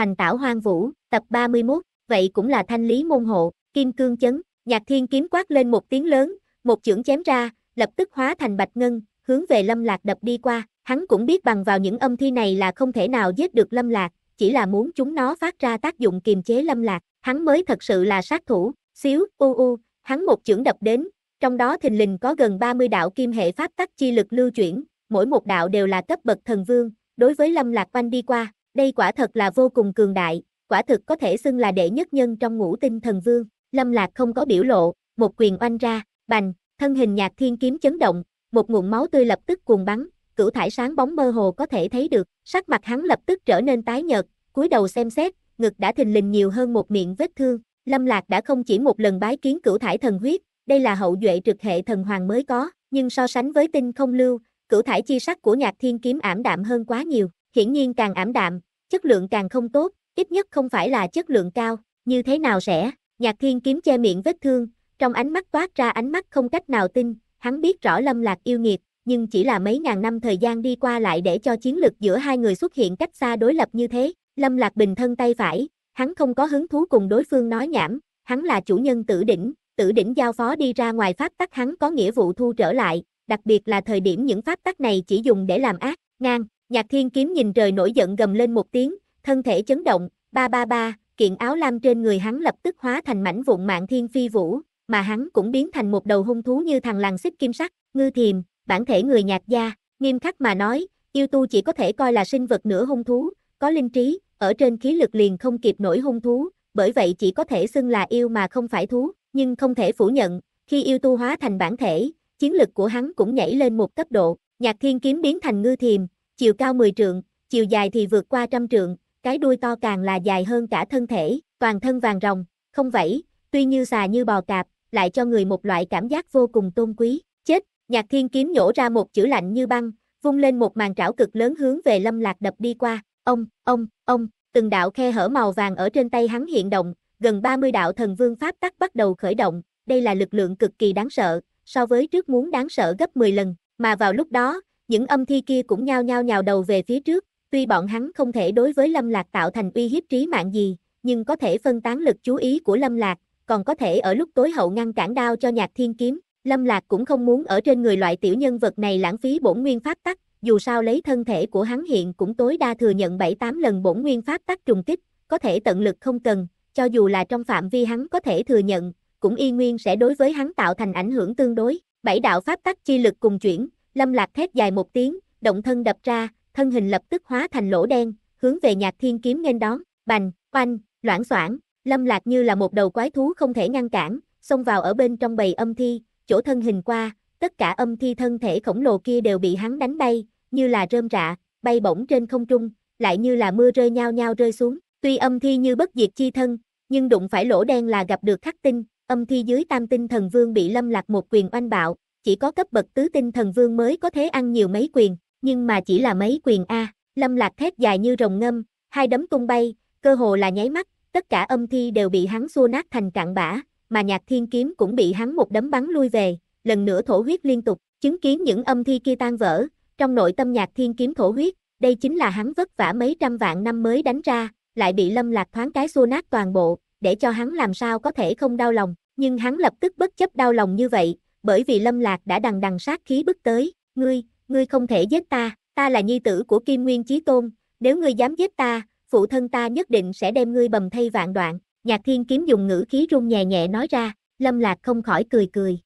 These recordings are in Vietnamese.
hoành tảo hoang vũ, tập 31, vậy cũng là thanh lý môn hộ, kim cương chấn, nhạc thiên kiếm quát lên một tiếng lớn, một chưởng chém ra, lập tức hóa thành bạch ngân, hướng về lâm lạc đập đi qua, hắn cũng biết bằng vào những âm thi này là không thể nào giết được lâm lạc, chỉ là muốn chúng nó phát ra tác dụng kiềm chế lâm lạc, hắn mới thật sự là sát thủ, xíu, u u, hắn một chưởng đập đến, trong đó thình lình có gần 30 đạo kim hệ pháp tắc chi lực lưu chuyển, mỗi một đạo đều là cấp bậc thần vương, đối với lâm lạc quanh đi qua, đây quả thật là vô cùng cường đại, quả thực có thể xưng là đệ nhất nhân trong ngũ tinh thần vương. Lâm Lạc không có biểu lộ, một quyền oanh ra, bành, thân hình nhạc thiên kiếm chấn động, một nguồn máu tươi lập tức cuồng bắn, cửu thải sáng bóng mơ hồ có thể thấy được, sắc mặt hắn lập tức trở nên tái nhợt, cúi đầu xem xét, ngực đã thình lình nhiều hơn một miệng vết thương. Lâm Lạc đã không chỉ một lần bái kiến cửu thải thần huyết, đây là hậu duệ trực hệ thần hoàng mới có, nhưng so sánh với tinh không lưu, cửu thải chi sắc của nhạc thiên kiếm ảm đạm hơn quá nhiều hiển nhiên càng ảm đạm, chất lượng càng không tốt, ít nhất không phải là chất lượng cao, như thế nào sẽ, nhạc thiên kiếm che miệng vết thương, trong ánh mắt toát ra ánh mắt không cách nào tin, hắn biết rõ lâm lạc yêu nghiệt, nhưng chỉ là mấy ngàn năm thời gian đi qua lại để cho chiến lực giữa hai người xuất hiện cách xa đối lập như thế, lâm lạc bình thân tay phải, hắn không có hứng thú cùng đối phương nói nhảm, hắn là chủ nhân tử đỉnh, tử đỉnh giao phó đi ra ngoài pháp tắc hắn có nghĩa vụ thu trở lại, đặc biệt là thời điểm những pháp tắc này chỉ dùng để làm ác, ngang, Nhạc thiên kiếm nhìn trời nổi giận gầm lên một tiếng, thân thể chấn động, ba ba ba, kiện áo lam trên người hắn lập tức hóa thành mảnh vụn mạng thiên phi vũ, mà hắn cũng biến thành một đầu hung thú như thằng làng xích kim sắc, ngư thiềm, bản thể người nhạc gia, nghiêm khắc mà nói, yêu tu chỉ có thể coi là sinh vật nửa hung thú, có linh trí, ở trên khí lực liền không kịp nổi hung thú, bởi vậy chỉ có thể xưng là yêu mà không phải thú, nhưng không thể phủ nhận, khi yêu tu hóa thành bản thể, chiến lực của hắn cũng nhảy lên một cấp độ, nhạc thiên kiếm biến thành ngư thiềm, chiều cao 10 trượng, chiều dài thì vượt qua trăm trượng, cái đuôi to càng là dài hơn cả thân thể, toàn thân vàng rồng, không vẫy, tuy như xà như bò cạp, lại cho người một loại cảm giác vô cùng tôn quý. Chết, Nhạc Thiên kiếm nhổ ra một chữ lạnh như băng, vung lên một màn trảo cực lớn hướng về Lâm Lạc đập đi qua. Ông, ông, ông, từng đạo khe hở màu vàng ở trên tay hắn hiện động, gần 30 đạo thần vương pháp tắc bắt đầu khởi động, đây là lực lượng cực kỳ đáng sợ, so với trước muốn đáng sợ gấp 10 lần, mà vào lúc đó, những âm thi kia cũng nhao nhao nhào đầu về phía trước, tuy bọn hắn không thể đối với Lâm Lạc tạo thành uy hiếp trí mạng gì, nhưng có thể phân tán lực chú ý của Lâm Lạc, còn có thể ở lúc tối hậu ngăn cản đao cho nhạc thiên kiếm. Lâm Lạc cũng không muốn ở trên người loại tiểu nhân vật này lãng phí bổn nguyên pháp tắc, dù sao lấy thân thể của hắn hiện cũng tối đa thừa nhận 7-8 lần bổn nguyên pháp tắc trùng kích, có thể tận lực không cần, cho dù là trong phạm vi hắn có thể thừa nhận, cũng y nguyên sẽ đối với hắn tạo thành ảnh hưởng tương đối. Bảy đạo pháp tắc chi lực cùng chuyển, Lâm Lạc thét dài một tiếng, động thân đập ra, thân hình lập tức hóa thành lỗ đen, hướng về Nhạc Thiên kiếm nghênh đón, bành, oanh, loảng xoảng, Lâm Lạc như là một đầu quái thú không thể ngăn cản, xông vào ở bên trong bầy âm thi, chỗ thân hình qua, tất cả âm thi thân thể khổng lồ kia đều bị hắn đánh bay, như là rơm rạ, bay bổng trên không trung, lại như là mưa rơi nhao nhau rơi xuống. Tuy âm thi như bất diệt chi thân, nhưng đụng phải lỗ đen là gặp được khắc tinh, âm thi dưới tam tinh thần vương bị lâm lạc một quyền oanh bạo, chỉ có cấp bậc tứ tinh thần vương mới có thể ăn nhiều mấy quyền, nhưng mà chỉ là mấy quyền A, lâm lạc thét dài như rồng ngâm, hai đấm tung bay, cơ hồ là nháy mắt, tất cả âm thi đều bị hắn xua nát thành cặn bã, mà nhạc thiên kiếm cũng bị hắn một đấm bắn lui về, lần nữa thổ huyết liên tục, chứng kiến những âm thi kia tan vỡ, trong nội tâm nhạc thiên kiếm thổ huyết, đây chính là hắn vất vả mấy trăm vạn năm mới đánh ra, lại bị lâm lạc thoáng cái xua nát toàn bộ, để cho hắn làm sao có thể không đau lòng, nhưng hắn lập tức bất chấp đau lòng như vậy, bởi vì Lâm Lạc đã đằng đằng sát khí bước tới, ngươi, ngươi không thể giết ta, ta là nhi tử của Kim Nguyên Chí Tôn, nếu ngươi dám giết ta, phụ thân ta nhất định sẽ đem ngươi bầm thay vạn đoạn, Nhạc Thiên Kiếm dùng ngữ khí run nhẹ nhẹ nói ra, Lâm Lạc không khỏi cười cười.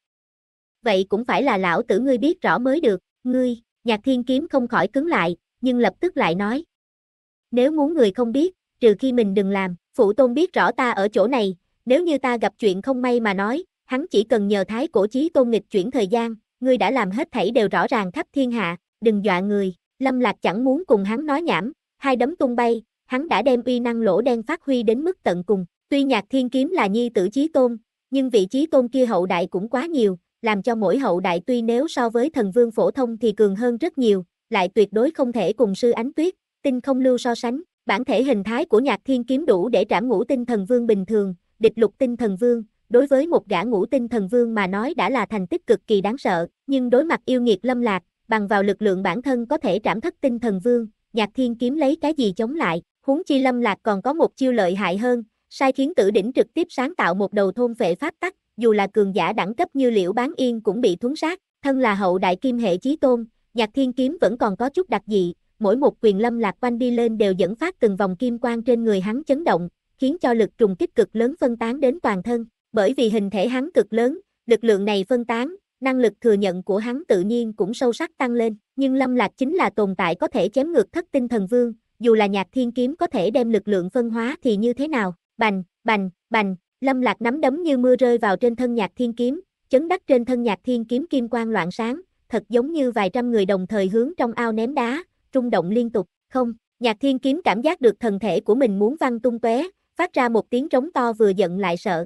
Vậy cũng phải là lão tử ngươi biết rõ mới được, ngươi, Nhạc Thiên Kiếm không khỏi cứng lại, nhưng lập tức lại nói. Nếu muốn người không biết, trừ khi mình đừng làm, phụ tôn biết rõ ta ở chỗ này, nếu như ta gặp chuyện không may mà nói, hắn chỉ cần nhờ thái cổ chí tôn nghịch chuyển thời gian, ngươi đã làm hết thảy đều rõ ràng khắp thiên hạ, đừng dọa người, lâm lạc chẳng muốn cùng hắn nói nhảm, hai đấm tung bay, hắn đã đem uy năng lỗ đen phát huy đến mức tận cùng, tuy nhạc thiên kiếm là nhi tử chí tôn, nhưng vị chí tôn kia hậu đại cũng quá nhiều, làm cho mỗi hậu đại tuy nếu so với thần vương phổ thông thì cường hơn rất nhiều, lại tuyệt đối không thể cùng sư ánh tuyết, tinh không lưu so sánh, bản thể hình thái của nhạc thiên kiếm đủ để trảm ngũ tinh thần vương bình thường, địch lục tinh thần vương, đối với một gã ngũ tinh thần vương mà nói đã là thành tích cực kỳ đáng sợ, nhưng đối mặt yêu nghiệt lâm lạc, bằng vào lực lượng bản thân có thể trảm thất tinh thần vương, nhạc thiên kiếm lấy cái gì chống lại, huống chi lâm lạc còn có một chiêu lợi hại hơn, sai khiến tử đỉnh trực tiếp sáng tạo một đầu thôn vệ pháp tắc, dù là cường giả đẳng cấp như liễu bán yên cũng bị thuấn sát, thân là hậu đại kim hệ chí tôn, nhạc thiên kiếm vẫn còn có chút đặc dị, mỗi một quyền lâm lạc quanh đi lên đều dẫn phát từng vòng kim quang trên người hắn chấn động, khiến cho lực trùng kích cực lớn phân tán đến toàn thân bởi vì hình thể hắn cực lớn, lực lượng này phân tán, năng lực thừa nhận của hắn tự nhiên cũng sâu sắc tăng lên, nhưng Lâm Lạc chính là tồn tại có thể chém ngược thất tinh thần vương, dù là nhạc thiên kiếm có thể đem lực lượng phân hóa thì như thế nào, bành, bành, bành, Lâm Lạc nắm đấm như mưa rơi vào trên thân nhạc thiên kiếm, chấn đắc trên thân nhạc thiên kiếm kim quang loạn sáng, thật giống như vài trăm người đồng thời hướng trong ao ném đá, rung động liên tục, không, nhạc thiên kiếm cảm giác được thần thể của mình muốn văng tung tóe, phát ra một tiếng trống to vừa giận lại sợ,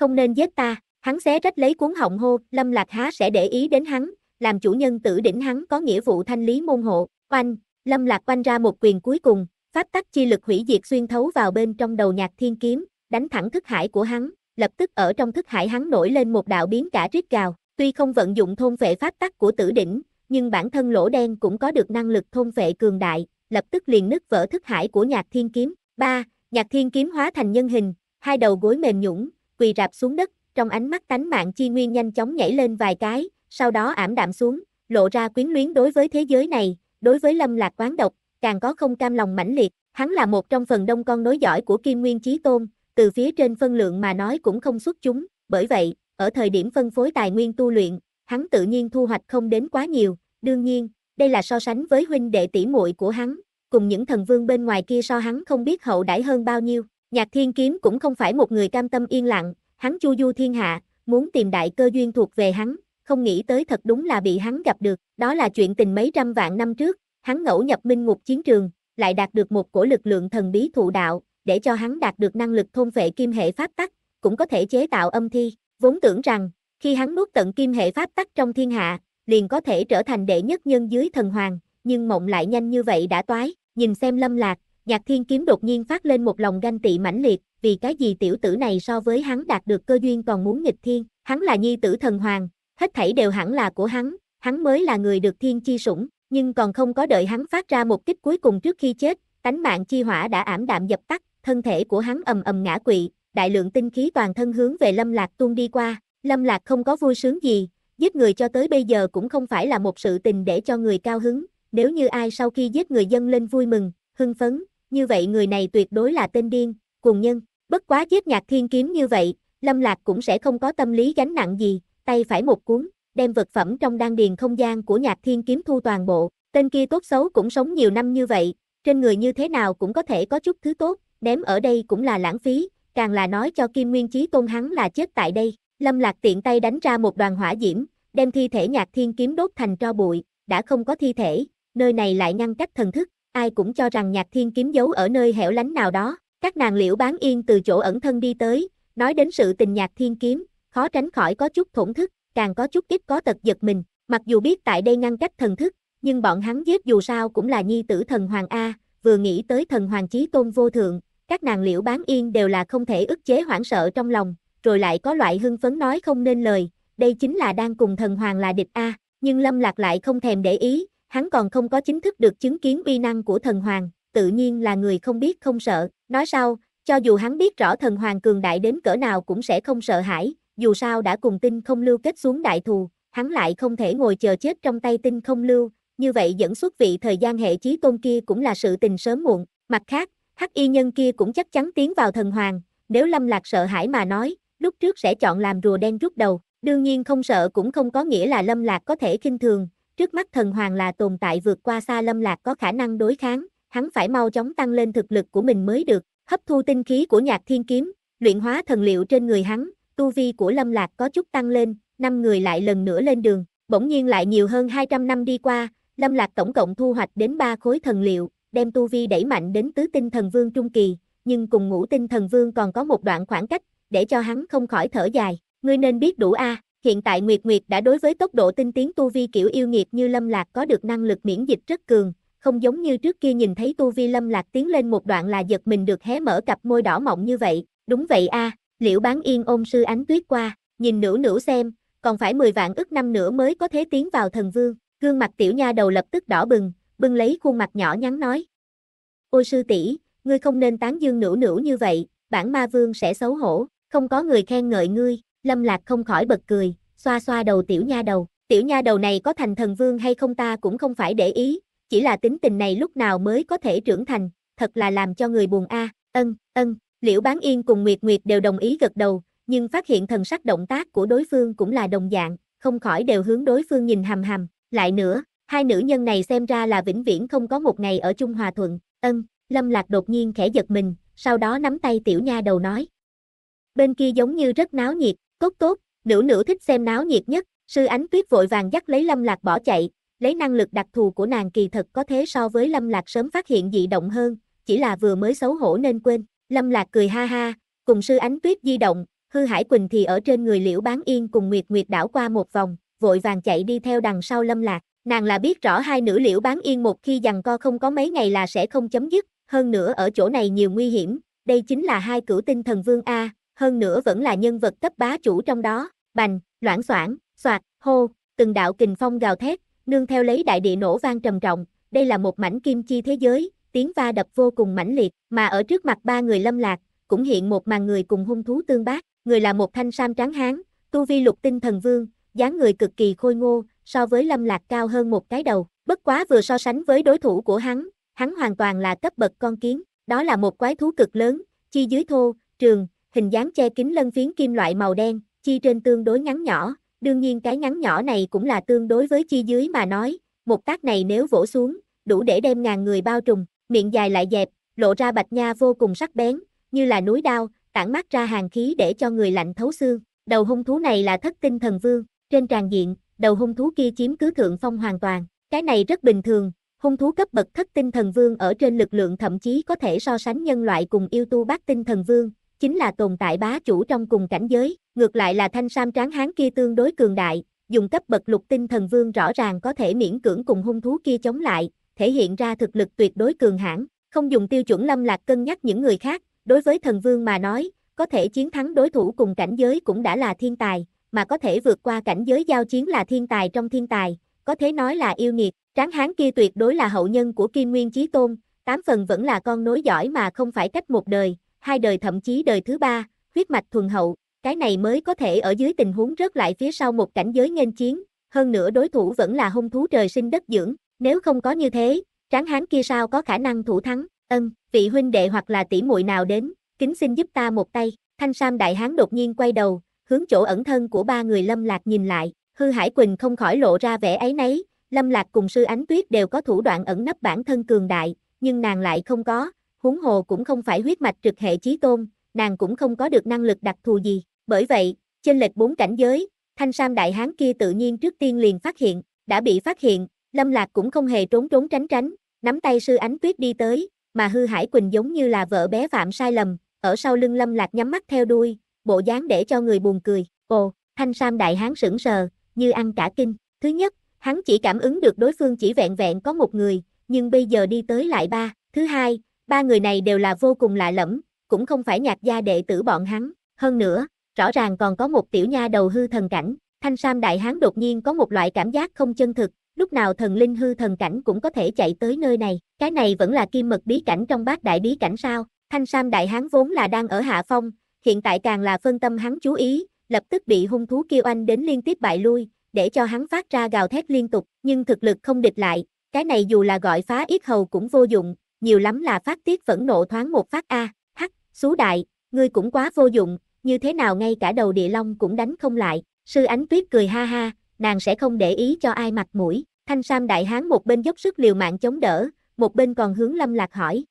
không nên giết ta, hắn xé rách lấy cuốn họng hô, Lâm Lạc há sẽ để ý đến hắn, làm chủ nhân tử đỉnh hắn có nghĩa vụ thanh lý môn hộ, oanh, Lâm Lạc quanh ra một quyền cuối cùng, pháp tắc chi lực hủy diệt xuyên thấu vào bên trong đầu nhạc thiên kiếm, đánh thẳng thức hải của hắn, lập tức ở trong thức hải hắn nổi lên một đạo biến cả rít gào, tuy không vận dụng thôn vệ pháp tắc của tử đỉnh, nhưng bản thân lỗ đen cũng có được năng lực thôn vệ cường đại, lập tức liền nứt vỡ thức hải của nhạc thiên kiếm. ba Nhạc thiên kiếm hóa thành nhân hình, hai đầu gối mềm nhũng, quỳ rạp xuống đất, trong ánh mắt tánh mạng chi nguyên nhanh chóng nhảy lên vài cái, sau đó ảm đạm xuống, lộ ra quyến luyến đối với thế giới này, đối với lâm lạc quán độc, càng có không cam lòng mãnh liệt, hắn là một trong phần đông con nối giỏi của Kim Nguyên Chí Tôn, từ phía trên phân lượng mà nói cũng không xuất chúng, bởi vậy, ở thời điểm phân phối tài nguyên tu luyện, hắn tự nhiên thu hoạch không đến quá nhiều, đương nhiên, đây là so sánh với huynh đệ tỷ muội của hắn, cùng những thần vương bên ngoài kia so hắn không biết hậu đãi hơn bao nhiêu. Nhạc Thiên Kiếm cũng không phải một người cam tâm yên lặng, hắn chu du thiên hạ, muốn tìm đại cơ duyên thuộc về hắn, không nghĩ tới thật đúng là bị hắn gặp được, đó là chuyện tình mấy trăm vạn năm trước, hắn ngẫu nhập minh ngục chiến trường, lại đạt được một cổ lực lượng thần bí thụ đạo, để cho hắn đạt được năng lực thôn vệ kim hệ pháp tắc, cũng có thể chế tạo âm thi, vốn tưởng rằng, khi hắn nuốt tận kim hệ pháp tắc trong thiên hạ, liền có thể trở thành đệ nhất nhân dưới thần hoàng, nhưng mộng lại nhanh như vậy đã toái, nhìn xem lâm lạc, Nhạc thiên kiếm đột nhiên phát lên một lòng ganh tị mãnh liệt, vì cái gì tiểu tử này so với hắn đạt được cơ duyên còn muốn nghịch thiên, hắn là nhi tử thần hoàng, hết thảy đều hẳn là của hắn, hắn mới là người được thiên chi sủng, nhưng còn không có đợi hắn phát ra một kích cuối cùng trước khi chết, tánh mạng chi hỏa đã ảm đạm dập tắt, thân thể của hắn ầm ầm ngã quỵ, đại lượng tinh khí toàn thân hướng về Lâm Lạc tuôn đi qua, Lâm Lạc không có vui sướng gì, giết người cho tới bây giờ cũng không phải là một sự tình để cho người cao hứng, nếu như ai sau khi giết người dân lên vui mừng, hưng phấn, như vậy người này tuyệt đối là tên điên, cuồng nhân. Bất quá giết nhạc thiên kiếm như vậy, Lâm Lạc cũng sẽ không có tâm lý gánh nặng gì, tay phải một cuốn, đem vật phẩm trong đan điền không gian của nhạc thiên kiếm thu toàn bộ. Tên kia tốt xấu cũng sống nhiều năm như vậy, trên người như thế nào cũng có thể có chút thứ tốt, ném ở đây cũng là lãng phí, càng là nói cho Kim Nguyên Chí Tôn hắn là chết tại đây. Lâm Lạc tiện tay đánh ra một đoàn hỏa diễm, đem thi thể nhạc thiên kiếm đốt thành tro bụi, đã không có thi thể, nơi này lại ngăn cách thần thức, ai cũng cho rằng nhạc thiên kiếm giấu ở nơi hẻo lánh nào đó, các nàng liễu bán yên từ chỗ ẩn thân đi tới, nói đến sự tình nhạc thiên kiếm, khó tránh khỏi có chút thổn thức, càng có chút ít có tật giật mình, mặc dù biết tại đây ngăn cách thần thức, nhưng bọn hắn giết dù sao cũng là nhi tử thần hoàng A, vừa nghĩ tới thần hoàng chí tôn vô thượng, các nàng liễu bán yên đều là không thể ức chế hoảng sợ trong lòng, rồi lại có loại hưng phấn nói không nên lời, đây chính là đang cùng thần hoàng là địch A, nhưng lâm lạc lại không thèm để ý, hắn còn không có chính thức được chứng kiến uy năng của thần hoàng, tự nhiên là người không biết không sợ, nói sau, cho dù hắn biết rõ thần hoàng cường đại đến cỡ nào cũng sẽ không sợ hãi, dù sao đã cùng tinh không lưu kết xuống đại thù, hắn lại không thể ngồi chờ chết trong tay tinh không lưu, như vậy dẫn xuất vị thời gian hệ trí tôn kia cũng là sự tình sớm muộn, mặt khác, hắc y nhân kia cũng chắc chắn tiến vào thần hoàng, nếu lâm lạc sợ hãi mà nói, lúc trước sẽ chọn làm rùa đen rút đầu, đương nhiên không sợ cũng không có nghĩa là lâm lạc có thể kinh thường, Trước mắt thần hoàng là tồn tại vượt qua xa lâm lạc có khả năng đối kháng, hắn phải mau chóng tăng lên thực lực của mình mới được, hấp thu tinh khí của nhạc thiên kiếm, luyện hóa thần liệu trên người hắn, tu vi của lâm lạc có chút tăng lên, năm người lại lần nữa lên đường, bỗng nhiên lại nhiều hơn 200 năm đi qua, lâm lạc tổng cộng thu hoạch đến 3 khối thần liệu, đem tu vi đẩy mạnh đến tứ tinh thần vương trung kỳ, nhưng cùng ngũ tinh thần vương còn có một đoạn khoảng cách, để cho hắn không khỏi thở dài, ngươi nên biết đủ a. À. Hiện tại Nguyệt Nguyệt đã đối với tốc độ tinh tiến tu vi kiểu yêu nghiệt như Lâm Lạc có được năng lực miễn dịch rất cường, không giống như trước kia nhìn thấy tu vi Lâm Lạc tiến lên một đoạn là giật mình được hé mở cặp môi đỏ mọng như vậy, đúng vậy a, Liễu Bán Yên ôm sư ánh tuyết qua, nhìn nữ nữ xem, còn phải 10 vạn ức năm nữa mới có thể tiến vào thần vương, gương mặt tiểu nha đầu lập tức đỏ bừng, bưng lấy khuôn mặt nhỏ nhắn nói: "Ôi sư tỷ, ngươi không nên tán dương nữ nữ như vậy, bản ma vương sẽ xấu hổ, không có người khen ngợi ngươi." Lâm Lạc không khỏi bật cười, xoa xoa đầu tiểu nha đầu, tiểu nha đầu này có thành thần vương hay không ta cũng không phải để ý, chỉ là tính tình này lúc nào mới có thể trưởng thành, thật là làm cho người buồn a. Ân, ân, Liễu Bán Yên cùng Nguyệt Nguyệt đều đồng ý gật đầu, nhưng phát hiện thần sắc động tác của đối phương cũng là đồng dạng, không khỏi đều hướng đối phương nhìn hầm hầm, lại nữa, hai nữ nhân này xem ra là vĩnh viễn không có một ngày ở chung hòa thuận. Ân, Lâm Lạc đột nhiên khẽ giật mình, sau đó nắm tay tiểu nha đầu nói. Bên kia giống như rất náo nhiệt, Tốt tốt, nữ nữ thích xem náo nhiệt nhất, sư ánh tuyết vội vàng dắt lấy lâm lạc bỏ chạy, lấy năng lực đặc thù của nàng kỳ thật có thế so với lâm lạc sớm phát hiện dị động hơn, chỉ là vừa mới xấu hổ nên quên. Lâm lạc cười ha ha, cùng sư ánh tuyết di động, hư hải quỳnh thì ở trên người liễu bán yên cùng nguyệt nguyệt đảo qua một vòng, vội vàng chạy đi theo đằng sau lâm lạc. Nàng là biết rõ hai nữ liễu bán yên một khi dằn co không có mấy ngày là sẽ không chấm dứt, hơn nữa ở chỗ này nhiều nguy hiểm, đây chính là hai cửu tinh thần vương A, hơn nữa vẫn là nhân vật cấp bá chủ trong đó, bành, loãng xoảng, soạt, hô, từng đạo kình phong gào thét, nương theo lấy đại địa nổ vang trầm trọng, đây là một mảnh kim chi thế giới, tiếng va đập vô cùng mãnh liệt, mà ở trước mặt ba người lâm lạc, cũng hiện một màn người cùng hung thú tương bác, người là một thanh sam trắng hán, tu vi lục tinh thần vương, dáng người cực kỳ khôi ngô, so với lâm lạc cao hơn một cái đầu, bất quá vừa so sánh với đối thủ của hắn, hắn hoàn toàn là cấp bậc con kiến, đó là một quái thú cực lớn, chi dưới thô, trường, hình dáng che kính lân phiến kim loại màu đen, chi trên tương đối ngắn nhỏ, đương nhiên cái ngắn nhỏ này cũng là tương đối với chi dưới mà nói, một tác này nếu vỗ xuống, đủ để đem ngàn người bao trùm, miệng dài lại dẹp, lộ ra bạch nha vô cùng sắc bén, như là núi đao, tản mát ra hàng khí để cho người lạnh thấu xương. Đầu hung thú này là thất tinh thần vương, trên tràng diện, đầu hung thú kia chiếm cứ thượng phong hoàn toàn, cái này rất bình thường. Hung thú cấp bậc thất tinh thần vương ở trên lực lượng thậm chí có thể so sánh nhân loại cùng yêu tu bát tinh thần vương, chính là tồn tại bá chủ trong cùng cảnh giới, ngược lại là thanh sam tráng hán kia tương đối cường đại, dùng cấp bậc lục tinh thần vương rõ ràng có thể miễn cưỡng cùng hung thú kia chống lại, thể hiện ra thực lực tuyệt đối cường hãn, không dùng tiêu chuẩn lâm lạc cân nhắc những người khác, đối với thần vương mà nói, có thể chiến thắng đối thủ cùng cảnh giới cũng đã là thiên tài, mà có thể vượt qua cảnh giới giao chiến là thiên tài trong thiên tài, có thể nói là yêu nghiệt, tráng hán kia tuyệt đối là hậu nhân của Kim Nguyên Chí Tôn, tám phần vẫn là con nối giỏi mà không phải cách một đời, hai đời thậm chí đời thứ ba, huyết mạch thuần hậu, cái này mới có thể ở dưới tình huống rớt lại phía sau một cảnh giới nghênh chiến, hơn nữa đối thủ vẫn là hung thú trời sinh đất dưỡng, nếu không có như thế, tráng hán kia sao có khả năng thủ thắng, ân, vị huynh đệ hoặc là tỷ muội nào đến, kính xin giúp ta một tay, thanh sam đại hán đột nhiên quay đầu, hướng chỗ ẩn thân của ba người lâm lạc nhìn lại, hư hải quỳnh không khỏi lộ ra vẻ ấy nấy, lâm lạc cùng sư ánh tuyết đều có thủ đoạn ẩn nấp bản thân cường đại, nhưng nàng lại không có, huống hồ cũng không phải huyết mạch trực hệ trí tôn, nàng cũng không có được năng lực đặc thù gì, bởi vậy, trên lệch bốn cảnh giới, thanh sam đại hán kia tự nhiên trước tiên liền phát hiện, đã bị phát hiện, Lâm Lạc cũng không hề trốn trốn tránh tránh, nắm tay sư ánh tuyết đi tới, mà hư hải quỳnh giống như là vợ bé phạm sai lầm, ở sau lưng Lâm Lạc nhắm mắt theo đuôi, bộ dáng để cho người buồn cười, ồ, thanh sam đại hán sững sờ, như ăn cả kinh, thứ nhất, hắn chỉ cảm ứng được đối phương chỉ vẹn vẹn có một người, nhưng bây giờ đi tới lại ba, thứ hai, Ba người này đều là vô cùng lạ lẫm, cũng không phải nhạc gia đệ tử bọn hắn. Hơn nữa, rõ ràng còn có một tiểu nha đầu hư thần cảnh. Thanh Sam Đại Hán đột nhiên có một loại cảm giác không chân thực, lúc nào thần linh hư thần cảnh cũng có thể chạy tới nơi này. Cái này vẫn là kim mật bí cảnh trong bát đại bí cảnh sao. Thanh Sam Đại Hán vốn là đang ở hạ phong, hiện tại càng là phân tâm hắn chú ý, lập tức bị hung thú kêu anh đến liên tiếp bại lui, để cho hắn phát ra gào thét liên tục, nhưng thực lực không địch lại, cái này dù là gọi phá ít hầu cũng vô dụng, nhiều lắm là phát tiết phẫn nộ thoáng một phát a, à. hắc, xú đại, ngươi cũng quá vô dụng, như thế nào ngay cả đầu địa long cũng đánh không lại, sư ánh tuyết cười ha ha, nàng sẽ không để ý cho ai mặt mũi, thanh sam đại hán một bên dốc sức liều mạng chống đỡ, một bên còn hướng lâm lạc hỏi.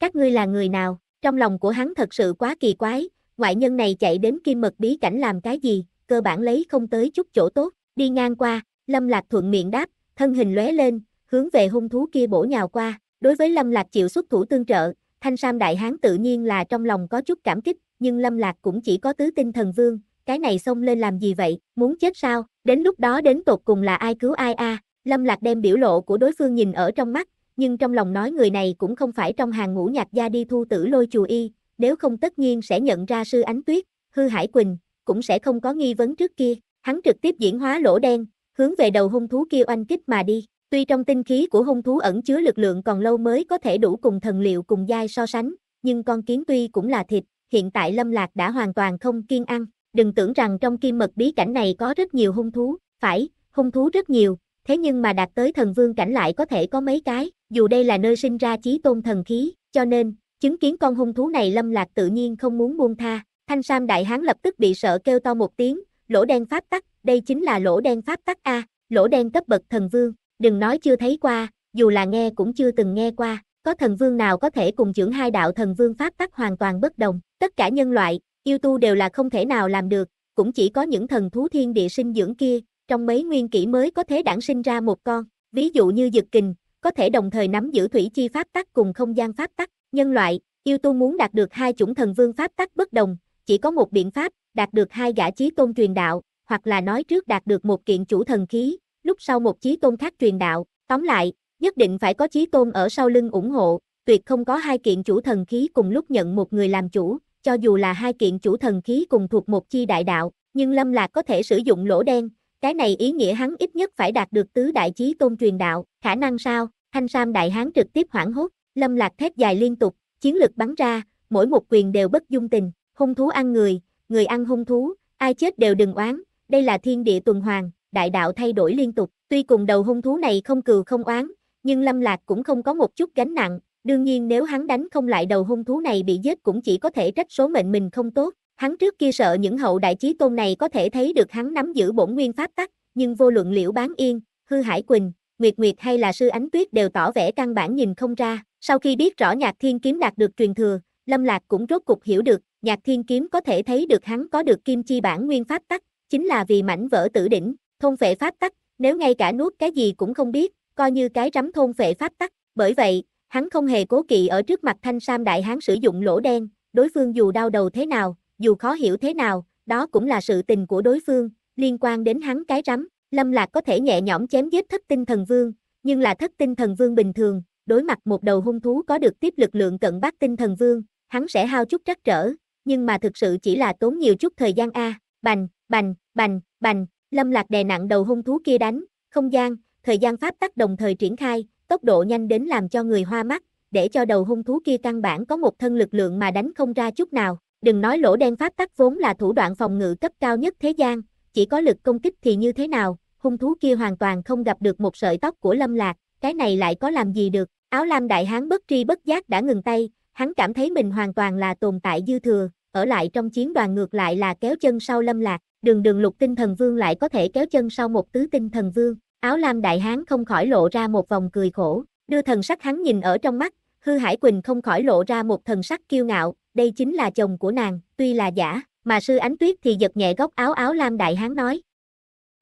Các ngươi là người nào, trong lòng của hắn thật sự quá kỳ quái, ngoại nhân này chạy đến kim mật bí cảnh làm cái gì, cơ bản lấy không tới chút chỗ tốt, đi ngang qua, lâm lạc thuận miệng đáp, thân hình lóe lên, hướng về hung thú kia bổ nhào qua, Đối với Lâm Lạc chịu xuất thủ tương trợ, Thanh Sam Đại Hán tự nhiên là trong lòng có chút cảm kích, nhưng Lâm Lạc cũng chỉ có tứ tinh thần vương, cái này xông lên làm gì vậy, muốn chết sao, đến lúc đó đến tột cùng là ai cứu ai a Lâm Lạc đem biểu lộ của đối phương nhìn ở trong mắt, nhưng trong lòng nói người này cũng không phải trong hàng ngũ nhạc gia đi thu tử lôi chùa y, nếu không tất nhiên sẽ nhận ra sư ánh tuyết, hư hải quỳnh, cũng sẽ không có nghi vấn trước kia, hắn trực tiếp diễn hóa lỗ đen, hướng về đầu hung thú kia oanh kích mà đi. Tuy trong tinh khí của hung thú ẩn chứa lực lượng còn lâu mới có thể đủ cùng thần liệu cùng giai so sánh, nhưng con kiến tuy cũng là thịt, hiện tại Lâm Lạc đã hoàn toàn không kiên ăn. Đừng tưởng rằng trong kim mật bí cảnh này có rất nhiều hung thú, phải, hung thú rất nhiều, thế nhưng mà đạt tới thần vương cảnh lại có thể có mấy cái, dù đây là nơi sinh ra chí tôn thần khí, cho nên, chứng kiến con hung thú này Lâm Lạc tự nhiên không muốn buông tha. Thanh Sam Đại Hán lập tức bị sợ kêu to một tiếng, lỗ đen pháp tắc, đây chính là lỗ đen pháp tắc A, lỗ đen cấp bậc thần vương, Đừng nói chưa thấy qua, dù là nghe cũng chưa từng nghe qua, có thần vương nào có thể cùng dưỡng hai đạo thần vương pháp tắc hoàn toàn bất đồng, tất cả nhân loại, yêu tu đều là không thể nào làm được, cũng chỉ có những thần thú thiên địa sinh dưỡng kia, trong mấy nguyên kỷ mới có thể đản sinh ra một con, ví dụ như dực kình, có thể đồng thời nắm giữ thủy chi pháp tắc cùng không gian pháp tắc, nhân loại, yêu tu muốn đạt được hai chủng thần vương pháp tắc bất đồng, chỉ có một biện pháp, đạt được hai gã trí tôn truyền đạo, hoặc là nói trước đạt được một kiện chủ thần khí, lúc sau một chí tôn khác truyền đạo, tóm lại, nhất định phải có chí tôn ở sau lưng ủng hộ, tuyệt không có hai kiện chủ thần khí cùng lúc nhận một người làm chủ, cho dù là hai kiện chủ thần khí cùng thuộc một chi đại đạo, nhưng Lâm Lạc có thể sử dụng lỗ đen, cái này ý nghĩa hắn ít nhất phải đạt được tứ đại chí tôn truyền đạo, khả năng sao? Thanh Sam đại hán trực tiếp hoảng hốt, Lâm Lạc thét dài liên tục, chiến lực bắn ra, mỗi một quyền đều bất dung tình, hung thú ăn người, người ăn hung thú, ai chết đều đừng oán, đây là thiên địa tuần hoàn, đại đạo thay đổi liên tục, tuy cùng đầu hung thú này không cừu không oán, nhưng Lâm Lạc cũng không có một chút gánh nặng, đương nhiên nếu hắn đánh không lại đầu hung thú này bị giết cũng chỉ có thể trách số mệnh mình không tốt, hắn trước kia sợ những hậu đại chí tôn này có thể thấy được hắn nắm giữ bổn nguyên pháp tắc, nhưng vô luận liễu bán yên, hư hải quỳnh, Nguyệt Nguyệt hay là sư ánh tuyết đều tỏ vẻ căn bản nhìn không ra, sau khi biết rõ nhạc thiên kiếm đạt được truyền thừa, Lâm Lạc cũng rốt cục hiểu được, nhạc thiên kiếm có thể thấy được hắn có được kim chi bản nguyên pháp tắc, chính là vì mảnh vỡ tử đỉnh, Thôn phệ pháp tắc, nếu ngay cả nuốt cái gì cũng không biết, coi như cái rắm thôn phệ pháp tắc, bởi vậy, hắn không hề cố kỵ ở trước mặt thanh sam đại hán sử dụng lỗ đen, đối phương dù đau đầu thế nào, dù khó hiểu thế nào, đó cũng là sự tình của đối phương, liên quan đến hắn cái rắm, lâm lạc có thể nhẹ nhõm chém giết thất tinh thần vương, nhưng là thất tinh thần vương bình thường, đối mặt một đầu hung thú có được tiếp lực lượng cận bát tinh thần vương, hắn sẽ hao chút trắc trở, nhưng mà thực sự chỉ là tốn nhiều chút thời gian a, bành, bành, bành, bành, Lâm Lạc đè nặng đầu hung thú kia đánh, không gian, thời gian pháp tắc đồng thời triển khai, tốc độ nhanh đến làm cho người hoa mắt, để cho đầu hung thú kia căn bản có một thân lực lượng mà đánh không ra chút nào. Đừng nói lỗ đen pháp tắc vốn là thủ đoạn phòng ngự cấp cao nhất thế gian, chỉ có lực công kích thì như thế nào, hung thú kia hoàn toàn không gặp được một sợi tóc của Lâm Lạc, cái này lại có làm gì được. Áo lam đại hán bất tri bất giác đã ngừng tay, hắn cảm thấy mình hoàn toàn là tồn tại dư thừa, ở lại trong chiến đoàn ngược lại là kéo chân sau lâm lạc, đường đường lục tinh thần vương lại có thể kéo chân sau một tứ tinh thần vương, áo lam đại hán không khỏi lộ ra một vòng cười khổ, đưa thần sắc hắn nhìn ở trong mắt, hư hải quỳnh không khỏi lộ ra một thần sắc kiêu ngạo, đây chính là chồng của nàng, tuy là giả, mà sư ánh tuyết thì giật nhẹ góc áo áo lam đại hán nói.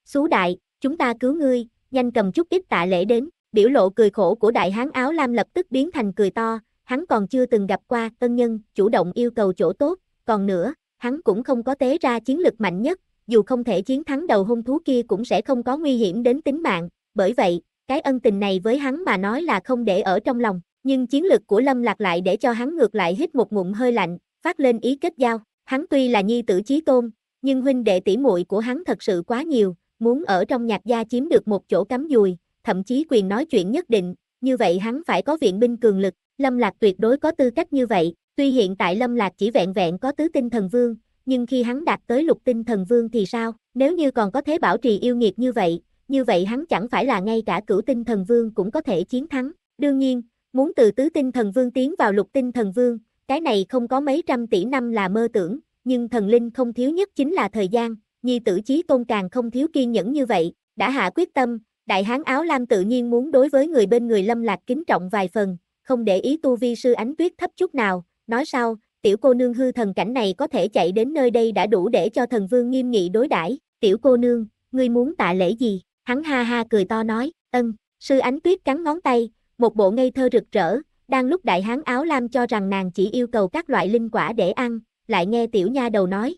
Xú đại, chúng ta cứu ngươi, nhanh cầm chút ít tạ lễ đến, biểu lộ cười khổ của đại hán áo lam lập tức biến thành cười to, hắn còn chưa từng gặp qua tân nhân, chủ động yêu cầu chỗ tốt, còn nữa, hắn cũng không có tế ra chiến lực mạnh nhất, dù không thể chiến thắng đầu hung thú kia cũng sẽ không có nguy hiểm đến tính mạng, bởi vậy, cái ân tình này với hắn mà nói là không để ở trong lòng, nhưng chiến lực của Lâm Lạc lại để cho hắn ngược lại hít một ngụm hơi lạnh, phát lên ý kết giao, hắn tuy là nhi tử chí tôn, nhưng huynh đệ tỷ muội của hắn thật sự quá nhiều, muốn ở trong nhạc gia chiếm được một chỗ cắm dùi, thậm chí quyền nói chuyện nhất định, như vậy hắn phải có viện binh cường lực, Lâm Lạc tuyệt đối có tư cách như vậy, Tuy hiện tại Lâm Lạc chỉ vẹn vẹn có tứ tinh thần vương, nhưng khi hắn đạt tới lục tinh thần vương thì sao? Nếu như còn có thế bảo trì yêu nghiệt như vậy, như vậy hắn chẳng phải là ngay cả cửu tinh thần vương cũng có thể chiến thắng. Đương nhiên, muốn từ tứ tinh thần vương tiến vào lục tinh thần vương, cái này không có mấy trăm tỷ năm là mơ tưởng, nhưng thần linh không thiếu nhất chính là thời gian, nhi tử chí tôn càng không thiếu kiên nhẫn như vậy, đã hạ quyết tâm, đại hán áo lam tự nhiên muốn đối với người bên người lâm lạc kính trọng vài phần, không để ý tu vi sư ánh tuyết thấp chút nào, nói sao, tiểu cô nương hư thần cảnh này có thể chạy đến nơi đây đã đủ để cho thần vương nghiêm nghị đối đãi. tiểu cô nương, ngươi muốn tạ lễ gì? Hắn ha ha cười to nói, ân, sư ánh tuyết cắn ngón tay, một bộ ngây thơ rực rỡ, đang lúc đại hán áo lam cho rằng nàng chỉ yêu cầu các loại linh quả để ăn, lại nghe tiểu nha đầu nói.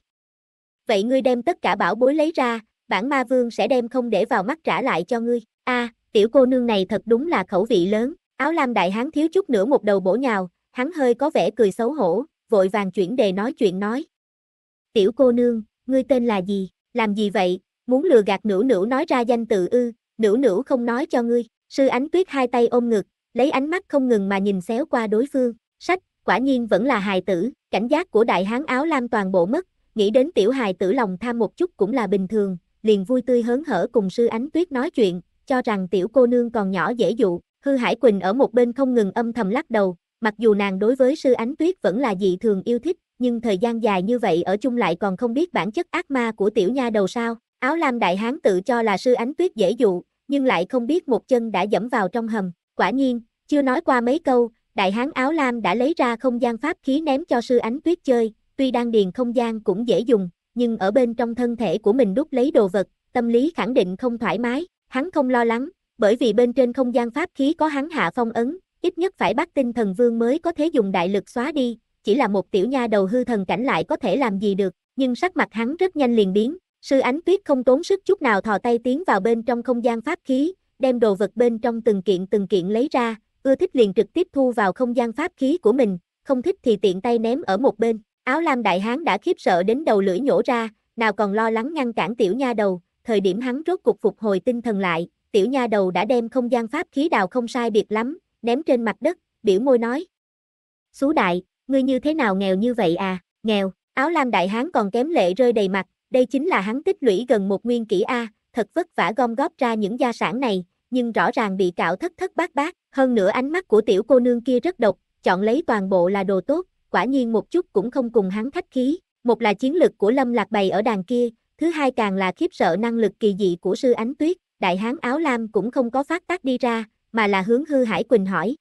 Vậy ngươi đem tất cả bảo bối lấy ra, bản ma vương sẽ đem không để vào mắt trả lại cho ngươi. a tiểu cô nương này thật đúng là khẩu vị lớn, áo lam đại hán thiếu chút nữa một đầu bổ nhào, hắn hơi có vẻ cười xấu hổ, vội vàng chuyển đề nói chuyện nói. Tiểu cô nương, ngươi tên là gì, làm gì vậy, muốn lừa gạt nữ nữ nói ra danh tự ư, nữ nữ không nói cho ngươi, sư ánh tuyết hai tay ôm ngực, lấy ánh mắt không ngừng mà nhìn xéo qua đối phương, sách, quả nhiên vẫn là hài tử, cảnh giác của đại hán áo lam toàn bộ mất, nghĩ đến tiểu hài tử lòng tham một chút cũng là bình thường, liền vui tươi hớn hở cùng sư ánh tuyết nói chuyện, cho rằng tiểu cô nương còn nhỏ dễ dụ, hư hải quỳnh ở một bên không ngừng âm thầm lắc đầu, Mặc dù nàng đối với sư ánh tuyết vẫn là dị thường yêu thích, nhưng thời gian dài như vậy ở chung lại còn không biết bản chất ác ma của tiểu nha đầu sao. Áo lam đại hán tự cho là sư ánh tuyết dễ dụ, nhưng lại không biết một chân đã dẫm vào trong hầm. Quả nhiên, chưa nói qua mấy câu, đại hán áo lam đã lấy ra không gian pháp khí ném cho sư ánh tuyết chơi. Tuy đang điền không gian cũng dễ dùng, nhưng ở bên trong thân thể của mình đút lấy đồ vật, tâm lý khẳng định không thoải mái. Hắn không lo lắng, bởi vì bên trên không gian pháp khí có hắn hạ phong ấn, ít nhất phải bắt tinh thần vương mới có thể dùng đại lực xóa đi, chỉ là một tiểu nha đầu hư thần cảnh lại có thể làm gì được, nhưng sắc mặt hắn rất nhanh liền biến, sư ánh tuyết không tốn sức chút nào thò tay tiến vào bên trong không gian pháp khí, đem đồ vật bên trong từng kiện từng kiện lấy ra, ưa thích liền trực tiếp thu vào không gian pháp khí của mình, không thích thì tiện tay ném ở một bên, áo lam đại hán đã khiếp sợ đến đầu lưỡi nhổ ra, nào còn lo lắng ngăn cản tiểu nha đầu, thời điểm hắn rốt cục phục hồi tinh thần lại, tiểu nha đầu đã đem không gian pháp khí đào không sai biệt lắm, ném trên mặt đất, biểu môi nói. Xú đại, ngươi như thế nào nghèo như vậy à, nghèo, áo lam đại hán còn kém lệ rơi đầy mặt, đây chính là hắn tích lũy gần một nguyên kỷ A, thật vất vả gom góp ra những gia sản này, nhưng rõ ràng bị cạo thất thất bát bát, hơn nữa ánh mắt của tiểu cô nương kia rất độc, chọn lấy toàn bộ là đồ tốt, quả nhiên một chút cũng không cùng hắn khách khí, một là chiến lực của Lâm Lạc bày ở đàn kia, thứ hai càng là khiếp sợ năng lực kỳ dị của sư ánh tuyết, đại hán áo lam cũng không có phát tác đi ra, mà là hướng hư hải quỳnh hỏi.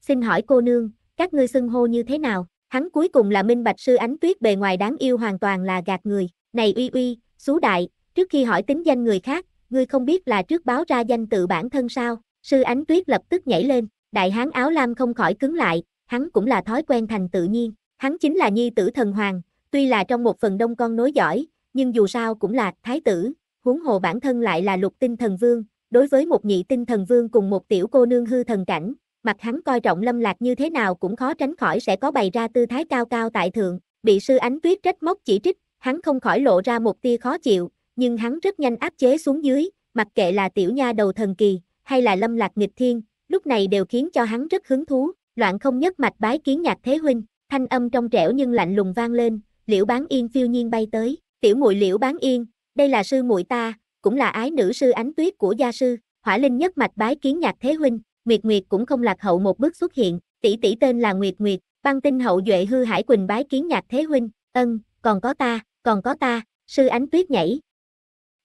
Xin hỏi cô nương, các ngươi xưng hô như thế nào? Hắn cuối cùng là minh bạch sư ánh tuyết bề ngoài đáng yêu hoàn toàn là gạt người. Này uy uy, xú đại, trước khi hỏi tính danh người khác, ngươi không biết là trước báo ra danh tự bản thân sao? Sư ánh tuyết lập tức nhảy lên, đại hán áo lam không khỏi cứng lại, hắn cũng là thói quen thành tự nhiên. Hắn chính là nhi tử thần hoàng, tuy là trong một phần đông con nối giỏi, nhưng dù sao cũng là thái tử, huống hồ bản thân lại là lục tinh thần vương, đối với một nhị tinh thần vương cùng một tiểu cô nương hư thần cảnh, mặt hắn coi trọng lâm lạc như thế nào cũng khó tránh khỏi sẽ có bày ra tư thái cao cao tại thượng, bị sư ánh tuyết trách móc chỉ trích, hắn không khỏi lộ ra một tia khó chịu, nhưng hắn rất nhanh áp chế xuống dưới, mặc kệ là tiểu nha đầu thần kỳ, hay là lâm lạc nghịch thiên, lúc này đều khiến cho hắn rất hứng thú, loạn không nhất mạch bái kiến nhạc thế huynh, thanh âm trong trẻo nhưng lạnh lùng vang lên, liễu bán yên phiêu nhiên bay tới, tiểu muội liễu bán yên, đây là sư muội ta, cũng là ái nữ sư ánh tuyết của gia sư, hỏa linh nhất mạch bái kiến nhạc thế huynh, Nguyệt Nguyệt cũng không lạc hậu một bước xuất hiện, tỷ tỷ tên là Nguyệt Nguyệt, băng tinh hậu duệ hư hải quỳnh bái kiến nhạc thế huynh, ân, còn có ta, còn có ta, sư ánh tuyết nhảy.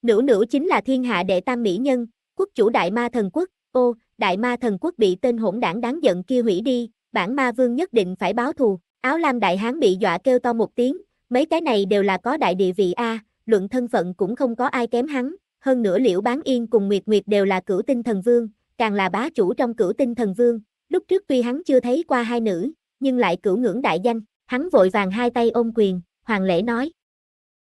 Nữ nữ chính là thiên hạ đệ tam mỹ nhân, quốc chủ đại ma thần quốc, ô, đại ma thần quốc bị tên hỗn đảng đáng giận kia hủy đi, bản ma vương nhất định phải báo thù, áo lam đại hán bị dọa kêu to một tiếng, mấy cái này đều là có đại địa vị A, luận thân phận cũng không có ai kém hắn, hơn nữa Liễu Bán Yên cùng Nguyệt Nguyệt đều là cửu tinh thần vương, càng là bá chủ trong cửu tinh thần vương, lúc trước tuy hắn chưa thấy qua hai nữ, nhưng lại cửu ngưỡng đại danh, hắn vội vàng hai tay ôm quyền, hoàng lễ nói.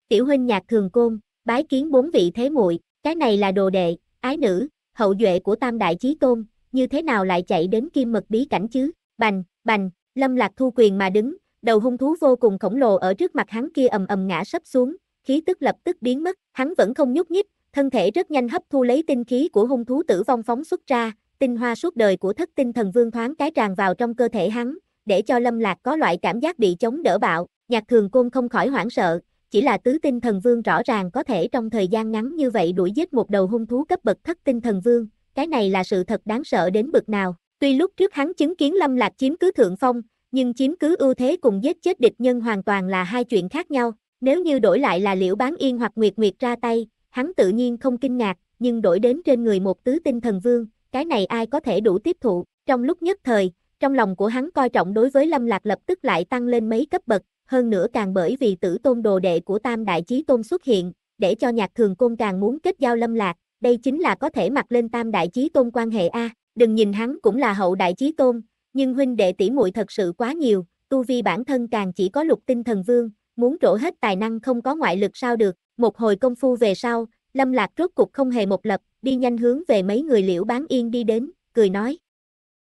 Tiểu huynh nhạc thường côn, bái kiến bốn vị thế muội, cái này là đồ đệ, ái nữ, hậu duệ của tam đại chí tôn, như thế nào lại chạy đến kim mật bí cảnh chứ, bành, bành, lâm lạc thu quyền mà đứng, đầu hung thú vô cùng khổng lồ ở trước mặt hắn kia ầm ầm ngã sấp xuống, khí tức lập tức biến mất, hắn vẫn không nhúc nhích, Thân thể rất nhanh hấp thu lấy tinh khí của hung thú tử vong phóng xuất ra, tinh hoa suốt đời của thất tinh thần vương thoáng cái tràn vào trong cơ thể hắn, để cho Lâm Lạc có loại cảm giác bị chống đỡ bạo, nhạc thường côn không khỏi hoảng sợ, chỉ là tứ tinh thần vương rõ ràng có thể trong thời gian ngắn như vậy đuổi giết một đầu hung thú cấp bậc thất tinh thần vương, cái này là sự thật đáng sợ đến bực nào. Tuy lúc trước hắn chứng kiến Lâm Lạc chiếm cứ thượng phong, nhưng chiếm cứ ưu thế cùng giết chết địch nhân hoàn toàn là hai chuyện khác nhau. Nếu như đổi lại là Liễu Bán Yên hoặc Nguyệt Nguyệt ra tay, hắn tự nhiên không kinh ngạc, nhưng đổi đến trên người một tứ tinh thần vương, cái này ai có thể đủ tiếp thụ, trong lúc nhất thời, trong lòng của hắn coi trọng đối với Lâm Lạc lập tức lại tăng lên mấy cấp bậc, hơn nữa càng bởi vì tử tôn đồ đệ của Tam Đại Chí Tôn xuất hiện, để cho nhạc thường côn càng muốn kết giao Lâm Lạc, đây chính là có thể mặc lên Tam Đại Chí Tôn quan hệ A, đừng nhìn hắn cũng là hậu Đại Chí Tôn, nhưng huynh đệ tỷ muội thật sự quá nhiều, tu vi bản thân càng chỉ có lục tinh thần vương, muốn trổ hết tài năng không có ngoại lực sao được, một hồi công phu về sau, Lâm Lạc rốt cục không hề một lập, đi nhanh hướng về mấy người liễu bán yên đi đến, cười nói.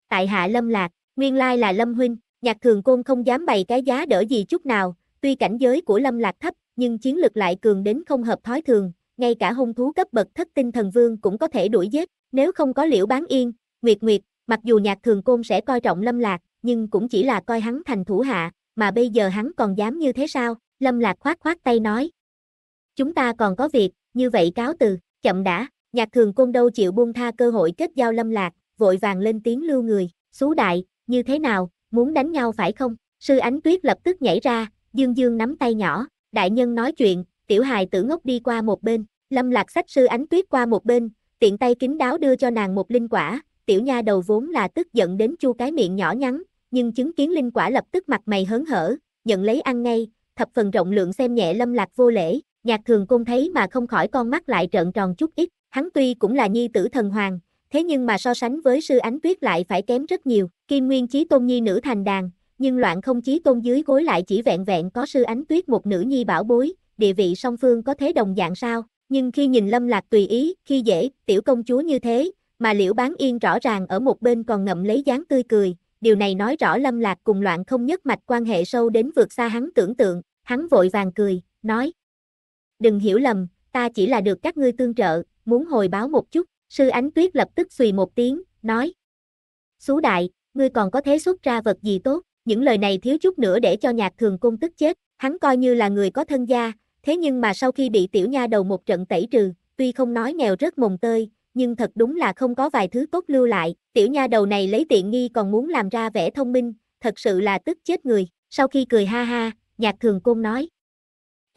Tại hạ Lâm Lạc, nguyên lai là Lâm Huynh, nhạc thường côn không dám bày cái giá đỡ gì chút nào, tuy cảnh giới của Lâm Lạc thấp, nhưng chiến lực lại cường đến không hợp thói thường, ngay cả hung thú cấp bậc thất tinh thần vương cũng có thể đuổi giết, nếu không có liễu bán yên, nguyệt nguyệt, mặc dù nhạc thường côn sẽ coi trọng Lâm Lạc, nhưng cũng chỉ là coi hắn thành thủ hạ, mà bây giờ hắn còn dám như thế sao, Lâm Lạc khoát khoát tay nói, Chúng ta còn có việc, như vậy cáo từ, chậm đã, nhạc thường côn đâu chịu buông tha cơ hội kết giao lâm lạc, vội vàng lên tiếng lưu người, xú đại, như thế nào, muốn đánh nhau phải không? Sư ánh tuyết lập tức nhảy ra, dương dương nắm tay nhỏ, đại nhân nói chuyện, tiểu hài tử ngốc đi qua một bên, lâm lạc sách sư ánh tuyết qua một bên, tiện tay kính đáo đưa cho nàng một linh quả, tiểu nha đầu vốn là tức giận đến chu cái miệng nhỏ nhắn, nhưng chứng kiến linh quả lập tức mặt mày hớn hở, nhận lấy ăn ngay, thập phần rộng lượng xem nhẹ lâm lạc vô lễ, Nhạc thường Cung thấy mà không khỏi con mắt lại trợn tròn chút ít, hắn tuy cũng là nhi tử thần hoàng, thế nhưng mà so sánh với sư ánh tuyết lại phải kém rất nhiều, kim nguyên chí tôn nhi nữ thành đàn, nhưng loạn không chí tôn dưới gối lại chỉ vẹn vẹn có sư ánh tuyết một nữ nhi bảo bối, địa vị song phương có thế đồng dạng sao, nhưng khi nhìn lâm lạc tùy ý, khi dễ, tiểu công chúa như thế, mà liễu bán yên rõ ràng ở một bên còn ngậm lấy dáng tươi cười, điều này nói rõ lâm lạc cùng loạn không nhất mạch quan hệ sâu đến vượt xa hắn tưởng tượng, hắn vội vàng cười, nói, đừng hiểu lầm, ta chỉ là được các ngươi tương trợ, muốn hồi báo một chút, sư ánh tuyết lập tức xùy một tiếng, nói. Xú đại, ngươi còn có thế xuất ra vật gì tốt, những lời này thiếu chút nữa để cho nhạc thường cung tức chết, hắn coi như là người có thân gia, thế nhưng mà sau khi bị tiểu nha đầu một trận tẩy trừ, tuy không nói nghèo rất mồng tơi, nhưng thật đúng là không có vài thứ tốt lưu lại, tiểu nha đầu này lấy tiện nghi còn muốn làm ra vẻ thông minh, thật sự là tức chết người, sau khi cười ha ha, nhạc thường cung nói,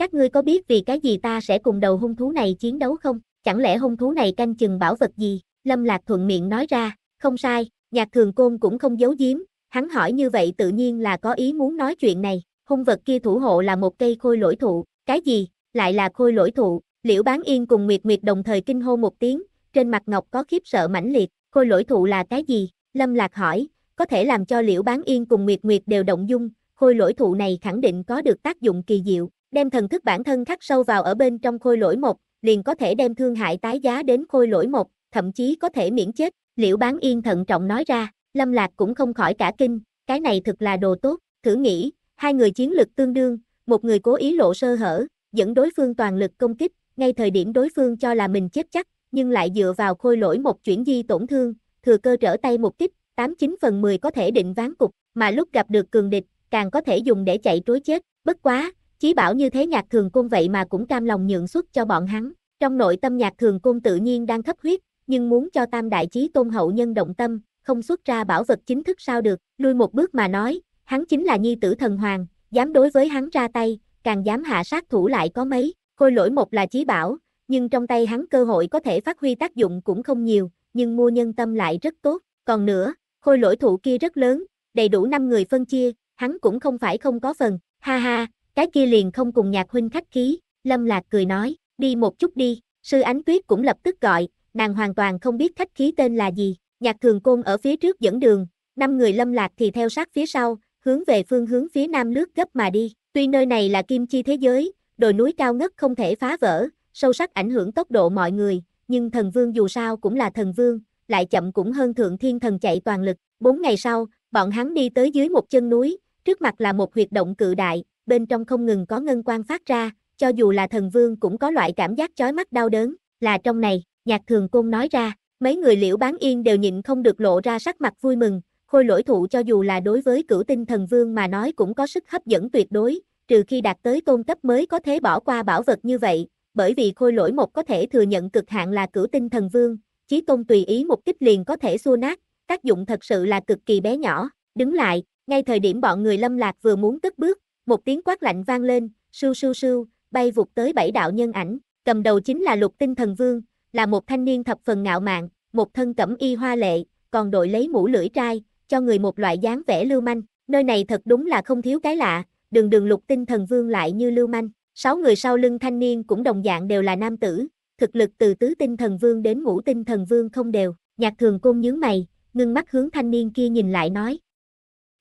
các ngươi có biết vì cái gì ta sẽ cùng đầu hung thú này chiến đấu không? Chẳng lẽ hung thú này canh chừng bảo vật gì? Lâm Lạc thuận miệng nói ra, không sai, nhạc thường côn cũng không giấu giếm, hắn hỏi như vậy tự nhiên là có ý muốn nói chuyện này, hung vật kia thủ hộ là một cây khôi lỗi thụ, cái gì, lại là khôi lỗi thụ, liễu bán yên cùng Nguyệt Nguyệt đồng thời kinh hô một tiếng, trên mặt ngọc có khiếp sợ mãnh liệt, khôi lỗi thụ là cái gì, Lâm Lạc hỏi, có thể làm cho liễu bán yên cùng Nguyệt Nguyệt đều động dung, khôi lỗi thụ này khẳng định có được tác dụng kỳ diệu, Đem thần thức bản thân khắc sâu vào ở bên trong khôi lỗi một, liền có thể đem thương hại tái giá đến khôi lỗi một, thậm chí có thể miễn chết, liễu bán yên thận trọng nói ra, lâm lạc cũng không khỏi cả kinh, cái này thực là đồ tốt, thử nghĩ, hai người chiến lực tương đương, một người cố ý lộ sơ hở, dẫn đối phương toàn lực công kích, ngay thời điểm đối phương cho là mình chết chắc, nhưng lại dựa vào khôi lỗi một chuyển di tổn thương, thừa cơ trở tay một kích, 89 phần 10 có thể định ván cục, mà lúc gặp được cường địch, càng có thể dùng để chạy trối chết, bất quá, Chí bảo như thế nhạc thường cung vậy mà cũng cam lòng nhượng xuất cho bọn hắn. Trong nội tâm nhạc thường cung tự nhiên đang khắp huyết, nhưng muốn cho tam đại chí tôn hậu nhân động tâm, không xuất ra bảo vật chính thức sao được, lui một bước mà nói, hắn chính là nhi tử thần hoàng, dám đối với hắn ra tay, càng dám hạ sát thủ lại có mấy, khôi lỗi một là chí bảo, nhưng trong tay hắn cơ hội có thể phát huy tác dụng cũng không nhiều, nhưng mua nhân tâm lại rất tốt, còn nữa, khôi lỗi thủ kia rất lớn, đầy đủ 5 người phân chia, hắn cũng không phải không có phần, ha ha, cái kia liền không cùng nhạc huynh khách khí, Lâm Lạc cười nói, đi một chút đi, sư ánh tuyết cũng lập tức gọi, nàng hoàn toàn không biết khách khí tên là gì, nhạc thường côn ở phía trước dẫn đường, năm người Lâm Lạc thì theo sát phía sau, hướng về phương hướng phía nam lướt gấp mà đi, tuy nơi này là kim chi thế giới, đồi núi cao ngất không thể phá vỡ, sâu sắc ảnh hưởng tốc độ mọi người, nhưng thần vương dù sao cũng là thần vương, lại chậm cũng hơn thượng thiên thần chạy toàn lực, bốn ngày sau, bọn hắn đi tới dưới một chân núi, trước mặt là một huyệt động cự đại, bên trong không ngừng có ngân quang phát ra, cho dù là thần vương cũng có loại cảm giác chói mắt đau đớn, là trong này, nhạc thường côn nói ra, mấy người liễu bán yên đều nhịn không được lộ ra sắc mặt vui mừng, khôi lỗi thụ cho dù là đối với cửu tinh thần vương mà nói cũng có sức hấp dẫn tuyệt đối, trừ khi đạt tới tôn cấp mới có thể bỏ qua bảo vật như vậy, bởi vì khôi lỗi một có thể thừa nhận cực hạn là cửu tinh thần vương, chí tôn tùy ý một kích liền có thể xua nát, tác dụng thật sự là cực kỳ bé nhỏ, đứng lại, ngay thời điểm bọn người lâm lạc vừa muốn cất bước, một tiếng quát lạnh vang lên, sưu sưu sưu, bay vụt tới bảy đạo nhân ảnh, cầm đầu chính là lục tinh thần vương, là một thanh niên thập phần ngạo mạn, một thân cẩm y hoa lệ, còn đội lấy mũ lưỡi trai, cho người một loại dáng vẻ lưu manh, nơi này thật đúng là không thiếu cái lạ, đường đường lục tinh thần vương lại như lưu manh, sáu người sau lưng thanh niên cũng đồng dạng đều là nam tử, thực lực từ tứ tinh thần vương đến ngũ tinh thần vương không đều, nhạc thường côn nhướng mày, ngưng mắt hướng thanh niên kia nhìn lại nói.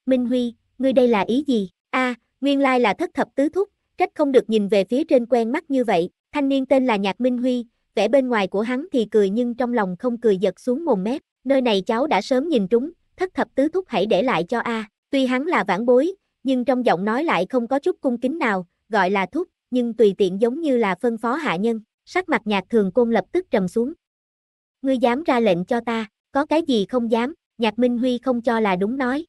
Minh Huy, ngươi đây là ý gì? a à, nguyên lai là thất thập tứ thúc, trách không được nhìn về phía trên quen mắt như vậy, thanh niên tên là Nhạc Minh Huy, vẻ bên ngoài của hắn thì cười nhưng trong lòng không cười giật xuống mồm mép, nơi này cháu đã sớm nhìn trúng, thất thập tứ thúc hãy để lại cho A, tuy hắn là vãn bối, nhưng trong giọng nói lại không có chút cung kính nào, gọi là thúc, nhưng tùy tiện giống như là phân phó hạ nhân, sắc mặt nhạc thường côn lập tức trầm xuống. Ngươi dám ra lệnh cho ta, có cái gì không dám, nhạc Minh Huy không cho là đúng nói,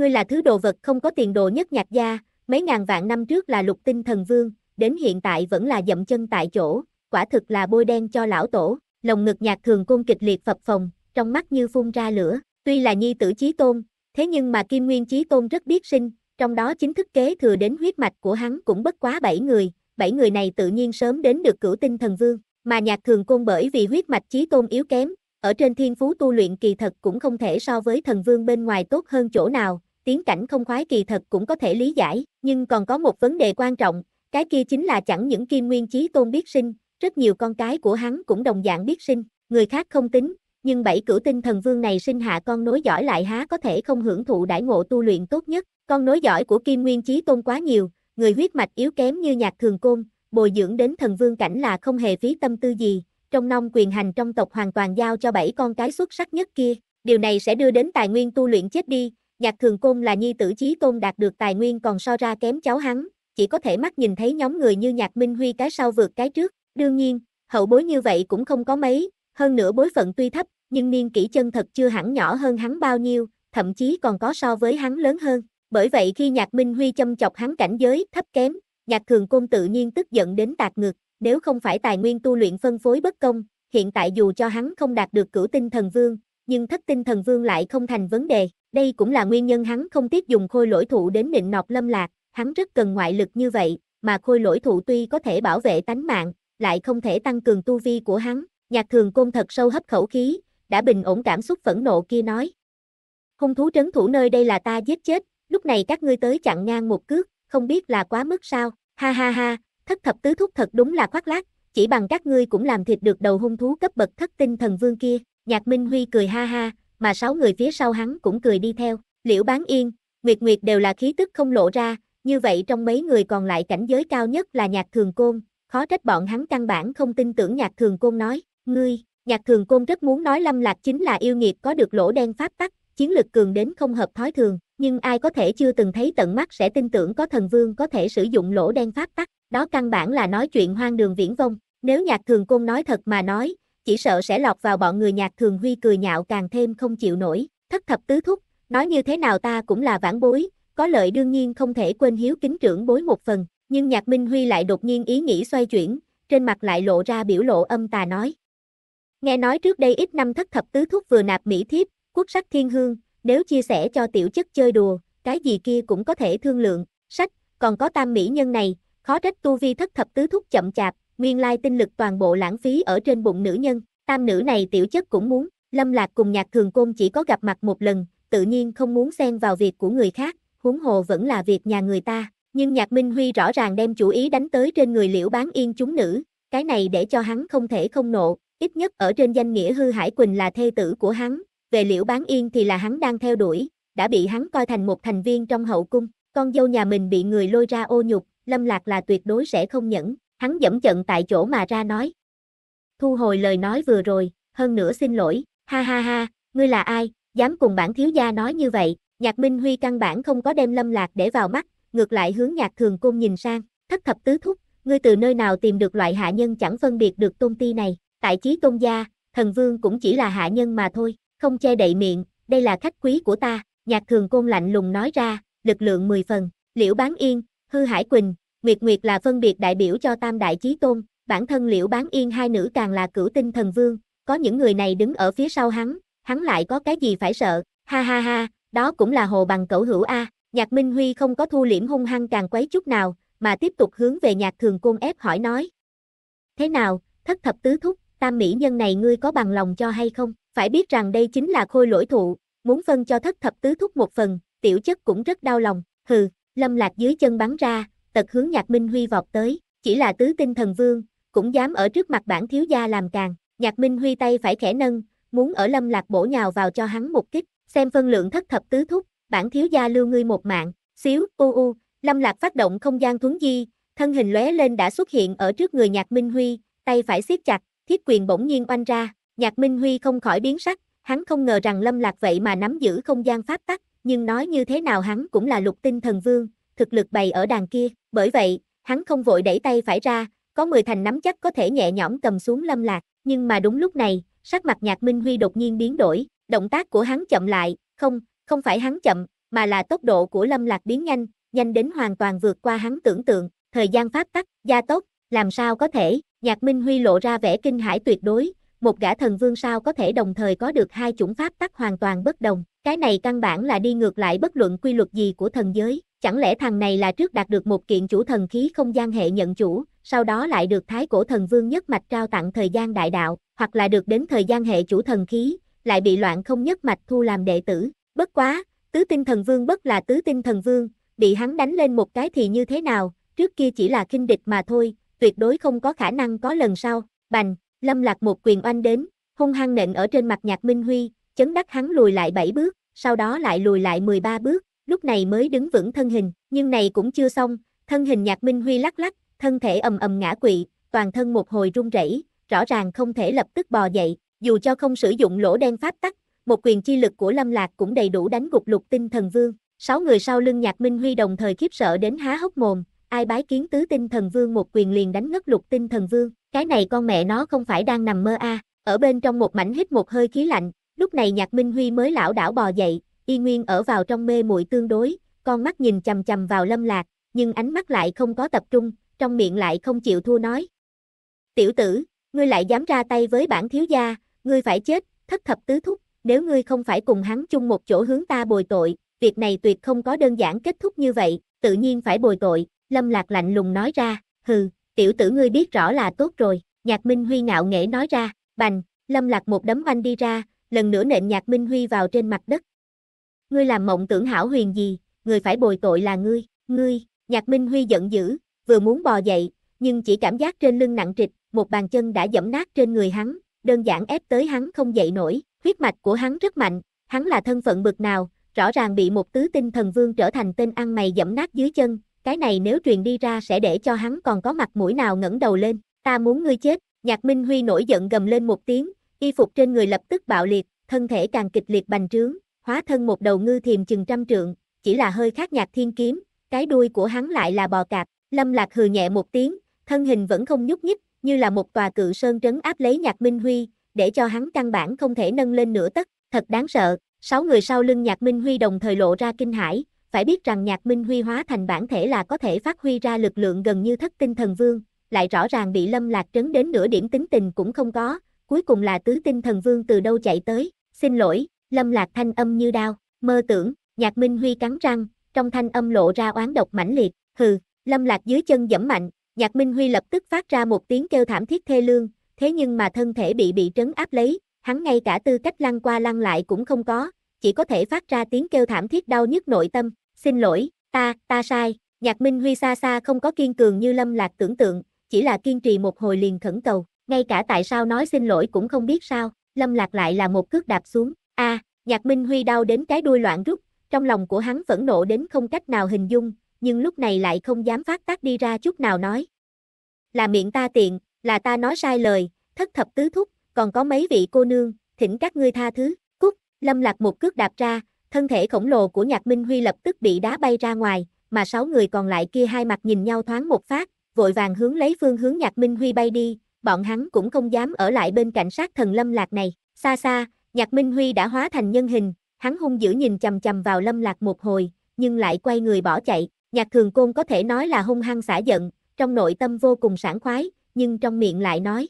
ngươi là thứ đồ vật không có tiền đồ nhất nhạc gia, mấy ngàn vạn năm trước là lục tinh thần vương, đến hiện tại vẫn là dậm chân tại chỗ, quả thực là bôi đen cho lão tổ, lồng ngực nhạc thường côn kịch liệt phập phồng, trong mắt như phun ra lửa, tuy là nhi tử chí tôn, thế nhưng mà kim nguyên chí tôn rất biết sinh, trong đó chính thức kế thừa đến huyết mạch của hắn cũng bất quá 7 người, 7 người này tự nhiên sớm đến được cửu tinh thần vương, mà nhạc thường côn bởi vì huyết mạch chí tôn yếu kém, ở trên thiên phú tu luyện kỳ thật cũng không thể so với thần vương bên ngoài tốt hơn chỗ nào, tiến cảnh không khoái kỳ thật cũng có thể lý giải, nhưng còn có một vấn đề quan trọng, cái kia chính là chẳng những kim nguyên chí tôn biết sinh, rất nhiều con cái của hắn cũng đồng dạng biết sinh, người khác không tính, nhưng bảy cửu tinh thần vương này sinh hạ con nối giỏi lại há có thể không hưởng thụ đại ngộ tu luyện tốt nhất, con nối giỏi của kim nguyên chí tôn quá nhiều, người huyết mạch yếu kém như nhạc thường côn, bồi dưỡng đến thần vương cảnh là không hề phí tâm tư gì, trong nông quyền hành trong tộc hoàn toàn giao cho bảy con cái xuất sắc nhất kia, điều này sẽ đưa đến tài nguyên tu luyện chết đi, Nhạc Thường Côn là nhi tử Chí Tôn đạt được tài nguyên còn so ra kém cháu hắn, chỉ có thể mắt nhìn thấy nhóm người như Nhạc Minh Huy cái sau vượt cái trước, đương nhiên, hậu bối như vậy cũng không có mấy, hơn nữa bối phận tuy thấp, nhưng niên kỹ chân thật chưa hẳn nhỏ hơn hắn bao nhiêu, thậm chí còn có so với hắn lớn hơn. Bởi vậy khi Nhạc Minh Huy châm chọc hắn cảnh giới thấp kém, Nhạc Thường Côn tự nhiên tức giận đến tạc ngược, nếu không phải tài nguyên tu luyện phân phối bất công, hiện tại dù cho hắn không đạt được cửu tinh thần vương, nhưng thất tinh thần vương lại không thành vấn đề. Đây cũng là nguyên nhân hắn không tiếp dùng khôi lỗi thụ đến nịnh nọc lâm lạc, hắn rất cần ngoại lực như vậy, mà khôi lỗi thụ tuy có thể bảo vệ tánh mạng, lại không thể tăng cường tu vi của hắn. Nhạc thường côn thật sâu hấp khẩu khí, đã bình ổn cảm xúc phẫn nộ kia nói. Hung thú trấn thủ nơi đây là ta giết chết, lúc này các ngươi tới chặn ngang một cước, không biết là quá mức sao, ha ha ha, thất thập tứ thúc thật đúng là khoác lác, chỉ bằng các ngươi cũng làm thịt được đầu hung thú cấp bậc thất tinh thần vương kia, nhạc minh huy cười ha ha, mà sáu người phía sau hắn cũng cười đi theo. Liễu Bán Yên, Nguyệt Nguyệt đều là khí tức không lộ ra, như vậy trong mấy người còn lại cảnh giới cao nhất là Nhạc Thường Côn, khó trách bọn hắn căn bản không tin tưởng Nhạc Thường Côn nói, ngươi, Nhạc Thường Côn rất muốn nói Lâm Lạc chính là yêu nghiệt có được lỗ đen pháp tắc, chiến lực cường đến không hợp thói thường, nhưng ai có thể chưa từng thấy tận mắt sẽ tin tưởng có thần vương có thể sử dụng lỗ đen pháp tắc, đó căn bản là nói chuyện hoang đường viễn vông, nếu Nhạc Thường Côn nói thật mà nói, chỉ sợ sẽ lọt vào bọn người nhạc thường huy cười nhạo càng thêm không chịu nổi, thất thập tứ thúc, nói như thế nào ta cũng là vãn bối, có lợi đương nhiên không thể quên hiếu kính trưởng bối một phần, nhưng nhạc Minh Huy lại đột nhiên ý nghĩ xoay chuyển, trên mặt lại lộ ra biểu lộ âm tà nói. Nghe nói trước đây ít năm thất thập tứ thúc vừa nạp mỹ thiếp, quốc sắc thiên hương, nếu chia sẻ cho tiểu chất chơi đùa, cái gì kia cũng có thể thương lượng, sách, còn có tam mỹ nhân này, khó trách tu vi thất thập tứ thúc chậm chạp, nguyên lai tinh lực toàn bộ lãng phí ở trên bụng nữ nhân, tam nữ này tiểu chất cũng muốn, Lâm Lạc cùng Nhạc Thường Côn chỉ có gặp mặt một lần, tự nhiên không muốn xen vào việc của người khác, huống hồ vẫn là việc nhà người ta, nhưng Nhạc Minh Huy rõ ràng đem chủ ý đánh tới trên người Liễu Bán Yên chúng nữ, cái này để cho hắn không thể không nộ, ít nhất ở trên danh nghĩa Hư Hải Quỳnh là thê tử của hắn, về Liễu Bán Yên thì là hắn đang theo đuổi, đã bị hắn coi thành một thành viên trong hậu cung, con dâu nhà mình bị người lôi ra ô nhục, Lâm Lạc là tuyệt đối sẽ không nhẫn, hắn dẫm chận tại chỗ mà ra nói. Thu hồi lời nói vừa rồi, hơn nữa xin lỗi, ha ha ha, ngươi là ai, dám cùng bản thiếu gia nói như vậy, nhạc Minh Huy căn bản không có đem lâm lạc để vào mắt, ngược lại hướng nhạc thường cung nhìn sang, thất thập tứ thúc, ngươi từ nơi nào tìm được loại hạ nhân chẳng phân biệt được tôn ti này, tại chí tôn gia, thần vương cũng chỉ là hạ nhân mà thôi, không che đậy miệng, đây là khách quý của ta, nhạc thường côn lạnh lùng nói ra, lực lượng 10 phần, liễu bán yên, hư hải quỳnh, Nguyệt Nguyệt là phân biệt đại biểu cho tam đại chí tôn, bản thân Liễu Bán Yên hai nữ càng là cửu tinh thần vương, có những người này đứng ở phía sau hắn, hắn lại có cái gì phải sợ, ha ha ha, đó cũng là hồ bằng cẩu hữu A, nhạc Minh Huy không có thu liễm hung hăng càng quấy chút nào, mà tiếp tục hướng về nhạc thường côn ép hỏi nói. Thế nào, thất thập tứ thúc, tam mỹ nhân này ngươi có bằng lòng cho hay không? Phải biết rằng đây chính là khôi lỗi thụ, muốn phân cho thất thập tứ thúc một phần, tiểu chất cũng rất đau lòng, hừ, lâm lạc dưới chân bắn ra, tật hướng Nhạc Minh Huy vọt tới, chỉ là tứ tinh thần vương, cũng dám ở trước mặt bản thiếu gia làm càng, Nhạc Minh Huy tay phải khẽ nâng, muốn ở Lâm Lạc bổ nhào vào cho hắn một kích, xem phân lượng thất thập tứ thúc, bản thiếu gia lưu ngươi một mạng, xíu, u u, Lâm Lạc phát động không gian thuấn di, thân hình lóe lên đã xuất hiện ở trước người Nhạc Minh Huy, tay phải siết chặt, thiết quyền bỗng nhiên oanh ra, Nhạc Minh Huy không khỏi biến sắc, hắn không ngờ rằng Lâm Lạc vậy mà nắm giữ không gian pháp tắc, nhưng nói như thế nào hắn cũng là lục tinh thần vương, thực lực bày ở đàn kia, bởi vậy, hắn không vội đẩy tay phải ra, có 10 thành nắm chắc có thể nhẹ nhõm cầm xuống lâm lạc, nhưng mà đúng lúc này, sắc mặt nhạc Minh Huy đột nhiên biến đổi, động tác của hắn chậm lại, không, không phải hắn chậm, mà là tốc độ của lâm lạc biến nhanh, nhanh đến hoàn toàn vượt qua hắn tưởng tượng, thời gian pháp tắc, gia tốc, làm sao có thể, nhạc Minh Huy lộ ra vẻ kinh hãi tuyệt đối, một gã thần vương sao có thể đồng thời có được hai chủng pháp tắc hoàn toàn bất đồng, cái này căn bản là đi ngược lại bất luận quy luật gì của thần giới, Chẳng lẽ thằng này là trước đạt được một kiện chủ thần khí không gian hệ nhận chủ, sau đó lại được thái cổ thần vương nhất mạch trao tặng thời gian đại đạo, hoặc là được đến thời gian hệ chủ thần khí, lại bị loạn không nhất mạch thu làm đệ tử. Bất quá, tứ tinh thần vương bất là tứ tinh thần vương, bị hắn đánh lên một cái thì như thế nào, trước kia chỉ là kinh địch mà thôi, tuyệt đối không có khả năng có lần sau. Bành, lâm lạc một quyền oanh đến, hung hăng nện ở trên mặt nhạc Minh Huy, chấn đắc hắn lùi lại 7 bước, sau đó lại lùi lại 13 bước, lúc này mới đứng vững thân hình, nhưng này cũng chưa xong, thân hình Nhạc Minh Huy lắc lắc, thân thể ầm ầm ngã quỵ, toàn thân một hồi run rẩy, rõ ràng không thể lập tức bò dậy, dù cho không sử dụng lỗ đen pháp tắc, một quyền chi lực của Lâm Lạc cũng đầy đủ đánh gục Lục Tinh Thần Vương. Sáu người sau lưng Nhạc Minh Huy đồng thời khiếp sợ đến há hốc mồm, ai bái kiến tứ tinh thần vương một quyền liền đánh ngất lục tinh thần vương, cái này con mẹ nó không phải đang nằm mơ a. À. Ở bên trong một mảnh hít một hơi khí lạnh, lúc này Nhạc Minh Huy mới lão đảo bò dậy, y nguyên ở vào trong mê muội tương đối, con mắt nhìn chầm chầm vào lâm lạc, nhưng ánh mắt lại không có tập trung, trong miệng lại không chịu thua nói. Tiểu tử, ngươi lại dám ra tay với bản thiếu gia, ngươi phải chết, thất thập tứ thúc, nếu ngươi không phải cùng hắn chung một chỗ hướng ta bồi tội, việc này tuyệt không có đơn giản kết thúc như vậy, tự nhiên phải bồi tội, lâm lạc lạnh lùng nói ra, hừ, tiểu tử ngươi biết rõ là tốt rồi, nhạc minh huy ngạo nghễ nói ra, bành, lâm lạc một đấm oanh đi ra, lần nữa nện nhạc minh huy vào trên mặt đất, ngươi làm mộng tưởng hảo huyền gì, người phải bồi tội là ngươi, ngươi, nhạc minh huy giận dữ, vừa muốn bò dậy, nhưng chỉ cảm giác trên lưng nặng trịch, một bàn chân đã dẫm nát trên người hắn, đơn giản ép tới hắn không dậy nổi, huyết mạch của hắn rất mạnh, hắn là thân phận bực nào, rõ ràng bị một tứ tinh thần vương trở thành tên ăn mày dẫm nát dưới chân, cái này nếu truyền đi ra sẽ để cho hắn còn có mặt mũi nào ngẩng đầu lên, ta muốn ngươi chết, nhạc minh huy nổi giận gầm lên một tiếng, y phục trên người lập tức bạo liệt, thân thể càng kịch liệt bành trướng, hóa thân một đầu ngư thiềm chừng trăm trượng, chỉ là hơi khác nhạc thiên kiếm, cái đuôi của hắn lại là bò cạp, lâm lạc hừ nhẹ một tiếng, thân hình vẫn không nhúc nhích, như là một tòa cự sơn trấn áp lấy nhạc minh huy, để cho hắn căn bản không thể nâng lên nửa tấc, thật đáng sợ, sáu người sau lưng nhạc minh huy đồng thời lộ ra kinh hãi, phải biết rằng nhạc minh huy hóa thành bản thể là có thể phát huy ra lực lượng gần như thất tinh thần vương, lại rõ ràng bị lâm lạc trấn đến nửa điểm tính tình cũng không có, cuối cùng là tứ tinh thần vương từ đâu chạy tới, xin lỗi, Lâm Lạc thanh âm như đao, mơ tưởng, Nhạc Minh Huy cắn răng, trong thanh âm lộ ra oán độc mãnh liệt, hừ, Lâm Lạc dưới chân dẫm mạnh, Nhạc Minh Huy lập tức phát ra một tiếng kêu thảm thiết thê lương, thế nhưng mà thân thể bị bị trấn áp lấy, hắn ngay cả tư cách lăn qua lăn lại cũng không có, chỉ có thể phát ra tiếng kêu thảm thiết đau nhức nội tâm, xin lỗi, ta, ta sai, Nhạc Minh Huy xa xa không có kiên cường như Lâm Lạc tưởng tượng, chỉ là kiên trì một hồi liền khẩn cầu, ngay cả tại sao nói xin lỗi cũng không biết sao, Lâm Lạc lại là một cước đạp xuống, A, à, Nhạc Minh Huy đau đến cái đuôi loạn rút, trong lòng của hắn phẫn nộ đến không cách nào hình dung, nhưng lúc này lại không dám phát tác đi ra chút nào nói. Là miệng ta tiện, là ta nói sai lời, thất thập tứ thúc, còn có mấy vị cô nương, thỉnh các ngươi tha thứ, cút, lâm lạc một cước đạp ra, thân thể khổng lồ của Nhạc Minh Huy lập tức bị đá bay ra ngoài, mà sáu người còn lại kia hai mặt nhìn nhau thoáng một phát, vội vàng hướng lấy phương hướng Nhạc Minh Huy bay đi, bọn hắn cũng không dám ở lại bên cạnh sát thần lâm lạc này, xa xa, Nhạc Minh Huy đã hóa thành nhân hình, hắn hung dữ nhìn chầm chầm vào lâm lạc một hồi, nhưng lại quay người bỏ chạy. Nhạc Thường Côn có thể nói là hung hăng xả giận, trong nội tâm vô cùng sảng khoái, nhưng trong miệng lại nói.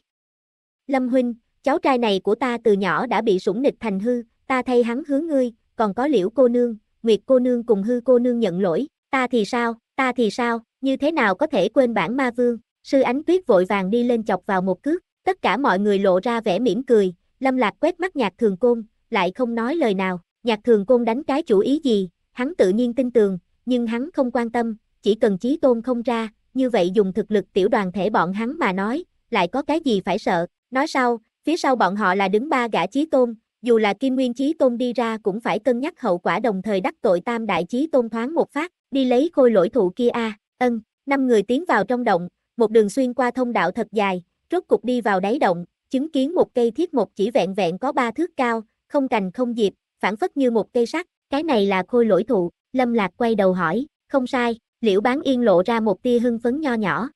Lâm Huynh, cháu trai này của ta từ nhỏ đã bị sủng nịch thành hư, ta thay hắn hướng ngươi, còn có liễu cô nương, nguyệt cô nương cùng hư cô nương nhận lỗi, ta thì sao, ta thì sao, như thế nào có thể quên bản ma vương, sư ánh tuyết vội vàng đi lên chọc vào một cước, tất cả mọi người lộ ra vẻ mỉm cười, Lâm Lạc quét mắt nhạc thường côn, lại không nói lời nào, nhạc thường côn đánh cái chủ ý gì, hắn tự nhiên tin tưởng, nhưng hắn không quan tâm, chỉ cần chí tôn không ra, như vậy dùng thực lực tiểu đoàn thể bọn hắn mà nói, lại có cái gì phải sợ, nói sau, phía sau bọn họ là đứng ba gã chí tôn, dù là kim nguyên chí tôn đi ra cũng phải cân nhắc hậu quả đồng thời đắc tội tam đại chí tôn thoáng một phát, đi lấy khôi lỗi thụ kia a ân, năm người tiến vào trong động, một đường xuyên qua thông đạo thật dài, rốt cục đi vào đáy động, chứng kiến một cây thiết một chỉ vẹn vẹn có ba thước cao, không cành không diệp, phản phất như một cây sắt, cái này là khôi lỗi thụ, Lâm Lạc quay đầu hỏi, không sai, liễu bán yên lộ ra một tia hưng phấn nho nhỏ.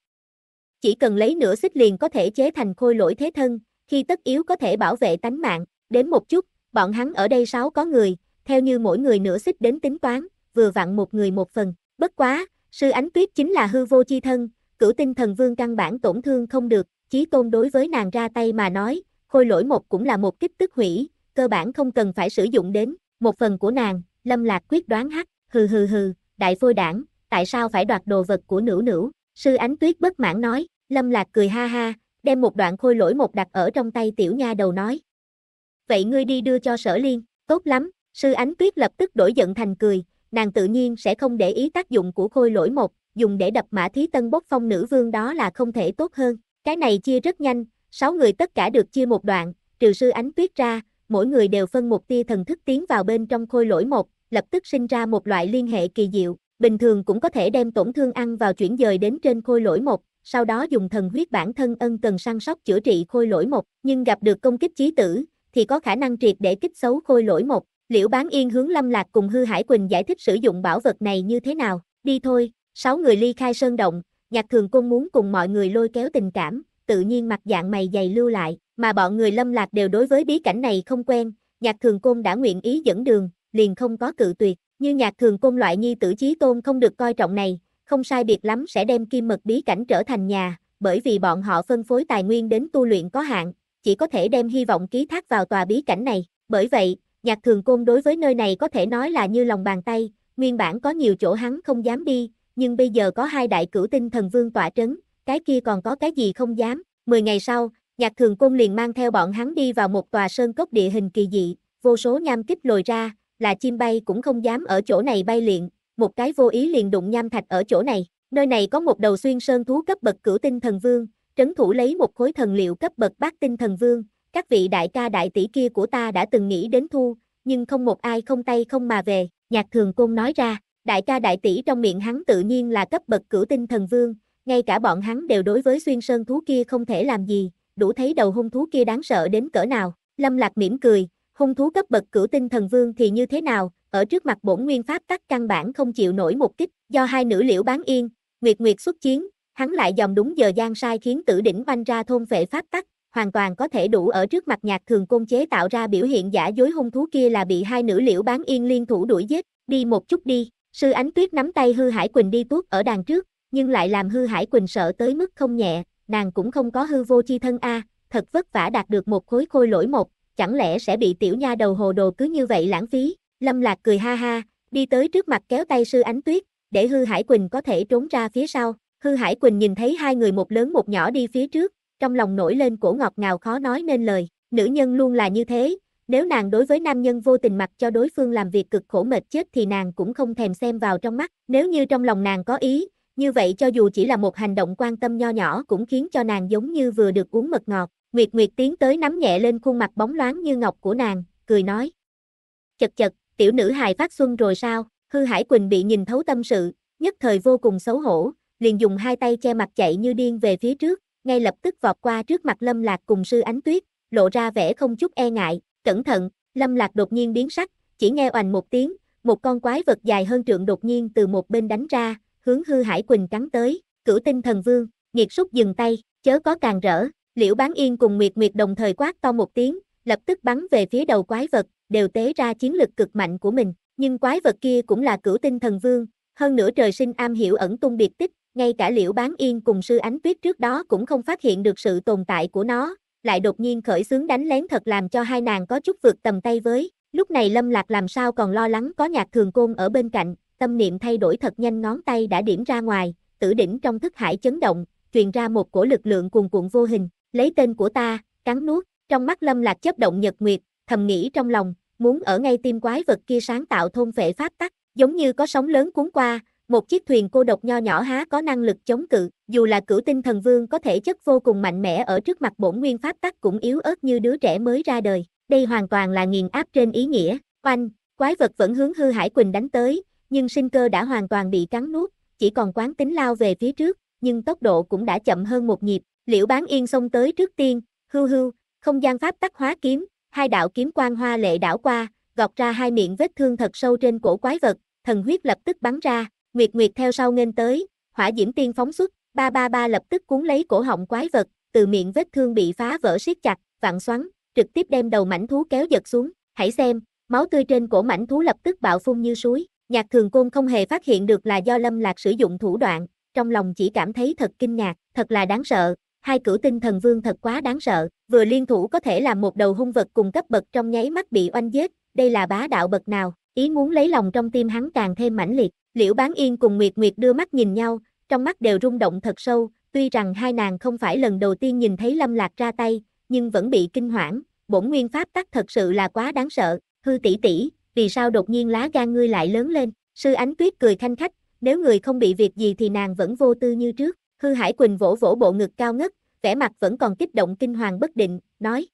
Chỉ cần lấy nửa xích liền có thể chế thành khôi lỗi thế thân, khi tất yếu có thể bảo vệ tánh mạng, đến một chút, bọn hắn ở đây sáu có người, theo như mỗi người nửa xích đến tính toán, vừa vặn một người một phần, bất quá, sư ánh tuyết chính là hư vô chi thân, cửu tinh thần vương căn bản tổn thương không được, Chí Tôn đối với nàng ra tay mà nói, khôi lỗi một cũng là một kích tức hủy, cơ bản không cần phải sử dụng đến, một phần của nàng, Lâm Lạc quyết đoán hắc, hừ hừ hừ, đại phôi đảng, tại sao phải đoạt đồ vật của nữ nữ, sư ánh tuyết bất mãn nói, Lâm Lạc cười ha ha, đem một đoạn khôi lỗi một đặt ở trong tay tiểu nha đầu nói. Vậy ngươi đi đưa cho sở liên, tốt lắm, sư ánh tuyết lập tức đổi giận thành cười, nàng tự nhiên sẽ không để ý tác dụng của khôi lỗi một, dùng để đập mã thí tân bốc phong nữ vương đó là không thể tốt hơn. Cái này chia rất nhanh, sáu người tất cả được chia một đoạn, trừ sư ánh tuyết ra, mỗi người đều phân một tia thần thức tiến vào bên trong khôi lỗi một, lập tức sinh ra một loại liên hệ kỳ diệu, bình thường cũng có thể đem tổn thương ăn vào chuyển dời đến trên khôi lỗi một, sau đó dùng thần huyết bản thân ân cần săn sóc chữa trị khôi lỗi một, nhưng gặp được công kích chí tử, thì có khả năng triệt để kích xấu khôi lỗi một. Liễu Bán Yên hướng Lâm Lạc cùng Hư Hải Quỳnh giải thích sử dụng bảo vật này như thế nào, đi thôi, sáu người ly khai sơn động, Nhạc Thường Cung muốn cùng mọi người lôi kéo tình cảm, tự nhiên mặt dạng mày dày lưu lại, mà bọn người lâm lạc đều đối với bí cảnh này không quen, Nhạc Thường Cung đã nguyện ý dẫn đường, liền không có cự tuyệt, như Nhạc Thường Cung loại nhi tử trí tôn không được coi trọng này, không sai biệt lắm sẽ đem kim mật bí cảnh trở thành nhà, bởi vì bọn họ phân phối tài nguyên đến tu luyện có hạn, chỉ có thể đem hy vọng ký thác vào tòa bí cảnh này, bởi vậy, Nhạc Thường Côn đối với nơi này có thể nói là như lòng bàn tay, nguyên bản có nhiều chỗ hắn không dám đi, nhưng bây giờ có hai đại cửu tinh thần vương tỏa trấn, cái kia còn có cái gì không dám. Mười ngày sau, Nhạc Thường Côn liền mang theo bọn hắn đi vào một tòa sơn cốc địa hình kỳ dị, vô số nham kích lồi ra, là chim bay cũng không dám ở chỗ này bay luyện. một cái vô ý liền đụng nham thạch ở chỗ này. Nơi này có một đầu xuyên sơn thú cấp bậc cửu tinh thần vương, trấn thủ lấy một khối thần liệu cấp bậc bát tinh thần vương, các vị đại ca đại tỷ kia của ta đã từng nghĩ đến thu, nhưng không một ai không tay không mà về, Nhạc Thường Côn nói ra, đại ca đại tỷ trong miệng hắn tự nhiên là cấp bậc cửu tinh thần vương, ngay cả bọn hắn đều đối với xuyên sơn thú kia không thể làm gì, đủ thấy đầu hung thú kia đáng sợ đến cỡ nào. Lâm Lạc mỉm cười, hung thú cấp bậc cửu tinh thần vương thì như thế nào, ở trước mặt bổn nguyên pháp tắc căn bản không chịu nổi một kích, do hai nữ liễu bán yên, nguyệt nguyệt xuất chiến, hắn lại dòng đúng giờ gian sai khiến tử đỉnh banh ra thôn vệ pháp tắc, hoàn toàn có thể đủ ở trước mặt nhạc thường côn chế tạo ra biểu hiện giả dối hung thú kia là bị hai nữ liễu bán yên liên thủ đuổi giết, đi một chút đi. Sư Ánh Tuyết nắm tay Hư Hải Quỳnh đi tuốt ở đàn trước, nhưng lại làm Hư Hải Quỳnh sợ tới mức không nhẹ, nàng cũng không có hư vô chi thân a, thật vất vả đạt được một khối khôi lỗi một, chẳng lẽ sẽ bị tiểu nha đầu hồ đồ cứ như vậy lãng phí. Lâm Lạc cười ha ha, đi tới trước mặt kéo tay Sư Ánh Tuyết, để Hư Hải Quỳnh có thể trốn ra phía sau. Hư Hải Quỳnh nhìn thấy hai người một lớn một nhỏ đi phía trước, trong lòng nổi lên cổ ngọt ngào khó nói nên lời, nữ nhân luôn là như thế, nếu nàng đối với nam nhân vô tình mặc cho đối phương làm việc cực khổ mệt chết thì nàng cũng không thèm xem vào trong mắt, nếu như trong lòng nàng có ý, như vậy cho dù chỉ là một hành động quan tâm nho nhỏ cũng khiến cho nàng giống như vừa được uống mật ngọt. Nguyệt Nguyệt tiến tới nắm nhẹ lên khuôn mặt bóng loáng như ngọc của nàng, cười nói. Chật chật, tiểu nữ hài phát xuân rồi sao, hư hải quỳnh bị nhìn thấu tâm sự, nhất thời vô cùng xấu hổ, liền dùng hai tay che mặt chạy như điên về phía trước, ngay lập tức vọt qua trước mặt lâm lạc cùng sư ánh tuyết, lộ ra vẻ không chút e ngại, Cẩn thận, Lâm Lạc đột nhiên biến sắc, chỉ nghe oành một tiếng, một con quái vật dài hơn trượng đột nhiên từ một bên đánh ra, hướng hư hải quỳnh cắn tới, cửu tinh thần vương, nghiệt súc dừng tay, chớ có càng rỡ, liễu bán yên cùng Nguyệt Nguyệt đồng thời quát to một tiếng, lập tức bắn về phía đầu quái vật, đều tế ra chiến lực cực mạnh của mình, nhưng quái vật kia cũng là cửu tinh thần vương, hơn nữa trời sinh am hiểu ẩn tung biệt tích, ngay cả liễu bán yên cùng sư ánh tuyết trước đó cũng không phát hiện được sự tồn tại của nó, lại đột nhiên khởi xướng đánh lén thật làm cho hai nàng có chút vượt tầm tay với. Lúc này Lâm Lạc làm sao còn lo lắng có nhạc thường côn ở bên cạnh, tâm niệm thay đổi thật nhanh ngón tay đã điểm ra ngoài, tử đỉnh trong thức hải chấn động, truyền ra một cổ lực lượng cuồn cuộn vô hình, lấy tên của ta, cắn nuốt, trong mắt Lâm Lạc chớp động nhật nguyệt, thầm nghĩ trong lòng, muốn ở ngay tim quái vật kia sáng tạo thôn vệ pháp tắc, giống như có sóng lớn cuốn qua, một chiếc thuyền cô độc nho nhỏ há có năng lực chống cự, dù là cửu tinh thần vương có thể chất vô cùng mạnh mẽ ở trước mặt bổn nguyên pháp tắc cũng yếu ớt như đứa trẻ mới ra đời, đây hoàn toàn là nghiền áp trên ý nghĩa, oanh, quái vật vẫn hướng hư hải quỳnh đánh tới, nhưng sinh cơ đã hoàn toàn bị cắn nuốt, chỉ còn quán tính lao về phía trước, nhưng tốc độ cũng đã chậm hơn một nhịp, liễu bán yên xông tới trước tiên, hưu hưu, không gian pháp tắc hóa kiếm, hai đạo kiếm quang hoa lệ đảo qua, gọt ra hai miệng vết thương thật sâu trên cổ quái vật, thần huyết lập tức bắn ra, Nguyệt Nguyệt theo sau nghênh tới, hỏa diễm tiên phóng xuất, ba ba ba lập tức cuốn lấy cổ họng quái vật, từ miệng vết thương bị phá vỡ siết chặt, vặn xoắn, trực tiếp đem đầu mảnh thú kéo giật xuống, hãy xem, máu tươi trên cổ mảnh thú lập tức bạo phun như suối, nhạc thường côn không hề phát hiện được là do lâm lạc sử dụng thủ đoạn, trong lòng chỉ cảm thấy thật kinh ngạc, thật là đáng sợ, hai cửu tinh thần vương thật quá đáng sợ, vừa liên thủ có thể làm một đầu hung vật cùng cấp bậc trong nháy mắt bị oanh giết, đây là bá đạo bậc nào, ý muốn lấy lòng trong tim hắn càng thêm mãnh liệt, Liễu Bán Yên cùng Nguyệt Nguyệt đưa mắt nhìn nhau, trong mắt đều rung động thật sâu, tuy rằng hai nàng không phải lần đầu tiên nhìn thấy Lâm Lạc ra tay, nhưng vẫn bị kinh hoảng, bổn nguyên pháp tắc thật sự là quá đáng sợ, hư tỷ tỷ, vì sao đột nhiên lá gan ngươi lại lớn lên, sư ánh tuyết cười thanh khách, nếu người không bị việc gì thì nàng vẫn vô tư như trước, hư hải quỳnh vỗ vỗ bộ ngực cao ngất, vẻ mặt vẫn còn kích động kinh hoàng bất định, nói.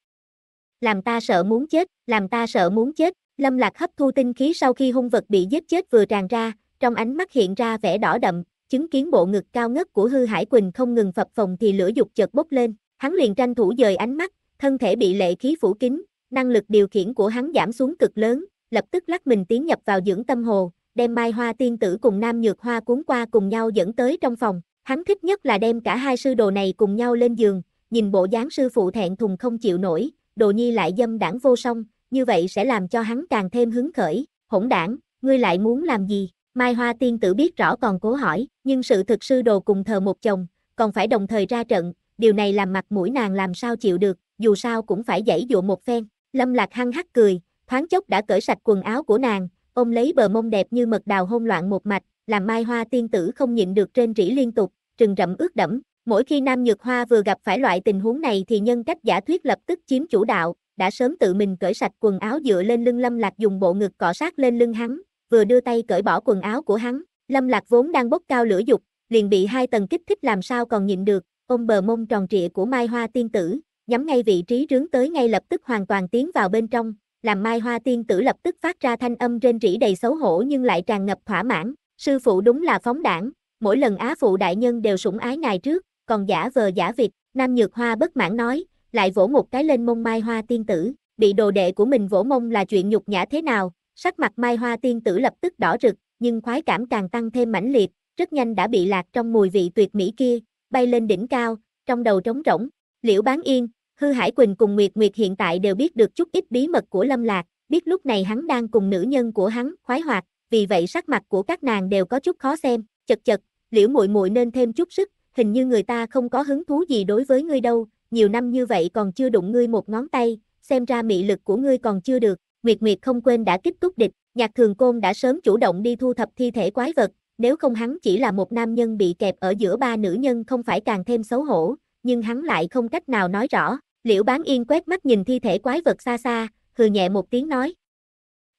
Làm ta sợ muốn chết, làm ta sợ muốn chết, lâm lạc hấp thu tinh khí sau khi hung vật bị giết chết vừa tràn ra, trong ánh mắt hiện ra vẻ đỏ đậm, chứng kiến bộ ngực cao ngất của hư hải quỳnh không ngừng phập phồng thì lửa dục chợt bốc lên, hắn liền tranh thủ dời ánh mắt, thân thể bị lệ khí phủ kín, năng lực điều khiển của hắn giảm xuống cực lớn, lập tức lắc mình tiến nhập vào dưỡng tâm hồ, đem mai hoa tiên tử cùng nam nhược hoa cuốn qua cùng nhau dẫn tới trong phòng, hắn thích nhất là đem cả hai sư đồ này cùng nhau lên giường, nhìn bộ dáng sư phụ thẹn thùng không chịu nổi, đồ nhi lại dâm đảng vô song, như vậy sẽ làm cho hắn càng thêm hứng khởi, hỗn đảng, ngươi lại muốn làm gì? Mai Hoa tiên tử biết rõ còn cố hỏi, nhưng sự thực sư đồ cùng thờ một chồng, còn phải đồng thời ra trận, điều này làm mặt mũi nàng làm sao chịu được, dù sao cũng phải dãy dụa một phen. Lâm Lạc hăng hắc cười, thoáng chốc đã cởi sạch quần áo của nàng, ôm lấy bờ mông đẹp như mật đào hôn loạn một mạch, làm Mai Hoa tiên tử không nhịn được trên rỉ liên tục, trừng rậm ướt đẫm. Mỗi khi Nam Nhược Hoa vừa gặp phải loại tình huống này thì nhân cách giả thuyết lập tức chiếm chủ đạo, đã sớm tự mình cởi sạch quần áo dựa lên lưng Lâm Lạc dùng bộ ngực cọ sát lên lưng hắn, vừa đưa tay cởi bỏ quần áo của hắn, lâm lạc vốn đang bốc cao lửa dục, liền bị hai tầng kích thích làm sao còn nhịn được, ôm bờ mông tròn trịa của Mai Hoa Tiên Tử, nhắm ngay vị trí rướng tới ngay lập tức hoàn toàn tiến vào bên trong, làm Mai Hoa Tiên Tử lập tức phát ra thanh âm rên rỉ đầy xấu hổ nhưng lại tràn ngập thỏa mãn, sư phụ đúng là phóng đảng, mỗi lần á phụ đại nhân đều sủng ái ngài trước, còn giả vờ giả vịt, Nam Nhược Hoa bất mãn nói, lại vỗ một cái lên mông Mai Hoa Tiên Tử, bị đồ đệ của mình vỗ mông là chuyện nhục nhã thế nào, Sắc mặt Mai Hoa tiên tử lập tức đỏ rực, nhưng khoái cảm càng tăng thêm mãnh liệt, rất nhanh đã bị lạc trong mùi vị tuyệt mỹ kia, bay lên đỉnh cao, trong đầu trống rỗng. Liễu Bán Yên, Hư Hải Quỳnh cùng Nguyệt Nguyệt hiện tại đều biết được chút ít bí mật của Lâm Lạc, biết lúc này hắn đang cùng nữ nhân của hắn khoái hoạt, vì vậy sắc mặt của các nàng đều có chút khó xem, chật chật, Liễu muội muội nên thêm chút sức, hình như người ta không có hứng thú gì đối với ngươi đâu, nhiều năm như vậy còn chưa đụng ngươi một ngón tay, xem ra mị lực của ngươi còn chưa được, Nguyệt Nguyệt không quên đã kích túc địch, nhạc thường côn đã sớm chủ động đi thu thập thi thể quái vật, nếu không hắn chỉ là một nam nhân bị kẹp ở giữa ba nữ nhân không phải càng thêm xấu hổ, nhưng hắn lại không cách nào nói rõ, liễu bán yên quét mắt nhìn thi thể quái vật xa xa, hừ nhẹ một tiếng nói.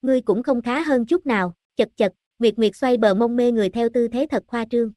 Ngươi cũng không khá hơn chút nào, chật chật, Nguyệt Nguyệt xoay bờ mông mê người theo tư thế thật khoa trương.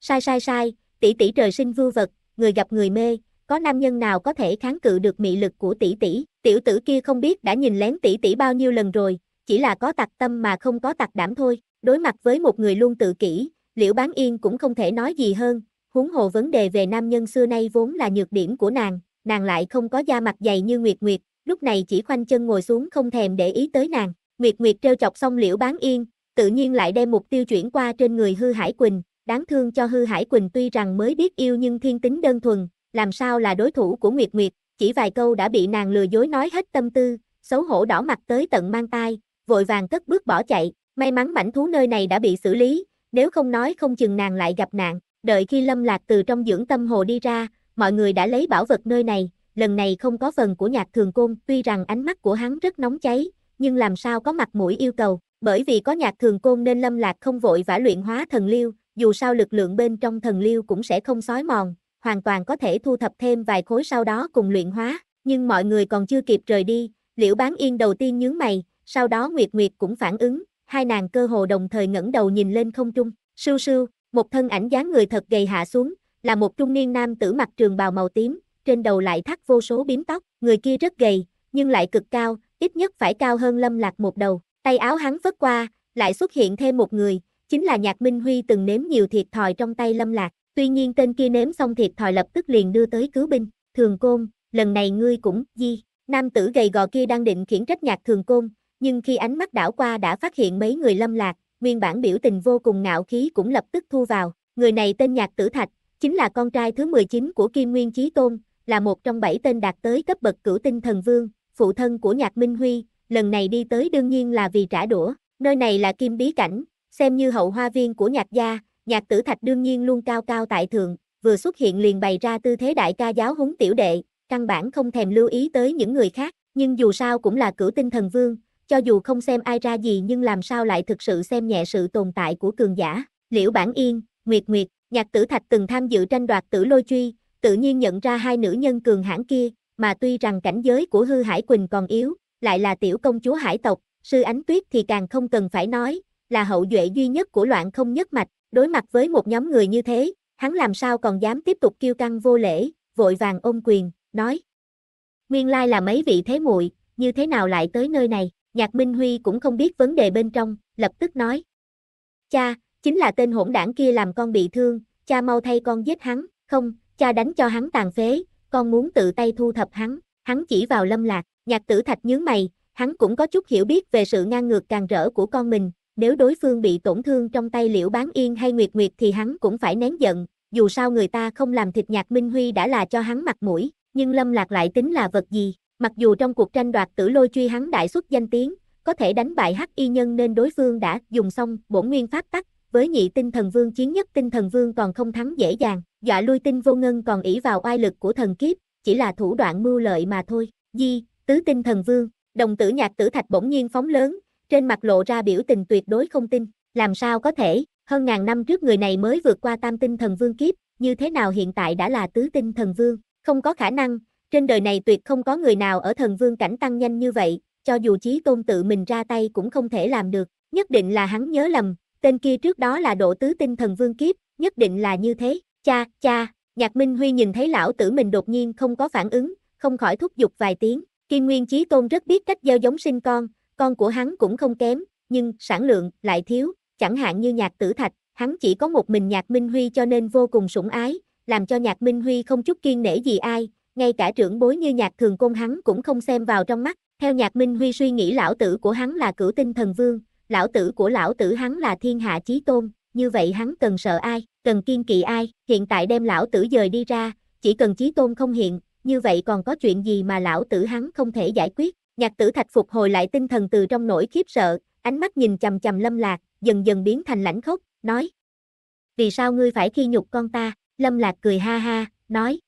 Sai sai sai, tỷ tỷ trời sinh vưu vật, người gặp người mê, có nam nhân nào có thể kháng cự được mị lực của tỷ tỷ, tiểu tử kia không biết đã nhìn lén tỷ tỷ bao nhiêu lần rồi, chỉ là có tặc tâm mà không có tặc đảm thôi, đối mặt với một người luôn tự kỷ, Liễu Bán Yên cũng không thể nói gì hơn, huống hồ vấn đề về nam nhân xưa nay vốn là nhược điểm của nàng, nàng lại không có da mặt dày như Nguyệt Nguyệt, lúc này chỉ khoanh chân ngồi xuống không thèm để ý tới nàng, Nguyệt Nguyệt trêu chọc xong Liễu Bán Yên, tự nhiên lại đem mục tiêu chuyển qua trên người Hư Hải Quỳnh, đáng thương cho Hư Hải Quỳnh tuy rằng mới biết yêu nhưng thiên tính đơn thuần, làm sao là đối thủ của Nguyệt Nguyệt, chỉ vài câu đã bị nàng lừa dối nói hết tâm tư, xấu hổ đỏ mặt tới tận mang tai, vội vàng cất bước bỏ chạy, may mắn mảnh thú nơi này đã bị xử lý, nếu không nói không chừng nàng lại gặp nạn, đợi khi Lâm Lạc từ trong dưỡng tâm hồ đi ra, mọi người đã lấy bảo vật nơi này, lần này không có phần của nhạc thường côn, tuy rằng ánh mắt của hắn rất nóng cháy, nhưng làm sao có mặt mũi yêu cầu, bởi vì có nhạc thường côn nên Lâm Lạc không vội vã luyện hóa thần liêu, dù sao lực lượng bên trong thần liêu cũng sẽ không sói mòn, hoàn toàn có thể thu thập thêm vài khối sau đó cùng luyện hóa, nhưng mọi người còn chưa kịp rời đi, Liễu Bán Yên đầu tiên nhướng mày, sau đó Nguyệt Nguyệt cũng phản ứng, hai nàng cơ hồ đồng thời ngẩng đầu nhìn lên không trung, sưu sưu, một thân ảnh dáng người thật gầy hạ xuống, là một trung niên nam tử mặc trường bào màu tím, trên đầu lại thắt vô số bím tóc, người kia rất gầy, nhưng lại cực cao, ít nhất phải cao hơn Lâm Lạc một đầu, tay áo hắn vất qua, lại xuất hiện thêm một người, chính là Nhạc Minh Huy từng nếm nhiều thiệt thòi trong tay Lâm Lạc, Tuy nhiên tên kia nếm xong thiệt thòi lập tức liền đưa tới cứu binh, thường côn, lần này ngươi cũng, di, nam tử gầy gò kia đang định khiển trách nhạc thường côn, nhưng khi ánh mắt đảo qua đã phát hiện mấy người lâm lạc, nguyên bản biểu tình vô cùng ngạo khí cũng lập tức thu vào, người này tên nhạc tử thạch, chính là con trai thứ 19 của Kim Nguyên Chí Tôn, là một trong bảy tên đạt tới cấp bậc cửu tinh thần vương, phụ thân của nhạc Minh Huy, lần này đi tới đương nhiên là vì trả đũa, nơi này là Kim Bí Cảnh, xem như hậu hoa viên của nhạc gia, nhạc tử thạch đương nhiên luôn cao cao tại thượng, vừa xuất hiện liền bày ra tư thế đại ca giáo huấn tiểu đệ, căn bản không thèm lưu ý tới những người khác, nhưng dù sao cũng là cửu tinh thần vương, cho dù không xem ai ra gì nhưng làm sao lại thực sự xem nhẹ sự tồn tại của cường giả, liễu bản yên, nguyệt nguyệt, nhạc tử thạch từng tham dự tranh đoạt tử lôi truy, tự nhiên nhận ra hai nữ nhân cường hãn kia, mà tuy rằng cảnh giới của hư hải quỳnh còn yếu, lại là tiểu công chúa hải tộc, sư ánh tuyết thì càng không cần phải nói, là hậu duệ duy nhất của loạn không nhất mạch, Đối mặt với một nhóm người như thế, hắn làm sao còn dám tiếp tục kêu căng vô lễ, vội vàng ôm quyền, nói. Nguyên lai là mấy vị thế muội, như thế nào lại tới nơi này, nhạc Minh Huy cũng không biết vấn đề bên trong, lập tức nói. Cha, chính là tên hỗn đảng kia làm con bị thương, cha mau thay con giết hắn, không, cha đánh cho hắn tàn phế, con muốn tự tay thu thập hắn, hắn chỉ vào lâm lạc, nhạc tử thạch nhướng mày, hắn cũng có chút hiểu biết về sự ngang ngược càng rỡ của con mình, nếu đối phương bị tổn thương trong tay liễu bán yên hay nguyệt nguyệt thì hắn cũng phải nén giận, dù sao người ta không làm thịt nhạc Minh Huy đã là cho hắn mặt mũi, nhưng Lâm Lạc lại tính là vật gì, mặc dù trong cuộc tranh đoạt tử lôi truy hắn đại xuất danh tiếng, có thể đánh bại hắc y nhân nên đối phương đã dùng xong bổn nguyên pháp tắc, với nhị tinh thần vương chiến nhất tinh thần vương còn không thắng dễ dàng, dọa lui tinh vô ngân còn ỷ vào oai lực của thần kiếp, chỉ là thủ đoạn mưu lợi mà thôi, di, tứ tinh thần vương, đồng tử nhạc tử thạch bỗng nhiên phóng lớn, trên mặt lộ ra biểu tình tuyệt đối không tin, làm sao có thể, hơn ngàn năm trước người này mới vượt qua tam tinh thần vương kiếp, như thế nào hiện tại đã là tứ tinh thần vương, không có khả năng, trên đời này tuyệt không có người nào ở thần vương cảnh tăng nhanh như vậy, cho dù chí tôn tự mình ra tay cũng không thể làm được, nhất định là hắn nhớ lầm, tên kia trước đó là độ tứ tinh thần vương kiếp, nhất định là như thế, cha, cha, nhạc minh huy nhìn thấy lão tử mình đột nhiên không có phản ứng, không khỏi thúc giục vài tiếng, kim nguyên chí tôn rất biết cách gieo giống sinh con, con của hắn cũng không kém, nhưng sản lượng lại thiếu, chẳng hạn như nhạc tử thạch, hắn chỉ có một mình nhạc Minh Huy cho nên vô cùng sủng ái, làm cho nhạc Minh Huy không chút kiên nể gì ai, ngay cả trưởng bối như nhạc thường công hắn cũng không xem vào trong mắt, theo nhạc Minh Huy suy nghĩ lão tử của hắn là cửu tinh thần vương, lão tử của lão tử hắn là thiên hạ chí tôn, như vậy hắn cần sợ ai, cần kiên kỵ ai, hiện tại đem lão tử dời đi ra, chỉ cần chí tôn không hiện, như vậy còn có chuyện gì mà lão tử hắn không thể giải quyết, Nhạc tử thạch phục hồi lại tinh thần từ trong nỗi khiếp sợ, ánh mắt nhìn chầm chầm lâm lạc, dần dần biến thành lãnh khốc, nói. Vì sao ngươi phải khi nhục con ta? Lâm lạc cười ha ha, nói.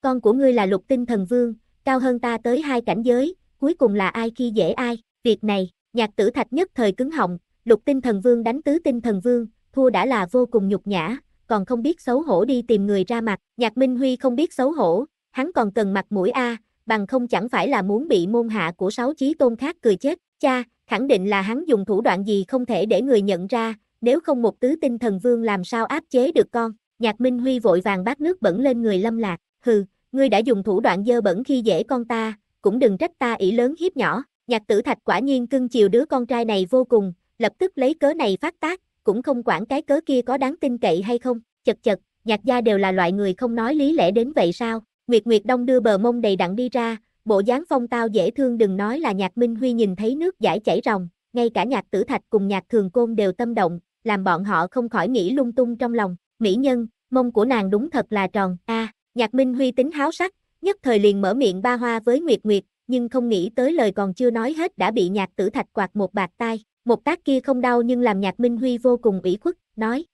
Con của ngươi là lục tinh thần vương, cao hơn ta tới hai cảnh giới, cuối cùng là ai khi dễ ai, việc này, nhạc tử thạch nhất thời cứng họng, lục tinh thần vương đánh tứ tinh thần vương, thua đã là vô cùng nhục nhã, còn không biết xấu hổ đi tìm người ra mặt, nhạc Minh Huy không biết xấu hổ, hắn còn cần mặt mũi A, bằng không chẳng phải là muốn bị môn hạ của sáu chí tôn khác cười chết, cha, khẳng định là hắn dùng thủ đoạn gì không thể để người nhận ra, nếu không một tứ tinh thần vương làm sao áp chế được con, nhạc Minh Huy vội vàng bát nước bẩn lên người lâm lạc, hừ, ngươi đã dùng thủ đoạn dơ bẩn khi dễ con ta, cũng đừng trách ta ỷ lớn hiếp nhỏ, nhạc tử thạch quả nhiên cưng chiều đứa con trai này vô cùng, lập tức lấy cớ này phát tác, cũng không quản cái cớ kia có đáng tin cậy hay không, chật chật, nhạc gia đều là loại người không nói lý lẽ đến vậy sao, Nguyệt Nguyệt Đông đưa bờ mông đầy đặn đi ra, bộ dáng phong tao dễ thương đừng nói là nhạc Minh Huy nhìn thấy nước giải chảy ròng, ngay cả nhạc tử thạch cùng nhạc thường côn đều tâm động, làm bọn họ không khỏi nghĩ lung tung trong lòng, mỹ nhân, mông của nàng đúng thật là tròn, a à, nhạc Minh Huy tính háo sắc, nhất thời liền mở miệng ba hoa với Nguyệt Nguyệt, nhưng không nghĩ tới lời còn chưa nói hết đã bị nhạc tử thạch quạt một bạt tai, một tác kia không đau nhưng làm nhạc Minh Huy vô cùng ủy khuất, nói.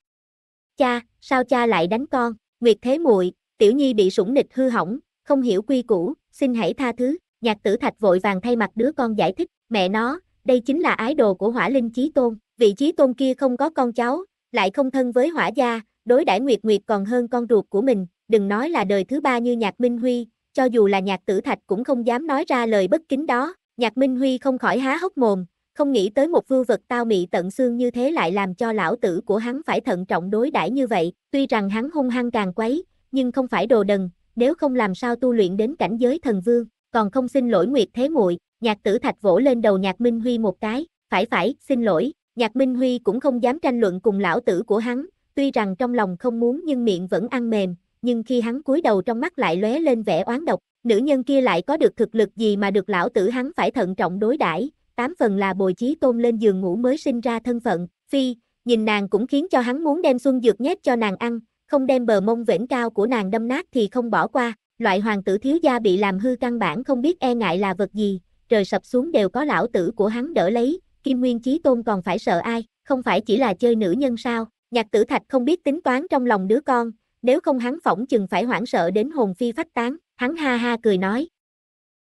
Cha, sao cha lại đánh con, Nguyệt thế muội tiểu nhi bị sủng nịch hư hỏng, không hiểu quy củ, xin hãy tha thứ, nhạc tử thạch vội vàng thay mặt đứa con giải thích, mẹ nó, đây chính là ái đồ của hỏa linh chí tôn, vị chí tôn kia không có con cháu, lại không thân với hỏa gia, đối đãi nguyệt nguyệt còn hơn con ruột của mình, đừng nói là đời thứ ba như nhạc Minh Huy, cho dù là nhạc tử thạch cũng không dám nói ra lời bất kính đó, nhạc Minh Huy không khỏi há hốc mồm, không nghĩ tới một vưu vật tao mị tận xương như thế lại làm cho lão tử của hắn phải thận trọng đối đãi như vậy, tuy rằng hắn hung hăng càng quấy, nhưng không phải đồ đần, nếu không làm sao tu luyện đến cảnh giới thần vương, còn không xin lỗi Nguyệt Thế muội, Nhạc Tử Thạch vỗ lên đầu Nhạc Minh Huy một cái, phải phải, xin lỗi, Nhạc Minh Huy cũng không dám tranh luận cùng lão tử của hắn, tuy rằng trong lòng không muốn nhưng miệng vẫn ăn mềm, nhưng khi hắn cúi đầu trong mắt lại lóe lên vẻ oán độc, nữ nhân kia lại có được thực lực gì mà được lão tử hắn phải thận trọng đối đãi, tám phần là bồi trí tôn lên giường ngủ mới sinh ra thân phận, phi, nhìn nàng cũng khiến cho hắn muốn đem xuân dược nhét cho nàng ăn, không đem bờ mông vểnh cao của nàng đâm nát thì không bỏ qua, loại hoàng tử thiếu gia bị làm hư căn bản không biết e ngại là vật gì, trời sập xuống đều có lão tử của hắn đỡ lấy, Kim Nguyên Chí Tôn còn phải sợ ai, không phải chỉ là chơi nữ nhân sao, nhạc tử thạch không biết tính toán trong lòng đứa con, nếu không hắn phỏng chừng phải hoảng sợ đến hồn phi phách tán, hắn ha ha cười nói.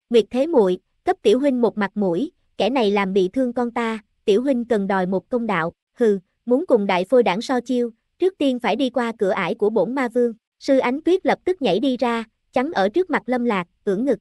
Nguyệt Thế muội cấp tiểu huynh một mặt mũi, kẻ này làm bị thương con ta, tiểu huynh cần đòi một công đạo, hừ, muốn cùng đại phôi đảng so chiêu, trước tiên phải đi qua cửa ải của bổn ma vương, sư ánh tuyết lập tức nhảy đi ra, chắn ở trước mặt lâm lạc, ưỡn ngực.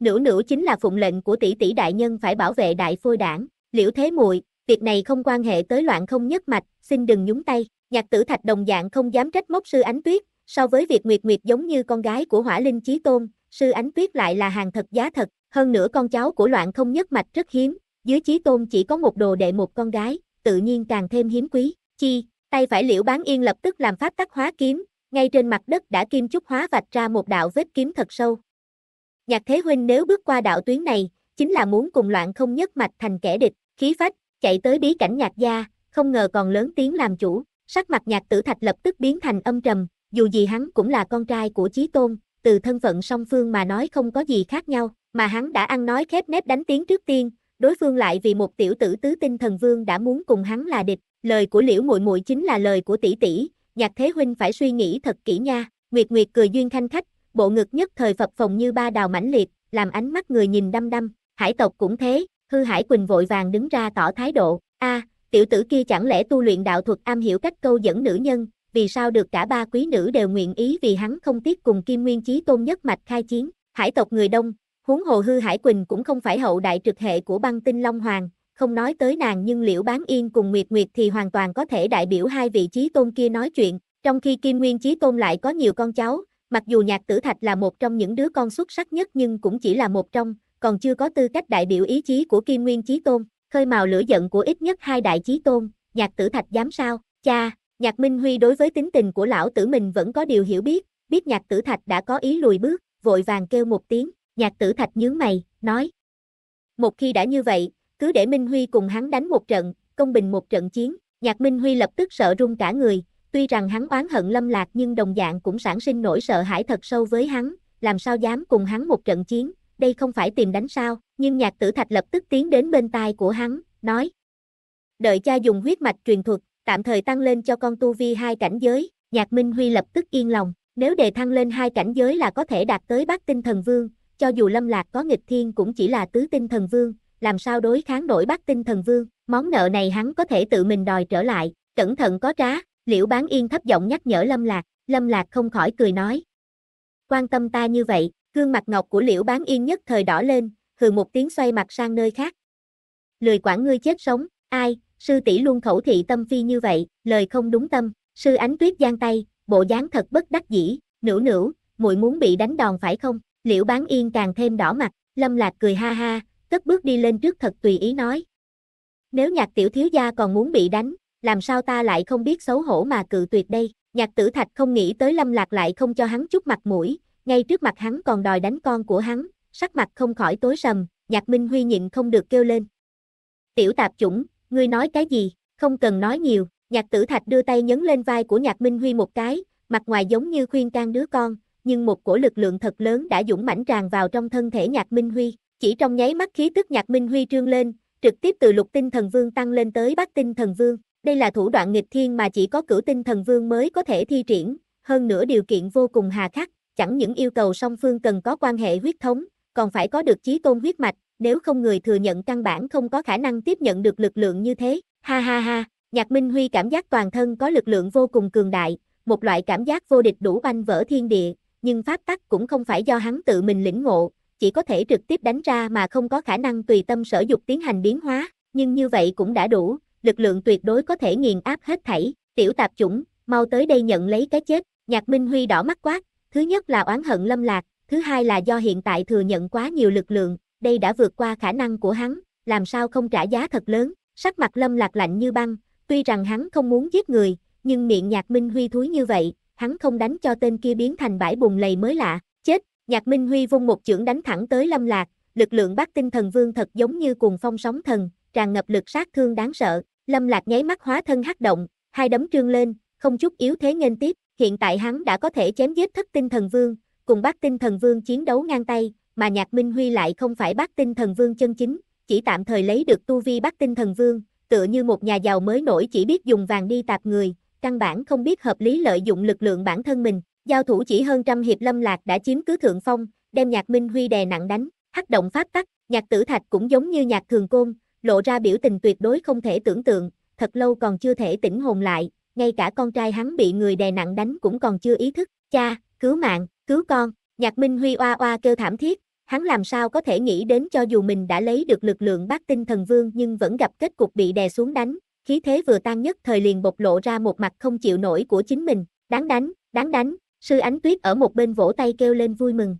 Nữ nữ chính là phụng lệnh của tỷ tỷ đại nhân phải bảo vệ đại phôi đảng, liễu thế muội việc này không quan hệ tới loạn không nhất mạch, xin đừng nhúng tay, nhạc tử thạch đồng dạng không dám trách móc sư ánh tuyết, so với việc nguyệt nguyệt giống như con gái của hỏa linh chí tôn, sư ánh tuyết lại là hàng thật giá thật, hơn nữa con cháu của loạn không nhất mạch rất hiếm, dưới chí tôn chỉ có một đồ đệ một con gái, tự nhiên càng thêm hiếm quý, chi, Tay phải Liễu Bán Yên lập tức làm pháp tắc hóa kiếm, ngay trên mặt đất đã kim chúc hóa vạch ra một đạo vết kiếm thật sâu. Nhạc Thế Huynh nếu bước qua đạo tuyến này, chính là muốn cùng loạn không nhất mạch thành kẻ địch, khí phách, chạy tới bí cảnh nhạc gia, không ngờ còn lớn tiếng làm chủ, sắc mặt nhạc tử thạch lập tức biến thành âm trầm, dù gì hắn cũng là con trai của Chí Tôn, từ thân phận song phương mà nói không có gì khác nhau, mà hắn đã ăn nói khép nép đánh tiếng trước tiên, đối phương lại vì một tiểu tử tứ tinh thần vương đã muốn cùng hắn là địch, lời của Liễu muội muội chính là lời của tỷ tỷ, Nhạc Thế huynh phải suy nghĩ thật kỹ nha." Nguyệt Nguyệt cười duyên khanh khách, bộ ngực nhất thời phập phồng như ba đào mãnh liệt, làm ánh mắt người nhìn đăm đăm, hải tộc cũng thế, Hư Hải Quỳnh vội vàng đứng ra tỏ thái độ, "A, à, tiểu tử kia chẳng lẽ tu luyện đạo thuật am hiểu cách câu dẫn nữ nhân, vì sao được cả ba quý nữ đều nguyện ý vì hắn không tiếc cùng Kim Nguyên Chí Tôn nhất mạch khai chiến?" Hải tộc người đông, huống hồ Hư Hải Quỳnh cũng không phải hậu đại trực hệ của Băng Tinh Long Hoàng, không nói tới nàng nhưng Liễu Bán Yên cùng Nguyệt Nguyệt thì hoàn toàn có thể đại biểu hai vị trí tôn kia nói chuyện, trong khi Kim Nguyên trí tôn lại có nhiều con cháu, mặc dù Nhạc Tử Thạch là một trong những đứa con xuất sắc nhất nhưng cũng chỉ là một trong, còn chưa có tư cách đại biểu ý chí của Kim Nguyên trí tôn, khơi mào lửa giận của ít nhất hai đại trí tôn, Nhạc Tử Thạch dám sao, cha, Nhạc Minh Huy đối với tính tình của lão tử mình vẫn có điều hiểu biết, biết Nhạc Tử Thạch đã có ý lùi bước, vội vàng kêu một tiếng, Nhạc Tử Thạch nhướng mày, nói. Một khi đã như vậy, cứ để Minh Huy cùng hắn đánh một trận, công bình một trận chiến, nhạc Minh Huy lập tức sợ run cả người, tuy rằng hắn oán hận lâm lạc nhưng đồng dạng cũng sản sinh nỗi sợ hãi thật sâu với hắn, làm sao dám cùng hắn một trận chiến, đây không phải tìm đánh sao, nhưng nhạc tử thạch lập tức tiến đến bên tai của hắn, nói. Đợi cha dùng huyết mạch truyền thuật, tạm thời tăng lên cho con tu vi hai cảnh giới, nhạc Minh Huy lập tức yên lòng, nếu đề thăng lên hai cảnh giới là có thể đạt tới bát tinh thần vương, cho dù lâm lạc có nghịch thiên cũng chỉ là tứ tinh thần vương, làm sao đối kháng nổi bắt tinh thần vương, món nợ này hắn có thể tự mình đòi trở lại, cẩn thận có trá, liễu bán yên thấp giọng nhắc nhở Lâm Lạc, Lâm Lạc không khỏi cười nói. Quan tâm ta như vậy, gương mặt ngọc của liễu bán yên nhất thời đỏ lên, hừ một tiếng xoay mặt sang nơi khác. Lười quản ngươi chết sống, ai, sư tỷ luôn khẩu thị tâm phi như vậy, lời không đúng tâm, sư ánh tuyết giang tay, bộ dáng thật bất đắc dĩ, nữ nữ, muội muốn bị đánh đòn phải không? Liễu bán yên càng thêm đỏ mặt, lâm lạc cười ha ha, cất bước đi lên trước thật tùy ý nói. Nếu nhạc tiểu thiếu gia còn muốn bị đánh, làm sao ta lại không biết xấu hổ mà cự tuyệt đây, nhạc tử thạch không nghĩ tới lâm lạc lại không cho hắn chút mặt mũi, ngay trước mặt hắn còn đòi đánh con của hắn, sắc mặt không khỏi tối sầm, nhạc minh huy nhịn không được kêu lên. Tiểu tạp chủng, ngươi nói cái gì, không cần nói nhiều, nhạc tử thạch đưa tay nhấn lên vai của nhạc minh huy một cái, mặt ngoài giống như khuyên can đứa con, nhưng một cổ lực lượng thật lớn đã dũng mãnh tràn vào trong thân thể nhạc minh huy, chỉ trong nháy mắt khí tức Nhạc Minh Huy trương lên, trực tiếp từ lục tinh thần vương tăng lên tới bát tinh thần vương. Đây là thủ đoạn nghịch thiên mà chỉ có cửu tinh thần vương mới có thể thi triển, hơn nữa điều kiện vô cùng hà khắc, chẳng những yêu cầu song phương cần có quan hệ huyết thống, còn phải có được chí tôn huyết mạch, nếu không người thừa nhận căn bản không có khả năng tiếp nhận được lực lượng như thế. Ha ha ha, Nhạc Minh Huy cảm giác toàn thân có lực lượng vô cùng cường đại, một loại cảm giác vô địch đủ oanh vỡ thiên địa, nhưng pháp tắc cũng không phải do hắn tự mình lĩnh ngộ, chỉ có thể trực tiếp đánh ra mà không có khả năng tùy tâm sở dục tiến hành biến hóa, nhưng như vậy cũng đã đủ, lực lượng tuyệt đối có thể nghiền áp hết thảy, tiểu tạp chủng, mau tới đây nhận lấy cái chết, nhạc Minh Huy đỏ mắt quát, thứ nhất là oán hận lâm lạc, thứ hai là do hiện tại thừa nhận quá nhiều lực lượng, đây đã vượt qua khả năng của hắn, làm sao không trả giá thật lớn, sắc mặt lâm lạc lạnh như băng, tuy rằng hắn không muốn giết người, nhưng miệng nhạc Minh Huy thúi như vậy, hắn không đánh cho tên kia biến thành bãi bùng lầy mới lạ, chết, Nhạc Minh Huy vung một chưởng đánh thẳng tới Lâm Lạc, lực lượng Bắc Tinh Thần Vương thật giống như cuồng phong sóng thần, tràn ngập lực sát thương đáng sợ. Lâm Lạc nháy mắt hóa thân hắc động, hai đấm trương lên, không chút yếu thế nghênh tiếp, hiện tại hắn đã có thể chém giết Thất Tinh Thần Vương, cùng Bắc Tinh Thần Vương chiến đấu ngang tay, mà Nhạc Minh Huy lại không phải Bắc Tinh Thần Vương chân chính, chỉ tạm thời lấy được tu vi Bắc Tinh Thần Vương, tựa như một nhà giàu mới nổi chỉ biết dùng vàng đi tạp người, căn bản không biết hợp lý lợi dụng lực lượng bản thân mình. Giao thủ chỉ hơn trăm hiệp Lâm Lạc đã chiếm cứ thượng phong, đem Nhạc Minh Huy đè nặng đánh, hắc động phát tắc, Nhạc Tử Thạch cũng giống như Nhạc Thường Côn, lộ ra biểu tình tuyệt đối không thể tưởng tượng, thật lâu còn chưa thể tỉnh hồn lại, ngay cả con trai hắn bị người đè nặng đánh cũng còn chưa ý thức, cha, cứu mạng, cứu con, Nhạc Minh Huy oa oa kêu thảm thiết, hắn làm sao có thể nghĩ đến cho dù mình đã lấy được lực lượng bát tinh thần vương nhưng vẫn gặp kết cục bị đè xuống đánh, khí thế vừa tan nhất thời liền bộc lộ ra một mặt không chịu nổi của chính mình, đáng đánh, đáng đánh, Sư Ánh Tuyết ở một bên vỗ tay kêu lên vui mừng.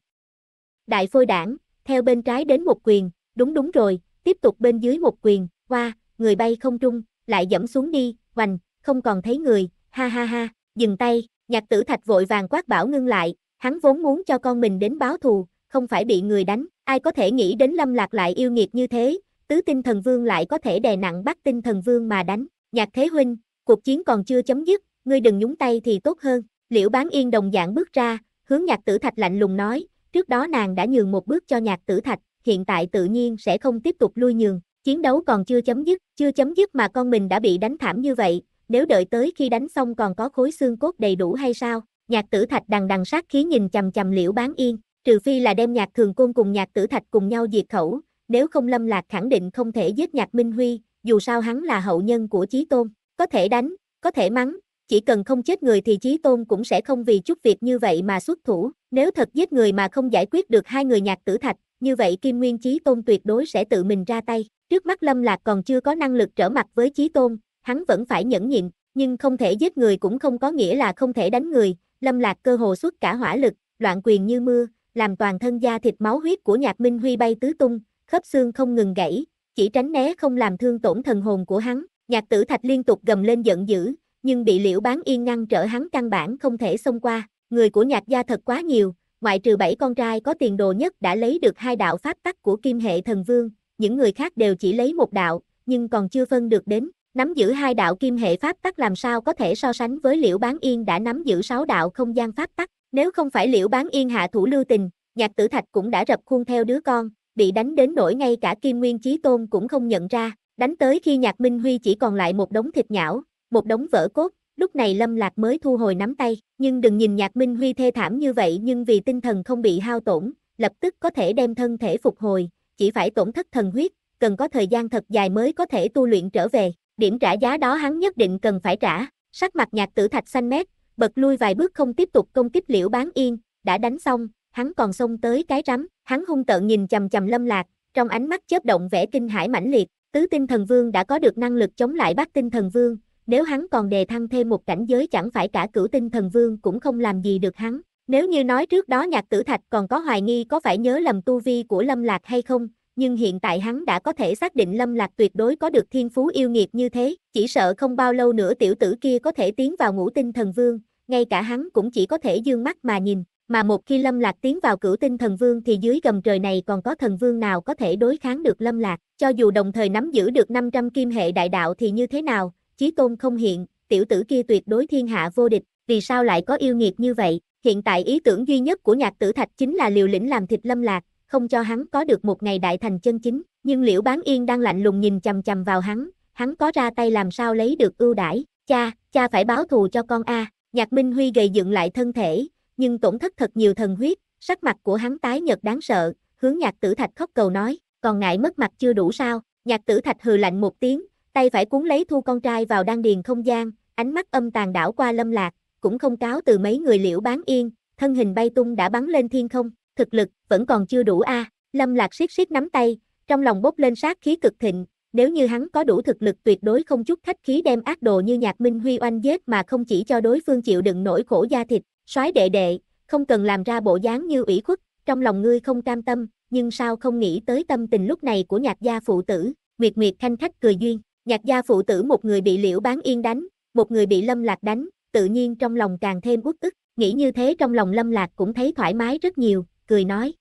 Đại phôi đảng, theo bên trái đến một quyền, đúng đúng rồi, tiếp tục bên dưới một quyền, qua, người bay không trung, lại dẫm xuống đi, hoành, không còn thấy người, ha ha ha, dừng tay, nhạc tử thạch vội vàng quát bảo ngưng lại, hắn vốn muốn cho con mình đến báo thù, không phải bị người đánh, ai có thể nghĩ đến lâm lạc lại yêu nghiệt như thế, tứ tinh thần vương lại có thể đè nặng bắt tinh thần vương mà đánh, nhạc thế huynh, cuộc chiến còn chưa chấm dứt, ngươi đừng nhúng tay thì tốt hơn. Liễu Bán Yên đồng dạng bước ra, hướng nhạc tử thạch lạnh lùng nói, trước đó nàng đã nhường một bước cho nhạc tử thạch, hiện tại tự nhiên sẽ không tiếp tục lui nhường, chiến đấu còn chưa chấm dứt, chưa chấm dứt mà con mình đã bị đánh thảm như vậy, nếu đợi tới khi đánh xong còn có khối xương cốt đầy đủ hay sao? Nhạc tử thạch đằng đằng sát khí nhìn chằm chằm liễu bán yên, trừ phi là đem nhạc thường côn cùng nhạc tử thạch cùng nhau diệt khẩu, nếu không lâm lạc khẳng định không thể giết nhạc Minh Huy, dù sao hắn là hậu nhân của Chí Tôn, có thể đánh, có thể mắng, chỉ cần không chết người thì Chí Tôn cũng sẽ không vì chút việc như vậy mà xuất thủ, nếu thật giết người mà không giải quyết được hai người nhạc tử thạch, như vậy Kim Nguyên Chí Tôn tuyệt đối sẽ tự mình ra tay, trước mắt Lâm Lạc còn chưa có năng lực trở mặt với Chí Tôn, hắn vẫn phải nhẫn nhịn, nhưng không thể giết người cũng không có nghĩa là không thể đánh người, Lâm Lạc cơ hồ xuất cả hỏa lực, loạn quyền như mưa, làm toàn thân da thịt máu huyết của Nhạc Minh Huy bay tứ tung, khớp xương không ngừng gãy, chỉ tránh né không làm thương tổn thần hồn của hắn, Nhạc Tử Thạch liên tục gầm lên giận dữ, nhưng bị Liễu Bán Yên ngăn trở hắn căn bản không thể xông qua, người của nhạc gia thật quá nhiều, ngoại trừ bảy con trai có tiền đồ nhất đã lấy được hai đạo pháp tắc của Kim Hệ Thần Vương, những người khác đều chỉ lấy một đạo, nhưng còn chưa phân được đến, nắm giữ hai đạo Kim Hệ pháp tắc làm sao có thể so sánh với Liễu Bán Yên đã nắm giữ sáu đạo không gian pháp tắc, nếu không phải Liễu Bán Yên hạ thủ lưu tình, nhạc tử thạch cũng đã rập khuôn theo đứa con, bị đánh đến nỗi ngay cả Kim Nguyên Chí Tôn cũng không nhận ra, đánh tới khi nhạc Minh Huy chỉ còn lại một đống thịt nhão, một đống vỡ cốt, lúc này Lâm Lạc mới thu hồi nắm tay, nhưng đừng nhìn Nhạc Minh Huy thê thảm như vậy nhưng vì tinh thần không bị hao tổn, lập tức có thể đem thân thể phục hồi, chỉ phải tổn thất thần huyết, cần có thời gian thật dài mới có thể tu luyện trở về, điểm trả giá đó hắn nhất định cần phải trả, sắc mặt Nhạc Tử Thạch xanh mét, bật lui vài bước không tiếp tục công kích Liễu Bán Yên, đã đánh xong, hắn còn xông tới cái rắm, hắn hung tợn nhìn chằm chằm Lâm Lạc, trong ánh mắt chớp động vẻ kinh hãi mãnh liệt, Tứ Tinh Thần Vương đã có được năng lực chống lại Bát Tinh Thần Vương, nếu hắn còn đề thăng thêm một cảnh giới chẳng phải cả cửu tinh thần vương cũng không làm gì được hắn. Nếu như nói trước đó nhạc tử thạch còn có hoài nghi có phải nhớ lầm tu vi của Lâm Lạc hay không, nhưng hiện tại hắn đã có thể xác định Lâm Lạc tuyệt đối có được thiên phú yêu nghiệt như thế, chỉ sợ không bao lâu nữa tiểu tử kia có thể tiến vào ngũ tinh thần vương, ngay cả hắn cũng chỉ có thể dương mắt mà nhìn, mà một khi Lâm Lạc tiến vào cửu tinh thần vương thì dưới gầm trời này còn có thần vương nào có thể đối kháng được Lâm Lạc, cho dù đồng thời nắm giữ được 500 kim hệ đại đạo thì như thế nào, Chí Tôn không hiện, tiểu tử kia tuyệt đối thiên hạ vô địch, vì sao lại có yêu nghiệt như vậy? Hiện tại ý tưởng duy nhất của nhạc tử thạch chính là liều lĩnh làm thịt lâm lạc, không cho hắn có được một ngày đại thành chân chính, nhưng liễu bán yên đang lạnh lùng nhìn chằm chằm vào hắn, hắn có ra tay làm sao lấy được ưu đãi cha, cha phải báo thù cho con a. Nhạc Minh Huy gầy dựng lại thân thể, nhưng tổn thất thật nhiều thần huyết, sắc mặt của hắn tái nhợt đáng sợ, hướng Nhạc Tử Thạch khóc cầu nói, còn ngại mất mặt chưa đủ sao? Nhạc Tử Thạch hừ lạnh một tiếng, tay phải cuốn lấy thu con trai vào đan điền không gian, ánh mắt âm tàn đảo qua lâm lạc, cũng không cáo từ mấy người liễu bán yên, thân hình bay tung đã bắn lên thiên không, thực lực vẫn còn chưa đủ a lâm lạc siết siết nắm tay, trong lòng bốc lên sát khí cực thịnh, nếu như hắn có đủ thực lực tuyệt đối không chút khách khí đem ác đồ như nhạc minh huy oanh giết mà không chỉ cho đối phương chịu đựng nỗi khổ da thịt, soái đệ đệ, không cần làm ra bộ dáng như ủy khuất, trong lòng ngươi không cam tâm, nhưng sao không nghĩ tới tâm tình lúc này của nhạc gia phụ tử, Nguyệt Nguyệt thanh khách cười duyên. Nhạc gia phụ tử một người bị liễu bán yên đánh, một người bị lâm lạc đánh, tự nhiên trong lòng càng thêm uất ức, nghĩ như thế trong lòng lâm lạc cũng thấy thoải mái rất nhiều, cười nói.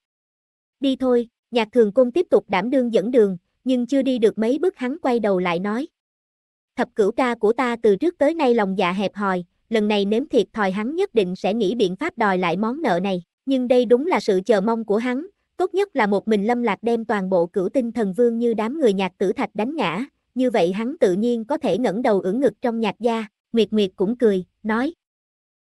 Đi thôi, nhạc thường cung tiếp tục đảm đương dẫn đường, nhưng chưa đi được mấy bước hắn quay đầu lại nói. Thập cửu ca của ta từ trước tới nay lòng dạ hẹp hòi, lần này nếm thiệt thòi hắn nhất định sẽ nghĩ biện pháp đòi lại món nợ này, nhưng đây đúng là sự chờ mong của hắn, tốt nhất là một mình lâm lạc đem toàn bộ cửu tinh thần vương như đám người nhạc tử thạch đánh ngã, như vậy hắn tự nhiên có thể ngẩng đầu ưỡn ngực trong nhạc gia, Nguyệt Nguyệt cũng cười, nói.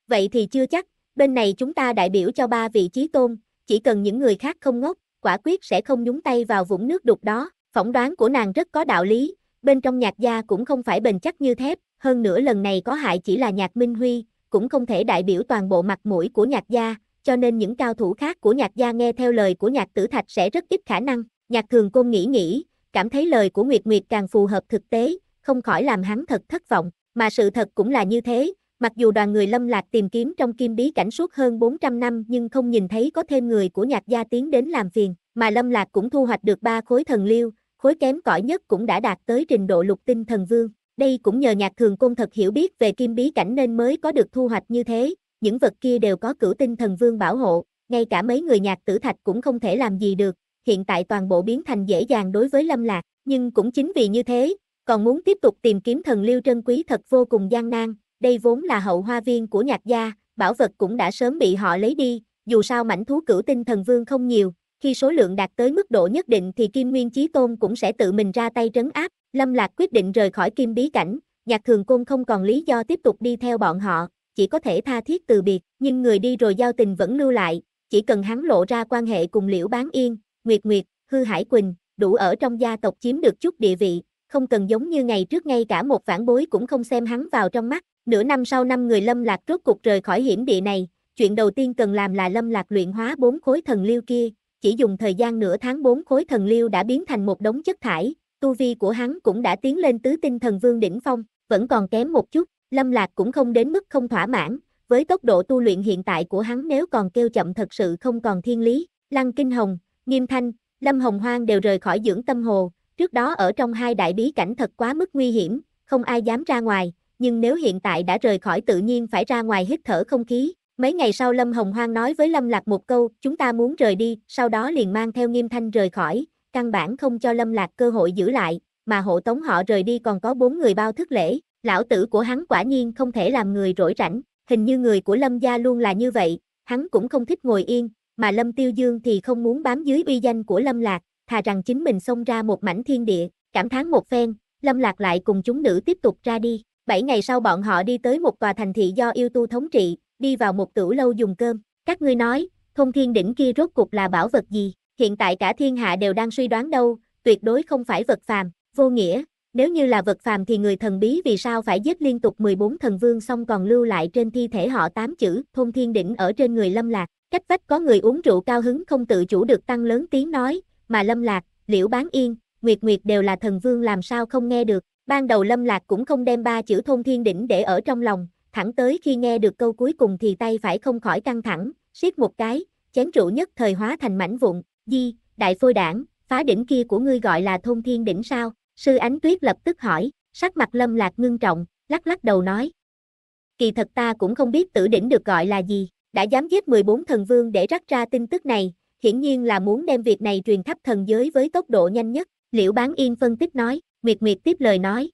Vậy thì chưa chắc, bên này chúng ta đại biểu cho ba vị trí tôn, chỉ cần những người khác không ngốc, quả quyết sẽ không nhúng tay vào vũng nước đục đó, phỏng đoán của nàng rất có đạo lý, bên trong nhạc gia cũng không phải bền chắc như thép, hơn nữa lần này có hại chỉ là nhạc Minh Huy, cũng không thể đại biểu toàn bộ mặt mũi của nhạc gia, cho nên những cao thủ khác của nhạc gia nghe theo lời của nhạc tử thạch sẽ rất ít khả năng, nhạc thường côn nghĩ nghĩ, cảm thấy lời của Nguyệt Nguyệt càng phù hợp thực tế, không khỏi làm hắn thật thất vọng, mà sự thật cũng là như thế, mặc dù đoàn người lâm lạc tìm kiếm trong kim bí cảnh suốt hơn 400 năm nhưng không nhìn thấy có thêm người của nhạc gia tiến đến làm phiền, mà lâm lạc cũng thu hoạch được ba khối thần liêu, khối kém cỏi nhất cũng đã đạt tới trình độ lục tinh thần vương. Đây cũng nhờ nhạc thường côn thật hiểu biết về kim bí cảnh nên mới có được thu hoạch như thế, những vật kia đều có cửu tinh thần vương bảo hộ, ngay cả mấy người nhạc tử thạch cũng không thể làm gì được, hiện tại toàn bộ biến thành dễ dàng đối với Lâm Lạc, nhưng cũng chính vì như thế, còn muốn tiếp tục tìm kiếm thần lưu trân quý thật vô cùng gian nan, đây vốn là hậu hoa viên của nhạc gia, bảo vật cũng đã sớm bị họ lấy đi, dù sao mảnh thú cửu tinh thần vương không nhiều, khi số lượng đạt tới mức độ nhất định thì Kim Nguyên Chí Tôn cũng sẽ tự mình ra tay trấn áp, Lâm Lạc quyết định rời khỏi Kim Bí Cảnh, nhạc thường côn không còn lý do tiếp tục đi theo bọn họ, chỉ có thể tha thiết từ biệt, nhưng người đi rồi giao tình vẫn lưu lại, chỉ cần hắn lộ ra quan hệ cùng Liễu Bán Yên, Nguyệt Nguyệt, Hư Hải Quỳnh, đủ ở trong gia tộc chiếm được chút địa vị, không cần giống như ngày trước ngay cả một vãn bối cũng không xem hắn vào trong mắt. Nửa năm sau năm người Lâm Lạc rốt cục rời khỏi hiểm địa này, chuyện đầu tiên cần làm là Lâm Lạc luyện hóa bốn khối thần liêu kia, chỉ dùng thời gian nửa tháng bốn khối thần liêu đã biến thành một đống chất thải, tu vi của hắn cũng đã tiến lên tứ tinh thần vương đỉnh phong, vẫn còn kém một chút, Lâm Lạc cũng không đến mức không thỏa mãn, với tốc độ tu luyện hiện tại của hắn nếu còn kêu chậm thật sự không còn thiên lý, Lăng Kinh Hồng, Nghiêm Thanh, Lâm Hồng Hoang đều rời khỏi dưỡng tâm hồ, trước đó ở trong hai đại bí cảnh thật quá mức nguy hiểm, không ai dám ra ngoài, nhưng nếu hiện tại đã rời khỏi tự nhiên phải ra ngoài hít thở không khí. Mấy ngày sau Lâm Hồng Hoang nói với Lâm Lạc một câu, chúng ta muốn rời đi, sau đó liền mang theo Nghiêm Thanh rời khỏi, căn bản không cho Lâm Lạc cơ hội giữ lại, mà hộ tống họ rời đi còn có bốn người bao thức lễ, lão tử của hắn quả nhiên không thể làm người rỗi rảnh, hình như người của Lâm gia luôn là như vậy, hắn cũng không thích ngồi yên, mà Lâm Tiêu Dương thì không muốn bám dưới uy danh của Lâm Lạc, thà rằng chính mình xông ra một mảnh thiên địa, cảm thán một phen, Lâm Lạc lại cùng chúng nữ tiếp tục ra đi. Bảy ngày sau bọn họ đi tới một tòa thành thị do yêu tu thống trị, đi vào một tửu lâu dùng cơm. Các ngươi nói, thông thiên đỉnh kia rốt cuộc là bảo vật gì? Hiện tại cả thiên hạ đều đang suy đoán đâu, tuyệt đối không phải vật phàm, vô nghĩa. Nếu như là vật phàm thì người thần bí vì sao phải giết liên tục 14 thần vương xong còn lưu lại trên thi thể họ tám chữ thông thiên đỉnh ở trên người lâm lạc. Cách vách có người uống rượu cao hứng không tự chủ được tăng lớn tiếng nói, mà Lâm Lạc, Liễu Bán Yên, Nguyệt Nguyệt đều là thần vương làm sao không nghe được. Ban đầu Lâm Lạc cũng không đem ba chữ thôn thiên đỉnh để ở trong lòng, thẳng tới khi nghe được câu cuối cùng thì tay phải không khỏi căng thẳng, siết một cái, chén rượu nhất thời hóa thành mảnh vụn, di, đại phôi đảng, phá đỉnh kia của ngươi gọi là thôn thiên đỉnh sao, sư ánh tuyết lập tức hỏi, sắc mặt lâm lạc ngưng trọng, lắc lắc đầu nói. Kỳ thật ta cũng không biết tử đỉnh được gọi là gì đã dám giết 14 thần vương để rắc ra tin tức này, hiển nhiên là muốn đem việc này truyền khắp thần giới với tốc độ nhanh nhất, Liễu Bán Yên phân tích nói, Nguyệt Nguyệt tiếp lời nói.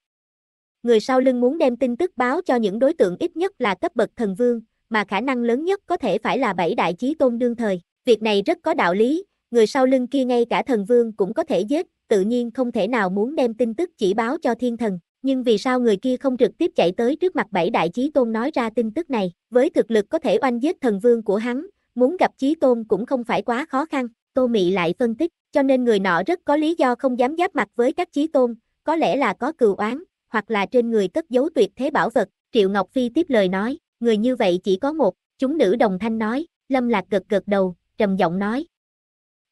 Người sau lưng muốn đem tin tức báo cho những đối tượng ít nhất là cấp bậc thần vương, mà khả năng lớn nhất có thể phải là bảy đại chí tôn đương thời, việc này rất có đạo lý, người sau lưng kia ngay cả thần vương cũng có thể giết, tự nhiên không thể nào muốn đem tin tức chỉ báo cho thiên thần nhưng vì sao người kia không trực tiếp chạy tới trước mặt bảy đại chí tôn nói ra tin tức này, với thực lực có thể oanh giết thần vương của hắn, muốn gặp chí tôn cũng không phải quá khó khăn, tô mị lại phân tích, cho nên người nọ rất có lý do không dám giáp mặt với các chí tôn, có lẽ là có cừu oán, hoặc là trên người cất giấu tuyệt thế bảo vật, Triệu Ngọc Phi tiếp lời nói, người như vậy chỉ có một, chúng nữ đồng thanh nói, Lâm Lạc gật gật đầu, trầm giọng nói,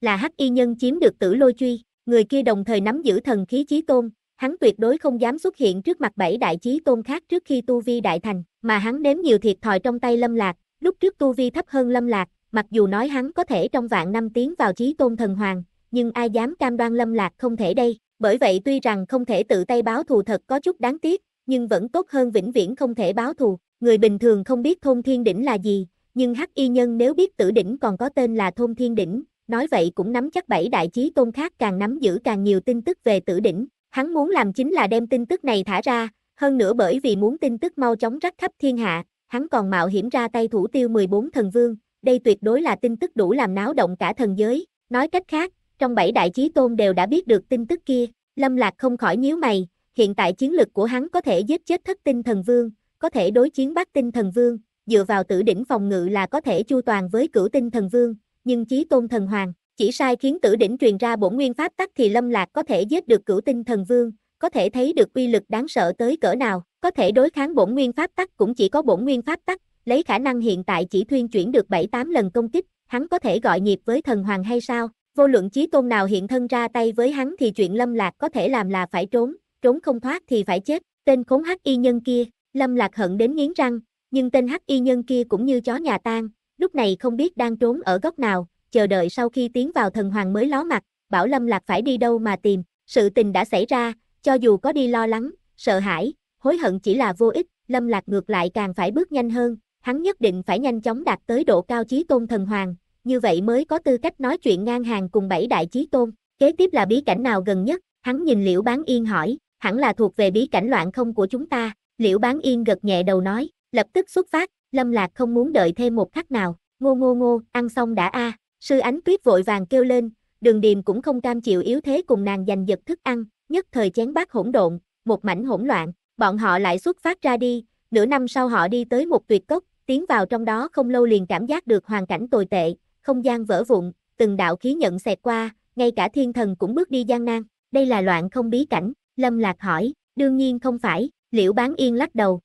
là hắc y nhân chiếm được tử lôi truy, người kia đồng thời nắm giữ thần khí chí tôn, hắn tuyệt đối không dám xuất hiện trước mặt bảy đại chí tôn khác trước khi tu vi đại thành, mà hắn nếm nhiều thiệt thòi trong tay Lâm Lạc, lúc trước tu vi thấp hơn Lâm Lạc, mặc dù nói hắn có thể trong vạn năm tiến vào chí tôn thần hoàng, nhưng ai dám cam đoan Lâm Lạc không thể đây, bởi vậy tuy rằng không thể tự tay báo thù thật có chút đáng tiếc, nhưng vẫn tốt hơn vĩnh viễn không thể báo thù, người bình thường không biết thôn thiên đỉnh là gì, nhưng hắc y nhân nếu biết tử đỉnh còn có tên là thôn thiên đỉnh, nói vậy cũng nắm chắc bảy đại chí tôn khác càng nắm giữ càng nhiều tin tức về tử đỉnh, Hắn muốn làm chính là đem tin tức này thả ra, hơn nữa bởi vì muốn tin tức mau chóng rắc khắp thiên hạ, hắn còn mạo hiểm ra tay thủ tiêu 14 thần vương, đây tuyệt đối là tin tức đủ làm náo động cả thần giới. Nói cách khác, trong bảy đại chí tôn đều đã biết được tin tức kia, Lâm Lạc không khỏi nhíu mày, hiện tại chiến lực của hắn có thể giết chết thất tinh thần vương, có thể đối chiến bát tinh thần vương, dựa vào tử đỉnh phòng ngự là có thể chu toàn với cửu tinh thần vương, nhưng chí tôn thần hoàng, chỉ sai khiến tử đỉnh truyền ra bổn nguyên pháp tắc thì Lâm Lạc có thể giết được cửu tinh thần vương, có thể thấy được uy lực đáng sợ tới cỡ nào, có thể đối kháng bổn nguyên pháp tắc cũng chỉ có bổn nguyên pháp tắc, lấy khả năng hiện tại chỉ thuyên chuyển được 7-8 lần công kích, hắn có thể gọi nhịp với thần hoàng hay sao? Vô luận chí tôn nào hiện thân ra tay với hắn thì chuyện Lâm Lạc có thể làm là phải trốn, trốn không thoát thì phải chết. Tên khốn hắc y nhân kia, Lâm Lạc hận đến nghiến răng, nhưng tên hắc y nhân kia cũng như chó nhà tan, lúc này không biết đang trốn ở góc nào, chờ đợi sau khi tiến vào thần hoàng mới ló mặt, bảo Lâm Lạc phải đi đâu mà tìm, sự tình đã xảy ra, cho dù có đi lo lắng, sợ hãi, hối hận chỉ là vô ích, Lâm Lạc ngược lại càng phải bước nhanh hơn, hắn nhất định phải nhanh chóng đạt tới độ cao chí tôn thần hoàng, như vậy mới có tư cách nói chuyện ngang hàng cùng bảy đại chí tôn, kế tiếp là bí cảnh nào gần nhất, hắn nhìn Liễu Bán Yên hỏi, hẳn là thuộc về bí cảnh loạn không của chúng ta, Liễu Bán Yên gật nhẹ đầu nói, lập tức xuất phát, Lâm Lạc không muốn đợi thêm một khắc nào, ngô ngô ngô, ăn xong đã a. À. Sư Ánh Tuyết vội vàng kêu lên, đường điềm cũng không cam chịu yếu thế cùng nàng giành giật thức ăn, nhất thời chén bát hỗn độn, một mảnh hỗn loạn, bọn họ lại xuất phát ra đi, nửa năm sau họ đi tới một tuyệt cốc, tiến vào trong đó không lâu liền cảm giác được hoàn cảnh tồi tệ, không gian vỡ vụn, từng đạo khí nhận xẹt qua, ngay cả thiên thần cũng bước đi gian nan, đây là loạn không bí cảnh, Lâm Lạc hỏi, đương nhiên không phải, Liễu Bán Yên lắc đầu.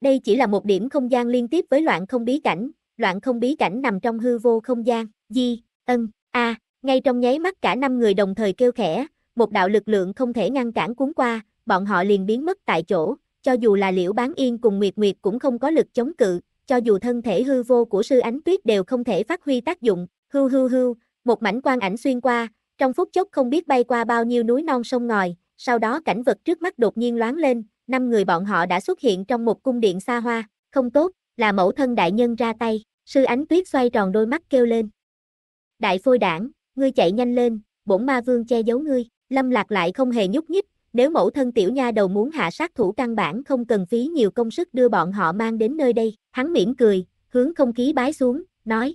Đây chỉ là một điểm không gian liên tiếp với loạn không bí cảnh, loạn không bí cảnh nằm trong hư vô không gian, Di, ân, a, ngay trong nháy mắt cả năm người đồng thời kêu khẽ, một đạo lực lượng không thể ngăn cản cuốn qua, bọn họ liền biến mất tại chỗ, cho dù là liễu bán yên cùng Nguyệt Nguyệt cũng không có lực chống cự, cho dù thân thể hư vô của sư ánh tuyết đều không thể phát huy tác dụng, hư hư hư, một mảnh quang ảnh xuyên qua, trong phút chốc không biết bay qua bao nhiêu núi non sông ngòi, sau đó cảnh vật trước mắt đột nhiên loáng lên, năm người bọn họ đã xuất hiện trong một cung điện xa hoa, không tốt, là mẫu thân đại nhân ra tay, sư ánh tuyết xoay tròn đôi mắt kêu lên, Đại phôi đảng, ngươi chạy nhanh lên, bổn ma vương che giấu ngươi, lâm lạc lại không hề nhúc nhích, nếu mẫu thân tiểu nha đầu muốn hạ sát thủ căn bản không cần phí nhiều công sức đưa bọn họ mang đến nơi đây, hắn mỉm cười, hướng không khí bái xuống, nói.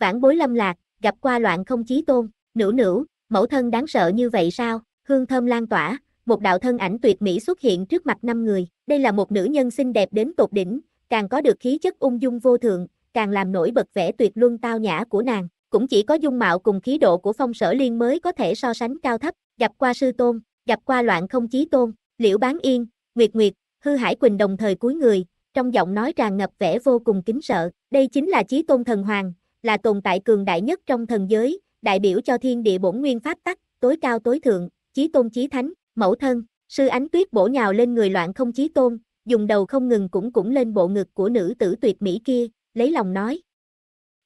Vãn bối lâm lạc, gặp qua loạn không chí tôn, nữ nữ, mẫu thân đáng sợ như vậy sao, hương thơm lan tỏa, một đạo thân ảnh tuyệt mỹ xuất hiện trước mặt năm người, đây là một nữ nhân xinh đẹp đến tột đỉnh, càng có được khí chất ung dung vô thượng, càng làm nổi bật vẻ tuyệt luân tao nhã của nàng, cũng chỉ có dung mạo cùng khí độ của phong sở liên mới có thể so sánh cao thấp, gặp qua sư tôn, gặp qua loạn không chí tôn, liễu bán yên, nguyệt nguyệt, hư hải quỳnh đồng thời cúi người, trong giọng nói tràn ngập vẻ vô cùng kính sợ, đây chính là chí tôn thần hoàng, là tồn tại cường đại nhất trong thần giới, đại biểu cho thiên địa bổn nguyên pháp tắc, tối cao tối thượng, chí tôn chí thánh, mẫu thân, sư ánh tuyết bổ nhào lên người loạn không chí tôn, dùng đầu không ngừng cũng cũng lên bộ ngực của nữ tử tuyệt mỹ kia, lấy lòng nói,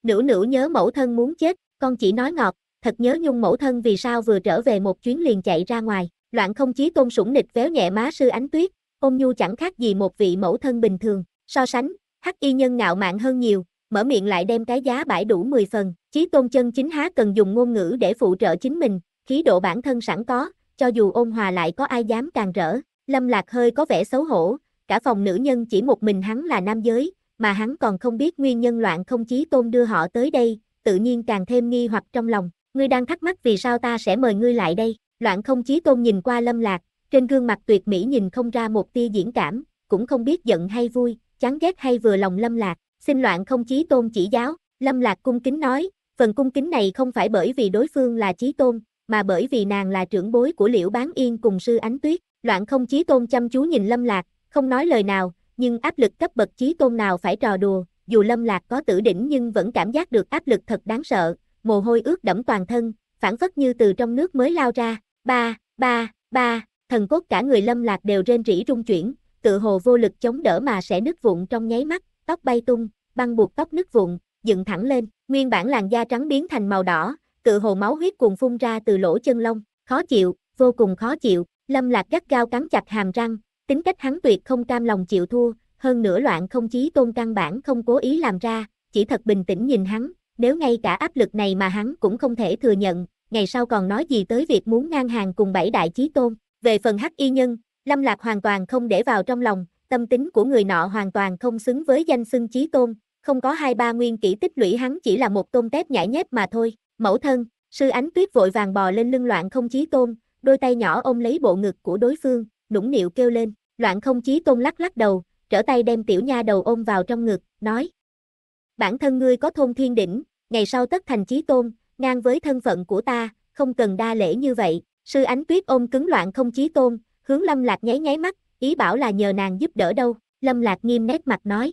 nữ nữ nhớ mẫu thân muốn chết, con chỉ nói ngọt, thật nhớ nhung mẫu thân vì sao vừa trở về một chuyến liền chạy ra ngoài, loạn không chí tôn sủng nịch véo nhẹ má sư ánh tuyết, ôm nhu chẳng khác gì một vị mẫu thân bình thường, so sánh, hắc y nhân ngạo mạn hơn nhiều, mở miệng lại đem cái giá bãi đủ 10 phần, chí tôn chân chính há cần dùng ngôn ngữ để phụ trợ chính mình, khí độ bản thân sẵn có, cho dù ôn hòa lại có ai dám càng rỡ, lâm lạc hơi có vẻ xấu hổ, cả phòng nữ nhân chỉ một mình hắn là nam giới, mà hắn còn không biết nguyên nhân loạn không chí tôn đưa họ tới đây, tự nhiên càng thêm nghi hoặc trong lòng, ngươi đang thắc mắc vì sao ta sẽ mời ngươi lại đây, loạn không chí tôn nhìn qua lâm lạc, trên gương mặt tuyệt mỹ nhìn không ra một tia diễn cảm, cũng không biết giận hay vui, chán ghét hay vừa lòng lâm lạc, xin loạn không chí tôn chỉ giáo, lâm lạc cung kính nói, phần cung kính này không phải bởi vì đối phương là chí tôn, mà bởi vì nàng là trưởng bối của liễu bán yên cùng sư ánh tuyết, loạn không chí tôn chăm chú nhìn lâm lạc, không nói lời nào, nhưng áp lực cấp bậc chí tôn nào phải trò đùa, dù Lâm Lạc có tử đỉnh nhưng vẫn cảm giác được áp lực thật đáng sợ, mồ hôi ướt đẫm toàn thân, phản phất như từ trong nước mới lao ra, ba, ba, ba, thần cốt cả người Lâm Lạc đều rên rỉ rung chuyển, tự hồ vô lực chống đỡ mà sẽ nứt vụn trong nháy mắt, tóc bay tung, băng buộc tóc nứt vụn, dựng thẳng lên, nguyên bản làn da trắng biến thành màu đỏ, tự hồ máu huyết cuồn phun ra từ lỗ chân lông, khó chịu, vô cùng khó chịu, Lâm Lạc gắt gao cắn chặt hàm răng, tính cách hắn tuyệt không cam lòng chịu thua, hơn nữa loạn không chí tôn căn bản không cố ý làm ra, chỉ thật bình tĩnh nhìn hắn, nếu ngay cả áp lực này mà hắn cũng không thể thừa nhận, ngày sau còn nói gì tới việc muốn ngang hàng cùng bảy đại chí tôn. Về phần hắc y nhân, Lâm Lạc hoàn toàn không để vào trong lòng, tâm tính của người nọ hoàn toàn không xứng với danh xưng chí tôn, không có hai ba nguyên kỹ tích lũy hắn chỉ là một tôm tép nhãi nhép mà thôi. Mẫu thân, sư ánh tuyết vội vàng bò lên lưng loạn không chí tôn, đôi tay nhỏ ôm lấy bộ ngực của đối phương, nũng nịu kêu lên, loạn không chí tôn lắc lắc đầu, trở tay đem tiểu nha đầu ôm vào trong ngực, nói. Bản thân ngươi có thôn thiên đỉnh, ngày sau tất thành chí tôn, ngang với thân phận của ta, không cần đa lễ như vậy, sư ánh tuyết ôm cứng loạn không chí tôn, hướng lâm lạc nháy nháy mắt, ý bảo là nhờ nàng giúp đỡ đâu, lâm lạc nghiêm nét mặt nói.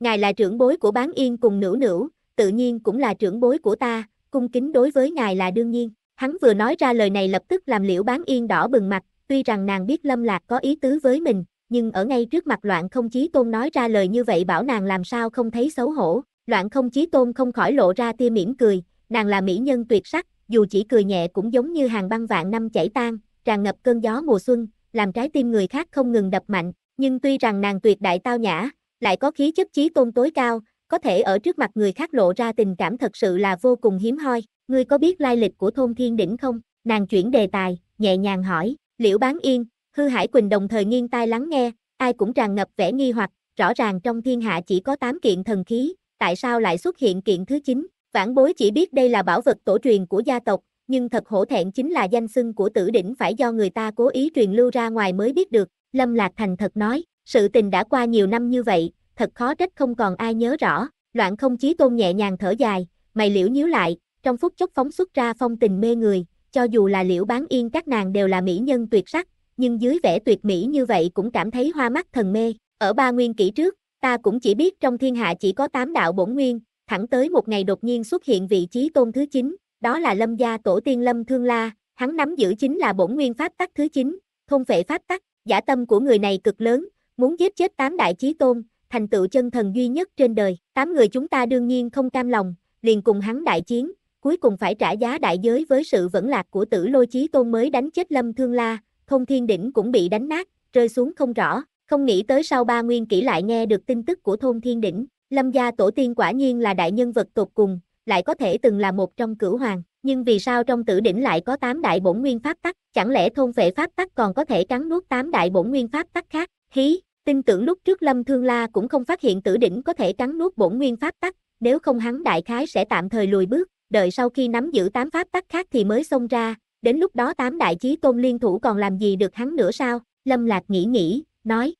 Ngài là trưởng bối của bán yên cùng nữ nữ, tự nhiên cũng là trưởng bối của ta, cung kính đối với ngài là đương nhiên. Hắn vừa nói ra lời này lập tức làm liễu bán yên đỏ bừng mặt, Tuy rằng nàng biết Lâm Lạc có ý tứ với mình, nhưng ở ngay trước mặt loạn không chí tôn nói ra lời như vậy bảo nàng làm sao không thấy xấu hổ, loạn không chí tôn không khỏi lộ ra tia mỉm cười, nàng là mỹ nhân tuyệt sắc, dù chỉ cười nhẹ cũng giống như hàng băng vạn năm chảy tan, tràn ngập cơn gió mùa xuân, làm trái tim người khác không ngừng đập mạnh, nhưng tuy rằng nàng tuyệt đại tao nhã, lại có khí chất chí tôn tối cao, có thể ở trước mặt người khác lộ ra tình cảm thật sự là vô cùng hiếm hoi, ngươi có biết lai lịch của thôn thiên đỉnh không? Nàng chuyển đề tài, nhẹ nhàng hỏi, Liễu Bán Yên, Hư Hải Quỳnh đồng thời nghiêng tai lắng nghe, ai cũng tràn ngập vẻ nghi hoặc, rõ ràng trong thiên hạ chỉ có 8 kiện thần khí, tại sao lại xuất hiện kiện thứ 9? Vãn bối chỉ biết đây là bảo vật tổ truyền của gia tộc, nhưng thật hổ thẹn chính là danh xưng của tử đỉnh phải do người ta cố ý truyền lưu ra ngoài mới biết được, Lâm Lạc Thành thật nói, sự tình đã qua nhiều năm như vậy, thật khó trách không còn ai nhớ rõ, loạn không chí tôn nhẹ nhàng thở dài, mày liễu nhíu lại, trong phút chốc phóng xuất ra phong tình mê người, cho dù là liễu bán yên các nàng đều là mỹ nhân tuyệt sắc, nhưng dưới vẻ tuyệt mỹ như vậy cũng cảm thấy hoa mắt thần mê. Ở ba nguyên kỷ trước, ta cũng chỉ biết trong thiên hạ chỉ có tám đạo bổn nguyên, thẳng tới một ngày đột nhiên xuất hiện vị trí tôn thứ 9, đó là lâm gia tổ tiên lâm thương la, hắn nắm giữ chính là bổn nguyên pháp tắc thứ 9, thôn vệ pháp tắc, giả tâm của người này cực lớn, muốn giết chết tám đại chí tôn, thành tựu chân thần duy nhất trên đời, tám người chúng ta đương nhiên không cam lòng, liền cùng hắn đại chiến, cuối cùng phải trả giá đại giới với sự vẫn lạc của tử lôi chí tôn mới đánh chết lâm thương la, thông thiên đỉnh cũng bị đánh nát, rơi xuống không rõ, không nghĩ tới sau ba nguyên kỷ lại nghe được tin tức của thôn thiên đỉnh, lâm gia tổ tiên quả nhiên là đại nhân vật tột cùng, lại có thể từng là một trong cửu hoàng, nhưng vì sao trong tử đỉnh lại có tám đại bổn nguyên pháp tắc, chẳng lẽ thôn vệ pháp tắc còn có thể cắn nuốt tám đại bổn nguyên pháp tắc khác, hí, tin tưởng lúc trước lâm thương la cũng không phát hiện tử đỉnh có thể cắn nuốt bổn nguyên pháp tắc, nếu không hắn đại khái sẽ tạm thời lùi bước, đợi sau khi nắm giữ tám pháp tắc khác thì mới xông ra, đến lúc đó tám đại chí tôn liên thủ còn làm gì được hắn nữa sao? Lâm Lạc nghĩ nghĩ, nói.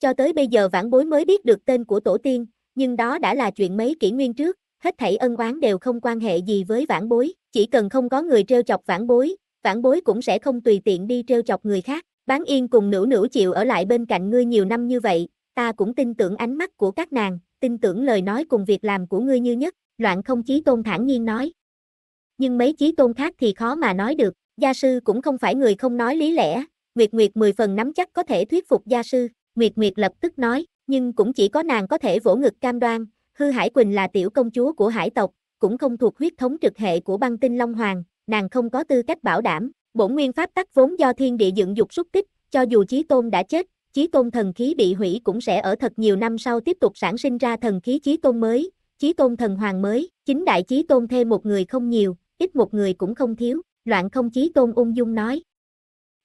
Cho tới bây giờ vãn bối mới biết được tên của tổ tiên, nhưng đó đã là chuyện mấy kỷ nguyên trước, hết thảy ân oán đều không quan hệ gì với vãn bối, chỉ cần không có người trêu chọc vãn bối, vãn bối cũng sẽ không tùy tiện đi trêu chọc người khác. Bán yên cùng nữ nữ chịu ở lại bên cạnh ngươi nhiều năm như vậy, ta cũng tin tưởng ánh mắt của các nàng, tin tưởng lời nói cùng việc làm của ngươi như nhất, loạn không chí tôn thản nhiên nói. Nhưng mấy chí tôn khác thì khó mà nói được, gia sư cũng không phải người không nói lý lẽ, Nguyệt Nguyệt mười phần nắm chắc có thể thuyết phục gia sư, Nguyệt Nguyệt lập tức nói, nhưng cũng chỉ có nàng có thể vỗ ngực cam đoan, hư Hải Quỳnh là tiểu công chúa của hải tộc, cũng không thuộc huyết thống trực hệ của băng tinh Long Hoàng, nàng không có tư cách bảo đảm, bổn nguyên pháp tắc vốn do thiên địa dựng dục xúc tích, cho dù chí tôn đã chết, chí tôn thần khí bị hủy cũng sẽ ở thật nhiều năm sau tiếp tục sản sinh ra thần khí chí tôn mới, Chí tôn thần hoàng mới, chính đại chí tôn thêm một người không nhiều, ít một người cũng không thiếu, loạn không chí tôn ung dung nói.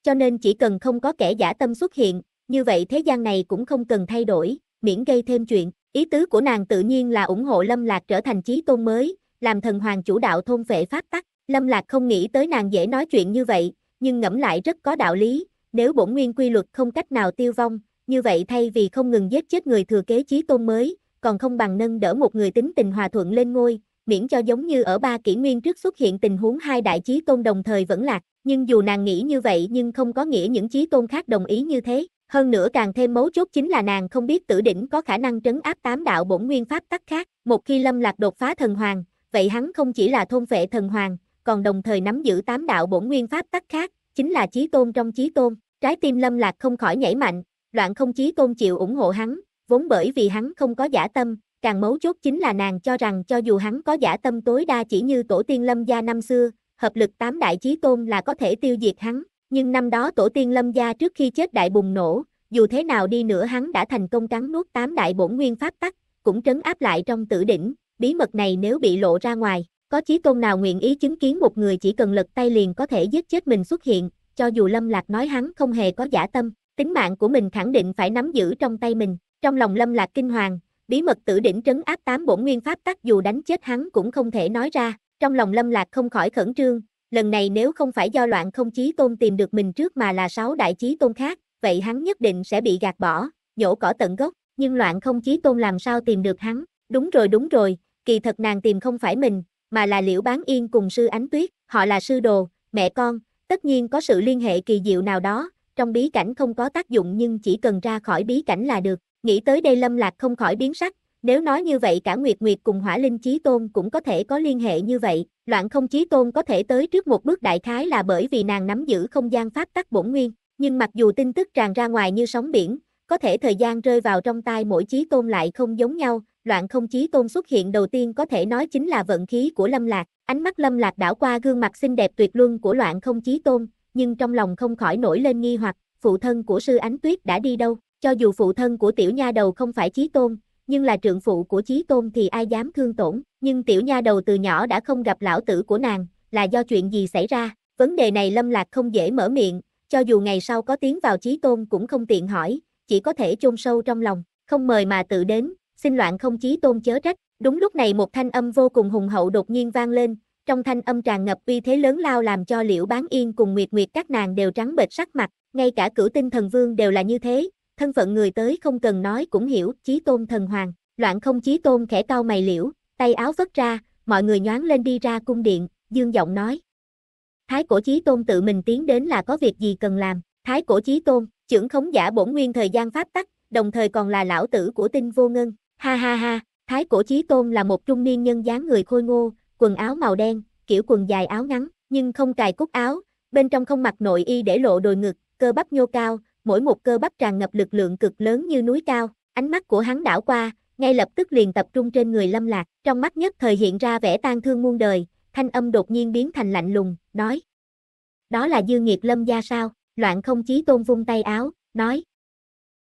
Cho nên chỉ cần không có kẻ giả tâm xuất hiện, như vậy thế gian này cũng không cần thay đổi, miễn gây thêm chuyện, ý tứ của nàng tự nhiên là ủng hộ Lâm Lạc trở thành chí tôn mới, làm thần hoàng chủ đạo thôn vệ pháp tắc, Lâm Lạc không nghĩ tới nàng dễ nói chuyện như vậy, nhưng ngẫm lại rất có đạo lý, nếu bổn nguyên quy luật không cách nào tiêu vong, như vậy thay vì không ngừng giết chết người thừa kế chí tôn mới, còn không bằng nâng đỡ một người tính tình hòa thuận lên ngôi, miễn cho giống như ở ba kỷ nguyên trước xuất hiện tình huống hai đại chí tôn đồng thời vẫn lạc, nhưng dù nàng nghĩ như vậy nhưng không có nghĩa những chí tôn khác đồng ý như thế, hơn nữa càng thêm mấu chốt chính là nàng không biết tử đỉnh có khả năng trấn áp tám đạo bổn nguyên pháp tắc khác, một khi lâm lạc đột phá thần hoàng, vậy hắn không chỉ là thôn vệ thần hoàng, còn đồng thời nắm giữ tám đạo bổn nguyên pháp tắc khác, chính là chí tôn trong chí tôn, trái tim lâm lạc không khỏi nhảy mạnh, loạn không chí tôn chịu ủng hộ hắn, vốn bởi vì hắn không có giả tâm, càng mấu chốt chính là nàng cho rằng cho dù hắn có giả tâm tối đa chỉ như tổ tiên lâm gia năm xưa, hợp lực tám đại chí tôn là có thể tiêu diệt hắn, nhưng năm đó tổ tiên lâm gia trước khi chết đại bùng nổ, dù thế nào đi nữa hắn đã thành công cắn nuốt tám đại bổn nguyên pháp tắc, cũng trấn áp lại trong tử đỉnh, bí mật này nếu bị lộ ra ngoài, có chí tôn nào nguyện ý chứng kiến một người chỉ cần lật tay liền có thể giết chết mình xuất hiện, cho dù lâm lạc nói hắn không hề có giả tâm, tính mạng của mình khẳng định phải nắm giữ trong tay mình, trong lòng Lâm Lạc kinh hoàng, bí mật tử đỉnh trấn áp tám bổn nguyên pháp tắc dù đánh chết hắn cũng không thể nói ra, trong lòng Lâm Lạc không khỏi khẩn trương, lần này nếu không phải do loạn không chí tôn tìm được mình trước mà là sáu đại chí tôn khác, vậy hắn nhất định sẽ bị gạt bỏ, nhổ cỏ tận gốc, nhưng loạn không chí tôn làm sao tìm được hắn, đúng rồi đúng rồi, kỳ thật nàng tìm không phải mình, mà là Liễu Bán Yên cùng sư Ánh Tuyết, họ là sư đồ, mẹ con, tất nhiên có sự liên hệ kỳ diệu nào đó, trong bí cảnh không có tác dụng nhưng chỉ cần ra khỏi bí cảnh là được, Nghĩ tới đây Lâm Lạc không khỏi biến sắc, nếu nói như vậy cả Nguyệt Nguyệt cùng Hỏa Linh Chí Tôn cũng có thể có liên hệ như vậy, loạn không Chí Tôn có thể tới trước một bước đại khái là bởi vì nàng nắm giữ không gian pháp tắc bổn nguyên, nhưng mặc dù tin tức tràn ra ngoài như sóng biển, có thể thời gian rơi vào trong tay mỗi Chí Tôn lại không giống nhau, loạn không Chí Tôn xuất hiện đầu tiên có thể nói chính là vận khí của Lâm Lạc, ánh mắt Lâm Lạc đảo qua gương mặt xinh đẹp tuyệt luân của loạn không Chí Tôn, nhưng trong lòng không khỏi nổi lên nghi hoặc, phụ thân của sư Ánh Tuyết đã đi đâu? Cho dù phụ thân của tiểu nha đầu không phải Chí Tôn, nhưng là trượng phụ của Chí Tôn thì ai dám thương tổn, nhưng tiểu nha đầu từ nhỏ đã không gặp lão tử của nàng, là do chuyện gì xảy ra, vấn đề này Lâm Lạc không dễ mở miệng, cho dù ngày sau có tiến vào Chí Tôn cũng không tiện hỏi, chỉ có thể chôn sâu trong lòng, không mời mà tự đến, xin loạn không Chí Tôn chớ trách, đúng lúc này một thanh âm vô cùng hùng hậu đột nhiên vang lên, trong thanh âm tràn ngập uy thế lớn lao làm cho Liễu Bán Yên cùng Nguyệt Nguyệt các nàng đều trắng bệch sắc mặt, ngay cả cửu tinh thần vương đều là như thế, thân phận người tới không cần nói cũng hiểu, chí tôn thần hoàng, loạn không chí tôn khẽ cao mày liễu, tay áo vất ra, mọi người nhoáng lên đi ra cung điện, dương giọng nói. Thái cổ chí tôn tự mình tiến đến là có việc gì cần làm, thái cổ chí tôn, trưởng khống giả bổn nguyên thời gian pháp tắc, đồng thời còn là lão tử của tinh vô ngân, ha ha ha, thái cổ chí tôn là một trung niên nhân dáng người khôi ngô, quần áo màu đen, kiểu quần dài áo ngắn, nhưng không cài cúc áo, bên trong không mặc nội y để lộ đồi ngực, cơ bắp nhô cao, mỗi một cơ bắp tràn ngập lực lượng cực lớn như núi cao, ánh mắt của hắn đảo qua, ngay lập tức liền tập trung trên người Lâm Lạc, trong mắt nhất thời hiện ra vẻ tan thương muôn đời, thanh âm đột nhiên biến thành lạnh lùng, nói: "Đó là dư nghiệt Lâm gia sao?" Loạn Không Chí Tôn vung tay áo, nói: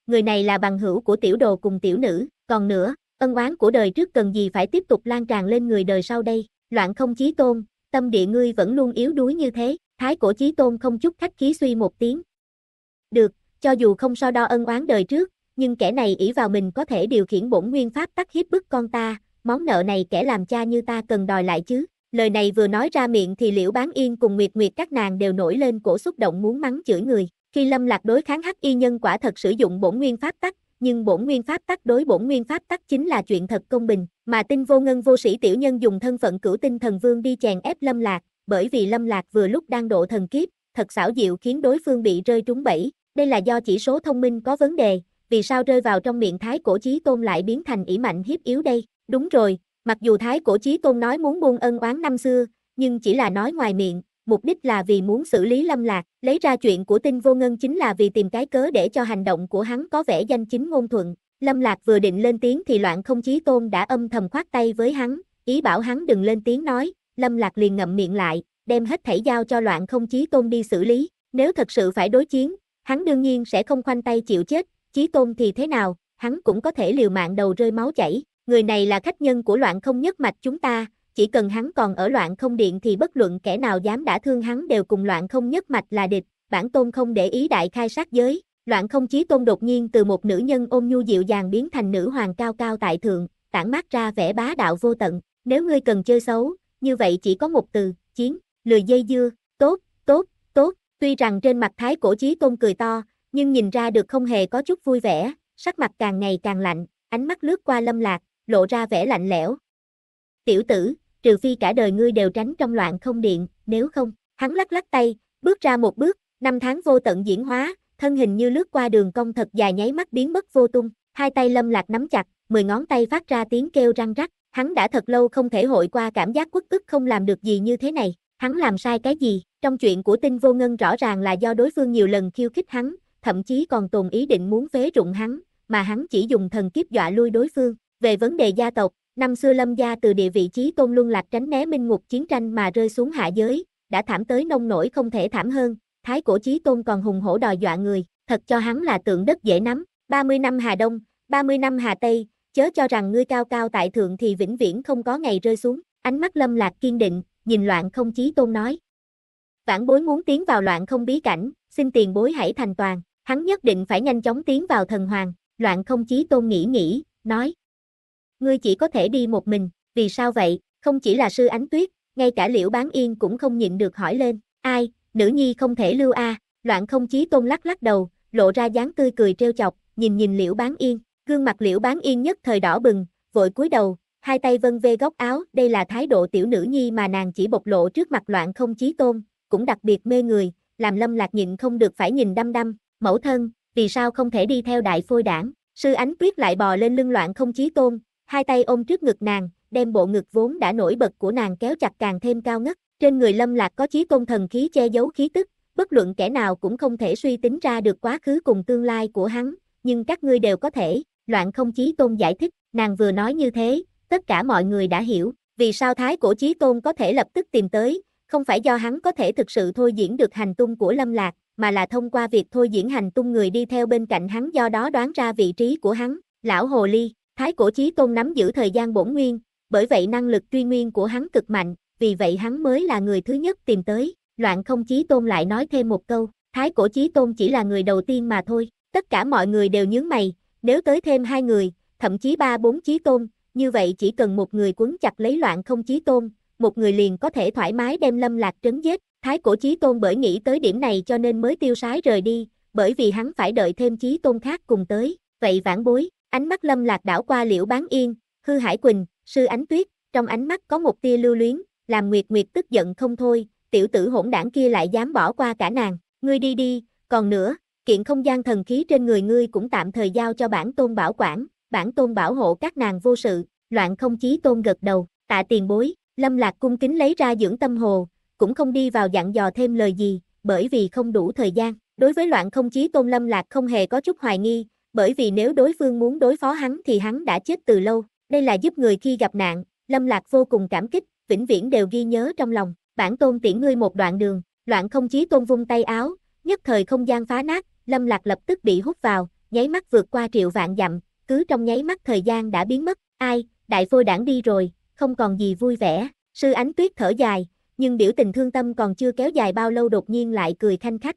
"Người này là bằng hữu của tiểu đồ cùng tiểu nữ, còn nữa, ân oán của đời trước cần gì phải tiếp tục lan tràn lên người đời sau đây?" Loạn Không Chí Tôn, tâm địa ngươi vẫn luôn yếu đuối như thế, thái cổ Chí Tôn không chút khách khí suy một tiếng. "Được, cho dù không so đo ân oán đời trước, nhưng kẻ này ỷ vào mình có thể điều khiển bổn nguyên pháp tắc hiếp bức con ta, món nợ này kẻ làm cha như ta cần đòi lại chứ. Lời này vừa nói ra miệng thì Liễu Bán Yên cùng Nguyệt Nguyệt các nàng đều nổi lên cổ xúc động muốn mắng chửi người. Khi Lâm Lạc đối kháng hắc y nhân quả thật sử dụng bổn nguyên pháp tắc, nhưng bổn nguyên pháp tắc đối bổn nguyên pháp tắc chính là chuyện thật công bình, mà Tinh Vô Ngân vô sĩ tiểu nhân dùng thân phận cửu tinh thần vương đi chèn ép Lâm Lạc, bởi vì Lâm Lạc vừa lúc đang độ thần kiếp, thật xảo diệu khiến đối phương bị rơi trúng bẫy, đây là do chỉ số thông minh có vấn đề, vì sao rơi vào trong miệng thái cổ chí tôn lại biến thành ỷ mạnh hiếp yếu đây? Đúng rồi, mặc dù thái cổ chí tôn nói muốn buông ân oán năm xưa, nhưng chỉ là nói ngoài miệng, mục đích là vì muốn xử lý lâm lạc, lấy ra chuyện của tinh vô ngân chính là vì tìm cái cớ để cho hành động của hắn có vẻ danh chính ngôn thuận. Lâm lạc vừa định lên tiếng thì loạn không chí tôn đã âm thầm khoát tay với hắn, ý bảo hắn đừng lên tiếng nói, lâm lạc liền ngậm miệng lại, đem hết thảy giao cho loạn không chí tôn đi xử lý, nếu thật sự phải đối chiến, Hắn đương nhiên sẽ không khoanh tay chịu chết, chí tôn thì thế nào, hắn cũng có thể liều mạng đầu rơi máu chảy. Người này là khách nhân của loạn không nhất mạch chúng ta, chỉ cần hắn còn ở loạn không điện thì bất luận kẻ nào dám đã thương hắn đều cùng loạn không nhất mạch là địch, bản tôn không để ý đại khai sát giới. Loạn không chí tôn đột nhiên từ một nữ nhân ôm nhu dịu dàng biến thành nữ hoàng cao cao tại thượng, tản mát ra vẻ bá đạo vô tận. Nếu ngươi cần chơi xấu, như vậy chỉ có một từ, chiến, lười dây dưa, Tuy rằng trên mặt thái cổ chí tôn cười to, nhưng nhìn ra được không hề có chút vui vẻ, sắc mặt càng ngày càng lạnh, ánh mắt lướt qua lâm lạc, lộ ra vẻ lạnh lẽo. Tiểu tử, trừ phi cả đời ngươi đều tránh trong loạn không điện, nếu không, hắn lắc lắc tay, bước ra một bước, năm tháng vô tận diễn hóa, thân hình như lướt qua đường cong thật dài nháy mắt biến mất vô tung, hai tay lâm lạc nắm chặt, mười ngón tay phát ra tiếng kêu răng rắc, hắn đã thật lâu không thể hội qua cảm giác quất ức không làm được gì như thế này, hắn làm sai cái gì, trong chuyện của tinh vô ngân rõ ràng là do đối phương nhiều lần khiêu khích hắn, thậm chí còn tồn ý định muốn phế rụng hắn, mà hắn chỉ dùng thần kiếp dọa lui đối phương. Về vấn đề gia tộc, năm xưa lâm gia từ địa vị trí tôn luân lạc tránh né minh ngục chiến tranh mà rơi xuống hạ giới, đã thảm tới nông nổi không thể thảm hơn, thái cổ chí tôn còn hùng hổ đòi dọa người, thật cho hắn là tượng đất dễ nắm, 30 năm Hà Đông, 30 năm Hà Tây, chớ cho rằng ngươi cao cao tại thượng thì vĩnh viễn không có ngày rơi xuống, ánh mắt lâm lạc kiên định, nhìn loạn không chí tôn nói, Vãn bối muốn tiến vào loạn không bí cảnh, xin tiền bối hãy thành toàn, hắn nhất định phải nhanh chóng tiến vào thần hoàng, loạn không chí tôn nghĩ nghĩ, nói. Ngươi chỉ có thể đi một mình, vì sao vậy, không chỉ là sư ánh tuyết, ngay cả liễu bán yên cũng không nhịn được hỏi lên, ai, nữ nhi không thể lưu a à? loạn không chí tôn lắc lắc đầu, lộ ra dáng tươi cười treo chọc, nhìn nhìn liễu bán yên, gương mặt liễu bán yên nhất thời đỏ bừng, vội cúi đầu, hai tay vân vê góc áo, đây là thái độ tiểu nữ nhi mà nàng chỉ bộc lộ trước mặt loạn không chí tôn, cũng đặc biệt mê người, làm lâm lạc nhịn không được phải nhìn đăm đăm, mẫu thân, vì sao không thể đi theo đại phôi đảng, sư ánh tuyết lại bò lên lưng loạn không chí tôn, hai tay ôm trước ngực nàng, đem bộ ngực vốn đã nổi bật của nàng kéo chặt càng thêm cao ngất, trên người lâm lạc có chí tôn thần khí che giấu khí tức, bất luận kẻ nào cũng không thể suy tính ra được quá khứ cùng tương lai của hắn, nhưng các ngươi đều có thể, loạn không chí tôn giải thích, nàng vừa nói như thế, tất cả mọi người đã hiểu, vì sao thái cổ chí tôn có thể lập tức tìm tới, không phải do hắn có thể thực sự thôi diễn được hành tung của Lâm Lạc, mà là thông qua việc thôi diễn hành tung người đi theo bên cạnh hắn do đó đoán ra vị trí của hắn. Lão Hồ Ly, Thái Cổ Chí Tôn nắm giữ thời gian bổn nguyên, bởi vậy năng lực truy nguyên của hắn cực mạnh, vì vậy hắn mới là người thứ nhất tìm tới. Loạn không Chí Tôn lại nói thêm một câu, Thái Cổ Chí Tôn chỉ là người đầu tiên mà thôi, tất cả mọi người đều nhướng mày, nếu tới thêm hai người, thậm chí ba bốn Chí Tôn, như vậy chỉ cần một người quấn chặt lấy loạn không Chí Tôn, một người liền có thể thoải mái đem lâm lạc trấn giết, thái cổ chí tôn bởi nghĩ tới điểm này cho nên mới tiêu sái rời đi, bởi vì hắn phải đợi thêm chí tôn khác cùng tới, vậy vãn bối, ánh mắt lâm lạc đảo qua liễu bán yên, hư hải quỳnh, sư ánh tuyết, trong ánh mắt có một tia lưu luyến, làm nguyệt nguyệt tức giận không thôi, tiểu tử hỗn đảng kia lại dám bỏ qua cả nàng, ngươi đi đi, còn nữa, kiện không gian thần khí trên người ngươi cũng tạm thời giao cho bản tôn bảo quản, bản tôn bảo hộ các nàng vô sự, loạn không chí tôn gật đầu, tạ tiền bối, Lâm Lạc cung kính lấy ra dưỡng tâm hồ, cũng không đi vào dặn dò thêm lời gì, bởi vì không đủ thời gian. Đối với loạn không chí tôn Lâm Lạc không hề có chút hoài nghi, bởi vì nếu đối phương muốn đối phó hắn thì hắn đã chết từ lâu. Đây là giúp người khi gặp nạn, Lâm Lạc vô cùng cảm kích, vĩnh viễn đều ghi nhớ trong lòng. Bản tôn tiễn ngươi một đoạn đường, loạn không chí tôn vung tay áo, nhất thời không gian phá nát, Lâm Lạc lập tức bị hút vào, nháy mắt vượt qua triệu vạn dặm, cứ trong nháy mắt thời gian đã biến mất. Ai, đại phôi đảng đi rồi, không còn gì vui vẻ, sư ánh tuyết thở dài, nhưng biểu tình thương tâm còn chưa kéo dài bao lâu đột nhiên lại cười thanh khách.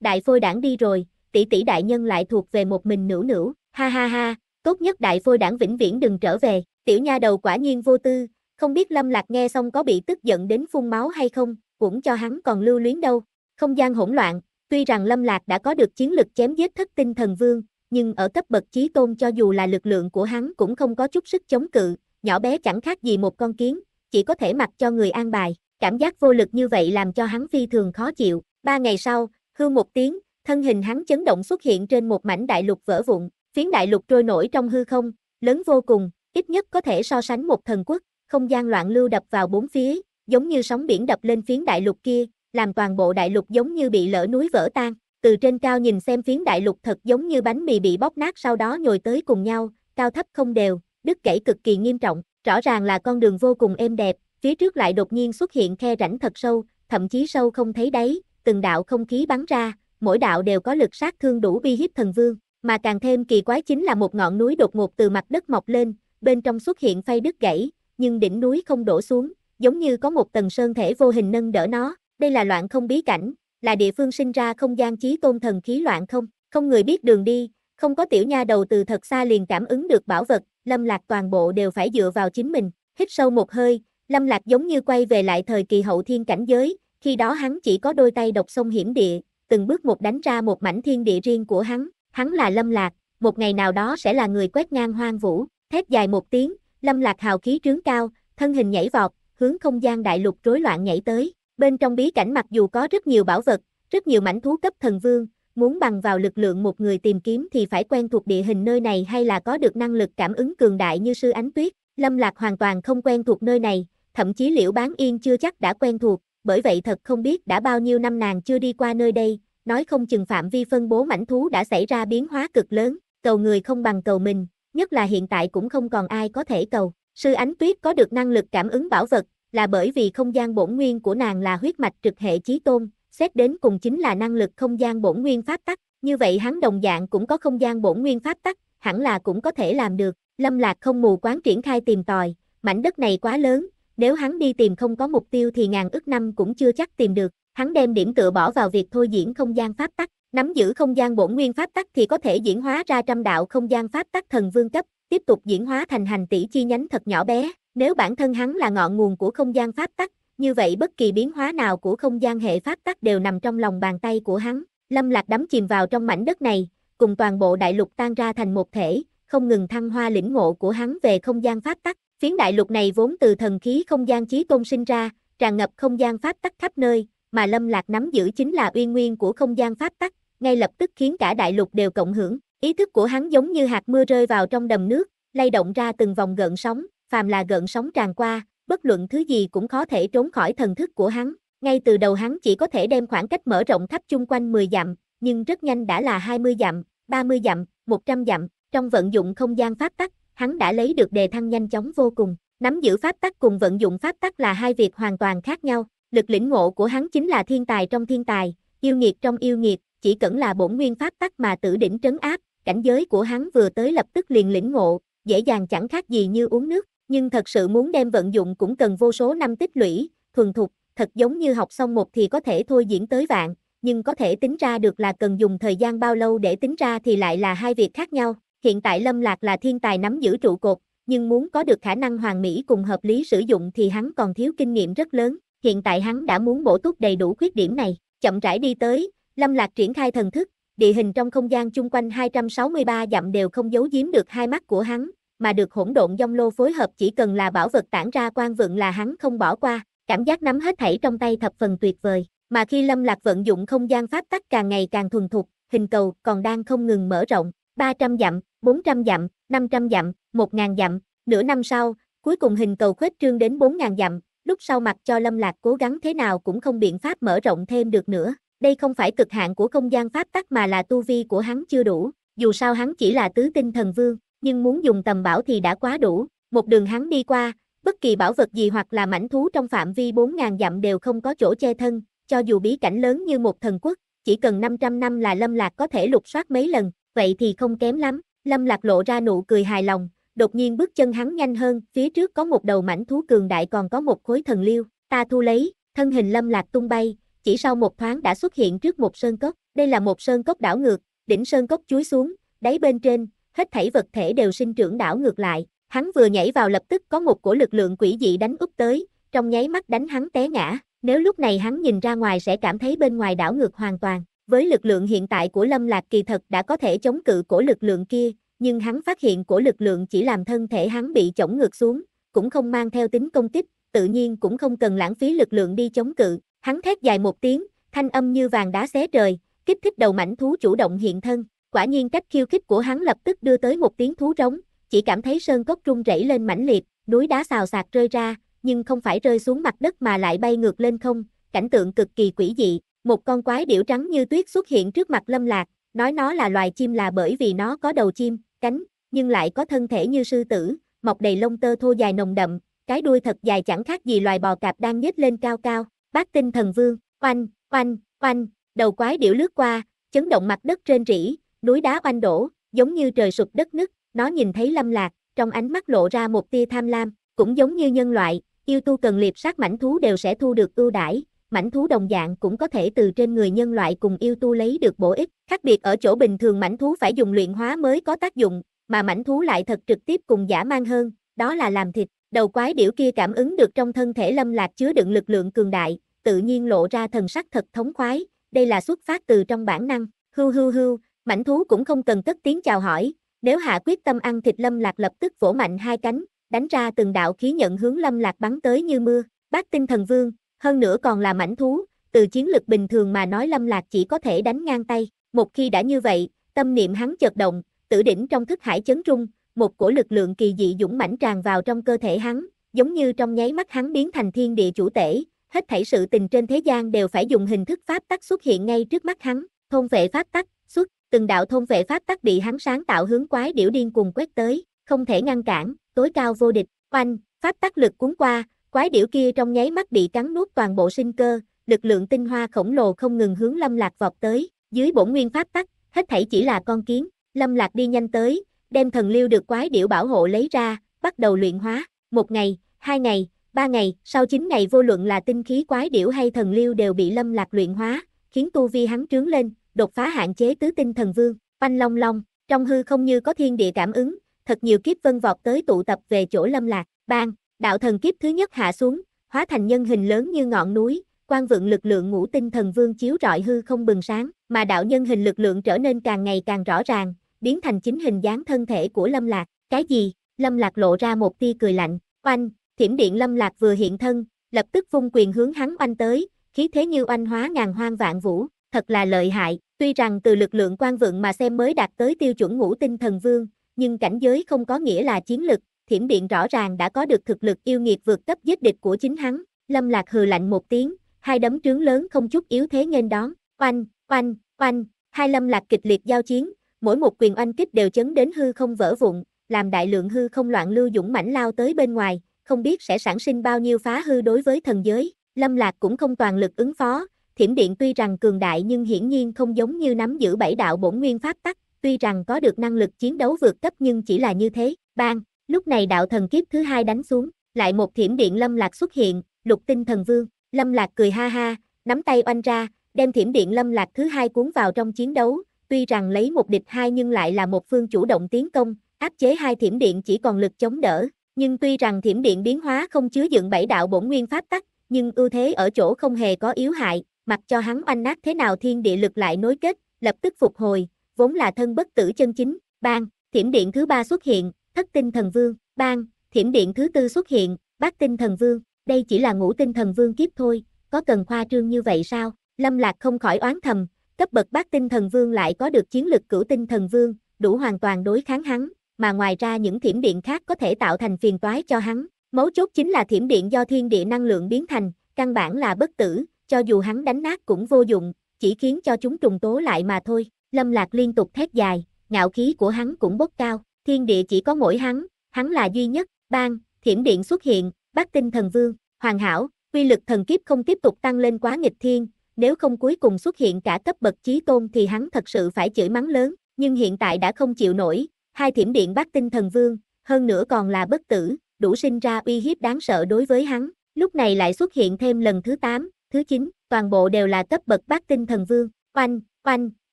Đại phôi đảng đi rồi, tỷ tỷ đại nhân lại thuộc về một mình nữ nữ, ha ha ha, tốt nhất đại phôi đảng vĩnh viễn đừng trở về, tiểu nha đầu quả nhiên vô tư, không biết lâm lạc nghe xong có bị tức giận đến phun máu hay không, cũng cho hắn còn lưu luyến đâu, không gian hỗn loạn, tuy rằng lâm lạc đã có được chiến lực chém giết thất tinh thần vương, nhưng ở cấp bậc trí tôn cho dù là lực lượng của hắn cũng không có chút sức chống cự, nhỏ bé chẳng khác gì một con kiến, chỉ có thể mặc cho người an bài, cảm giác vô lực như vậy làm cho hắn phi thường khó chịu. Ba ngày sau, hư một tiếng, thân hình hắn chấn động xuất hiện trên một mảnh đại lục vỡ vụn, phiến đại lục trôi nổi trong hư không, lớn vô cùng, ít nhất có thể so sánh một thần quốc, không gian loạn lưu đập vào bốn phía, giống như sóng biển đập lên phiến đại lục kia, làm toàn bộ đại lục giống như bị lỡ núi vỡ tan. Từ trên cao nhìn xem phiến đại lục thật giống như bánh mì bị bóp nát sau đó nhồi tới cùng nhau, cao thấp không đều, đứt gãy cực kỳ nghiêm trọng, rõ ràng là con đường vô cùng êm đẹp, phía trước lại đột nhiên xuất hiện khe rãnh thật sâu, thậm chí sâu không thấy đáy, từng đạo không khí bắn ra, mỗi đạo đều có lực sát thương đủ bi hiếp thần vương, mà càng thêm kỳ quái chính là một ngọn núi đột ngột từ mặt đất mọc lên, bên trong xuất hiện phay đứt gãy, nhưng đỉnh núi không đổ xuống, giống như có một tầng sơn thể vô hình nâng đỡ nó, đây là loạn không bí cảnh, là địa phương sinh ra không gian chí tôn thần khí loạn không, không người biết đường đi, không có tiểu nha đầu từ thật xa liền cảm ứng được bảo vật, Lâm Lạc toàn bộ đều phải dựa vào chính mình, hít sâu một hơi, Lâm Lạc giống như quay về lại thời kỳ hậu thiên cảnh giới, khi đó hắn chỉ có đôi tay độc sông hiểm địa, từng bước một đánh ra một mảnh thiên địa riêng của hắn, hắn là Lâm Lạc, một ngày nào đó sẽ là người quét ngang hoang vũ, thét dài một tiếng, Lâm Lạc hào khí trướng cao, thân hình nhảy vọt, hướng không gian đại lục rối loạn nhảy tới, bên trong bí cảnh mặc dù có rất nhiều bảo vật, rất nhiều mảnh thú cấp thần vương, muốn bằng vào lực lượng một người tìm kiếm thì phải quen thuộc địa hình nơi này hay là có được năng lực cảm ứng cường đại như sư ánh tuyết, Lâm Lạc hoàn toàn không quen thuộc nơi này, thậm chí liễu bán yên chưa chắc đã quen thuộc, bởi vậy thật không biết đã bao nhiêu năm nàng chưa đi qua nơi đây, nói không chừng phạm vi phân bố mảnh thú đã xảy ra biến hóa cực lớn, cầu người không bằng cầu mình, nhất là hiện tại cũng không còn ai có thể cầu. Sư Ánh Tuyết có được năng lực cảm ứng bảo vật, là bởi vì không gian bổn nguyên của nàng là huyết mạch trực hệ chí tôn, xét đến cùng chính là năng lực không gian bổn nguyên pháp tắc, như vậy hắn đồng dạng cũng có không gian bổn nguyên pháp tắc, hẳn là cũng có thể làm được. Lâm Lạc không mù quán triển khai tìm tòi, mảnh đất này quá lớn, nếu hắn đi tìm không có mục tiêu thì ngàn ức năm cũng chưa chắc tìm được. Hắn đem điểm tựa bỏ vào việc thôi diễn không gian pháp tắc, nắm giữ không gian bổn nguyên pháp tắc thì có thể diễn hóa ra trăm đạo không gian pháp tắc thần vương cấp, tiếp tục diễn hóa thành hành tỷ chi nhánh thật nhỏ bé. Nếu bản thân hắn là ngọn nguồn của không gian pháp tắc, như vậy bất kỳ biến hóa nào của không gian hệ pháp tắc đều nằm trong lòng bàn tay của hắn. Lâm Lạc đắm chìm vào trong mảnh đất này, cùng toàn bộ đại lục tan ra thành một thể, không ngừng thăng hoa lĩnh ngộ của hắn về không gian pháp tắc. Phiến đại lục này vốn từ thần khí không gian chí tôn sinh ra, tràn ngập không gian pháp tắc khắp nơi, mà Lâm Lạc nắm giữ chính là uy nguyên của không gian pháp tắc, ngay lập tức khiến cả đại lục đều cộng hưởng. Ý thức của hắn giống như hạt mưa rơi vào trong đầm nước, lay động ra từng vòng gợn sóng, phàm là gợn sóng tràn qua, bất luận thứ gì cũng khó thể trốn khỏi thần thức của hắn. Ngay từ đầu hắn chỉ có thể đem khoảng cách mở rộng thấp chung quanh 10 dặm, nhưng rất nhanh đã là 20 dặm, 30 dặm, 100 dặm, trong vận dụng không gian pháp tắc, hắn đã lấy được đề thăng nhanh chóng vô cùng. Nắm giữ pháp tắc cùng vận dụng pháp tắc là hai việc hoàn toàn khác nhau, lực lĩnh ngộ của hắn chính là thiên tài trong thiên tài, yêu nghiệt trong yêu nghiệt, chỉ cần là bổn nguyên pháp tắc mà tử đỉnh trấn áp, cảnh giới của hắn vừa tới lập tức liền lĩnh ngộ, dễ dàng chẳng khác gì như uống nước nhưng thật sự muốn đem vận dụng cũng cần vô số năm tích lũy, thuần thục, thật giống như học xong một thì có thể thôi diễn tới vạn, nhưng có thể tính ra được là cần dùng thời gian bao lâu để tính ra thì lại là hai việc khác nhau. Hiện tại Lâm Lạc là thiên tài nắm giữ trụ cột, nhưng muốn có được khả năng hoàn mỹ cùng hợp lý sử dụng thì hắn còn thiếu kinh nghiệm rất lớn. Hiện tại hắn đã muốn bổ túc đầy đủ khuyết điểm này, chậm rãi đi tới, Lâm Lạc triển khai thần thức, địa hình trong không gian chung quanh 263 dặm đều không giấu giếm được hai mắt của hắn, mà được hỗn độn dông lô phối hợp chỉ cần là bảo vật tản ra quan vượng là hắn không bỏ qua, cảm giác nắm hết thảy trong tay thập phần tuyệt vời, mà khi Lâm Lạc vận dụng không gian pháp tắc càng ngày càng thuần thục, hình cầu còn đang không ngừng mở rộng, 300 dặm, 400 dặm, 500 dặm, 1000 dặm, nửa năm sau, cuối cùng hình cầu khuếch trương đến 4000 dặm, lúc sau mặt cho Lâm Lạc cố gắng thế nào cũng không biện pháp mở rộng thêm được nữa. Đây không phải cực hạn của không gian pháp tắc mà là tu vi của hắn chưa đủ, dù sao hắn chỉ là tứ tinh thần vương, nhưng muốn dùng tầm bảo thì đã quá đủ, một đường hắn đi qua, bất kỳ bảo vật gì hoặc là mảnh thú trong phạm vi 4.000 dặm đều không có chỗ che thân, cho dù bí cảnh lớn như một thần quốc, chỉ cần 500 năm là Lâm Lạc có thể lục soát mấy lần, vậy thì không kém lắm, Lâm Lạc lộ ra nụ cười hài lòng, đột nhiên bước chân hắn nhanh hơn, phía trước có một đầu mảnh thú cường đại còn có một khối thần liêu, ta thu lấy, thân hình Lâm Lạc tung bay, chỉ sau một thoáng đã xuất hiện trước một sơn cốc, đây là một sơn cốc đảo ngược, đỉnh sơn cốc chuối xuống, đáy bên trên, hết thảy vật thể đều sinh trưởng đảo ngược lại, hắn vừa nhảy vào lập tức có một cổ lực lượng quỷ dị đánh úp tới, trong nháy mắt đánh hắn té ngã, nếu lúc này hắn nhìn ra ngoài sẽ cảm thấy bên ngoài đảo ngược hoàn toàn, với lực lượng hiện tại của Lâm Lạc kỳ thật đã có thể chống cự cổ lực lượng kia, nhưng hắn phát hiện cổ lực lượng chỉ làm thân thể hắn bị chổng ngược xuống, cũng không mang theo tính công kích, tự nhiên cũng không cần lãng phí lực lượng đi chống cự, hắn thét dài một tiếng, thanh âm như vàng đá xé trời, kích thích đầu mảnh thú chủ động hiện thân, Quả nhiên cách khiêu khích của hắn lập tức đưa tới một tiếng thú rống, chỉ cảm thấy sơn cốc rung rẩy lên mãnh liệt, núi đá xào xạc rơi ra, nhưng không phải rơi xuống mặt đất mà lại bay ngược lên không, cảnh tượng cực kỳ quỷ dị, một con quái điểu trắng như tuyết xuất hiện trước mặt Lâm Lạc, nói nó là loài chim là bởi vì nó có đầu chim, cánh, nhưng lại có thân thể như sư tử, mọc đầy lông tơ thô dài nồng đậm, cái đuôi thật dài chẳng khác gì loài bò cạp đang nhếch lên cao cao, Bát tinh thần vương, oanh, oanh, oanh, đầu quái điểu lướt qua, chấn động mặt đất trên rỉ, núi đá oanh đổ, giống như trời sụp đất nứt, nó nhìn thấy lâm lạc, trong ánh mắt lộ ra một tia tham lam, cũng giống như nhân loại, yêu tu cần liệp sát mảnh thú đều sẽ thu được ưu đãi, mảnh thú đồng dạng cũng có thể từ trên người nhân loại cùng yêu tu lấy được bổ ích, khác biệt ở chỗ bình thường mảnh thú phải dùng luyện hóa mới có tác dụng, mà mảnh thú lại thật trực tiếp cùng giả mang hơn, đó là làm thịt, đầu quái điểu kia cảm ứng được trong thân thể lâm lạc chứa đựng lực lượng cường đại, tự nhiên lộ ra thần sắc thật thống khoái, đây là xuất phát từ trong bản năng, hưu hưu hưu, Mảnh thú cũng không cần cất tiếng chào hỏi, nếu hạ quyết tâm ăn thịt Lâm Lạc lập tức vỗ mạnh hai cánh, đánh ra từng đạo khí nhận hướng Lâm Lạc bắn tới như mưa. Bác tinh thần vương, hơn nữa còn là mảnh thú, từ chiến lực bình thường mà nói Lâm Lạc chỉ có thể đánh ngang tay. Một khi đã như vậy, tâm niệm hắn chợt động, tử đỉnh trong thức hải chấn trung một cổ lực lượng kỳ dị dũng mãnh tràn vào trong cơ thể hắn, giống như trong nháy mắt hắn biến thành thiên địa chủ tể, hết thảy sự tình trên thế gian đều phải dùng hình thức pháp tắc xuất hiện ngay trước mắt hắn, thôn vệ pháp tắc, xuất từng đạo thôn vệ pháp tắc bị hắn sáng tạo hướng quái điểu điên cùng quét tới, không thể ngăn cản, tối cao vô địch, oanh, pháp tắc lực cuốn qua, quái điểu kia trong nháy mắt bị cắn nuốt toàn bộ sinh cơ, lực lượng tinh hoa khổng lồ không ngừng hướng Lâm Lạc vọt tới, dưới bổn nguyên pháp tắc, hết thảy chỉ là con kiến, Lâm Lạc đi nhanh tới, đem thần lưu được quái điểu bảo hộ lấy ra, bắt đầu luyện hóa, một ngày, hai ngày, ba ngày, sau 9 ngày vô luận là tinh khí quái điểu hay thần lưu đều bị Lâm Lạc luyện hóa, khiến tu vi hắn trướng lên, đột phá hạn chế tứ tinh thần vương, oanh long long, trong hư không như có thiên địa cảm ứng, thật nhiều kiếp vân vọt tới tụ tập về chỗ lâm lạc, bang, đạo thần kiếp thứ nhất hạ xuống, hóa thành nhân hình lớn như ngọn núi, quan vượng lực lượng ngũ tinh thần vương chiếu rọi hư không bừng sáng, mà đạo nhân hình lực lượng trở nên càng ngày càng rõ ràng, biến thành chính hình dáng thân thể của lâm lạc, cái gì, lâm lạc lộ ra một tia cười lạnh, oanh, thiểm điện lâm lạc vừa hiện thân, lập tức vung quyền hướng hắn oanh tới, khí thế như oanh hóa ngàn hoang vạn vũ, thật là lợi hại, Tuy rằng từ lực lượng quan vượng mà xem mới đạt tới tiêu chuẩn ngũ tinh thần vương, nhưng cảnh giới không có nghĩa là chiến lực, thiểm điện rõ ràng đã có được thực lực yêu nghiệt vượt cấp giết địch của chính hắn, lâm lạc hừ lạnh một tiếng, hai đấm trướng lớn không chút yếu thế nghênh đón, oanh, oanh, oanh, hai lâm lạc kịch liệt giao chiến, mỗi một quyền oanh kích đều chấn đến hư không vỡ vụn, làm đại lượng hư không loạn lưu dũng mảnh lao tới bên ngoài, không biết sẽ sản sinh bao nhiêu phá hư đối với thần giới, lâm lạc cũng không toàn lực ứng phó, thiểm điện tuy rằng cường đại nhưng hiển nhiên không giống như nắm giữ bảy đạo bổn nguyên pháp tắc, tuy rằng có được năng lực chiến đấu vượt cấp nhưng chỉ là như thế. Bang, lúc này đạo thần kiếp thứ hai đánh xuống, lại một thiểm điện lâm lạc xuất hiện, lục tinh thần vương, lâm lạc cười ha ha, nắm tay oanh ra, đem thiểm điện lâm lạc thứ hai cuốn vào trong chiến đấu, tuy rằng lấy một địch hai nhưng lại là một phương chủ động tiến công, áp chế hai thiểm điện chỉ còn lực chống đỡ, nhưng tuy rằng thiểm điện biến hóa không chứa dựng bảy đạo bổn nguyên pháp tắc, nhưng ưu thế ở chỗ không hề có yếu hại, mặc cho hắn oanh nát thế nào thiên địa lực lại nối kết, lập tức phục hồi, vốn là thân bất tử chân chính, bang, thiểm điện thứ ba xuất hiện, thất tinh thần vương, bang, thiểm điện thứ tư xuất hiện, bát tinh thần vương, đây chỉ là ngũ tinh thần vương kiếp thôi, có cần khoa trương như vậy sao? Lâm Lạc không khỏi oán thầm, cấp bậc bát tinh thần vương lại có được chiến lực cửu tinh thần vương, đủ hoàn toàn đối kháng hắn, mà ngoài ra những thiểm điện khác có thể tạo thành phiền toái cho hắn. Mấu chốt chính là thiểm điện do thiên địa năng lượng biến thành, căn bản là bất tử, cho dù hắn đánh nát cũng vô dụng, chỉ khiến cho chúng trùng tố lại mà thôi. Lâm Lạc liên tục thét dài, ngạo khí của hắn cũng bốc cao, thiên địa chỉ có mỗi hắn, hắn là duy nhất, bang, thiểm điện xuất hiện, bắt tinh thần vương, hoàn hảo, quy lực thần kiếp không tiếp tục tăng lên quá nghịch thiên, nếu không cuối cùng xuất hiện cả cấp bậc chí tôn thì hắn thật sự phải chửi mắng lớn, nhưng hiện tại đã không chịu nổi, hai thiểm điện bắt tinh thần vương, hơn nữa còn là bất tử, đủ sinh ra uy hiếp đáng sợ đối với hắn, lúc này lại xuất hiện thêm lần thứ 8, thứ 9, toàn bộ đều là cấp bậc bát tinh thần vương, oanh, oanh,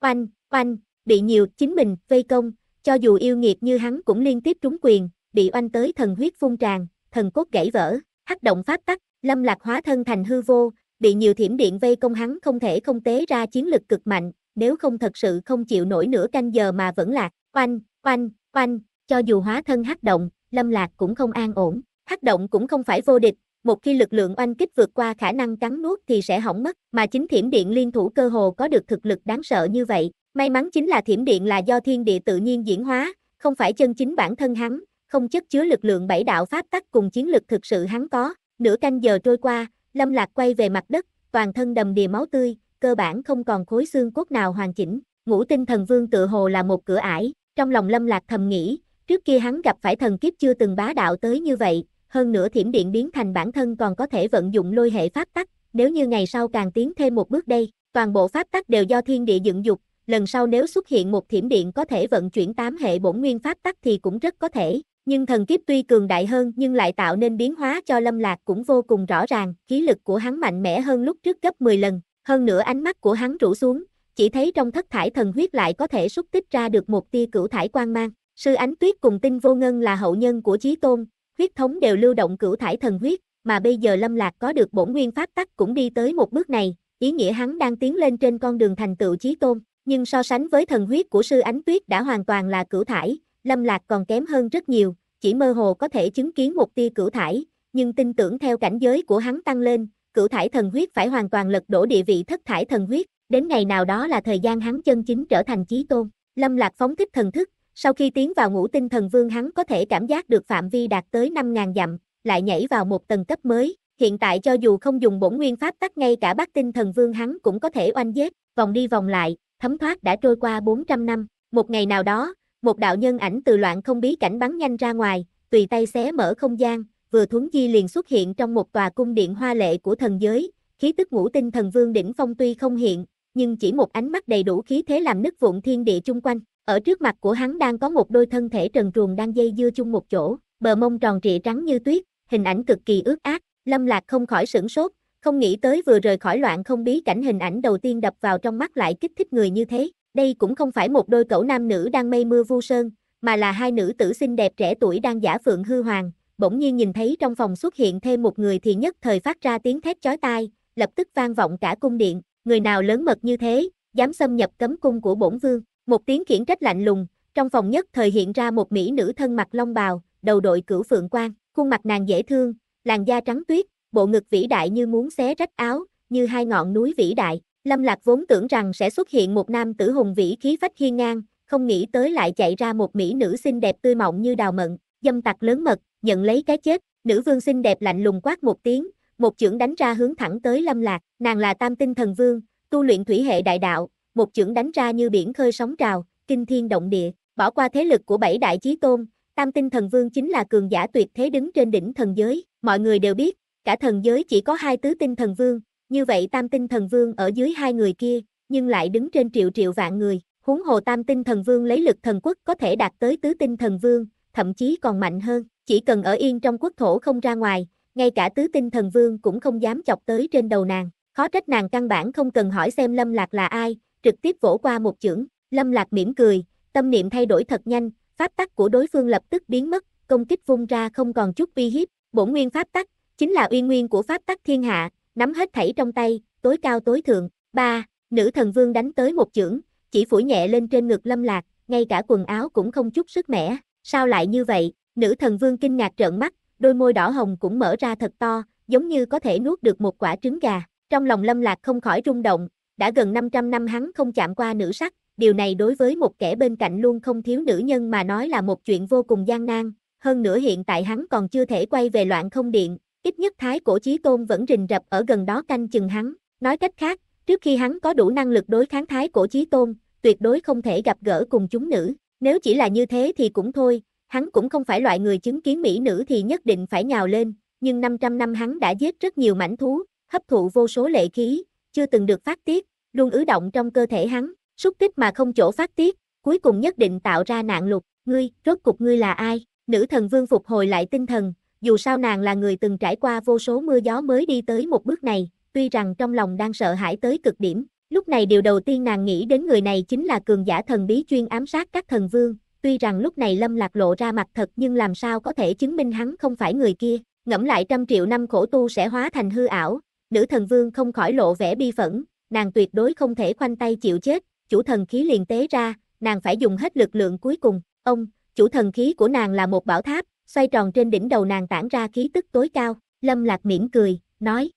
oanh, oanh, bị nhiều, chính mình, vây công, cho dù yêu nghiệt như hắn cũng liên tiếp trúng quyền, bị oanh tới thần huyết phun tràn, thần cốt gãy vỡ, hắc động pháp tắc, lâm lạc hóa thân thành hư vô, bị nhiều thiểm điện vây công hắn không thể không tế ra chiến lực cực mạnh, nếu không thật sự không chịu nổi nửa canh giờ mà vẫn lạc, oanh, oanh, oanh, cho dù hóa thân hắc động, lâm lạc cũng không an ổn, hắc động cũng không phải vô địch, một khi lực lượng oanh kích vượt qua khả năng cắn nuốt thì sẽ hỏng mất, mà chính thiểm điện liên thủ cơ hồ có được thực lực đáng sợ như vậy. May mắn chính là thiểm điện là do thiên địa tự nhiên diễn hóa, không phải chân chính bản thân hắn, không chất chứa lực lượng bảy đạo pháp tắc cùng chiến lực thực sự hắn có. Nửa canh giờ trôi qua, Lâm Lạc quay về mặt đất, toàn thân đầm đìa máu tươi, cơ bản không còn khối xương cốt nào hoàn chỉnh. Ngũ tinh thần vương tự hồ là một cửa ải, trong lòng Lâm Lạc thầm nghĩ, trước kia hắn gặp phải thần kiếp chưa từng bá đạo tới như vậy, hơn nữa thiểm điện biến thành bản thân còn có thể vận dụng lôi hệ pháp tắc, nếu như ngày sau càng tiến thêm một bước đây, toàn bộ pháp tắc đều do thiên địa dựng dục, lần sau nếu xuất hiện một thiểm điện có thể vận chuyển tám hệ bổn nguyên pháp tắc thì cũng rất có thể, nhưng thần kiếp tuy cường đại hơn nhưng lại tạo nên biến hóa cho Lâm Lạc cũng vô cùng rõ ràng, khí lực của hắn mạnh mẽ hơn lúc trước gấp 10 lần, hơn nữa ánh mắt của hắn rủ xuống, chỉ thấy trong thất thải thần huyết lại có thể xúc tích ra được một tia cửu thải quang mang. Sư Ánh Tuyết cùng Tinh Vô Ngân là hậu nhân của Chí Tôn, huyết thống đều lưu động cửu thải thần huyết, mà bây giờ Lâm Lạc có được bổn nguyên pháp tắc cũng đi tới một bước này, ý nghĩa hắn đang tiến lên trên con đường thành tựu chí tôn, nhưng so sánh với thần huyết của sư Ánh Tuyết đã hoàn toàn là cửu thải, Lâm Lạc còn kém hơn rất nhiều, chỉ mơ hồ có thể chứng kiến một tia cửu thải, nhưng tin tưởng theo cảnh giới của hắn tăng lên, cửu thải thần huyết phải hoàn toàn lật đổ địa vị thất thải thần huyết, đến ngày nào đó là thời gian hắn chân chính trở thành chí tôn. Lâm Lạc phóng thích thần thức, sau khi tiến vào ngũ tinh thần vương hắn có thể cảm giác được phạm vi đạt tới 5.000 dặm, lại nhảy vào một tầng cấp mới. Hiện tại cho dù không dùng bổn nguyên pháp tắt ngay cả bác tinh thần vương hắn cũng có thể oanh giết, vòng đi vòng lại, thấm thoát đã trôi qua 400 năm. Một ngày nào đó, một đạo nhân ảnh từ loạn không bí cảnh bắn nhanh ra ngoài, tùy tay xé mở không gian, vừa thuấn di liền xuất hiện trong một tòa cung điện hoa lệ của thần giới, khí tức ngũ tinh thần vương đỉnh phong tuy không hiện, nhưng chỉ một ánh mắt đầy đủ khí thế làm nứt vụn thiên địa chung quanh. Ở trước mặt của hắn đang có một đôi thân thể trần truồng đang dây dưa chung một chỗ, bờ mông tròn trịa trắng như tuyết, hình ảnh cực kỳ ướt át, Lâm Lạc không khỏi sửng sốt, không nghĩ tới vừa rời khỏi loạn không bí cảnh hình ảnh đầu tiên đập vào trong mắt lại kích thích người như thế. Đây cũng không phải một đôi cẩu nam nữ đang mây mưa vu sơn, mà là hai nữ tử xinh đẹp trẻ tuổi đang giả phượng hư hoàng, bỗng nhiên nhìn thấy trong phòng xuất hiện thêm một người thì nhất thời phát ra tiếng thét chói tai, lập tức vang vọng cả cung điện, người nào lớn mật như thế, dám xâm nhập cấm cung của bổn vương. Một tiếng khiển trách lạnh lùng, trong phòng nhất thời hiện ra một mỹ nữ thân mặc long bào, đầu đội cửu phượng quan, khuôn mặt nàng dễ thương, làn da trắng tuyết, bộ ngực vĩ đại như muốn xé rách áo, như hai ngọn núi vĩ đại. Lâm Lạc vốn tưởng rằng sẽ xuất hiện một nam tử hùng vĩ khí phách hiên ngang, không nghĩ tới lại chạy ra một mỹ nữ xinh đẹp tươi mọng như đào mận, dâm tặc lớn mật, nhận lấy cái chết, nữ vương xinh đẹp lạnh lùng quát một tiếng, một chưởng đánh ra hướng thẳng tới Lâm Lạc, nàng là Tam Tinh Thần Vương, tu luyện thủy hệ đại đạo, một chưởng đánh ra như biển khơi sóng trào, kinh thiên động địa, bỏ qua thế lực của bảy đại chí tôn, Tam tinh thần vương chính là cường giả tuyệt thế đứng trên đỉnh thần giới, mọi người đều biết, cả thần giới chỉ có hai tứ tinh thần vương, như vậy tam tinh thần vương ở dưới hai người kia, nhưng lại đứng trên triệu triệu vạn người, huống hồ tam tinh thần vương lấy lực thần quốc có thể đạt tới tứ tinh thần vương, thậm chí còn mạnh hơn, chỉ cần ở yên trong quốc thổ không ra ngoài, ngay cả tứ tinh thần vương cũng không dám chọc tới trên đầu nàng, khó trách nàng căn bản không cần hỏi xem lâm lạc là ai, trực tiếp vỗ qua một chưởng, Lâm Lạc mỉm cười, tâm niệm thay đổi thật nhanh, pháp tắc của đối phương lập tức biến mất, công kích vung ra không còn chút vi hiếp, bổn nguyên pháp tắc, chính là uy nguyên của pháp tắc thiên hạ, nắm hết thảy trong tay, tối cao tối thượng. ba Nữ thần vương đánh tới một chưởng, chỉ phủ nhẹ lên trên ngực Lâm Lạc, ngay cả quần áo cũng không chút sức mẻ. Sao lại như vậy? Nữ thần vương kinh ngạc trợn mắt, đôi môi đỏ hồng cũng mở ra thật to, giống như có thể nuốt được một quả trứng gà. Trong lòng Lâm Lạc không khỏi rung động, đã gần 500 năm hắn không chạm qua nữ sắc, điều này đối với một kẻ bên cạnh luôn không thiếu nữ nhân mà nói là một chuyện vô cùng gian nan, hơn nữa hiện tại hắn còn chưa thể quay về loạn không điện, ít nhất thái cổ chí tôn vẫn rình rập ở gần đó canh chừng hắn, nói cách khác, trước khi hắn có đủ năng lực đối kháng thái cổ chí tôn, tuyệt đối không thể gặp gỡ cùng chúng nữ, nếu chỉ là như thế thì cũng thôi, hắn cũng không phải loại người chứng kiến mỹ nữ thì nhất định phải nhào lên, nhưng 500 năm hắn đã giết rất nhiều mảnh thú, hấp thụ vô số lệ khí, chưa từng được phát tiết, luôn ứ động trong cơ thể hắn, xúc tích mà không chỗ phát tiết, cuối cùng nhất định tạo ra nạn lục, ngươi, rốt cục ngươi là ai? Nữ thần vương phục hồi lại tinh thần, dù sao nàng là người từng trải qua vô số mưa gió mới đi tới một bước này, tuy rằng trong lòng đang sợ hãi tới cực điểm, lúc này điều đầu tiên nàng nghĩ đến người này chính là cường giả thần bí chuyên ám sát các thần vương, tuy rằng lúc này Lâm Lạc lộ ra mặt thật nhưng làm sao có thể chứng minh hắn không phải người kia, ngẫm lại trăm triệu năm khổ tu sẽ hóa thành hư ảo, nữ thần vương không khỏi lộ vẻ bi phẫn, nàng tuyệt đối không thể khoanh tay chịu chết, chủ thần khí liền tế ra, nàng phải dùng hết lực lượng cuối cùng. Ông, chủ thần khí của nàng là một bảo tháp, xoay tròn trên đỉnh đầu nàng tản ra khí tức tối cao. Lâm Lạc mỉm cười, nói.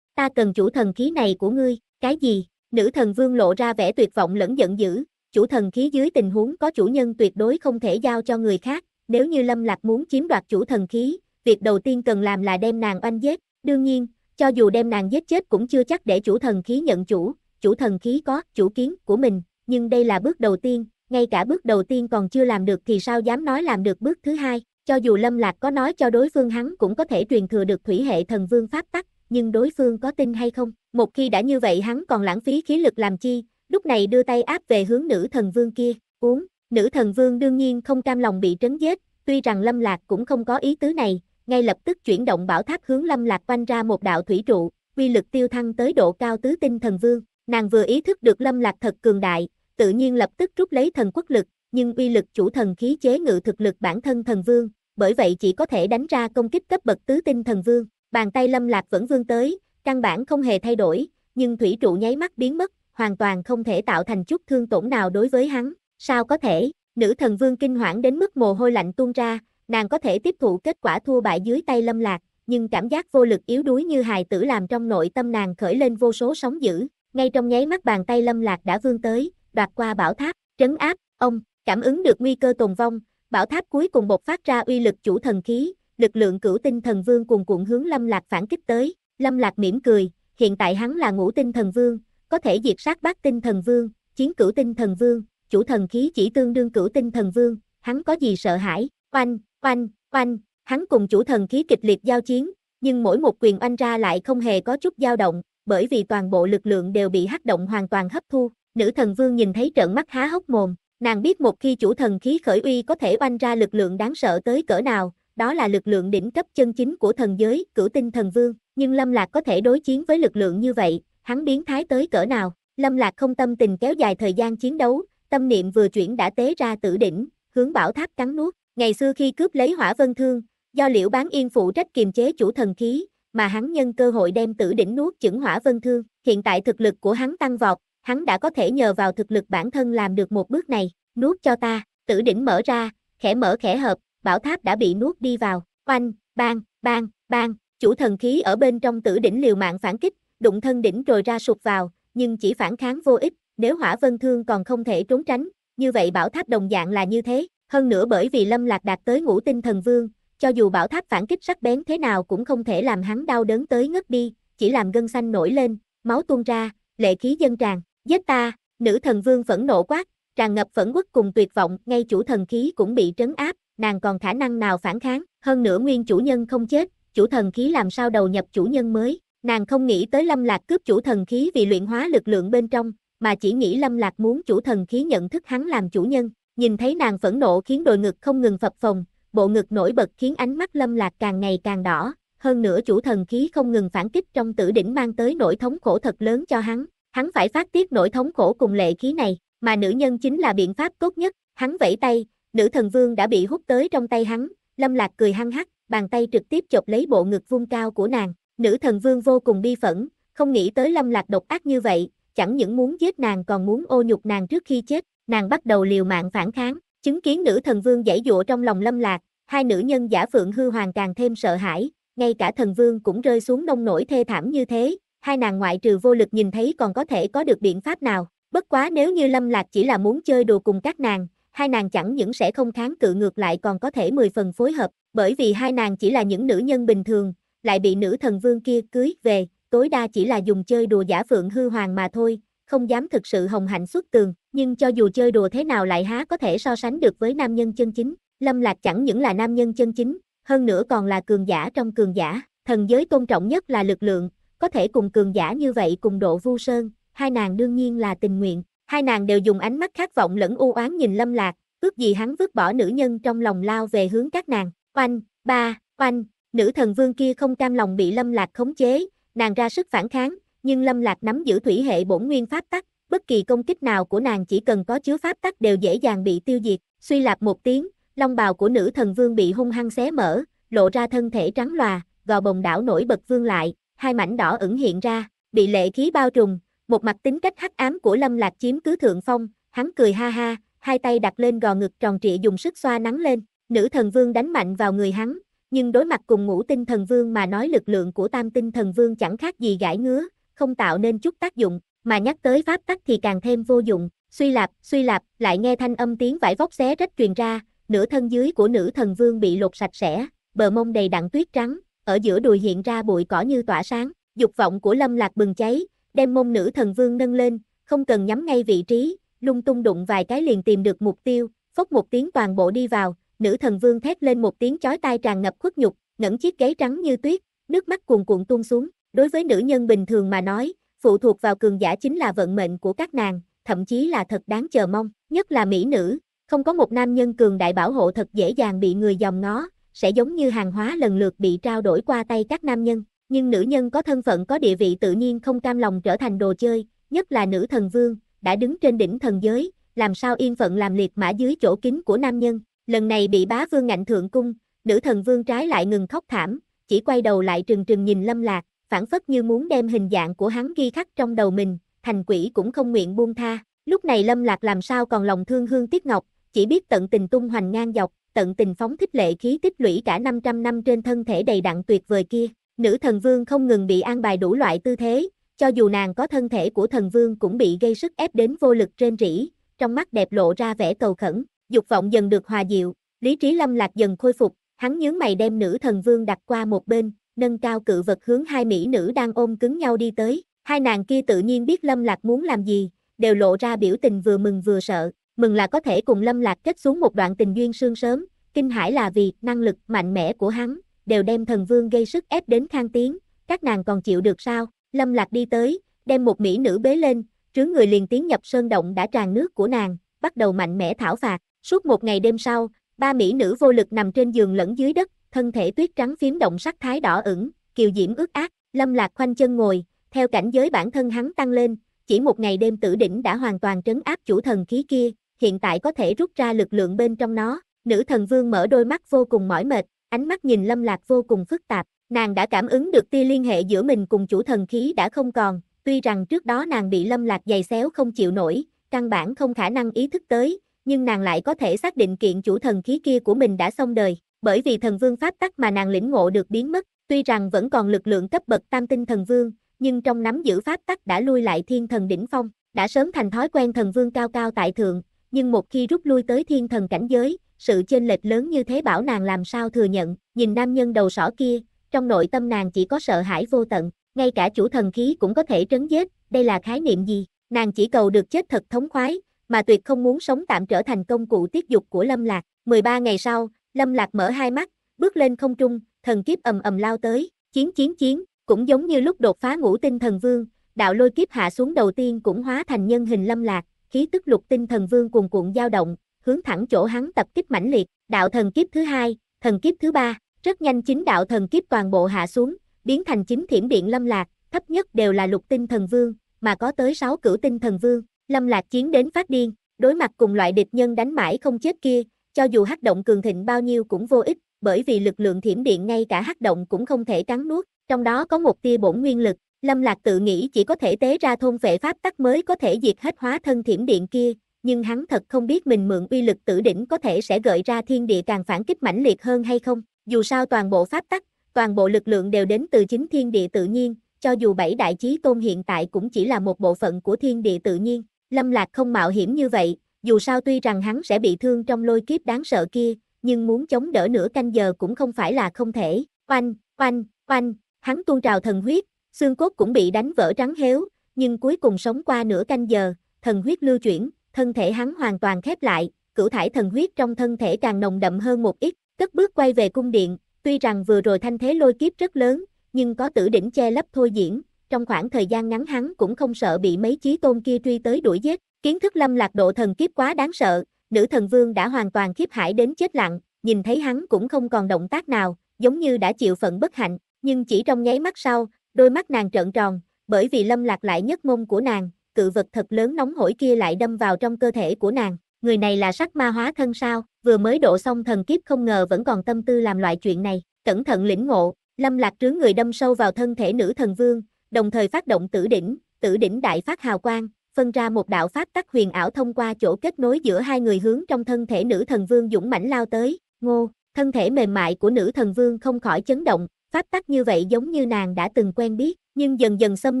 Ta cần chủ thần khí này của ngươi, cái gì? Nữ thần vương lộ ra vẻ tuyệt vọng lẫn giận dữ, chủ thần khí dưới tình huống có chủ nhân tuyệt đối không thể giao cho người khác, nếu như Lâm Lạc muốn chiếm đoạt chủ thần khí, việc đầu tiên cần làm là đem nàng oanh giết, đương nhiên, cho dù đem nàng giết chết cũng chưa chắc để chủ thần khí nhận chủ, chủ thần khí có chủ kiến của mình, nhưng đây là bước đầu tiên, ngay cả bước đầu tiên còn chưa làm được thì sao dám nói làm được bước thứ hai, cho dù Lâm Lạc có nói cho đối phương hắn cũng có thể truyền thừa được thủy hệ thần vương pháp tắc, nhưng đối phương có tin hay không, một khi đã như vậy hắn còn lãng phí khí lực làm chi, lúc này đưa tay áp về hướng nữ thần vương kia, uống, nữ thần vương đương nhiên không cam lòng bị trấn giết, tuy rằng Lâm Lạc cũng không có ý tứ này, ngay lập tức chuyển động bảo tháp hướng Lâm Lạc quanh ra một đạo thủy trụ, uy lực tiêu thăng tới độ cao tứ tinh thần vương. Nàng vừa ý thức được Lâm Lạc thật cường đại, tự nhiên lập tức rút lấy thần quốc lực, nhưng uy lực chủ thần khí chế ngự thực lực bản thân thần vương, bởi vậy chỉ có thể đánh ra công kích cấp bậc tứ tinh thần vương. Bàn tay Lâm Lạc vẫn vương tới, căn bản không hề thay đổi, nhưng thủy trụ nháy mắt biến mất, hoàn toàn không thể tạo thành chút thương tổn nào đối với hắn. Sao có thể? Nữ thần vương kinh hoảng đến mức mồ hôi lạnh tuôn ra, nàng có thể tiếp thụ kết quả thua bại dưới tay lâm lạc, nhưng cảm giác vô lực yếu đuối như hài tử làm trong nội tâm nàng khởi lên vô số sóng dữ, ngay trong nháy mắt bàn tay lâm lạc đã vươn tới, đoạt qua bảo tháp, trấn áp, ông, cảm ứng được nguy cơ tồn vong, bảo tháp cuối cùng bộc phát ra uy lực chủ thần khí, lực lượng cửu tinh thần vương cuồn cuộn hướng lâm lạc phản kích tới, lâm lạc mỉm cười, hiện tại hắn là ngũ tinh thần vương, có thể diệt sát bát tinh thần vương, chiến cửu tinh thần vương, chủ thần khí chỉ tương đương cửu tinh thần vương, hắn có gì sợ hãi, oanh, Oanh, oanh, hắn cùng chủ thần khí kịch liệt giao chiến, nhưng mỗi một quyền oanh ra lại không hề có chút dao động, bởi vì toàn bộ lực lượng đều bị hắc động hoàn toàn hấp thu. Nữ thần vương nhìn thấy trợn mắt há hốc mồm, nàng biết một khi chủ thần khí khởi uy có thể oanh ra lực lượng đáng sợ tới cỡ nào, đó là lực lượng đỉnh cấp chân chính của thần giới, cửu tinh thần vương, nhưng Lâm Lạc có thể đối chiến với lực lượng như vậy, hắn biến thái tới cỡ nào. Lâm Lạc không tâm tình kéo dài thời gian chiến đấu, tâm niệm vừa chuyển đã tế ra tử đỉnh, hướng bảo tháp cắn nuốt, Ngày xưa khi cướp lấy hỏa vân thương, do liễu bán yên phụ trách kiềm chế chủ thần khí, mà hắn nhân cơ hội đem tử đỉnh nuốt chửng hỏa vân thương, hiện tại thực lực của hắn tăng vọt, hắn đã có thể nhờ vào thực lực bản thân làm được một bước này, nuốt cho ta, tử đỉnh mở ra, khẽ mở khẽ hợp, bảo tháp đã bị nuốt đi vào, oanh, bang, bang, bang, chủ thần khí ở bên trong tử đỉnh liều mạng phản kích, đụng thân đỉnh rồi ra sụp vào, nhưng chỉ phản kháng vô ích, nếu hỏa vân thương còn không thể trốn tránh, như vậy bảo tháp đồng dạng là như thế, hơn nữa bởi vì Lâm Lạc đạt tới ngũ tinh thần vương, cho dù bảo tháp phản kích sắc bén thế nào cũng không thể làm hắn đau đớn tới ngất đi, chỉ làm gân xanh nổi lên, máu tuôn ra, lệ khí dân tràn, giết ta, nữ thần vương phẫn nộ quát, tràn ngập phẫn quốc cùng tuyệt vọng, ngay chủ thần khí cũng bị trấn áp, nàng còn khả năng nào phản kháng, hơn nữa nguyên chủ nhân không chết, chủ thần khí làm sao đầu nhập chủ nhân mới, nàng không nghĩ tới lâm lạc cướp chủ thần khí vì luyện hóa lực lượng bên trong, mà chỉ nghĩ lâm lạc muốn chủ thần khí nhận thức hắn làm chủ nhân, nhìn thấy nàng phẫn nộ khiến đội ngực không ngừng phập phồng, bộ ngực nổi bật khiến ánh mắt lâm lạc càng ngày càng đỏ, hơn nữa chủ thần khí không ngừng phản kích trong tử đỉnh mang tới nỗi thống khổ thật lớn cho hắn, hắn phải phát tiết nỗi thống khổ cùng lệ khí này, mà nữ nhân chính là biện pháp tốt nhất, hắn vẫy tay, nữ thần vương đã bị hút tới trong tay hắn, lâm lạc cười hăng hắc, bàn tay trực tiếp chộp lấy bộ ngực vung cao của nàng, nữ thần vương vô cùng bi phẫn, không nghĩ tới lâm lạc độc ác như vậy, chẳng những muốn giết nàng còn muốn ô nhục nàng trước khi chết, nàng bắt đầu liều mạng phản kháng, chứng kiến nữ thần vương giải dụa trong lòng lâm lạc, hai nữ nhân giả phượng hư hoàng càng thêm sợ hãi, ngay cả thần vương cũng rơi xuống nông nổi thê thảm như thế, hai nàng ngoại trừ vô lực nhìn thấy còn có thể có được biện pháp nào, bất quá nếu như lâm lạc chỉ là muốn chơi đùa cùng các nàng, hai nàng chẳng những sẽ không kháng cự ngược lại còn có thể mười phần phối hợp, bởi vì hai nàng chỉ là những nữ nhân bình thường, lại bị nữ thần vương kia cưới về, tối đa chỉ là dùng chơi đùa giả phượng hư hoàng mà thôi, không dám thực sự hồng hạnh xuất tường nhưng cho dù chơi đùa thế nào lại há có thể so sánh được với nam nhân chân chính, Lâm Lạc chẳng những là nam nhân chân chính, hơn nữa còn là cường giả trong cường giả, thần giới tôn trọng nhất là lực lượng, có thể cùng cường giả như vậy cùng độ vu sơn, hai nàng đương nhiên là tình nguyện, hai nàng đều dùng ánh mắt khát vọng lẫn u oán nhìn Lâm Lạc, ước gì hắn vứt bỏ nữ nhân trong lòng lao về hướng các nàng, oanh, ba, oanh, nữ thần vương kia không cam lòng bị Lâm Lạc khống chế, nàng ra sức phản kháng, nhưng Lâm Lạc nắm giữ thủy hệ bổn nguyên pháp tắc, bất kỳ công kích nào của nàng chỉ cần có chứa pháp tắc đều dễ dàng bị tiêu diệt, suy lạp một tiếng, long bào của nữ thần vương bị hung hăng xé mở, lộ ra thân thể trắng loà gò bồng đảo nổi bật vương lại, hai mảnh đỏ ửng hiện ra, bị lệ khí bao trùm, một mặt tính cách hắc ám của Lâm Lạc chiếm cứ thượng phong, hắn cười ha ha, hai tay đặt lên gò ngực tròn trịa dùng sức xoa nắng lên, nữ thần vương đánh mạnh vào người hắn, nhưng đối mặt cùng ngũ tinh thần vương mà nói lực lượng của tam tinh thần vương chẳng khác gì gãi ngứa, không tạo nên chút tác dụng, mà nhắc tới pháp tắc thì càng thêm vô dụng, suy lạp, suy lạp, lại nghe thanh âm tiếng vải vóc xé rách truyền ra, nửa thân dưới của nữ thần vương bị lột sạch sẽ, bờ mông đầy đặn tuyết trắng, ở giữa đùi hiện ra bụi cỏ như tỏa sáng, dục vọng của Lâm Lạc bừng cháy, đem mông nữ thần vương nâng lên, không cần nhắm ngay vị trí, lung tung đụng vài cái liền tìm được mục tiêu, phốc một tiếng toàn bộ đi vào, nữ thần vương thét lên một tiếng chói tai tràn ngập khuất nhục, ngẩng chiếc ghế trắng như tuyết, nước mắt cuồn cuộn tuôn xuống, đối với nữ nhân bình thường mà nói, phụ thuộc vào cường giả chính là vận mệnh của các nàng, thậm chí là thật đáng chờ mong, nhất là mỹ nữ, không có một nam nhân cường đại bảo hộ thật dễ dàng bị người dòm ngó, sẽ giống như hàng hóa lần lượt bị trao đổi qua tay các nam nhân, nhưng nữ nhân có thân phận có địa vị tự nhiên không cam lòng trở thành đồ chơi, nhất là nữ thần vương, đã đứng trên đỉnh thần giới, làm sao yên phận làm liệt mã dưới chỗ kín của nam nhân, lần này bị bá vương ngạnh thượng cung, nữ thần vương trái lại ngừng khóc thảm, chỉ quay đầu lại trừng trừng nhìn lâm lạc, phản phất như muốn đem hình dạng của hắn ghi khắc trong đầu mình, thành quỷ cũng không nguyện buông tha. Lúc này Lâm Lạc làm sao còn lòng thương hương Tiết ngọc, chỉ biết tận tình tung hoành ngang dọc, tận tình phóng thích lệ khí tích lũy cả 500 năm trên thân thể đầy đặn tuyệt vời kia. Nữ thần vương không ngừng bị an bài đủ loại tư thế, cho dù nàng có thân thể của thần vương cũng bị gây sức ép đến vô lực trên rỉ, trong mắt đẹp lộ ra vẻ cầu khẩn, dục vọng dần được hòa dịu, lý trí lâm lạc dần khôi phục, hắn nhướng mày đem nữ thần vương đặt qua một bên, nâng cao cự vật hướng hai mỹ nữ đang ôm cứng nhau đi tới. Hai nàng kia tự nhiên biết Lâm Lạc muốn làm gì, đều lộ ra biểu tình vừa mừng vừa sợ. Mừng là có thể cùng Lâm Lạc kết xuống một đoạn tình duyên sương sớm, kinh hãi là vì năng lực mạnh mẽ của hắn, đều đem thần vương gây sức ép đến khang tiếng, các nàng còn chịu được sao? Lâm Lạc đi tới, đem một mỹ nữ bế lên, trướng người liền tiến nhập sơn động đã tràn nước của nàng, bắt đầu mạnh mẽ thảo phạt. Suốt một ngày đêm sau, ba mỹ nữ vô lực nằm trên giường lẫn dưới đất, thân thể tuyết trắng phím động sắc thái đỏ ửng, kiều diễm ước ác, lâm lạc khoanh chân ngồi, theo cảnh giới bản thân hắn tăng lên, chỉ một ngày đêm tử đỉnh đã hoàn toàn trấn áp chủ thần khí kia, hiện tại có thể rút ra lực lượng bên trong nó, nữ thần vương mở đôi mắt vô cùng mỏi mệt, ánh mắt nhìn lâm lạc vô cùng phức tạp, nàng đã cảm ứng được tia liên hệ giữa mình cùng chủ thần khí đã không còn, tuy rằng trước đó nàng bị lâm lạc giày xéo không chịu nổi, căn bản không khả năng ý thức tới, nhưng nàng lại có thể xác định kiện chủ thần khí kia của mình đã xong đời bởi vì thần vương pháp tắc mà nàng lĩnh ngộ được biến mất, tuy rằng vẫn còn lực lượng cấp bậc tam tinh thần vương, nhưng trong nắm giữ pháp tắc đã lui lại thiên thần đỉnh phong, đã sớm thành thói quen thần vương cao cao tại thượng, nhưng một khi rút lui tới thiên thần cảnh giới, sự chênh lệch lớn như thế bảo nàng làm sao thừa nhận, nhìn nam nhân đầu sỏ kia, trong nội tâm nàng chỉ có sợ hãi vô tận, ngay cả chủ thần khí cũng có thể trấn giết, đây là khái niệm gì, nàng chỉ cầu được chết thật thống khoái, mà tuyệt không muốn sống tạm trở thành công cụ tiết dục của Lâm Lạc. 13 ngày sau, Lâm Lạc mở hai mắt, bước lên không trung, thần kiếp ầm ầm lao tới, chiến chiến chiến, cũng giống như lúc đột phá ngũ tinh thần vương, đạo lôi kiếp hạ xuống đầu tiên cũng hóa thành nhân hình Lâm Lạc, khí tức lục tinh thần vương cuồn cuộn dao động, hướng thẳng chỗ hắn tập kích mãnh liệt, đạo thần kiếp thứ hai, thần kiếp thứ ba, rất nhanh chính đạo thần kiếp toàn bộ hạ xuống, biến thành chính thiểm điện Lâm Lạc, thấp nhất đều là lục tinh thần vương, mà có tới 6 cửu tinh thần vương, Lâm Lạc chiến đến phát điên, đối mặt cùng loại địch nhân đánh mãi không chết kia, cho dù hắc động cường thịnh bao nhiêu cũng vô ích, bởi vì lực lượng thiểm điện ngay cả hắc động cũng không thể cắn nuốt, trong đó có một tia bổn nguyên lực, Lâm Lạc tự nghĩ chỉ có thể tế ra thôn vệ pháp tắc mới có thể diệt hết hóa thân thiểm điện kia, nhưng hắn thật không biết mình mượn uy lực tử đỉnh có thể sẽ gợi ra thiên địa càng phản kích mãnh liệt hơn hay không, dù sao toàn bộ pháp tắc, toàn bộ lực lượng đều đến từ chính thiên địa tự nhiên, cho dù bảy đại chí tôn hiện tại cũng chỉ là một bộ phận của thiên địa tự nhiên, Lâm Lạc không mạo hiểm như vậy, dù sao tuy rằng hắn sẽ bị thương trong lôi kiếp đáng sợ kia, nhưng muốn chống đỡ nửa canh giờ cũng không phải là không thể. Oanh, oanh, oanh, hắn tuôn trào thần huyết, xương cốt cũng bị đánh vỡ trắng héo, nhưng cuối cùng sống qua nửa canh giờ, thần huyết lưu chuyển, thân thể hắn hoàn toàn khép lại, cửu thải thần huyết trong thân thể càng nồng đậm hơn một ít, cất bước quay về cung điện, tuy rằng vừa rồi thanh thế lôi kiếp rất lớn, nhưng có tử đỉnh che lấp thôi diễn, trong khoảng thời gian ngắn hắn cũng không sợ bị mấy chí tôn kia truy tới đuổi giết, Kiến thức lâm lạc độ thần kiếp quá đáng sợ, nữ thần vương đã hoàn toàn khiếp hải đến chết lặng, nhìn thấy hắn cũng không còn động tác nào, giống như đã chịu phận bất hạnh, nhưng chỉ trong nháy mắt sau, đôi mắt nàng trợn tròn, bởi vì lâm lạc lại nhất mông của nàng, cự vật thật lớn nóng hổi kia lại đâm vào trong cơ thể của nàng. Người này là sắc ma hóa thân sao, vừa mới độ xong thần kiếp không ngờ vẫn còn tâm tư làm loại chuyện này, cẩn thận lĩnh ngộ, lâm lạc trướng người đâm sâu vào thân thể nữ thần vương, đồng thời phát động tử đỉnh, tử đỉnh đại phát hào quang, phân ra một đạo pháp tắc huyền ảo thông qua chỗ kết nối giữa hai người hướng trong thân thể nữ thần vương dũng mãnh lao tới, ngô, thân thể mềm mại của nữ thần vương không khỏi chấn động, pháp tắc như vậy giống như nàng đã từng quen biết, nhưng dần dần xâm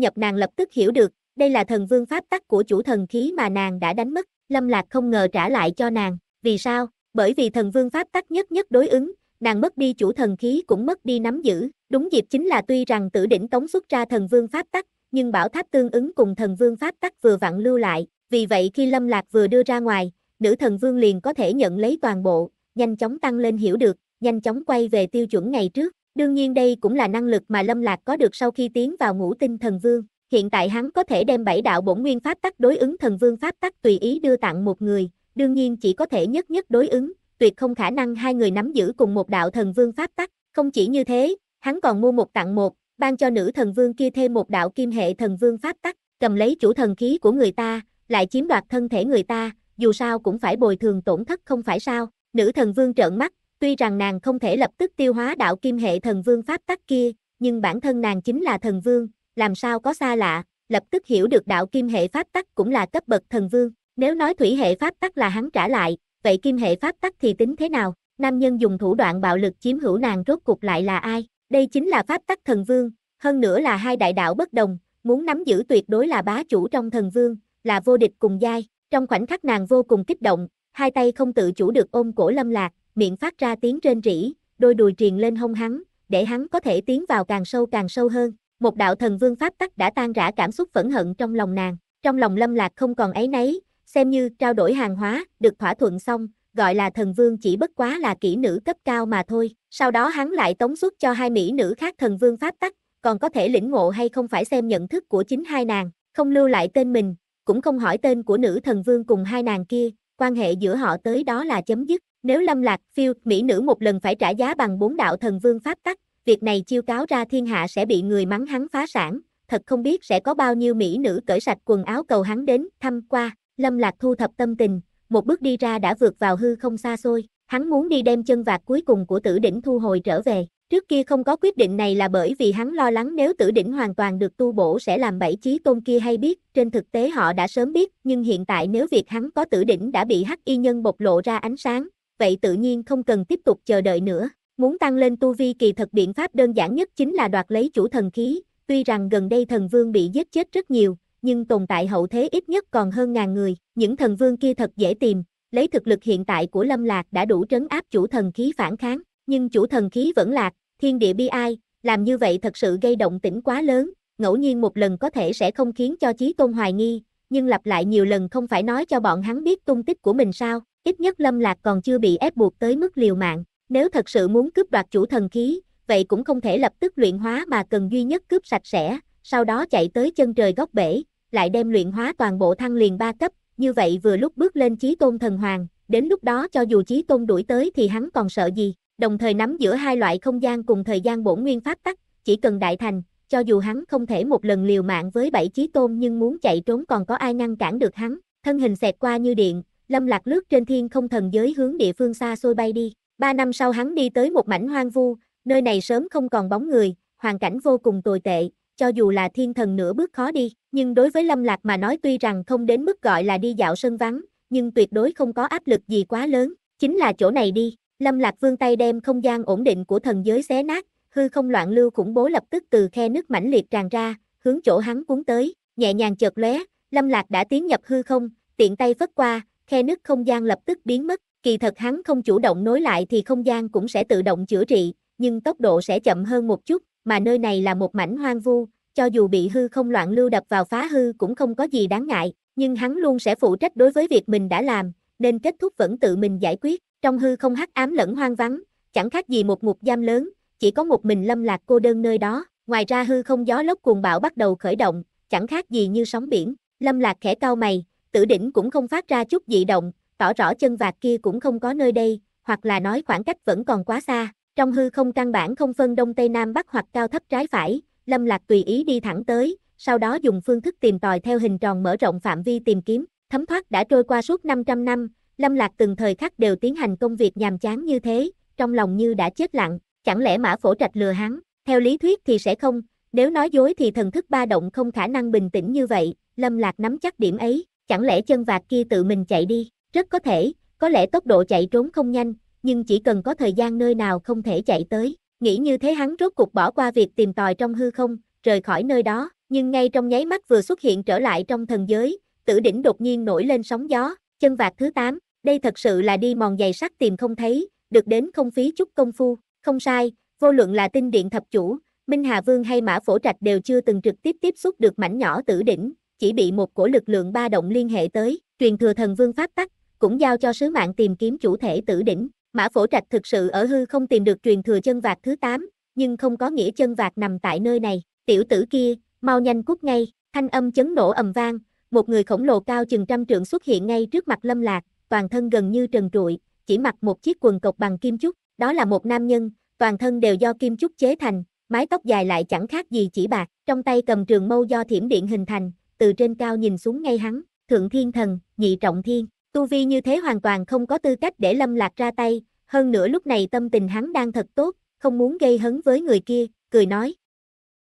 nhập nàng lập tức hiểu được, đây là thần vương pháp tắc của chủ thần khí mà nàng đã đánh mất, lâm lạc không ngờ trả lại cho nàng, vì sao? Bởi vì thần vương pháp tắc nhất nhất đối ứng, nàng mất đi chủ thần khí cũng mất đi nắm giữ, đúng dịp chính là tuy rằng tử đỉnh tống xuất ra thần vương pháp tắc, nhưng bảo tháp tương ứng cùng thần vương pháp tắc vừa vặn lưu lại, vì vậy khi Lâm Lạc vừa đưa ra ngoài, nữ thần vương liền có thể nhận lấy toàn bộ, nhanh chóng tăng lên hiểu được, nhanh chóng quay về tiêu chuẩn ngày trước. Đương nhiên đây cũng là năng lực mà Lâm Lạc có được sau khi tiến vào ngũ tinh thần vương, hiện tại hắn có thể đem bảy đạo bổn nguyên pháp tắc đối ứng thần vương pháp tắc tùy ý đưa tặng một người, đương nhiên chỉ có thể nhất nhất đối ứng, tuyệt không khả năng hai người nắm giữ cùng một đạo thần vương pháp tắc, không chỉ như thế, hắn còn mua một tặng một, ban cho nữ thần vương kia thêm một đạo kim hệ thần vương pháp tắc, cầm lấy chủ thần khí của người ta, lại chiếm đoạt thân thể người ta, dù sao cũng phải bồi thường tổn thất không phải sao, nữ thần vương trợn mắt, tuy rằng nàng không thể lập tức tiêu hóa đạo kim hệ thần vương pháp tắc kia, nhưng bản thân nàng chính là thần vương, làm sao có xa lạ, lập tức hiểu được đạo kim hệ pháp tắc cũng là cấp bậc thần vương, nếu nói thủy hệ pháp tắc là hắn trả lại, vậy kim hệ pháp tắc thì tính thế nào, nam nhân dùng thủ đoạn bạo lực chiếm hữu nàng rốt cục lại là ai, đây chính là pháp tắc thần vương, hơn nữa là hai đại đạo bất đồng, muốn nắm giữ tuyệt đối là bá chủ trong thần vương, là vô địch cùng giai. Trong khoảnh khắc nàng vô cùng kích động, hai tay không tự chủ được ôm cổ lâm lạc, miệng phát ra tiếng rên rỉ, đôi đùi triền lên hông hắn, để hắn có thể tiến vào càng sâu càng sâu hơn. Một đạo thần vương pháp tắc đã tan rã cảm xúc phẫn hận trong lòng nàng, trong lòng lâm lạc không còn ấy nấy, xem như trao đổi hàng hóa, được thỏa thuận xong, gọi là thần vương chỉ bất quá là kỹ nữ cấp cao mà thôi, sau đó hắn lại tống xuất cho hai mỹ nữ khác thần vương pháp tắc, còn có thể lĩnh ngộ hay không phải xem nhận thức của chính hai nàng, không lưu lại tên mình, cũng không hỏi tên của nữ thần vương cùng hai nàng kia, quan hệ giữa họ tới đó là chấm dứt, nếu lâm lạc phiêu mỹ nữ một lần phải trả giá bằng bốn đạo thần vương pháp tắc, việc này chiêu cáo ra thiên hạ sẽ bị người mắng hắn phá sản, thật không biết sẽ có bao nhiêu mỹ nữ cởi sạch quần áo cầu hắn đến thăm qua. Lâm Lạc thu thập tâm tình, một bước đi ra đã vượt vào hư không xa xôi, hắn muốn đi đem chân vạc cuối cùng của tử đỉnh thu hồi trở về. Trước kia không có quyết định này là bởi vì hắn lo lắng nếu tử đỉnh hoàn toàn được tu bổ sẽ làm bảy chí tôn kia hay biết, trên thực tế họ đã sớm biết, nhưng hiện tại nếu việc hắn có tử đỉnh đã bị hắc y nhân bộc lộ ra ánh sáng, vậy tự nhiên không cần tiếp tục chờ đợi nữa. Muốn tăng lên tu vi kỳ thật biện pháp đơn giản nhất chính là đoạt lấy chủ thần khí, tuy rằng gần đây thần vương bị giết chết rất nhiều, nhưng tồn tại hậu thế ít nhất còn hơn ngàn người, những thần vương kia thật dễ tìm, lấy thực lực hiện tại của Lâm Lạc đã đủ trấn áp chủ thần khí phản kháng, nhưng chủ thần khí vẫn lạc, thiên địa bi ai, làm như vậy thật sự gây động tĩnh quá lớn, ngẫu nhiên một lần có thể sẽ không khiến cho Chí Tôn hoài nghi, nhưng lặp lại nhiều lần không phải nói cho bọn hắn biết tung tích của mình sao, ít nhất Lâm Lạc còn chưa bị ép buộc tới mức liều mạng, nếu thật sự muốn cướp đoạt chủ thần khí, vậy cũng không thể lập tức luyện hóa mà cần duy nhất cướp sạch sẽ, sau đó chạy tới chân trời góc bể, lại đem luyện hóa toàn bộ thăng liền ba cấp, như vậy vừa lúc bước lên chí tôn thần hoàng, đến lúc đó cho dù chí tôn đuổi tới thì hắn còn sợ gì, đồng thời nắm giữa hai loại không gian cùng thời gian bổ nguyên pháp tắc, chỉ cần đại thành, cho dù hắn không thể một lần liều mạng với bảy chí tôn nhưng muốn chạy trốn còn có ai ngăn cản được hắn, thân hình xẹt qua như điện, lâm lạc lướt trên thiên không thần giới hướng địa phương xa xôi bay đi, ba năm sau hắn đi tới một mảnh hoang vu, nơi này sớm không còn bóng người, hoàn cảnh vô cùng tồi tệ, cho dù là thiên thần nửa bước khó đi, nhưng đối với Lâm Lạc mà nói tuy rằng không đến mức gọi là đi dạo sân vắng, nhưng tuyệt đối không có áp lực gì quá lớn, chính là chỗ này đi. Lâm Lạc vương tay đem không gian ổn định của thần giới xé nát, hư không loạn lưu khủng bố lập tức từ khe nước mãnh liệt tràn ra, hướng chỗ hắn cuốn tới, nhẹ nhàng chợt lóe, Lâm Lạc đã tiến nhập hư không, tiện tay vất qua, khe nước không gian lập tức biến mất, kỳ thật hắn không chủ động nối lại thì không gian cũng sẽ tự động chữa trị, nhưng tốc độ sẽ chậm hơn một chút, mà nơi này là một mảnh hoang vu, cho dù bị hư không loạn lưu đập vào phá hư cũng không có gì đáng ngại, nhưng hắn luôn sẽ phụ trách đối với việc mình đã làm, nên kết thúc vẫn tự mình giải quyết, trong hư không hắc ám lẫn hoang vắng, chẳng khác gì một ngục giam lớn, chỉ có một mình lâm lạc cô đơn nơi đó, ngoài ra hư không gió lốc cuồng bão bắt đầu khởi động, chẳng khác gì như sóng biển, lâm lạc khẽ cau mày, tử đỉnh cũng không phát ra chút dị động, tỏ rõ chân vạc kia cũng không có nơi đây, hoặc là nói khoảng cách vẫn còn quá xa, trong hư không căn bản không phân đông tây nam bắc hoặc cao thấp trái phải, Lâm Lạc tùy ý đi thẳng tới, sau đó dùng phương thức tìm tòi theo hình tròn mở rộng phạm vi tìm kiếm, thấm thoát đã trôi qua suốt 500 năm, Lâm Lạc từng thời khắc đều tiến hành công việc nhàm chán như thế, trong lòng như đã chết lặng, chẳng lẽ mã phổ trạch lừa hắn, theo lý thuyết thì sẽ không, nếu nói dối thì thần thức ba động không khả năng bình tĩnh như vậy, Lâm Lạc nắm chắc điểm ấy, chẳng lẽ chân vạc kia tự mình chạy đi, rất có thể, có lẽ tốc độ chạy trốn không nhanh, nhưng chỉ cần có thời gian nơi nào không thể chạy tới. Nghĩ như thế hắn rốt cuộc bỏ qua việc tìm tòi trong hư không, rời khỏi nơi đó, nhưng ngay trong nháy mắt vừa xuất hiện trở lại trong thần giới, tử đỉnh đột nhiên nổi lên sóng gió, chân vạc thứ 8, đây thật sự là đi mòn giày sắt tìm không thấy, được đến không phí chút công phu, không sai, vô luận là tinh điện thập chủ, Minh Hà Vương hay Mã Phổ Trạch đều chưa từng trực tiếp tiếp xúc được mảnh nhỏ tử đỉnh, chỉ bị một cổ lực lượng ba động liên hệ tới, truyền thừa thần vương pháp tắc, cũng giao cho sứ mạng tìm kiếm chủ thể tử đỉnh, Mã Phổ Trạch thực sự ở hư không tìm được truyền thừa chân vạc thứ 8, nhưng không có nghĩa chân vạc nằm tại nơi này, tiểu tử kia, mau nhanh cút ngay, thanh âm chấn nổ ầm vang, một người khổng lồ cao chừng trăm trượng xuất hiện ngay trước mặt Lâm Lạc, toàn thân gần như trần trụi, chỉ mặc một chiếc quần cộc bằng kim chúc, đó là một nam nhân, toàn thân đều do kim chúc chế thành, mái tóc dài lại chẳng khác gì chỉ bạc, trong tay cầm trường mâu do thiểm điện hình thành, từ trên cao nhìn xuống ngay hắn, thượng thiên thần, nhị trọng thiên, Tu vi như thế hoàn toàn không có tư cách để Lâm Lạc ra tay, hơn nữa lúc này tâm tình hắn đang thật tốt, không muốn gây hấn với người kia, cười nói.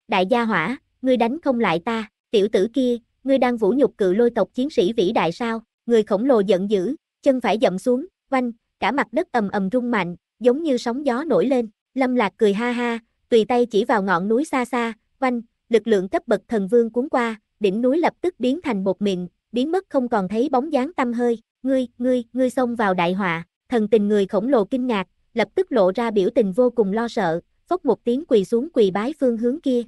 Đại gia hỏa, ngươi đánh không lại ta, tiểu tử kia, ngươi đang vũ nhục cự lôi tộc chiến sĩ vĩ đại sao, người khổng lồ giận dữ, chân phải dậm xuống, quanh, cả mặt đất ầm ầm rung mạnh, giống như sóng gió nổi lên, Lâm Lạc cười ha ha, tùy tay chỉ vào ngọn núi xa xa, quanh, lực lượng cấp bậc thần vương cuốn qua, đỉnh núi lập tức biến thành một mịn, biến mất không còn thấy bóng dáng tâm hơi ngươi, ngươi, ngươi xông vào đại họa, thần tình người khổng lồ kinh ngạc, lập tức lộ ra biểu tình vô cùng lo sợ, phốc một tiếng quỳ xuống quỳ bái phương hướng kia.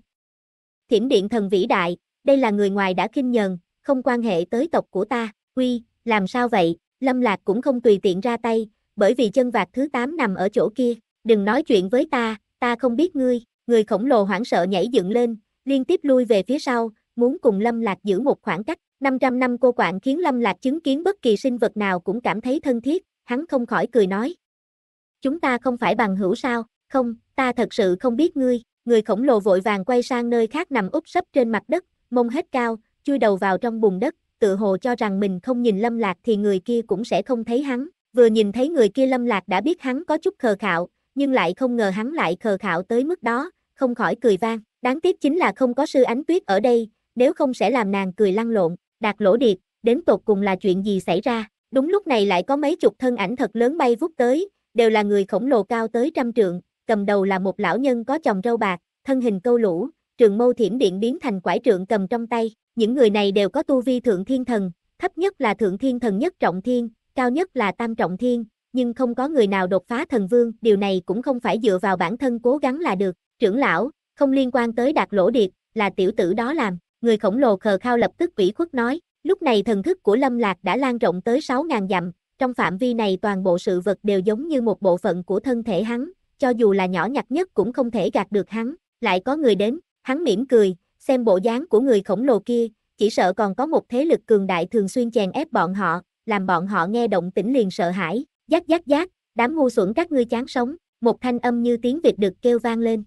Thiểm điện thần vĩ đại, đây là người ngoài đã kinh nhờn, không quan hệ tới tộc của ta, Quy, làm sao vậy, lâm lạc cũng không tùy tiện ra tay, bởi vì chân vạc thứ 8 nằm ở chỗ kia, đừng nói chuyện với ta, ta không biết ngươi, người khổng lồ hoảng sợ nhảy dựng lên, liên tiếp lui về phía sau, muốn cùng lâm lạc giữ một khoảng cách, 500 năm cô quạng khiến Lâm Lạc chứng kiến bất kỳ sinh vật nào cũng cảm thấy thân thiết, hắn không khỏi cười nói. Chúng ta không phải bằng hữu sao, không, ta thật sự không biết ngươi, người khổng lồ vội vàng quay sang nơi khác nằm úp sấp trên mặt đất, mông hết cao, chui đầu vào trong bùn đất, tự hồ cho rằng mình không nhìn Lâm Lạc thì người kia cũng sẽ không thấy hắn, vừa nhìn thấy người kia Lâm Lạc đã biết hắn có chút khờ khạo, nhưng lại không ngờ hắn lại khờ khạo tới mức đó, không khỏi cười vang, đáng tiếc chính là không có sư ánh tuyết ở đây, nếu không sẽ làm nàng cười lăn lộn, Đạt lỗ điệp, đến tột cùng là chuyện gì xảy ra? Đúng lúc này lại có mấy chục thân ảnh thật lớn bay vút tới, đều là người khổng lồ cao tới trăm trượng, cầm đầu là một lão nhân có chồng râu bạc, thân hình câu lũ, trường mâu thiểm điện biến thành quải trượng cầm trong tay. Những người này đều có tu vi thượng thiên thần, thấp nhất là thượng thiên thần nhất trọng thiên, cao nhất là tam trọng thiên, nhưng không có người nào đột phá thần vương, điều này cũng không phải dựa vào bản thân cố gắng là được. Trưởng lão, không liên quan tới đạt lỗ điệp, là tiểu tử đó làm người khổng lồ khờ khao lập tức quỷ khuất nói, lúc này thần thức của Lâm Lạc đã lan rộng tới 6.000 dặm, trong phạm vi này toàn bộ sự vật đều giống như một bộ phận của thân thể hắn, cho dù là nhỏ nhặt nhất cũng không thể gạt được hắn, lại có người đến, hắn mỉm cười, xem bộ dáng của người khổng lồ kia, chỉ sợ còn có một thế lực cường đại thường xuyên chèn ép bọn họ, làm bọn họ nghe động tĩnh liền sợ hãi, giác giác giác, đám ngu xuẩn các ngươi chán sống, một thanh âm như tiếng Việt được kêu vang lên,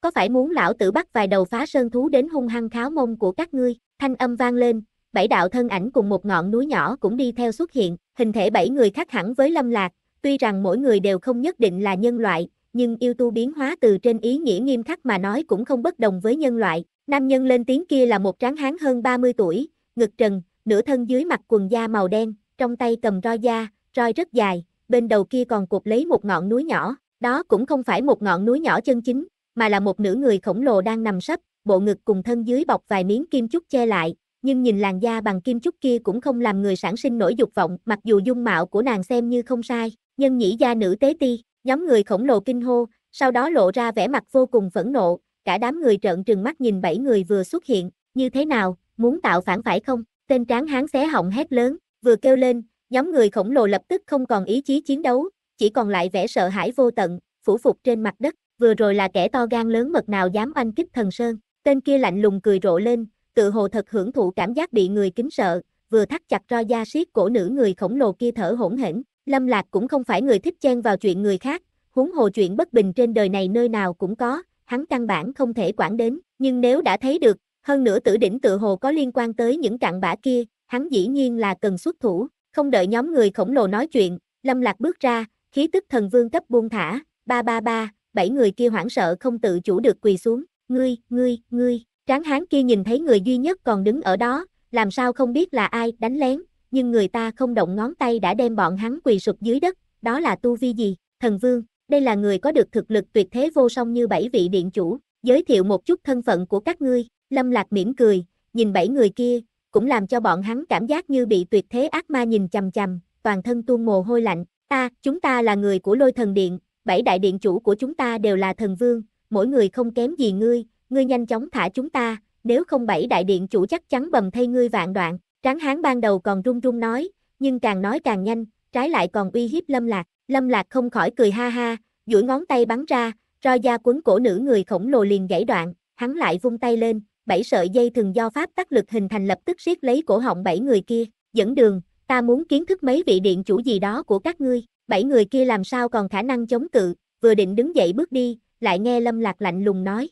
có phải muốn lão tử bắt vài đầu phá sơn thú đến hung hăng kháo mông của các ngươi? Thanh âm vang lên, bảy đạo thân ảnh cùng một ngọn núi nhỏ cũng đi theo xuất hiện, hình thể bảy người khác hẳn với Lâm Lạc, tuy rằng mỗi người đều không nhất định là nhân loại, nhưng yêu tu biến hóa từ trên ý nghĩa nghiêm khắc mà nói cũng không bất đồng với nhân loại. Nam nhân lên tiếng kia là một tráng hán hơn 30 tuổi, ngực trần, nửa thân dưới mặt quần da màu đen, trong tay cầm roi da, roi rất dài, bên đầu kia còn cột lấy một ngọn núi nhỏ, đó cũng không phải một ngọn núi nhỏ chân chính, mà là một nửa người khổng lồ đang nằm sấp, bộ ngực cùng thân dưới bọc vài miếng kim chúc che lại, nhưng nhìn làn da bằng kim chúc kia cũng không làm người sản sinh nổi dục vọng, mặc dù dung mạo của nàng xem như không sai, nhân nhĩ gia nữ tế ti, nhóm người khổng lồ kinh hô, sau đó lộ ra vẻ mặt vô cùng phẫn nộ, cả đám người trợn trừng mắt nhìn bảy người vừa xuất hiện, như thế nào, muốn tạo phản phải không? Tên tráng hán xé họng hét lớn, vừa kêu lên, nhóm người khổng lồ lập tức không còn ý chí chiến đấu, chỉ còn lại vẻ sợ hãi vô tận, phủ phục trên mặt đất, vừa rồi là kẻ to gan lớn mật nào dám oanh kích thần sơn, tên kia lạnh lùng cười rộ lên, tự hồ thật hưởng thụ cảm giác bị người kính sợ, vừa thắt chặt ro da siết cổ nữ người khổng lồ kia thở hổn hển, Lâm Lạc cũng không phải người thích chen vào chuyện người khác, huống hồ chuyện bất bình trên đời này nơi nào cũng có, hắn căn bản không thể quản đến, nhưng nếu đã thấy được, hơn nữa tử đỉnh tự hồ có liên quan tới những cặn bã kia, hắn dĩ nhiên là cần xuất thủ, không đợi nhóm người khổng lồ nói chuyện, Lâm Lạc bước ra, khí tức thần vương cấp buông thả, ba ba ba, bảy người kia hoảng sợ không tự chủ được quỳ xuống, ngươi, ngươi, ngươi, tráng hán kia nhìn thấy người duy nhất còn đứng ở đó, làm sao không biết là ai đánh lén, nhưng người ta không động ngón tay đã đem bọn hắn quỳ sụp dưới đất, đó là tu vi gì, thần vương, đây là người có được thực lực tuyệt thế vô song như bảy vị điện chủ, giới thiệu một chút thân phận của các ngươi, lâm lạc mỉm cười, nhìn bảy người kia, cũng làm cho bọn hắn cảm giác như bị tuyệt thế ác ma nhìn chằm chằm, toàn thân tuôn mồ hôi lạnh, ta, chúng ta là người của lôi thần điện, bảy đại điện chủ của chúng ta đều là thần vương, mỗi người không kém gì ngươi, ngươi nhanh chóng thả chúng ta, nếu không bảy đại điện chủ chắc chắn bầm thay ngươi vạn đoạn. Tráng hán ban đầu còn run run nói, nhưng càng nói càng nhanh, trái lại còn uy hiếp Lâm Lạc. Lâm Lạc không khỏi cười ha ha, duỗi ngón tay bắn ra, roi da quấn cổ nữ người khổng lồ liền gãy đoạn, hắn lại vung tay lên, bảy sợi dây thường do pháp tác lực hình thành lập tức siết lấy cổ họng bảy người kia, dẫn đường, ta muốn kiến thức mấy vị điện chủ gì đó của các ngươi, bảy người kia làm sao còn khả năng chống cự, vừa định đứng dậy bước đi, lại nghe Lâm Lạc lạnh lùng nói.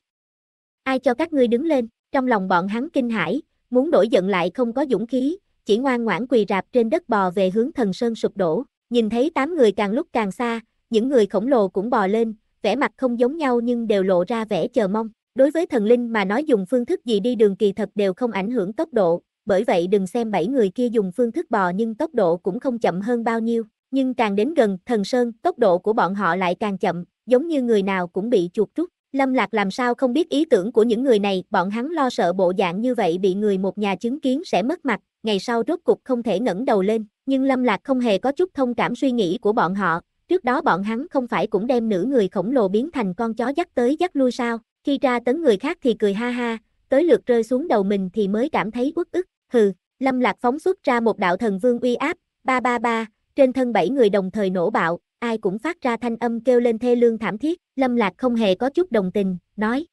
Ai cho các ngươi đứng lên, trong lòng bọn hắn kinh hãi, muốn đổi giận lại không có dũng khí, chỉ ngoan ngoãn quỳ rạp trên đất bò về hướng thần sơn sụp đổ, nhìn thấy tám người càng lúc càng xa, những người khổng lồ cũng bò lên, vẻ mặt không giống nhau nhưng đều lộ ra vẻ chờ mong. Đối với thần linh mà nói dùng phương thức gì đi đường kỳ thật đều không ảnh hưởng tốc độ, bởi vậy đừng xem bảy người kia dùng phương thức bò nhưng tốc độ cũng không chậm hơn bao nhiêu. Nhưng càng đến gần thần sơn, tốc độ của bọn họ lại càng chậm, giống như người nào cũng bị chuột rút. Lâm Lạc làm sao không biết ý tưởng của những người này, bọn hắn lo sợ bộ dạng như vậy bị người một nhà chứng kiến sẽ mất mặt, ngày sau rốt cục không thể ngẩng đầu lên, nhưng Lâm Lạc không hề có chút thông cảm suy nghĩ của bọn họ, trước đó bọn hắn không phải cũng đem nữ người khổng lồ biến thành con chó dắt tới dắt lui sao, khi ra tấn người khác thì cười ha ha, tới lượt rơi xuống đầu mình thì mới cảm thấy uất ức, hừ, Lâm Lạc phóng xuất ra một đạo thần vương uy áp, ba ba ba, trên thân bảy người đồng thời nổ bạo, ai cũng phát ra thanh âm kêu lên thê lương thảm thiết, Lâm Lạc không hề có chút đồng tình, nói.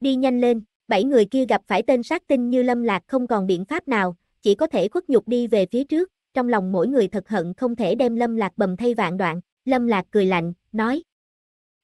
Đi nhanh lên, bảy người kia gặp phải tên sát tinh như Lâm Lạc không còn biện pháp nào, chỉ có thể khuất nhục đi về phía trước, trong lòng mỗi người thật hận không thể đem Lâm Lạc bầm thay vạn đoạn, Lâm Lạc cười lạnh, nói.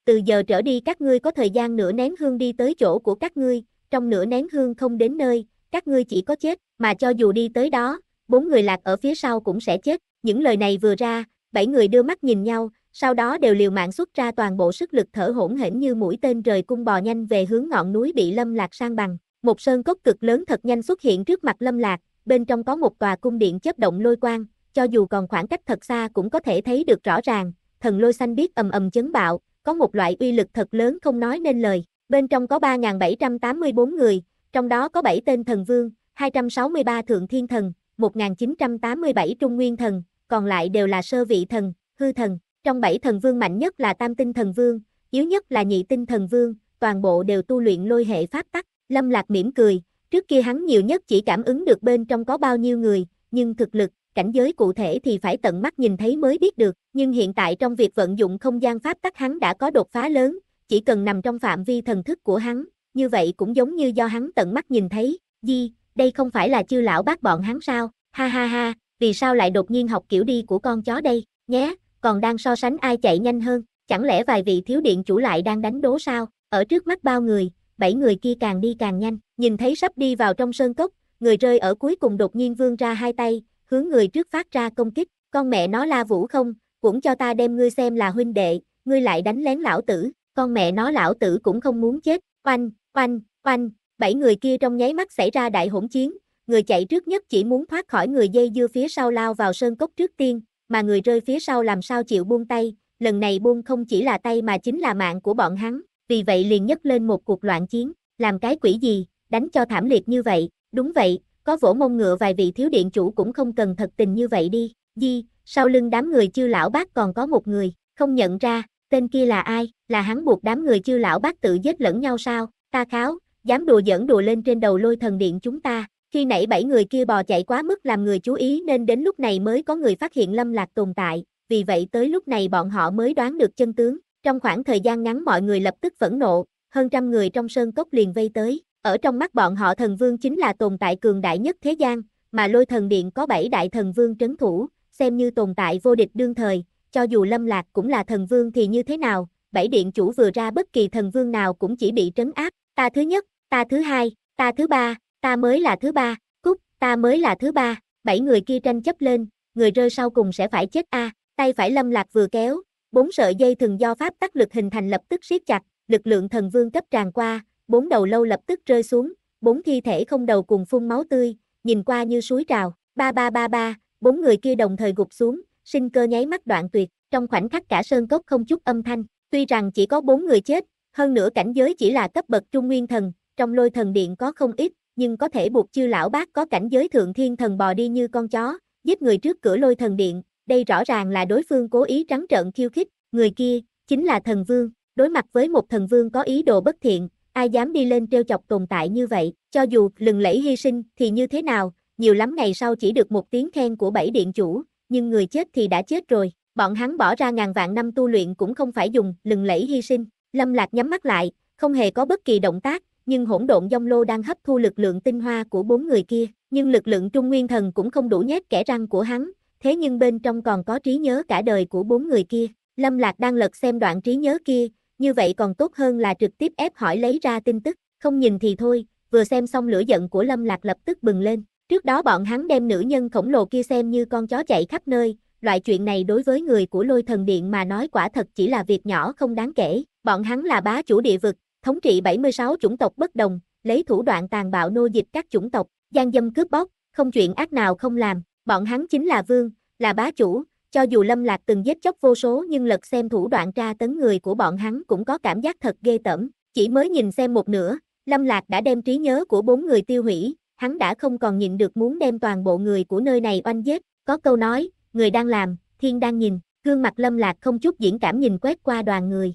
Từ giờ trở đi các ngươi có thời gian nửa nén hương đi tới chỗ của các ngươi, trong nửa nén hương không đến nơi, các ngươi chỉ có chết, mà cho dù đi tới đó, bốn người lạc ở phía sau cũng sẽ chết, những lời này vừa ra, bảy người đưa mắt nhìn nhau, sau đó đều liều mạng xuất ra toàn bộ sức lực thở hỗn hển như mũi tên rời cung bò nhanh về hướng ngọn núi bị Lâm Lạc sang bằng. Một sơn cốc cực lớn thật nhanh xuất hiện trước mặt Lâm Lạc, bên trong có một tòa cung điện chớp động lôi quang, cho dù còn khoảng cách thật xa cũng có thể thấy được rõ ràng, thần lôi xanh biết ầm ầm chấn bạo, có một loại uy lực thật lớn không nói nên lời. Bên trong có 3784 người, trong đó có 7 tên thần vương, 263 thượng thiên thần, 1987 trung nguyên thần, còn lại đều là sơ vị thần, hư thần. Trong bảy thần vương mạnh nhất là tam tinh thần vương, yếu nhất là nhị tinh thần vương, toàn bộ đều tu luyện lôi hệ pháp tắc. Lâm Lạc mỉm cười, trước kia hắn nhiều nhất chỉ cảm ứng được bên trong có bao nhiêu người, nhưng thực lực, cảnh giới cụ thể thì phải tận mắt nhìn thấy mới biết được, nhưng hiện tại trong việc vận dụng không gian pháp tắc hắn đã có đột phá lớn, chỉ cần nằm trong phạm vi thần thức của hắn, như vậy cũng giống như do hắn tận mắt nhìn thấy, di đây không phải là chư lão bác bọn hắn sao, ha ha ha, vì sao lại đột nhiên học kiểu đi của con chó đây, nhé, còn đang so sánh ai chạy nhanh hơn, chẳng lẽ vài vị thiếu điện chủ lại đang đánh đố sao, ở trước mắt bao người, bảy người kia càng đi càng nhanh, nhìn thấy sắp đi vào trong sơn cốc, người rơi ở cuối cùng đột nhiên vươn ra hai tay, hướng người trước phát ra công kích, con mẹ nó la vũ không, cũng cho ta đem ngươi xem là huynh đệ, ngươi lại đánh lén lão tử, con mẹ nó lão tử cũng không muốn chết, oanh, oanh, oanh, bảy người kia trong nháy mắt xảy ra đại hỗn chiến, người chạy trước nhất chỉ muốn thoát khỏi người dây dưa phía sau lao vào sơn cốc trước tiên, mà người rơi phía sau làm sao chịu buông tay, lần này buông không chỉ là tay mà chính là mạng của bọn hắn, vì vậy liền nhấc lên một cuộc loạn chiến, làm cái quỷ gì, đánh cho thảm liệt như vậy, đúng vậy, có vỗ mông ngựa vài vị thiếu điện chủ cũng không cần thật tình như vậy đi, di, sau lưng đám người chư lão bác còn có một người, không nhận ra, tên kia là ai, là hắn buộc đám người chư lão bác tự giết lẫn nhau sao, ta kháo, dám đùa dẫn đùa lên trên đầu lôi thần điện chúng ta, khi nãy bảy người kia bò chạy quá mức làm người chú ý nên đến lúc này mới có người phát hiện Lâm Lạc tồn tại, vì vậy tới lúc này bọn họ mới đoán được chân tướng. Trong khoảng thời gian ngắn mọi người lập tức phẫn nộ, hơn trăm người trong sơn cốc liền vây tới. Ở trong mắt bọn họ thần vương chính là tồn tại cường đại nhất thế gian, mà lôi thần điện có bảy đại thần vương trấn thủ, xem như tồn tại vô địch đương thời, cho dù lâm lạc cũng là thần vương thì như thế nào, bảy điện chủ vừa ra bất kỳ thần vương nào cũng chỉ bị trấn áp, ta thứ nhất, ta thứ hai, ta thứ ba, ta mới là thứ ba, cúc, ta mới là thứ ba, bảy người kia tranh chấp lên, người rơi sau cùng sẽ phải chết a. tay phải Lâm Lạc vừa kéo, bốn sợi dây thần do pháp tắc lực hình thành lập tức siết chặt, lực lượng thần vương cấp tràn qua, bốn đầu lâu lập tức rơi xuống, bốn thi thể không đầu cùng phun máu tươi, nhìn qua như suối trào, ba ba ba ba, bốn người kia đồng thời gục xuống, sinh cơ nháy mắt đoạn tuyệt, trong khoảnh khắc cả sơn cốc không chút âm thanh, tuy rằng chỉ có bốn người chết, hơn nữa cảnh giới chỉ là cấp bậc trung nguyên thần, trong lôi thần điện có không ít, nhưng có thể buộc chư lão bác có cảnh giới thượng thiên thần bò đi như con chó, giết người trước cửa lôi thần điện, đây rõ ràng là đối phương cố ý trắng trợn khiêu khích, người kia, chính là thần vương, đối mặt với một thần vương có ý đồ bất thiện, ai dám đi lên trêu chọc tồn tại như vậy, cho dù lừng lẫy hy sinh thì như thế nào, nhiều lắm ngày sau chỉ được một tiếng khen của bảy điện chủ, nhưng người chết thì đã chết rồi, bọn hắn bỏ ra ngàn vạn năm tu luyện cũng không phải dùng lừng lẫy hy sinh, lâm lạc nhắm mắt lại, không hề có bất kỳ động tác, nhưng hỗn độn dông lô đang hấp thu lực lượng tinh hoa của bốn người kia, nhưng lực lượng trung nguyên thần cũng không đủ nhét kẻ răng của hắn, thế nhưng bên trong còn có trí nhớ cả đời của bốn người kia, Lâm Lạc đang lật xem đoạn trí nhớ kia, như vậy còn tốt hơn là trực tiếp ép hỏi lấy ra tin tức, không nhìn thì thôi, vừa xem xong lửa giận của Lâm Lạc lập tức bừng lên, trước đó bọn hắn đem nữ nhân khổng lồ kia xem như con chó chạy khắp nơi, loại chuyện này đối với người của lôi thần điện mà nói quả thật chỉ là việc nhỏ không đáng kể, bọn hắn là bá chủ địa vực, thống trị 76 chủng tộc bất đồng, lấy thủ đoạn tàn bạo nô dịch các chủng tộc, gian dâm cướp bóc, không chuyện ác nào không làm, bọn hắn chính là vương, là bá chủ, cho dù Lâm Lạc từng giết chóc vô số nhưng lật xem thủ đoạn tra tấn người của bọn hắn cũng có cảm giác thật ghê tởm, chỉ mới nhìn xem một nửa, Lâm Lạc đã đem trí nhớ của bốn người tiêu hủy, hắn đã không còn nhịn được muốn đem toàn bộ người của nơi này oanh giết, có câu nói, người đang làm, thiên đang nhìn, gương mặt Lâm Lạc không chút diễn cảm nhìn quét qua đoàn người,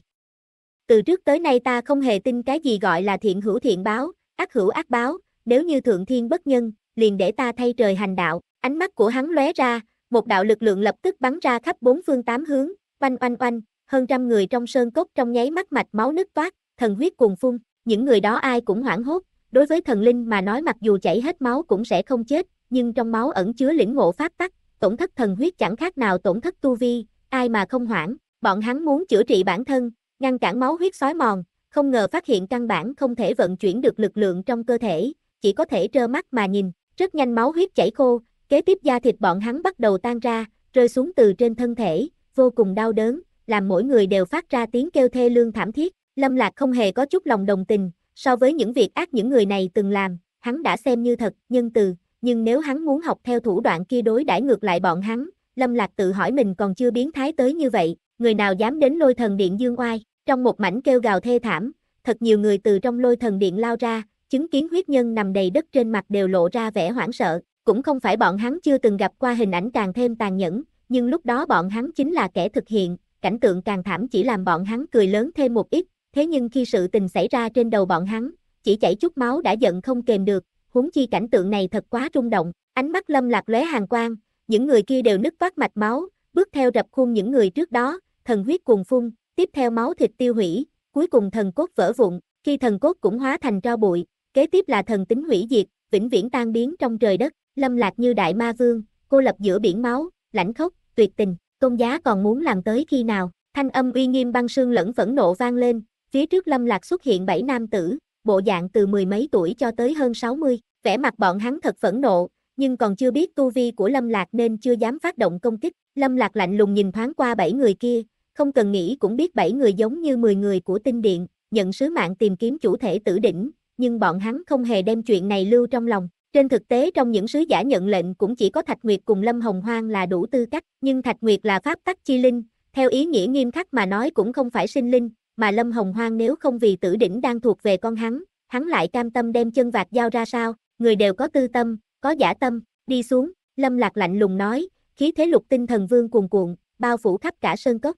từ trước tới nay ta không hề tin cái gì gọi là thiện hữu thiện báo, ác hữu ác báo, nếu như thượng thiên bất nhân, liền để ta thay trời hành đạo. Ánh mắt của hắn lóe ra, một đạo lực lượng lập tức bắn ra khắp bốn phương tám hướng, oanh oanh oanh, hơn trăm người trong sơn cốc trong nháy mắt mạch máu nứt toát, thần huyết cuồng phun, những người đó ai cũng hoảng hốt, đối với thần linh mà nói mặc dù chảy hết máu cũng sẽ không chết, nhưng trong máu ẩn chứa lĩnh ngộ pháp tắc, tổn thất thần huyết chẳng khác nào tổn thất tu vi, ai mà không hoảng, bọn hắn muốn chữa trị bản thân, ngăn cản máu huyết sói mòn, không ngờ phát hiện căn bản không thể vận chuyển được lực lượng trong cơ thể, chỉ có thể trơ mắt mà nhìn, rất nhanh máu huyết chảy khô, kế tiếp da thịt bọn hắn bắt đầu tan ra, rơi xuống từ trên thân thể, vô cùng đau đớn, làm mỗi người đều phát ra tiếng kêu thê lương thảm thiết, Lâm Lạc không hề có chút lòng đồng tình, so với những việc ác những người này từng làm, hắn đã xem như thật, nhân từ, nhưng nếu hắn muốn học theo thủ đoạn kia đối đãi ngược lại bọn hắn, Lâm Lạc tự hỏi mình còn chưa biến thái tới như vậy, người nào dám đến lôi thần điện dương oai, trong một mảnh kêu gào thê thảm, thật nhiều người từ trong lôi thần điện lao ra, chứng kiến huyết nhân nằm đầy đất trên mặt đều lộ ra vẻ hoảng sợ, cũng không phải bọn hắn chưa từng gặp qua hình ảnh càng thêm tàn nhẫn, nhưng lúc đó bọn hắn chính là kẻ thực hiện, cảnh tượng càng thảm chỉ làm bọn hắn cười lớn thêm một ít, thế nhưng khi sự tình xảy ra trên đầu bọn hắn, chỉ chảy chút máu đã giận không kềm được, huống chi cảnh tượng này thật quá rung động, ánh mắt lâm lạc lóe hàng quang, những người kia đều nứt toát mạch máu, bước theo rập khuôn những người trước đó, thần huyết cuồng phun, tiếp theo máu thịt tiêu hủy, cuối cùng thần cốt vỡ vụn, khi thần cốt cũng hóa thành tro bụi, kế tiếp là thần tính hủy diệt, vĩnh viễn tan biến trong trời đất, lâm lạc như đại ma vương, cô lập giữa biển máu, lãnh khốc, tuyệt tình, tôn giá còn muốn làm tới khi nào, thanh âm uy nghiêm băng sương lẫn phẫn nộ vang lên, phía trước lâm lạc xuất hiện bảy nam tử, bộ dạng từ mười mấy tuổi cho tới hơn 60, vẻ mặt bọn hắn thật phẫn nộ, nhưng còn chưa biết tu vi của lâm lạc nên chưa dám phát động công kích, lâm lạc lạnh lùng nhìn thoáng qua bảy người kia, không cần nghĩ cũng biết bảy người giống như 10 người của tinh điện, nhận sứ mạng tìm kiếm chủ thể tử đỉnh, nhưng bọn hắn không hề đem chuyện này lưu trong lòng. Trên thực tế trong những sứ giả nhận lệnh cũng chỉ có Thạch Nguyệt cùng Lâm Hồng Hoang là đủ tư cách, nhưng Thạch Nguyệt là pháp tắc chi linh, theo ý nghĩa nghiêm khắc mà nói cũng không phải sinh linh, mà Lâm Hồng Hoang nếu không vì tử đỉnh đang thuộc về con hắn, hắn lại cam tâm đem chân vạt giao ra sao, người đều có tư tâm, có giả tâm, đi xuống, Lâm Lạc lạnh lùng nói, khí thế lục tinh thần vương cuồn cuộn, bao phủ khắp cả sơn cốc,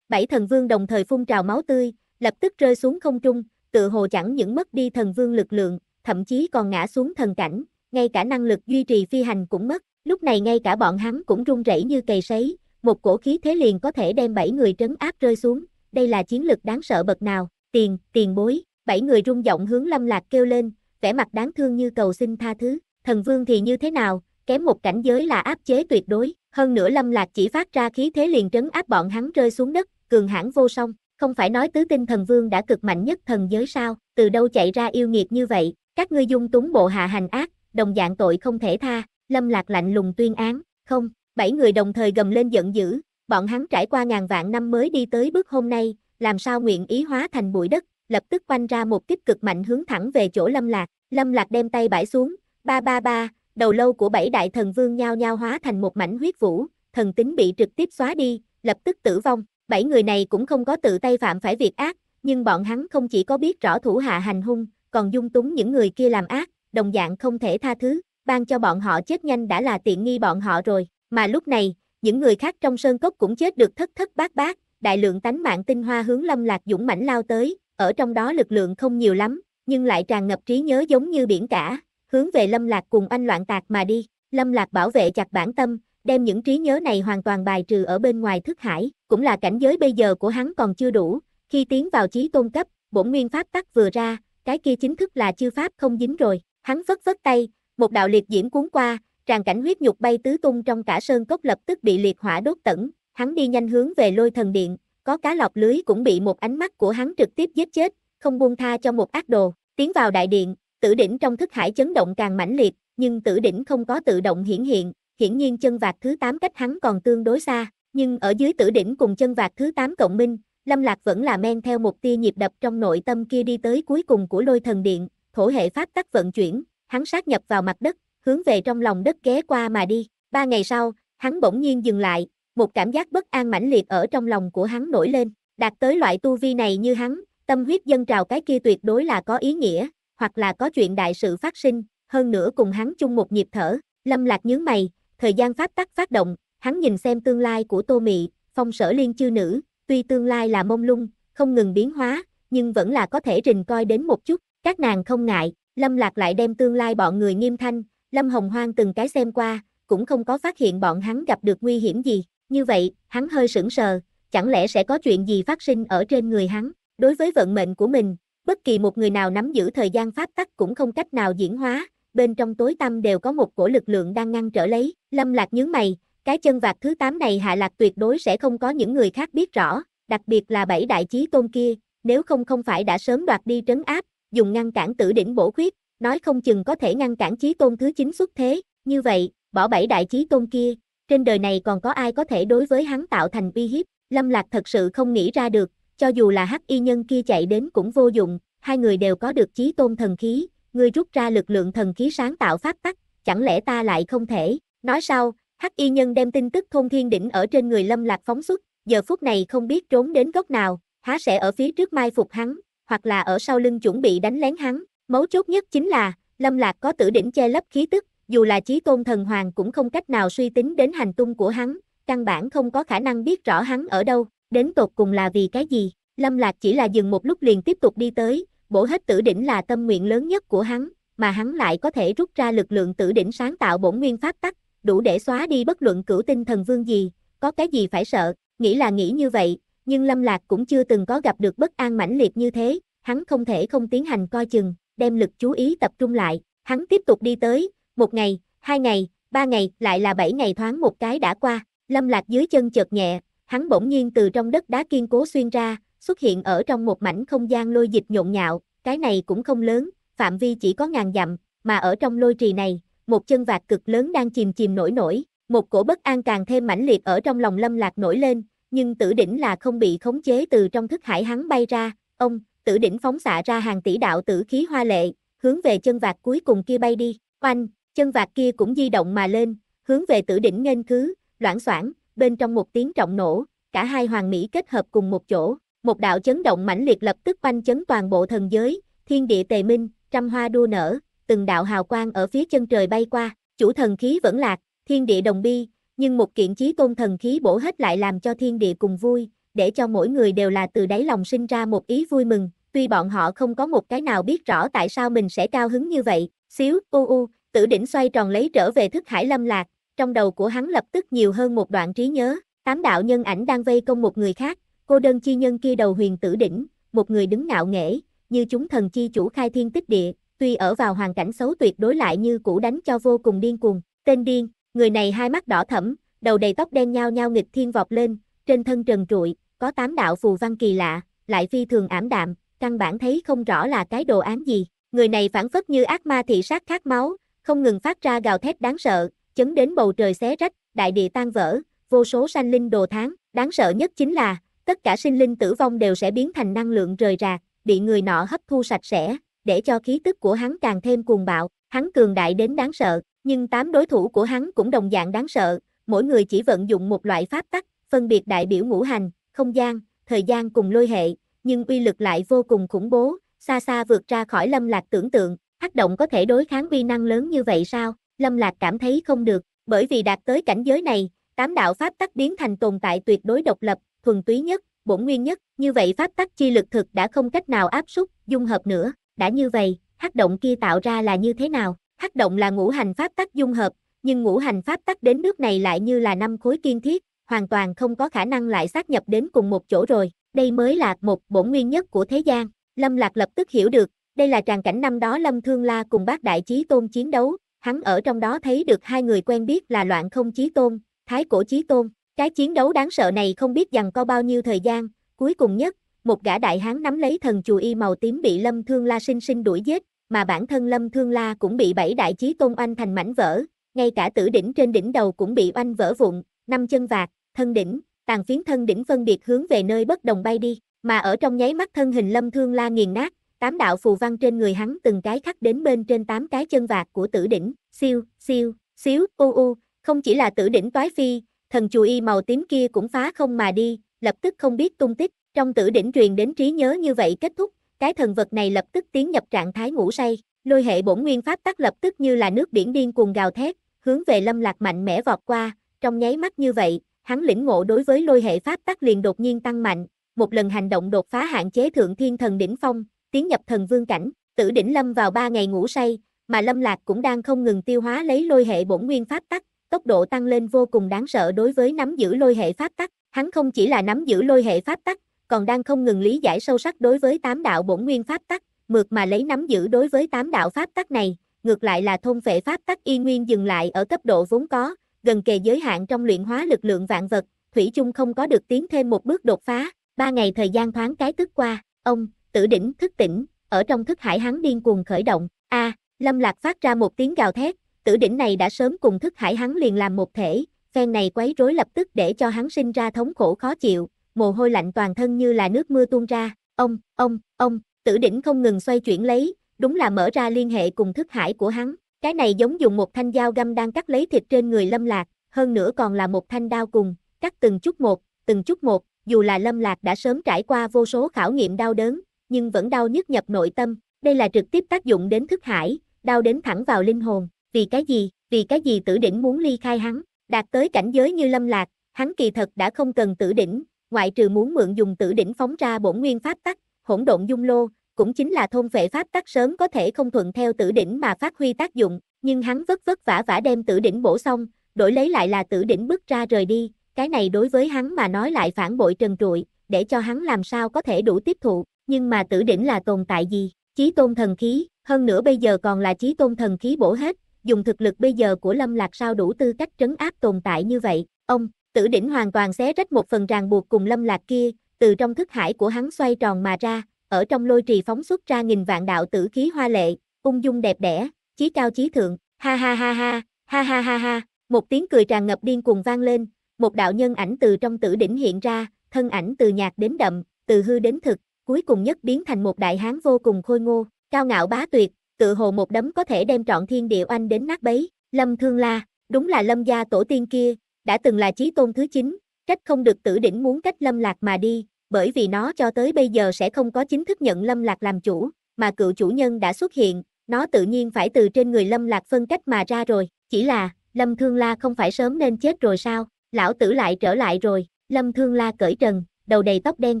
bảy thần vương đồng thời phun trào máu tươi, lập tức rơi xuống không trung, tự hồ chẳng những mất đi thần vương lực lượng, thậm chí còn ngã xuống thần cảnh, ngay cả năng lực duy trì phi hành cũng mất, lúc này ngay cả bọn hắn cũng run rẩy như cầy sấy, một cổ khí thế liền có thể đem bảy người trấn áp rơi xuống, đây là chiến lực đáng sợ bậc nào, tiền, tiền bối, bảy người rung giọng hướng Lâm Lạc kêu lên, vẻ mặt đáng thương như cầu xin tha thứ, thần vương thì như thế nào, kém một cảnh giới là áp chế tuyệt đối, hơn nữa Lâm Lạc chỉ phát ra khí thế liền trấn áp bọn hắn rơi xuống đất, cường hãn vô song, không phải nói tứ tinh thần vương đã cực mạnh nhất thần giới sao, từ đâu chạy ra yêu nghiệt như vậy, các ngươi dung túng bộ hạ hành ác, đồng dạng tội không thể tha, lâm lạc lạnh lùng tuyên án, không, bảy người đồng thời gầm lên giận dữ, bọn hắn trải qua ngàn vạn năm mới đi tới bước hôm nay, làm sao nguyện ý hóa thành bụi đất, lập tức quanh ra một kích cực mạnh hướng thẳng về chỗ lâm lạc, lâm lạc đem tay bãi xuống, ba ba ba, đầu lâu của bảy đại thần vương nhao nhao hóa thành một mảnh huyết vũ, thần tính bị trực tiếp xóa đi, lập tức tử vong, bảy người này cũng không có tự tay phạm phải việc ác, nhưng bọn hắn không chỉ có biết rõ thủ hạ hành hung, còn dung túng những người kia làm ác, đồng dạng không thể tha thứ, ban cho bọn họ chết nhanh đã là tiện nghi bọn họ rồi, mà lúc này, những người khác trong sơn cốc cũng chết được thất thất bát bát, đại lượng tánh mạng tinh hoa hướng Lâm Lạc dũng mãnh lao tới, ở trong đó lực lượng không nhiều lắm, nhưng lại tràn ngập trí nhớ giống như biển cả, hướng về Lâm Lạc cùng anh loạn tạc mà đi. Lâm Lạc bảo vệ chặt bản tâm, đem những trí nhớ này hoàn toàn bài trừ ở bên ngoài thức hải, cũng là cảnh giới bây giờ của hắn còn chưa đủ, khi tiến vào trí tôn cấp, bổn nguyên pháp tắc vừa ra, cái kia chính thức là chư pháp không dính rồi, hắn vất vất tay, một đạo liệt diễm cuốn qua, tràn cảnh huyết nhục bay tứ tung trong cả sơn cốc lập tức bị liệt hỏa đốt tẩn, hắn đi nhanh hướng về lôi thần điện, có cá lọc lưới cũng bị một ánh mắt của hắn trực tiếp giết chết, không buông tha cho một ác đồ, tiến vào đại điện, tử đỉnh trong thức hải chấn động càng mãnh liệt, nhưng tử đỉnh không có tự động hiển hiện, hiển nhiên chân vạt thứ 8 cách hắn còn tương đối xa, nhưng ở dưới tử đỉnh cùng chân vạt thứ 8 cộng minh, Lâm Lạc vẫn là men theo một tia nhịp đập trong nội tâm kia đi tới cuối cùng của lôi thần điện, thổ hệ pháp tắc vận chuyển, hắn sát nhập vào mặt đất, hướng về trong lòng đất ghé qua mà đi. Ba ngày sau, hắn bỗng nhiên dừng lại, một cảm giác bất an mãnh liệt ở trong lòng của hắn nổi lên, đạt tới loại tu vi này như hắn, tâm huyết dân trào cái kia tuyệt đối là có ý nghĩa, hoặc là có chuyện đại sự phát sinh, hơn nữa cùng hắn chung một nhịp thở, Lâm Lạc nhướng mày, thời gian pháp tắc phát động, hắn nhìn xem tương lai của Tô Mị, phong sở liên chư nữ, tuy tương lai là mông lung, không ngừng biến hóa, nhưng vẫn là có thể rình coi đến một chút, các nàng không ngại, Lâm Lạc lại đem tương lai bọn người nghiêm thanh, Lâm Hồng Hoang từng cái xem qua, cũng không có phát hiện bọn hắn gặp được nguy hiểm gì, như vậy, hắn hơi sững sờ, chẳng lẽ sẽ có chuyện gì phát sinh ở trên người hắn, đối với vận mệnh của mình, bất kỳ một người nào nắm giữ thời gian pháp tắc cũng không cách nào diễn hóa, bên trong tối tăm đều có một cổ lực lượng đang ngăn trở lấy, lâm lạc nhướng mày, cái chân vạc thứ 8 này hạ lạc tuyệt đối sẽ không có những người khác biết rõ, đặc biệt là bảy đại chí tôn kia, nếu không không phải đã sớm đoạt đi trấn áp, dùng ngăn cản tử đỉnh bổ khuyết, nói không chừng có thể ngăn cản chí tôn thứ 9 xuất thế, như vậy, bỏ bảy đại chí tôn kia, trên đời này còn có ai có thể đối với hắn tạo thành uy hiếp, lâm lạc thật sự không nghĩ ra được, cho dù là hắc y nhân kia chạy đến cũng vô dụng, hai người đều có được chí tôn thần khí, ngươi rút ra lực lượng thần khí sáng tạo pháp tắc, chẳng lẽ ta lại không thể? Nói sau, Hắc Y Nhân đem tin tức thôn thiên đỉnh ở trên người Lâm Lạc phóng xuất, giờ phút này không biết trốn đến góc nào, há sẽ ở phía trước mai phục hắn, hoặc là ở sau lưng chuẩn bị đánh lén hắn. Mấu chốt nhất chính là, Lâm Lạc có tử đỉnh che lấp khí tức, dù là chí tôn thần hoàng cũng không cách nào suy tính đến hành tung của hắn, căn bản không có khả năng biết rõ hắn ở đâu, đến tột cùng là vì cái gì. Lâm Lạc chỉ là dừng một lúc liền tiếp tục đi tới, bổ hết tử đỉnh là tâm nguyện lớn nhất của hắn, mà hắn lại có thể rút ra lực lượng tử đỉnh sáng tạo bổn nguyên pháp tắc, đủ để xóa đi bất luận cửu tinh thần vương gì, có cái gì phải sợ, nghĩ là nghĩ như vậy, nhưng Lâm Lạc cũng chưa từng có gặp được bất an mãnh liệt như thế, hắn không thể không tiến hành coi chừng, đem lực chú ý tập trung lại, hắn tiếp tục đi tới, một ngày, hai ngày, ba ngày, lại là bảy ngày thoáng một cái đã qua, Lâm Lạc dưới chân chợt nhẹ, hắn bỗng nhiên từ trong đất đá kiên cố xuyên ra, xuất hiện ở trong một mảnh không gian lôi dịch nhộn nhạo, cái này cũng không lớn, phạm vi chỉ có ngàn dặm, mà ở trong lôi trì này, một chân vạc cực lớn đang chìm chìm nổi nổi, một cổ bất an càng thêm mãnh liệt ở trong lòng lâm lạc nổi lên, nhưng tử đỉnh là không bị khống chế từ trong thức hải hắn bay ra, ông, tử đỉnh phóng xạ ra hàng tỷ đạo tử khí hoa lệ, hướng về chân vạc cuối cùng kia bay đi, oanh, chân vạc kia cũng di động mà lên, hướng về tử đỉnh nghênh cứ, loãng xoảng, bên trong một tiếng trọng nổ, cả hai hoàng mỹ kết hợp cùng một chỗ, một đạo chấn động mãnh liệt lập tức banh chấn toàn bộ thần giới, thiên địa tề minh, trăm hoa đua nở, từng đạo hào quang ở phía chân trời bay qua, chủ thần khí vẫn lạc, thiên địa đồng bi, nhưng một kiện chí tôn thần khí bổ hết lại làm cho thiên địa cùng vui, để cho mỗi người đều là từ đáy lòng sinh ra một ý vui mừng, tuy bọn họ không có một cái nào biết rõ tại sao mình sẽ cao hứng như vậy, xíu, u u, tử đỉnh xoay tròn lấy trở về thức hải lâm lạc, trong đầu của hắn lập tức nhiều hơn một đoạn trí nhớ, tám đạo nhân ảnh đang vây công một người khác, Cô đơn chi nhân kia đầu huyền tử đỉnh, một người đứng ngạo nghễ, như chúng thần chi chủ khai thiên tích địa, tuy ở vào hoàn cảnh xấu tuyệt đối lại như cũ đánh cho vô cùng điên cuồng. Tên điên, người này hai mắt đỏ thẫm, đầu đầy tóc đen nhao nhao nghịch thiên vọt lên, trên thân trần trụi, có tám đạo phù văn kỳ lạ, lại phi thường ảm đạm, căn bản thấy không rõ là cái đồ án gì. Người này phản phất như ác ma thị sát khát máu, không ngừng phát ra gào thét đáng sợ, chấn đến bầu trời xé rách, đại địa tan vỡ, vô số sanh linh đồ tháng, đáng sợ nhất chính là tất cả sinh linh tử vong đều sẽ biến thành năng lượng rời rạc, bị người nọ hấp thu sạch sẽ, để cho khí tức của hắn càng thêm cuồng bạo, hắn cường đại đến đáng sợ, nhưng tám đối thủ của hắn cũng đồng dạng đáng sợ, mỗi người chỉ vận dụng một loại pháp tắc, phân biệt đại biểu ngũ hành, không gian, thời gian cùng lôi hệ, nhưng uy lực lại vô cùng khủng bố, xa xa vượt ra khỏi Lâm Lạc tưởng tượng, hắc động có thể đối kháng uy năng lớn như vậy sao? Lâm Lạc cảm thấy không được, bởi vì đạt tới cảnh giới này, tám đạo pháp tắc biến thành tồn tại tuyệt đối độc lập, thuần túy nhất, bổn nguyên nhất, như vậy pháp tắc chi lực thực đã không cách nào áp súc, dung hợp nữa, đã như vậy, hắc động kia tạo ra là như thế nào? Hắc động là ngũ hành pháp tắc dung hợp, nhưng ngũ hành pháp tắc đến nước này lại như là năm khối kiên thiết, hoàn toàn không có khả năng lại xác nhập đến cùng một chỗ rồi, đây mới là một bổn nguyên nhất của thế gian. Lâm Lạc lập tức hiểu được, đây là tràng cảnh năm đó Lâm Thương La cùng bác đại chí tôn chiến đấu, hắn ở trong đó thấy được hai người quen biết là Loạn Không Chí Tôn, Thái Cổ Chí Tôn, cái chiến đấu đáng sợ này không biết rằng có bao nhiêu thời gian, cuối cùng nhất, một gã đại hán nắm lấy thần chùa y màu tím bị Lâm Thương La sinh sinh đuổi giết, mà bản thân Lâm Thương La cũng bị bảy đại chí tôn oanh thành mảnh vỡ, ngay cả tử đỉnh trên đỉnh đầu cũng bị oanh vỡ vụn, năm chân vạc, thân đỉnh, tàn phiến thân đỉnh phân biệt hướng về nơi bất đồng bay đi, mà ở trong nháy mắt thân hình Lâm Thương La nghiền nát, tám đạo phù văn trên người hắn từng cái khắc đến bên trên tám cái chân vạc của tử đỉnh, siêu, siêu, xíu, u u, không chỉ là tử đỉnh toái phi, thần chù y màu tím kia cũng phá không mà đi, lập tức không biết tung tích, trong tử đỉnh truyền đến trí nhớ như vậy kết thúc, cái thần vật này lập tức tiến nhập trạng thái ngủ say, lôi hệ bổn nguyên pháp tắc lập tức như là nước biển điên cuồng gào thét, hướng về Lâm Lạc mạnh mẽ vọt qua, trong nháy mắt như vậy, hắn lĩnh ngộ đối với lôi hệ pháp tắc liền đột nhiên tăng mạnh, một lần hành động đột phá hạn chế thượng thiên thần đỉnh phong, tiến nhập thần vương cảnh, tử đỉnh lâm vào ba ngày ngủ say, mà Lâm Lạc cũng đang không ngừng tiêu hóa lấy lôi hệ bổn nguyên pháp tắc, tốc độ tăng lên vô cùng đáng sợ đối với nắm giữ lôi hệ pháp tắc, hắn không chỉ là nắm giữ lôi hệ pháp tắc, còn đang không ngừng lý giải sâu sắc đối với tám đạo bổn nguyên pháp tắc, mượt mà lấy nắm giữ đối với tám đạo pháp tắc này, ngược lại là thôn phệ pháp tắc y nguyên dừng lại ở cấp độ vốn có, gần kề giới hạn trong luyện hóa lực lượng vạn vật, thủy chung không có được tiến thêm một bước đột phá, ba ngày thời gian thoáng cái tức qua, ông, tử đỉnh thức tỉnh, ở trong thức hải hắn điên cuồng khởi động, a lâm lạc phát ra một tiếng gào thét, tử đỉnh này đã sớm cùng thức hải hắn liền làm một thể, phen này quấy rối lập tức để cho hắn sinh ra thống khổ khó chịu, mồ hôi lạnh toàn thân như là nước mưa tuôn ra, ông, ông, ông, tử đỉnh không ngừng xoay chuyển lấy, đúng là mở ra liên hệ cùng thức hải của hắn, cái này giống dùng một thanh dao găm đang cắt lấy thịt trên người lâm lạc, hơn nữa còn là một thanh đao cùng, cắt từng chút một, từng chút một, dù là lâm lạc đã sớm trải qua vô số khảo nghiệm đau đớn, nhưng vẫn đau nhức nhập nội tâm, đây là trực tiếp tác dụng đến thức hải, đau đến thẳng vào linh hồn, vì cái gì, vì cái gì tử đỉnh muốn ly khai hắn, đạt tới cảnh giới như lâm lạc, hắn kỳ thật đã không cần tử đỉnh, ngoại trừ muốn mượn dùng tử đỉnh phóng ra bổn nguyên pháp tắc, hỗn độn dung lô, cũng chính là thôn vệ pháp tắc sớm có thể không thuận theo tử đỉnh mà phát huy tác dụng, nhưng hắn vất vất vả vả đem tử đỉnh bổ xong, đổi lấy lại là tử đỉnh bước ra rời đi, cái này đối với hắn mà nói lại phản bội trần trụi, để cho hắn làm sao có thể đủ tiếp thụ, nhưng mà tử đỉnh là tồn tại gì, chí tôn thần khí, hơn nữa bây giờ còn là chí tôn thần khí bổ hết, dùng thực lực bây giờ của Lâm Lạc sao đủ tư cách trấn áp tồn tại như vậy, ông, tử đỉnh hoàn toàn xé rách một phần ràng buộc cùng Lâm Lạc kia, từ trong thức hải của hắn xoay tròn mà ra, ở trong lôi trì phóng xuất ra nghìn vạn đạo tử khí hoa lệ, ung dung đẹp đẽ, chí cao chí thượng, ha ha ha ha, ha ha ha ha, một tiếng cười tràn ngập điên cuồng vang lên, một đạo nhân ảnh từ trong tử đỉnh hiện ra, thân ảnh từ nhạt đến đậm, từ hư đến thực, cuối cùng nhất biến thành một đại hán vô cùng khôi ngô, cao ngạo bá tuyệt, tự hồ một đấm có thể đem trọn thiên địa oanh đến nát bấy, Lâm Thương La, đúng là Lâm gia tổ tiên kia, đã từng là chí tôn thứ 9, trách không được tử đỉnh muốn cách Lâm Lạc mà đi, bởi vì nó cho tới bây giờ sẽ không có chính thức nhận Lâm Lạc làm chủ, mà cựu chủ nhân đã xuất hiện, nó tự nhiên phải từ trên người Lâm Lạc phân cách mà ra rồi, chỉ là, Lâm Thương La không phải sớm nên chết rồi sao, lão tử lại trở lại rồi, Lâm Thương La cởi trần, đầu đầy tóc đen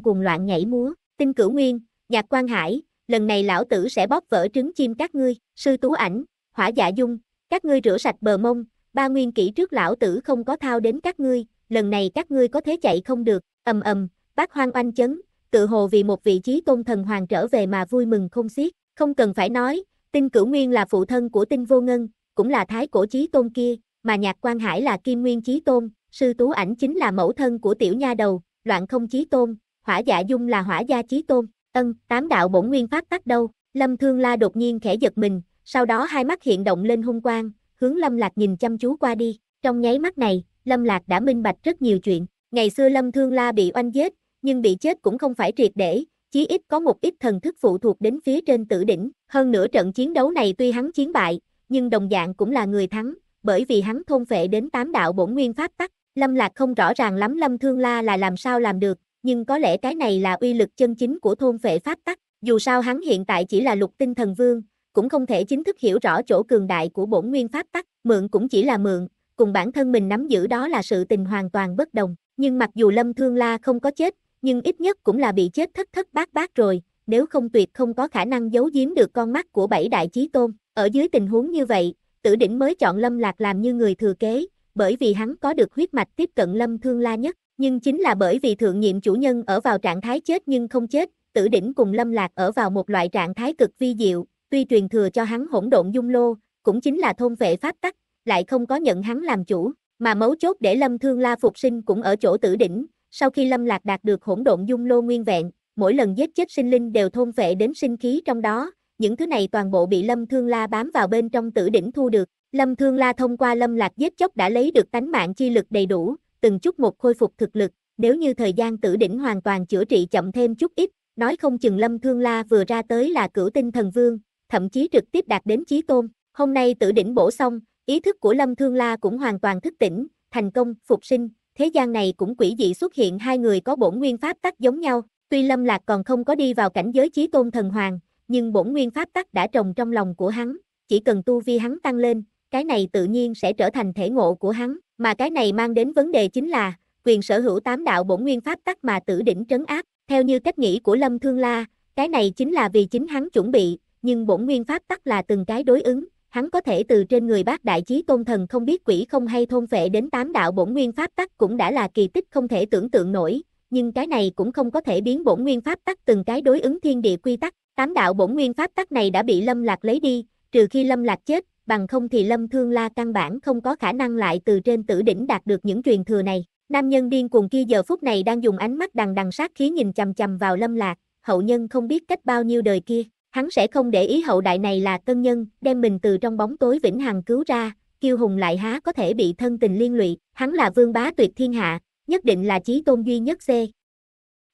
cuồng loạn nhảy múa, tinh cửu nguyên, nhạc quan hải, lần này lão tử sẽ bóp vỡ trứng chim các ngươi, sư tú ảnh, hỏa dạ dung, các ngươi rửa sạch bờ mông, ba nguyên kỹ trước lão tử không có thao đến các ngươi, lần này các ngươi có thế chạy không được, ầm ầm, bác hoang oanh chấn, tự hồ vì một vị trí tôn thần hoàng trở về mà vui mừng không xiết, không cần phải nói, tinh cửu nguyên là phụ thân của tinh vô ngân, cũng là thái cổ chí tôn kia, mà nhạc quan hải là kim nguyên chí tôn, sư tú ảnh chính là mẫu thân của tiểu nha đầu, loạn không chí tôn, hỏa dạ dung là hỏa gia chí tôn, Ân, tám đạo bổn nguyên pháp tắc đâu? Lâm Thương La đột nhiên khẽ giật mình, sau đó hai mắt hiện động lên hung quang, hướng Lâm Lạc nhìn chăm chú qua đi. Trong nháy mắt này, Lâm Lạc đã minh bạch rất nhiều chuyện. Ngày xưa Lâm Thương La bị oanh giết, nhưng bị chết cũng không phải triệt để, chí ít có một ít thần thức phụ thuộc đến phía trên tử đỉnh. Hơn nữa trận chiến đấu này tuy hắn chiến bại, nhưng đồng dạng cũng là người thắng, bởi vì hắn thôn phệ đến tám đạo bổn nguyên pháp tắc. Lâm Lạc không rõ ràng lắm Lâm Thương La là làm sao làm được, nhưng có lẽ cái này là uy lực chân chính của thôn vệ pháp tắc, dù sao hắn hiện tại chỉ là lục tinh thần vương, cũng không thể chính thức hiểu rõ chỗ cường đại của bổn nguyên pháp tắc, mượn cũng chỉ là mượn, cùng bản thân mình nắm giữ đó là sự tình hoàn toàn bất đồng, nhưng mặc dù Lâm Thương La không có chết, nhưng ít nhất cũng là bị chết thất thất bát bát rồi, nếu không tuyệt không có khả năng giấu giếm được con mắt của bảy đại chí tôn, ở dưới tình huống như vậy, tử đỉnh mới chọn Lâm Lạc làm như người thừa kế, bởi vì hắn có được huyết mạch tiếp cận Lâm Thương La nhất, nhưng chính là bởi vì thượng nhiệm chủ nhân ở vào trạng thái chết nhưng không chết, tử đỉnh cùng lâm lạc ở vào một loại trạng thái cực vi diệu, tuy truyền thừa cho hắn hỗn độn dung lô, cũng chính là thôn vệ pháp tắc, lại không có nhận hắn làm chủ, mà mấu chốt để lâm thương la phục sinh cũng ở chỗ tử đỉnh, sau khi lâm lạc đạt được hỗn độn dung lô nguyên vẹn, mỗi lần giết chết sinh linh đều thôn vệ đến sinh khí trong đó, những thứ này toàn bộ bị lâm thương la bám vào bên trong tử đỉnh thu được, lâm thương la thông qua lâm lạc giết chóc đã lấy được tánh mạng chi lực đầy đủ, từng chút một khôi phục thực lực, nếu như thời gian tử đỉnh hoàn toàn chữa trị chậm thêm chút ít, nói không chừng Lâm Thương La vừa ra tới là cửu tinh thần vương, thậm chí trực tiếp đạt đến chí tôn. Hôm nay tử đỉnh bổ xong, ý thức của Lâm Thương La cũng hoàn toàn thức tỉnh, thành công, phục sinh, thế gian này cũng quỷ dị xuất hiện hai người có bổn nguyên pháp tắc giống nhau, tuy Lâm Lạc còn không có đi vào cảnh giới chí tôn thần hoàng, nhưng bổn nguyên pháp tắc đã trồng trong lòng của hắn, chỉ cần tu vi hắn tăng lên, cái này tự nhiên sẽ trở thành thể ngộ của hắn mà cái này mang đến vấn đề chính là quyền sở hữu tám đạo bổn nguyên pháp tắc mà tử đỉnh trấn áp, theo như cách nghĩ của Lâm Thương La, cái này chính là vì chính hắn chuẩn bị, nhưng bổn nguyên pháp tắc là từng cái đối ứng, hắn có thể từ trên người bác đại chí tôn thần không biết quỷ không hay thôn phệ đến tám đạo bổn nguyên pháp tắc cũng đã là kỳ tích không thể tưởng tượng nổi, nhưng cái này cũng không có thể biến bổn nguyên pháp tắc từng cái đối ứng thiên địa quy tắc, tám đạo bổn nguyên pháp tắc này đã bị Lâm Lạc lấy đi, trừ khi Lâm Lạc chết, bằng không thì Lâm Thương La căn bản không có khả năng lại từ trên tử đỉnh đạt được những truyền thừa này. Nam nhân điên cuồng kia giờ phút này đang dùng ánh mắt đằng đằng sát khí nhìn chầm chầm vào Lâm Lạc, hậu nhân không biết cách bao nhiêu đời kia, hắn sẽ không để ý hậu đại này là tân nhân, đem mình từ trong bóng tối vĩnh hằng cứu ra, kiêu hùng lại há có thể bị thân tình liên lụy, hắn là vương bá tuyệt thiên hạ, nhất định là chí tôn duy nhất C.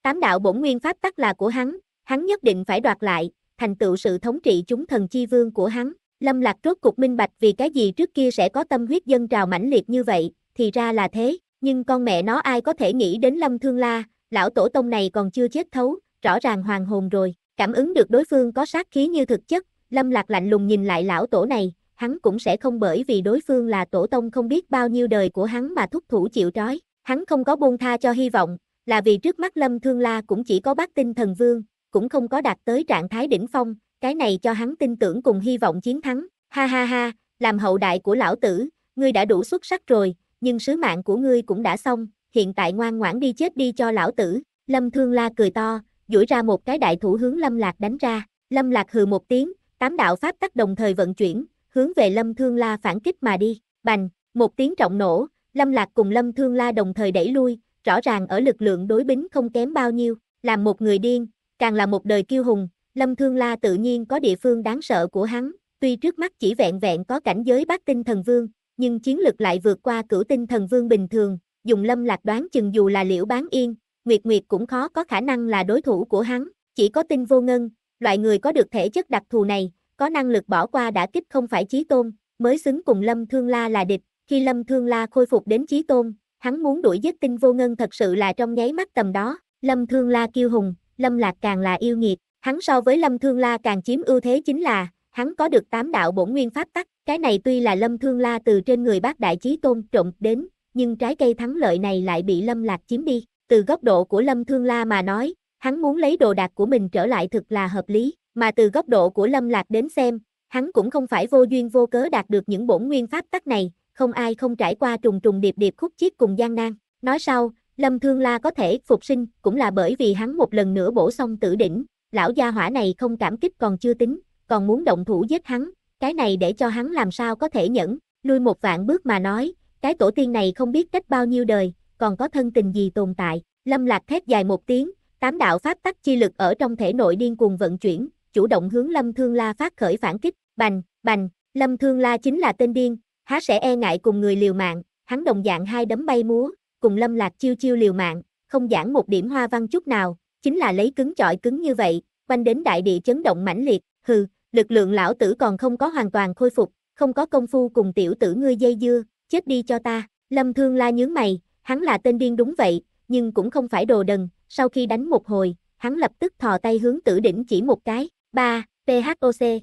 Tám đạo bổn nguyên pháp tắc là của hắn, hắn nhất định phải đoạt lại, thành tựu sự thống trị chúng thần chi vương của hắn. Lâm Lạc rốt cục minh bạch vì cái gì trước kia sẽ có tâm huyết dân trào mãnh liệt như vậy, thì ra là thế, nhưng con mẹ nó ai có thể nghĩ đến Lâm Thương La, lão tổ tông này còn chưa chết thấu, rõ ràng hoàng hồn rồi, cảm ứng được đối phương có sát khí như thực chất, Lâm Lạc lạnh lùng nhìn lại lão tổ này, hắn cũng sẽ không bởi vì đối phương là tổ tông không biết bao nhiêu đời của hắn mà thúc thủ chịu trói, hắn không có buông tha cho hy vọng, là vì trước mắt Lâm Thương La cũng chỉ có bác tinh thần vương, cũng không có đạt tới trạng thái đỉnh phong, cái này cho hắn tin tưởng cùng hy vọng chiến thắng, ha ha ha, làm hậu đại của lão tử, ngươi đã đủ xuất sắc rồi, nhưng sứ mạng của ngươi cũng đã xong, hiện tại ngoan ngoãn đi chết đi cho lão tử, Lâm Thương La cười to, duỗi ra một cái đại thủ hướng Lâm Lạc đánh ra, Lâm Lạc hừ một tiếng, tám đạo pháp tắc đồng thời vận chuyển, hướng về Lâm Thương La phản kích mà đi, bành, một tiếng trọng nổ, Lâm Lạc cùng Lâm Thương La đồng thời đẩy lui, rõ ràng ở lực lượng đối bính không kém bao nhiêu, làm một người điên, càng là một đời kiêu hùng, Lâm Thương La tự nhiên có địa phương đáng sợ của hắn, tuy trước mắt chỉ vẹn vẹn có cảnh giới bát tinh thần vương, nhưng chiến lực lại vượt qua cửu tinh thần vương bình thường, dùng lâm lạc đoán chừng dù là liễu bán yên, Nguyệt Nguyệt cũng khó có khả năng là đối thủ của hắn, chỉ có tinh vô ngân, loại người có được thể chất đặc thù này, có năng lực bỏ qua đã kích không phải chí tôn, mới xứng cùng Lâm Thương La là địch, khi Lâm Thương La khôi phục đến chí tôn, hắn muốn đuổi giết tinh vô ngân thật sự là trong nháy mắt tầm đó, Lâm Thương La kiêu hùng, Lâm Lạc càng là yêu nghiệt, Hắn so với Lâm Thương La càng chiếm ưu thế chính là, hắn có được tám đạo bổn nguyên pháp tắc, cái này tuy là Lâm Thương La từ trên người bác đại chí tôn trộm đến, nhưng trái cây thắng lợi này lại bị Lâm Lạc chiếm đi. Từ góc độ của Lâm Thương La mà nói, hắn muốn lấy đồ đạc của mình trở lại thực là hợp lý, mà từ góc độ của Lâm Lạc đến xem, hắn cũng không phải vô duyên vô cớ đạt được những bổn nguyên pháp tắc này, không ai không trải qua trùng trùng điệp điệp khúc chiết cùng gian nan. Nói sau, Lâm Thương La có thể phục sinh cũng là bởi vì hắn một lần nữa bổ xong tử đỉnh, lão gia hỏa này không cảm kích còn chưa tính, còn muốn động thủ giết hắn, cái này để cho hắn làm sao có thể nhẫn, lui một vạn bước mà nói, cái tổ tiên này không biết cách bao nhiêu đời, còn có thân tình gì tồn tại, lâm lạc thét dài một tiếng, tám đạo pháp tắc chi lực ở trong thể nội điên cuồng vận chuyển, chủ động hướng lâm thương la phát khởi phản kích, bành, bành, lâm thương la chính là tên điên, há sẽ e ngại cùng người liều mạng, hắn đồng dạng hai đấm bay múa, cùng lâm lạc chiêu chiêu liều mạng, không giảng một điểm hoa văn chút nào, chính là lấy cứng chọi cứng như vậy, quanh đến đại địa chấn động mãnh liệt, hừ, lực lượng lão tử còn không có hoàn toàn khôi phục, không có công phu cùng tiểu tử ngươi dây dưa, chết đi cho ta. Lâm Thương La nhướng mày, hắn là tên điên đúng vậy, nhưng cũng không phải đồ đần, sau khi đánh một hồi, hắn lập tức thò tay hướng tử đỉnh chỉ một cái, ba, PHOC.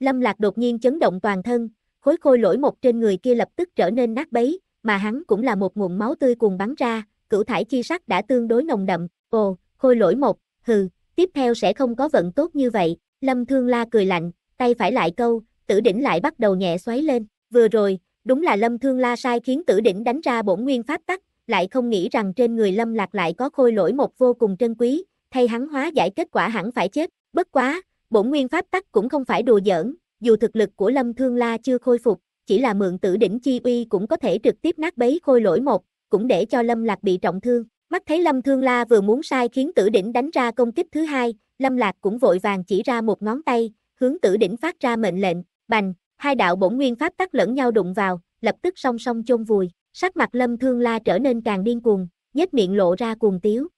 Lâm Lạc đột nhiên chấn động toàn thân, khối khôi lỗi một trên người kia lập tức trở nên nát bấy, mà hắn cũng là một nguồn máu tươi cuồng bắn ra, cửu thải chi sắc đã tương đối nồng đậm, ồ, khôi lỗi một, hừ, tiếp theo sẽ không có vận tốt như vậy, Lâm Thương La cười lạnh, tay phải lại câu, tử đỉnh lại bắt đầu nhẹ xoáy lên, vừa rồi, đúng là Lâm Thương La sai khiến tử đỉnh đánh ra bổn nguyên pháp tắc, lại không nghĩ rằng trên người Lâm Lạc lại có khôi lỗi một vô cùng trân quý, thay hắn hóa giải kết quả hẳn phải chết, bất quá, bổn nguyên pháp tắc cũng không phải đùa giỡn, dù thực lực của Lâm Thương La chưa khôi phục, chỉ là mượn tử đỉnh chi uy cũng có thể trực tiếp nát bấy khôi lỗi một, cũng để cho Lâm Lạc bị trọng thương. Mắt thấy Lâm Thương La vừa muốn sai khiến tử đỉnh đánh ra công kích thứ hai, Lâm Lạc cũng vội vàng chỉ ra một ngón tay, hướng tử đỉnh phát ra mệnh lệnh, bành, hai đạo bổn nguyên pháp tắc lẫn nhau đụng vào, lập tức song song chôn vùi, sắc mặt Lâm Thương La trở nên càng điên cuồng, nhếch miệng lộ ra cuồng tiếu.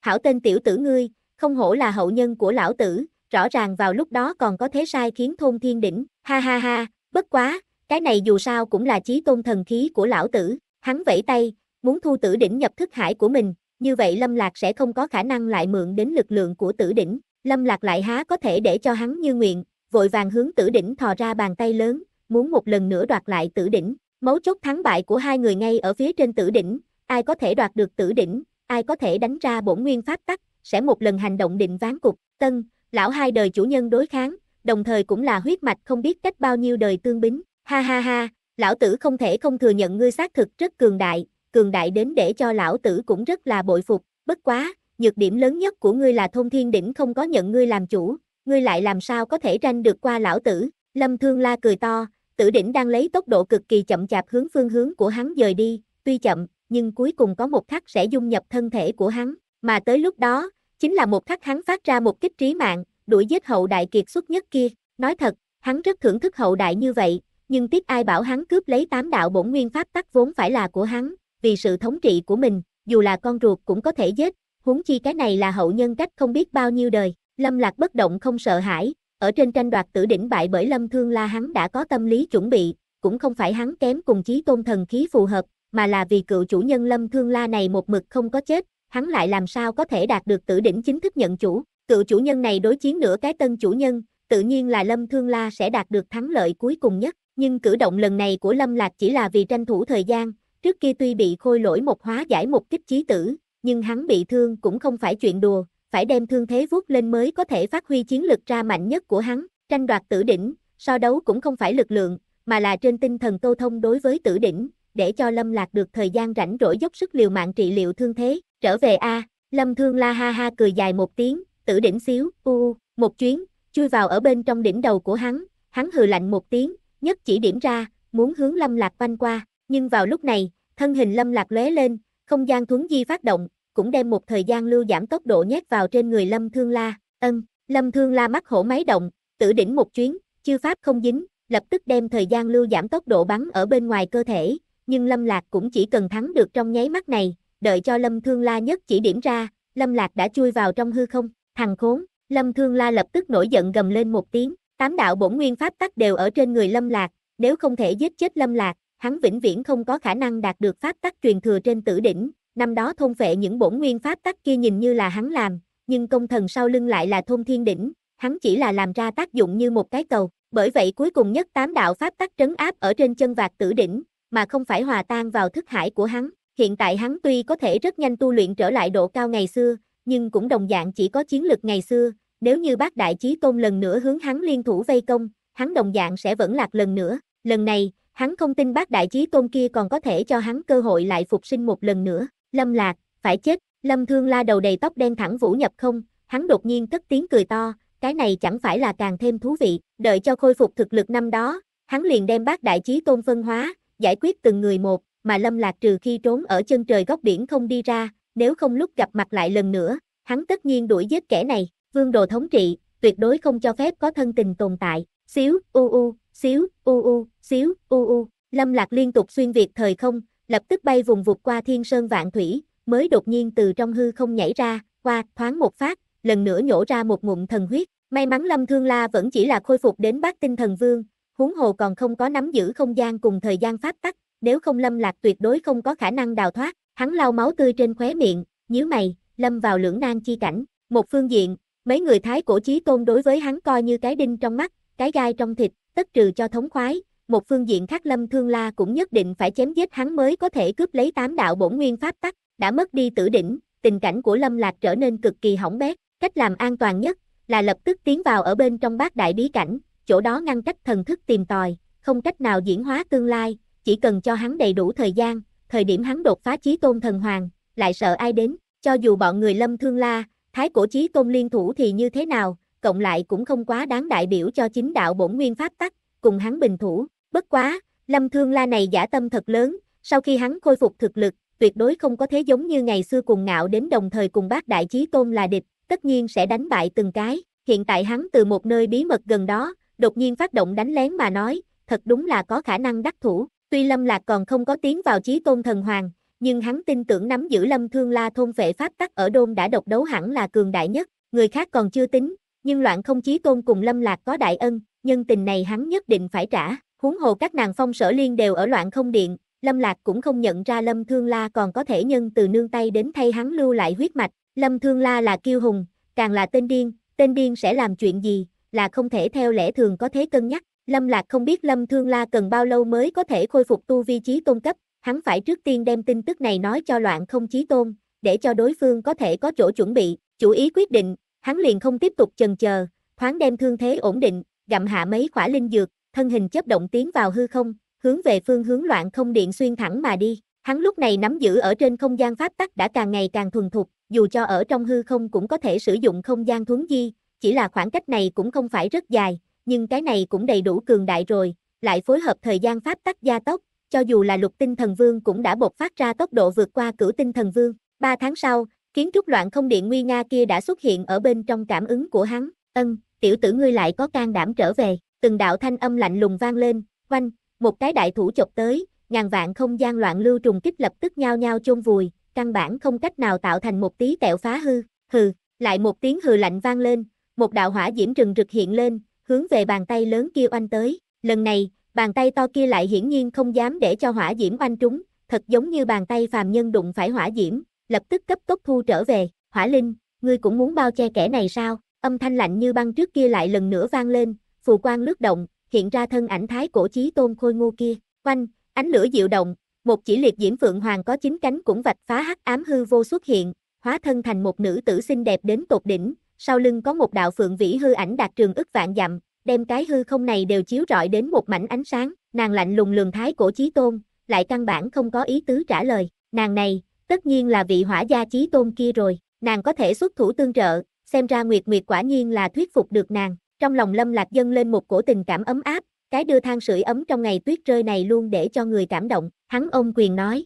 Hảo tên tiểu tử ngươi, không hổ là hậu nhân của lão tử, rõ ràng vào lúc đó còn có thế sai khiến thôn thiên đỉnh, ha ha ha, bất quá, cái này dù sao cũng là chí tôn thần khí của lão tử, hắn vẫy tay, Muốn thu tử đỉnh nhập thức hải của mình, như vậy Lâm Lạc sẽ không có khả năng lại mượn đến lực lượng của tử đỉnh, Lâm Lạc lại há có thể để cho hắn như nguyện, vội vàng hướng tử đỉnh thò ra bàn tay lớn, muốn một lần nữa đoạt lại tử đỉnh, mấu chốt thắng bại của hai người ngay ở phía trên tử đỉnh, ai có thể đoạt được tử đỉnh, ai có thể đánh ra bổn nguyên pháp tắc, sẽ một lần hành động định ván cục, tân, lão hai đời chủ nhân đối kháng, đồng thời cũng là huyết mạch không biết cách bao nhiêu đời tương bính, ha ha ha, lão tử không thể không thừa nhận ngươi xác thực rất cường đại, cường đại đến để cho lão tử cũng rất là bội phục, bất quá, nhược điểm lớn nhất của ngươi là thông thiên đỉnh không có nhận ngươi làm chủ, ngươi lại làm sao có thể tranh được qua lão tử, lâm thương la cười to, tử đỉnh đang lấy tốc độ cực kỳ chậm chạp hướng phương hướng của hắn dời đi, tuy chậm, nhưng cuối cùng có một khắc sẽ dung nhập thân thể của hắn, mà tới lúc đó, chính là một khắc hắn phát ra một kích trí mạng, đuổi giết hậu đại kiệt xuất nhất kia, nói thật, hắn rất thưởng thức hậu đại như vậy, nhưng tiếp ai bảo hắn cướp lấy tám đạo bổn nguyên pháp tắc vốn phải là của hắn, vì sự thống trị của mình, dù là con ruột cũng có thể giết, huống chi cái này là hậu nhân cách không biết bao nhiêu đời, Lâm Lạc bất động không sợ hãi, ở trên tranh đoạt tử đỉnh bại bởi Lâm Thương La hắn đã có tâm lý chuẩn bị, cũng không phải hắn kém cùng chí tôn thần khí phù hợp, mà là vì cựu chủ nhân Lâm Thương La này một mực không có chết, hắn lại làm sao có thể đạt được tử đỉnh chính thức nhận chủ, cựu chủ nhân này đối chiến nửa cái tân chủ nhân, tự nhiên là Lâm Thương La sẽ đạt được thắng lợi cuối cùng nhất, nhưng cử động lần này của Lâm Lạc chỉ là vì tranh thủ thời gian, Trước kia tuy bị khôi lỗi một hóa giải một kích chí tử, nhưng hắn bị thương cũng không phải chuyện đùa, phải đem thương thế vuốt lên mới có thể phát huy chiến lực ra mạnh nhất của hắn, tranh đoạt tử đỉnh, so đấu cũng không phải lực lượng, mà là trên tinh thần tô thông đối với tử đỉnh, để cho Lâm Lạc được thời gian rảnh rỗi dốc sức liều mạng trị liệu thương thế, trở về a, Lâm Thương la ha ha cười dài một tiếng, tử đỉnh xíu, u, một chuyến, chui vào ở bên trong đỉnh đầu của hắn, hắn hừ lạnh một tiếng, nhất chỉ điểm ra, muốn hướng Lâm Lạc quanh qua, nhưng vào lúc này, thân hình Lâm Lạc lóe lên, không gian thuấn di phát động, cũng đem một thời gian lưu giảm tốc độ nhét vào trên người Lâm Thương La. Ân, Lâm Thương La mắt hổ máy động, tử đỉnh một chuyến, chư pháp không dính, lập tức đem thời gian lưu giảm tốc độ bắn ở bên ngoài cơ thể, nhưng Lâm Lạc cũng chỉ cần thắng được trong nháy mắt này, đợi cho Lâm Thương La nhất chỉ điểm ra, Lâm Lạc đã chui vào trong hư không, thằng khốn, Lâm Thương La lập tức nổi giận gầm lên một tiếng, tám đạo bổn nguyên pháp tắc đều ở trên người Lâm Lạc, nếu không thể giết chết Lâm Lạc, hắn vĩnh viễn không có khả năng đạt được pháp tắc truyền thừa trên tử đỉnh, năm đó thôn phệ những bổn nguyên pháp tắc kia nhìn như là hắn làm, nhưng công thần sau lưng lại là thôn thiên đỉnh, hắn chỉ là làm ra tác dụng như một cái cầu, bởi vậy cuối cùng nhất tám đạo pháp tắc trấn áp ở trên chân vạc tử đỉnh, mà không phải hòa tan vào thức hải của hắn. Hiện tại hắn tuy có thể rất nhanh tu luyện trở lại độ cao ngày xưa, nhưng cũng đồng dạng chỉ có chiến lực ngày xưa, nếu như bác đại chí tôn lần nữa hướng hắn liên thủ vây công, hắn đồng dạng sẽ vẫn lạc lần nữa, lần này, hắn không tin bác đại chí tôn kia còn có thể cho hắn cơ hội lại phục sinh một lần nữa, lâm lạc, phải chết, lâm thương la đầu đầy tóc đen thẳng vũ nhập không, hắn đột nhiên cất tiếng cười to, cái này chẳng phải là càng thêm thú vị, đợi cho khôi phục thực lực năm đó, hắn liền đem bác đại chí tôn phân hóa, giải quyết từng người một, mà lâm lạc trừ khi trốn ở chân trời góc biển không đi ra, nếu không lúc gặp mặt lại lần nữa, hắn tất nhiên đuổi giết kẻ này, vương đồ thống trị, tuyệt đối không cho phép có thân tình tồn tại, xíu, u u, xíu, u u, xíu, u u, Lâm Lạc liên tục xuyên việt thời không, lập tức bay vùng vụt qua thiên sơn vạn thủy, mới đột nhiên từ trong hư không nhảy ra, qua, thoáng một phát, lần nữa nhổ ra một ngụm thần huyết. May mắn Lâm Thương La vẫn chỉ là khôi phục đến bát tinh thần vương, huống hồ còn không có nắm giữ không gian cùng thời gian pháp tắc, nếu không Lâm Lạc tuyệt đối không có khả năng đào thoát, hắn lau máu tươi trên khóe miệng, nhíu mày, lâm vào lưỡng nan chi cảnh, một phương diện, mấy người thái cổ chí tôn đối với hắn coi như cái đinh trong mắt, cái gai trong thịt, tất trừ cho thống khoái, một phương diện khác Lâm Thương La cũng nhất định phải chém giết hắn mới có thể cướp lấy tám đạo bổn nguyên pháp tắc, đã mất đi tử đỉnh, tình cảnh của Lâm Lạc trở nên cực kỳ hỏng bét, cách làm an toàn nhất là lập tức tiến vào ở bên trong bát đại bí cảnh, chỗ đó ngăn cách thần thức tìm tòi, không cách nào diễn hóa tương lai, chỉ cần cho hắn đầy đủ thời gian, thời điểm hắn đột phá chí tôn thần hoàng, lại sợ ai đến, cho dù bọn người Lâm Thương La, thái cổ chí tôn liên thủ thì như thế nào, cộng lại cũng không quá đáng đại biểu cho chính đạo bổn nguyên pháp tắc, cùng hắn bình thủ, bất quá, Lâm Thương La này giả tâm thật lớn, sau khi hắn khôi phục thực lực, tuyệt đối không có thế giống như ngày xưa cùng ngạo đến đồng thời cùng bác đại chí tôn là địch, tất nhiên sẽ đánh bại từng cái, hiện tại hắn từ một nơi bí mật gần đó, đột nhiên phát động đánh lén mà nói, thật đúng là có khả năng đắc thủ, tuy Lâm Lạc còn không có tiến vào chí tôn thần hoàng, nhưng hắn tin tưởng nắm giữ Lâm Thương La thôn vệ pháp tắc ở đôn đã độc đấu hẳn là cường đại nhất, người khác còn chưa tính, nhưng loạn không chí tôn cùng lâm lạc có đại ân, nhân tình này hắn nhất định phải trả, huống hồ các nàng phong sở liên đều ở loạn không điện, lâm lạc cũng không nhận ra lâm thương la còn có thể nhân từ nương tay đến thay hắn lưu lại huyết mạch, lâm thương la là kiêu hùng, càng là tên điên, tên điên sẽ làm chuyện gì, là không thể theo lẽ thường có thế cân nhắc, lâm lạc không biết lâm thương la cần bao lâu mới có thể khôi phục tu vi chí tôn cấp, hắn phải trước tiên đem tin tức này nói cho loạn không chí tôn, để cho đối phương có thể có chỗ chuẩn bị, chủ ý quyết định, Hắn liền không tiếp tục chần chờ, thoáng đem thương thế ổn định, gặm hạ mấy khỏa linh dược, thân hình chấp động tiến vào hư không, hướng về phương hướng loạn không điện xuyên thẳng mà đi. Hắn lúc này nắm giữ ở trên không gian pháp tắc đã càng ngày càng thuần thục, dù cho ở trong hư không cũng có thể sử dụng không gian thuấn di, chỉ là khoảng cách này cũng không phải rất dài, nhưng cái này cũng đầy đủ cường đại rồi, lại phối hợp thời gian pháp tắc gia tốc, cho dù là lục tinh thần vương cũng đã bộc phát ra tốc độ vượt qua cửu tinh thần vương. Ba tháng sau, Kiến trúc loạn không điện nguy nga kia đã xuất hiện ở bên trong cảm ứng của hắn, ân, tiểu tử ngươi lại có can đảm trở về, từng đạo thanh âm lạnh lùng vang lên, quanh, một cái đại thủ chộp tới, ngàn vạn không gian loạn lưu trùng kích lập tức nhao nhao chôn vùi, căn bản không cách nào tạo thành một tí tẹo phá hư, hừ, lại một tiếng hừ lạnh vang lên, một đạo hỏa diễm rừng rực hiện lên, hướng về bàn tay lớn kia oanh tới, lần này, bàn tay to kia lại hiển nhiên không dám để cho hỏa diễm oanh trúng, thật giống như bàn tay phàm nhân đụng phải hỏa diễm, lập tức cấp tốc thu trở về, hỏa linh, ngươi cũng muốn bao che kẻ này sao, âm thanh lạnh như băng trước kia lại lần nữa vang lên, phù quang lướt động, hiện ra thân ảnh thái cổ chí tôn khôi ngô kia, quanh, ánh lửa dịu động, một chỉ liệt diễm phượng hoàng có chín cánh cũng vạch phá hắc ám hư vô xuất hiện, hóa thân thành một nữ tử xinh đẹp đến tột đỉnh, sau lưng có một đạo phượng vĩ hư ảnh đạt trường ức vạn dặm, đem cái hư không này đều chiếu rọi đến một mảnh ánh sáng, nàng lạnh lùng lường thái cổ chí tôn, lại căn bản không có ý tứ trả lời, nàng này, tất nhiên là vị hỏa gia chí tôn kia rồi, nàng có thể xuất thủ tương trợ, xem ra Nguyệt Nguyệt quả nhiên là thuyết phục được nàng, trong lòng Lâm Lạc dâng lên một cổ tình cảm ấm áp, cái đưa than sưởi ấm trong ngày tuyết rơi này luôn để cho người cảm động, hắn ông quyền nói.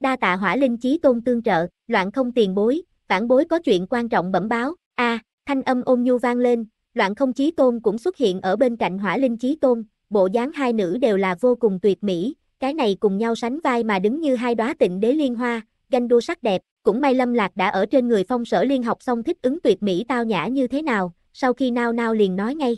Đa tạ hỏa linh chí tôn tương trợ, loạn không tiền bối, phản bối có chuyện quan trọng bẩm báo, a thanh âm ôm nhu vang lên, loạn không chí tôn cũng xuất hiện ở bên cạnh hỏa linh chí tôn, bộ dáng hai nữ đều là vô cùng tuyệt mỹ, cái này cùng nhau sánh vai mà đứng như hai đóa tịnh đế liên hoa, ganh đua sắc đẹp, cũng may Lâm Lạc đã ở trên người phong sở liên học xong thích ứng tuyệt mỹ tao nhã như thế nào, sau khi nao nao liền nói ngay.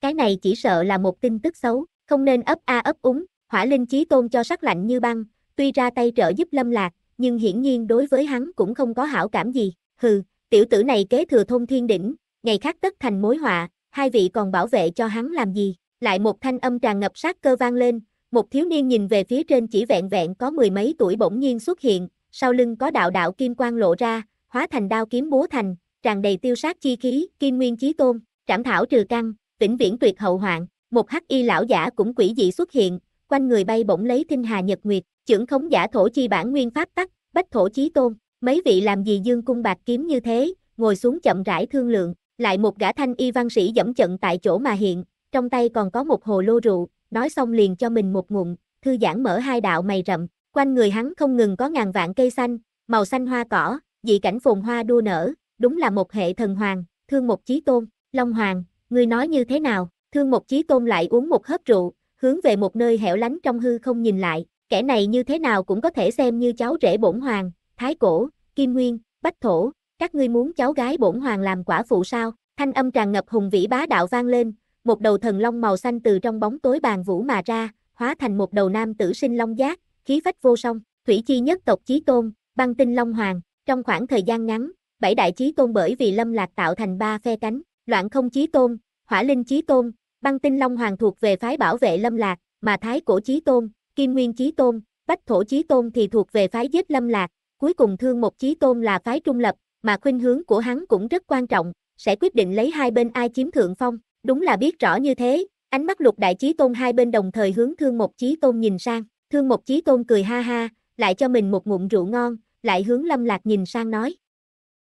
Cái này chỉ sợ là một tin tức xấu, không nên ấp a ấp úng, hỏa linh chí tôn cho sắc lạnh như băng, tuy ra tay trợ giúp Lâm Lạc, nhưng hiển nhiên đối với hắn cũng không có hảo cảm gì, hừ, tiểu tử này kế thừa thôn thiên đỉnh, ngày khác tất thành mối họa, hai vị còn bảo vệ cho hắn làm gì, lại một thanh âm tràn ngập sát cơ vang lên, một thiếu niên nhìn về phía trên chỉ vẹn vẹn có mười mấy tuổi bỗng nhiên xuất hiện, sau lưng có đạo đạo kim quang lộ ra, hóa thành đao kiếm búa thành, tràn đầy tiêu sát chi khí, kim nguyên chí tôn, trảm thảo trừ căn, vĩnh viễn tuyệt hậu hoạn, một hắc y lão giả cũng quỷ dị xuất hiện, quanh người bay bổng lấy thinh hà nhật nguyệt, trưởng khống giả thổ chi bản nguyên pháp tắc, bách thổ chí tôn, mấy vị làm gì dương cung bạc kiếm như thế, ngồi xuống chậm rãi thương lượng, lại một gã thanh y văn sĩ dẫm trận tại chỗ mà hiện, trong tay còn có một hồ lô rượu, nói xong liền cho mình một ngụm, thư giãn mở hai đạo mày rậm, quanh người hắn không ngừng có ngàn vạn cây xanh, màu xanh hoa cỏ, dị cảnh phồn hoa đua nở, đúng là một hệ thần hoàng, thương một chí tôn, Long Hoàng, ngươi nói như thế nào, thương một chí tôn lại uống một hớp rượu, hướng về một nơi hẻo lánh trong hư không nhìn lại, kẻ này như thế nào cũng có thể xem như cháu rể bổn hoàng, thái cổ, kim nguyên, bách thổ, các ngươi muốn cháu gái bổn hoàng làm quả phụ sao, thanh âm tràn ngập hùng vĩ bá đạo vang lên, một đầu thần long màu xanh từ trong bóng tối bàn vũ mà ra, hóa thành một đầu nam tử sinh long giác, khí phách vô song, thủy chi nhất tộc chí tôn, băng tinh long hoàng, trong khoảng thời gian ngắn, bảy đại chí tôn bởi vì Lâm Lạc tạo thành ba phe cánh, loạn không chí tôn, hỏa linh chí tôn, băng tinh long hoàng thuộc về phái bảo vệ Lâm Lạc, mà thái cổ chí tôn, kim nguyên chí tôn, bách thổ chí tôn thì thuộc về phái giết Lâm Lạc, cuối cùng thương một chí tôn là phái trung lập, mà khuynh hướng của hắn cũng rất quan trọng, sẽ quyết định lấy hai bên ai chiếm thượng phong. Đúng là biết rõ như thế, ánh mắt lục đại chí tôn hai bên đồng thời hướng thương một chí tôn nhìn sang, thương một chí tôn cười ha ha, lại cho mình một ngụm rượu ngon, lại hướng lâm lạc nhìn sang nói.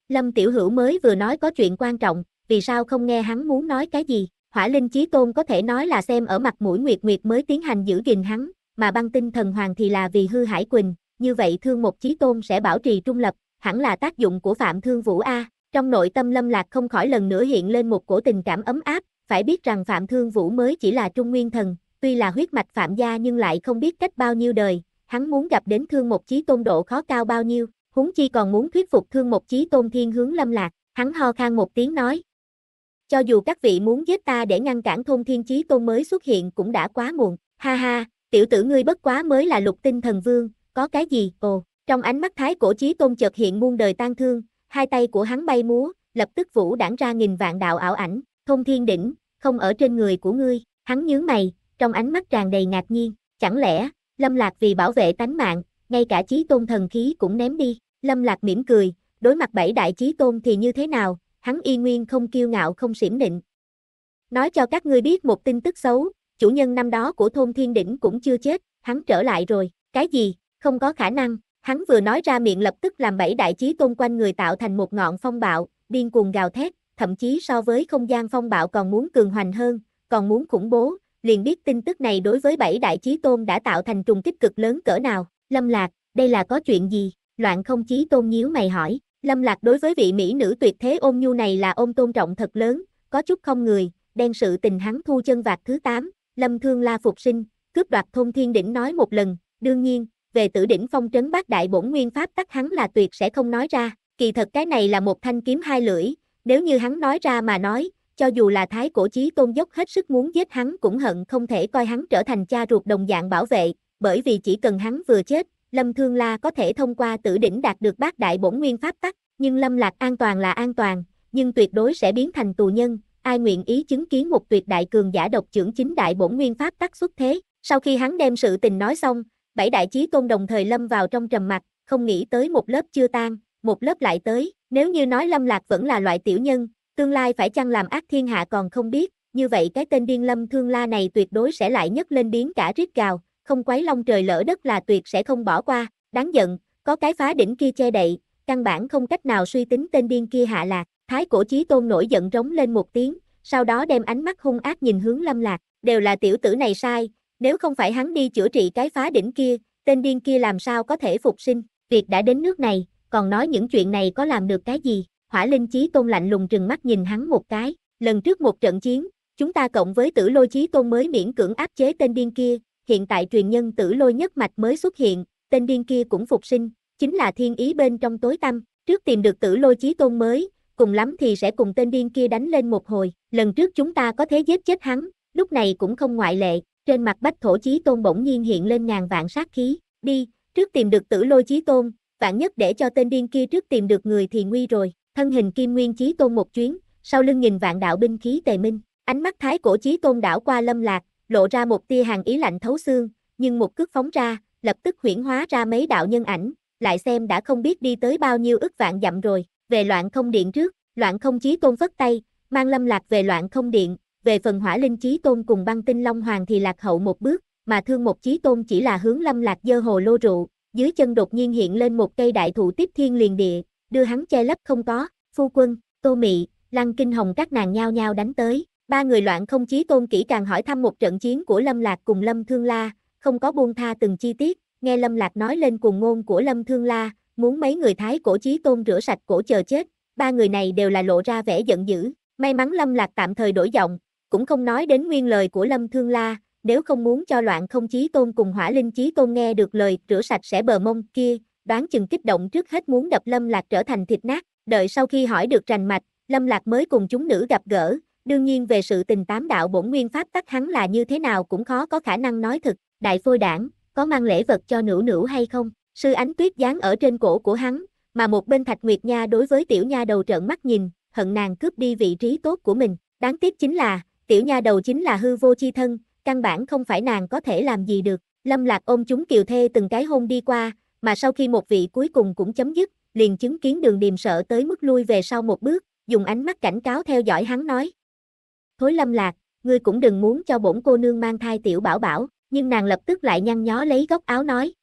Lâm tiểu hữu mới vừa nói có chuyện quan trọng, vì sao không nghe hắn muốn nói cái gì, hỏa linh chí tôn có thể nói là xem ở mặt mũi nguyệt nguyệt mới tiến hành giữ gìn hắn, mà băng tinh thần hoàng thì là vì hư hải quỳnh, như vậy thương một chí tôn sẽ bảo trì trung lập, hẳn là tác dụng của phạm thương vũ A. Trong nội tâm lâm lạc không khỏi lần nữa hiện lên một cổ tình cảm ấm áp, phải biết rằng Phạm Thương Vũ mới chỉ là trung nguyên thần, tuy là huyết mạch Phạm gia nhưng lại không biết cách bao nhiêu đời, hắn muốn gặp đến thương một chí tôn độ khó cao bao nhiêu, huống chi còn muốn thuyết phục thương một chí tôn thiên hướng lâm lạc, hắn ho khan một tiếng nói. Cho dù các vị muốn giết ta để ngăn cản thôn thiên chí tôn mới xuất hiện cũng đã quá muộn, ha ha, tiểu tử ngươi bất quá mới là lục tinh thần vương, có cái gì, ồ, trong ánh mắt thái cổ chí tôn chợt hiện muôn đời tan thương, hai tay của hắn bay múa, lập tức vũ đảng ra nghìn vạn đạo ảo ảnh, thông thiên đỉnh, không ở trên người của ngươi, hắn nhướng mày, trong ánh mắt tràn đầy ngạc nhiên, chẳng lẽ, lâm lạc vì bảo vệ tánh mạng, ngay cả chí tôn thần khí cũng ném đi, lâm lạc mỉm cười, đối mặt bảy đại chí tôn thì như thế nào, hắn y nguyên không kiêu ngạo không xỉm định. Nói cho các ngươi biết một tin tức xấu, chủ nhân năm đó của thôn thiên đỉnh cũng chưa chết, hắn trở lại rồi, cái gì, không có khả năng, hắn vừa nói ra miệng lập tức làm bảy đại chí tôn quanh người tạo thành một ngọn phong bạo, điên cuồng gào thét, thậm chí so với không gian phong bạo còn muốn cường hoành hơn, còn muốn khủng bố, liền biết tin tức này đối với bảy đại chí tôn đã tạo thành trùng kích cực lớn cỡ nào. Lâm Lạc, đây là có chuyện gì? Loạn không chí tôn nhíu mày hỏi. Lâm Lạc đối với vị mỹ nữ tuyệt thế ôm nhu này là ôm tôn trọng thật lớn, có chút không người, đen sự tình hắn thu chân vạc thứ 8, Lâm Thương La phục sinh, cướp đoạt thông thiên đỉnh nói một lần, đương nhiên, về tử đỉnh phong trấn bát đại bổn nguyên pháp tắc hắn là tuyệt sẽ không nói ra, kỳ thật cái này là một thanh kiếm hai lưỡi, nếu như hắn nói ra mà nói, cho dù là thái cổ chí tôn dốc hết sức muốn giết hắn cũng hận không thể coi hắn trở thành cha ruột đồng dạng bảo vệ, bởi vì chỉ cần hắn vừa chết, Lâm Thương La có thể thông qua tử đỉnh đạt được bát đại bổn nguyên pháp tắc, nhưng Lâm Lạc an toàn là an toàn, nhưng tuyệt đối sẽ biến thành tù nhân, ai nguyện ý chứng kiến một tuyệt đại cường giả độc trưởng chính đại bổn nguyên pháp tắc xuất thế. Sau khi hắn đem sự tình nói xong, bảy đại chí tôn đồng thời lâm vào trong trầm mặc, không nghĩ tới một lớp chưa tan, một lớp lại tới, nếu như nói Lâm Lạc vẫn là loại tiểu nhân, tương lai phải chăng làm ác thiên hạ còn không biết, như vậy cái tên điên Lâm Thương La này tuyệt đối sẽ lại nhấc lên biến cả rít gào, không quấy long trời lỡ đất là tuyệt sẽ không bỏ qua, đáng giận, có cái phá đỉnh kia che đậy, căn bản không cách nào suy tính tên điên kia hạ lạc, thái cổ chí tôn nổi giận rống lên một tiếng, sau đó đem ánh mắt hung ác nhìn hướng Lâm Lạc, đều là tiểu tử này sai, nếu không phải hắn đi chữa trị cái phá đỉnh kia, tên điên kia làm sao có thể phục sinh, việc đã đến nước này, còn nói những chuyện này có làm được cái gì, hỏa linh chí tôn lạnh lùng trừng mắt nhìn hắn một cái, lần trước một trận chiến, chúng ta cộng với tử lôi chí tôn mới miễn cưỡng áp chế tên điên kia, hiện tại truyền nhân tử lôi nhất mạch mới xuất hiện, tên điên kia cũng phục sinh, chính là thiên ý bên trong tối tâm, trước tìm được tử lôi chí tôn mới, cùng lắm thì sẽ cùng tên điên kia đánh lên một hồi, lần trước chúng ta có thế giết chết hắn, lúc này cũng không ngoại lệ, trên mặt bách thổ chí tôn bỗng nhiên hiện lên ngàn vạn sát khí, đi, trước tìm được tử lôi chí tôn, vạn nhất để cho tên điên kia trước tìm được người thì nguy rồi, thân hình kim nguyên chí tôn một chuyến, sau lưng nhìn vạn đạo binh khí tề minh, ánh mắt thái cổ chí tôn đảo qua lâm lạc, lộ ra một tia hàng ý lạnh thấu xương, nhưng một cước phóng ra, lập tức huyển hóa ra mấy đạo nhân ảnh, lại xem đã không biết đi tới bao nhiêu ức vạn dặm rồi, về loạn không điện trước, loạn không chí tôn phất tay, mang lâm lạc về loạn không điện, về phần hỏa linh chí tôn cùng băng tinh long hoàng thì lạc hậu một bước, mà thương một chí tôn chỉ là hướng lâm lạc dơ hồ lô rượu, dưới chân đột nhiên hiện lên một cây đại thụ tiếp thiên liền địa, đưa hắn che lấp không có, phu quân, tô mị, lăng kinh hồng các nàng nhao nhao đánh tới, ba người loạn không chí tôn kỹ càng hỏi thăm một trận chiến của Lâm Lạc cùng Lâm Thương La, không có buông tha từng chi tiết, nghe Lâm Lạc nói lên cùng ngôn của Lâm Thương La, muốn mấy người thái cổ chí tôn rửa sạch cổ chờ chết, ba người này đều là lộ ra vẻ giận dữ, may mắn Lâm Lạc tạm thời đổi giọng, cũng không nói đến nguyên lời của Lâm Thương La, nếu không muốn cho loạn không chí tôn cùng hỏa linh chí tôn nghe được lời rửa sạch sẽ bờ mông kia, đoán chừng kích động trước hết muốn đập lâm lạc trở thành thịt nát, đợi sau khi hỏi được rành mạch, lâm lạc mới cùng chúng nữ gặp gỡ, đương nhiên về sự tình tám đạo bổn nguyên pháp tắc hắn là như thế nào cũng khó có khả năng nói thật đại phôi đảng, có mang lễ vật cho nữ nữ hay không, sư ánh tuyết dán ở trên cổ của hắn, mà một bên thạch nguyệt nha đối với tiểu nha đầu trợn mắt nhìn, hận nàng cướp đi vị trí tốt của mình, đáng tiếc chính là, tiểu nha đầu chính là hư vô chi thân, căn bản không phải nàng có thể làm gì được, lâm lạc ôm chúng kiều thê từng cái hôn đi qua, mà sau khi một vị cuối cùng cũng chấm dứt, liền chứng kiến đường điềm sợ tới mức lui về sau một bước, dùng ánh mắt cảnh cáo theo dõi hắn nói. Thối lâm lạc, ngươi cũng đừng muốn cho bổn cô nương mang thai tiểu bảo bảo, nhưng nàng lập tức lại nhăn nhó lấy góc áo nói.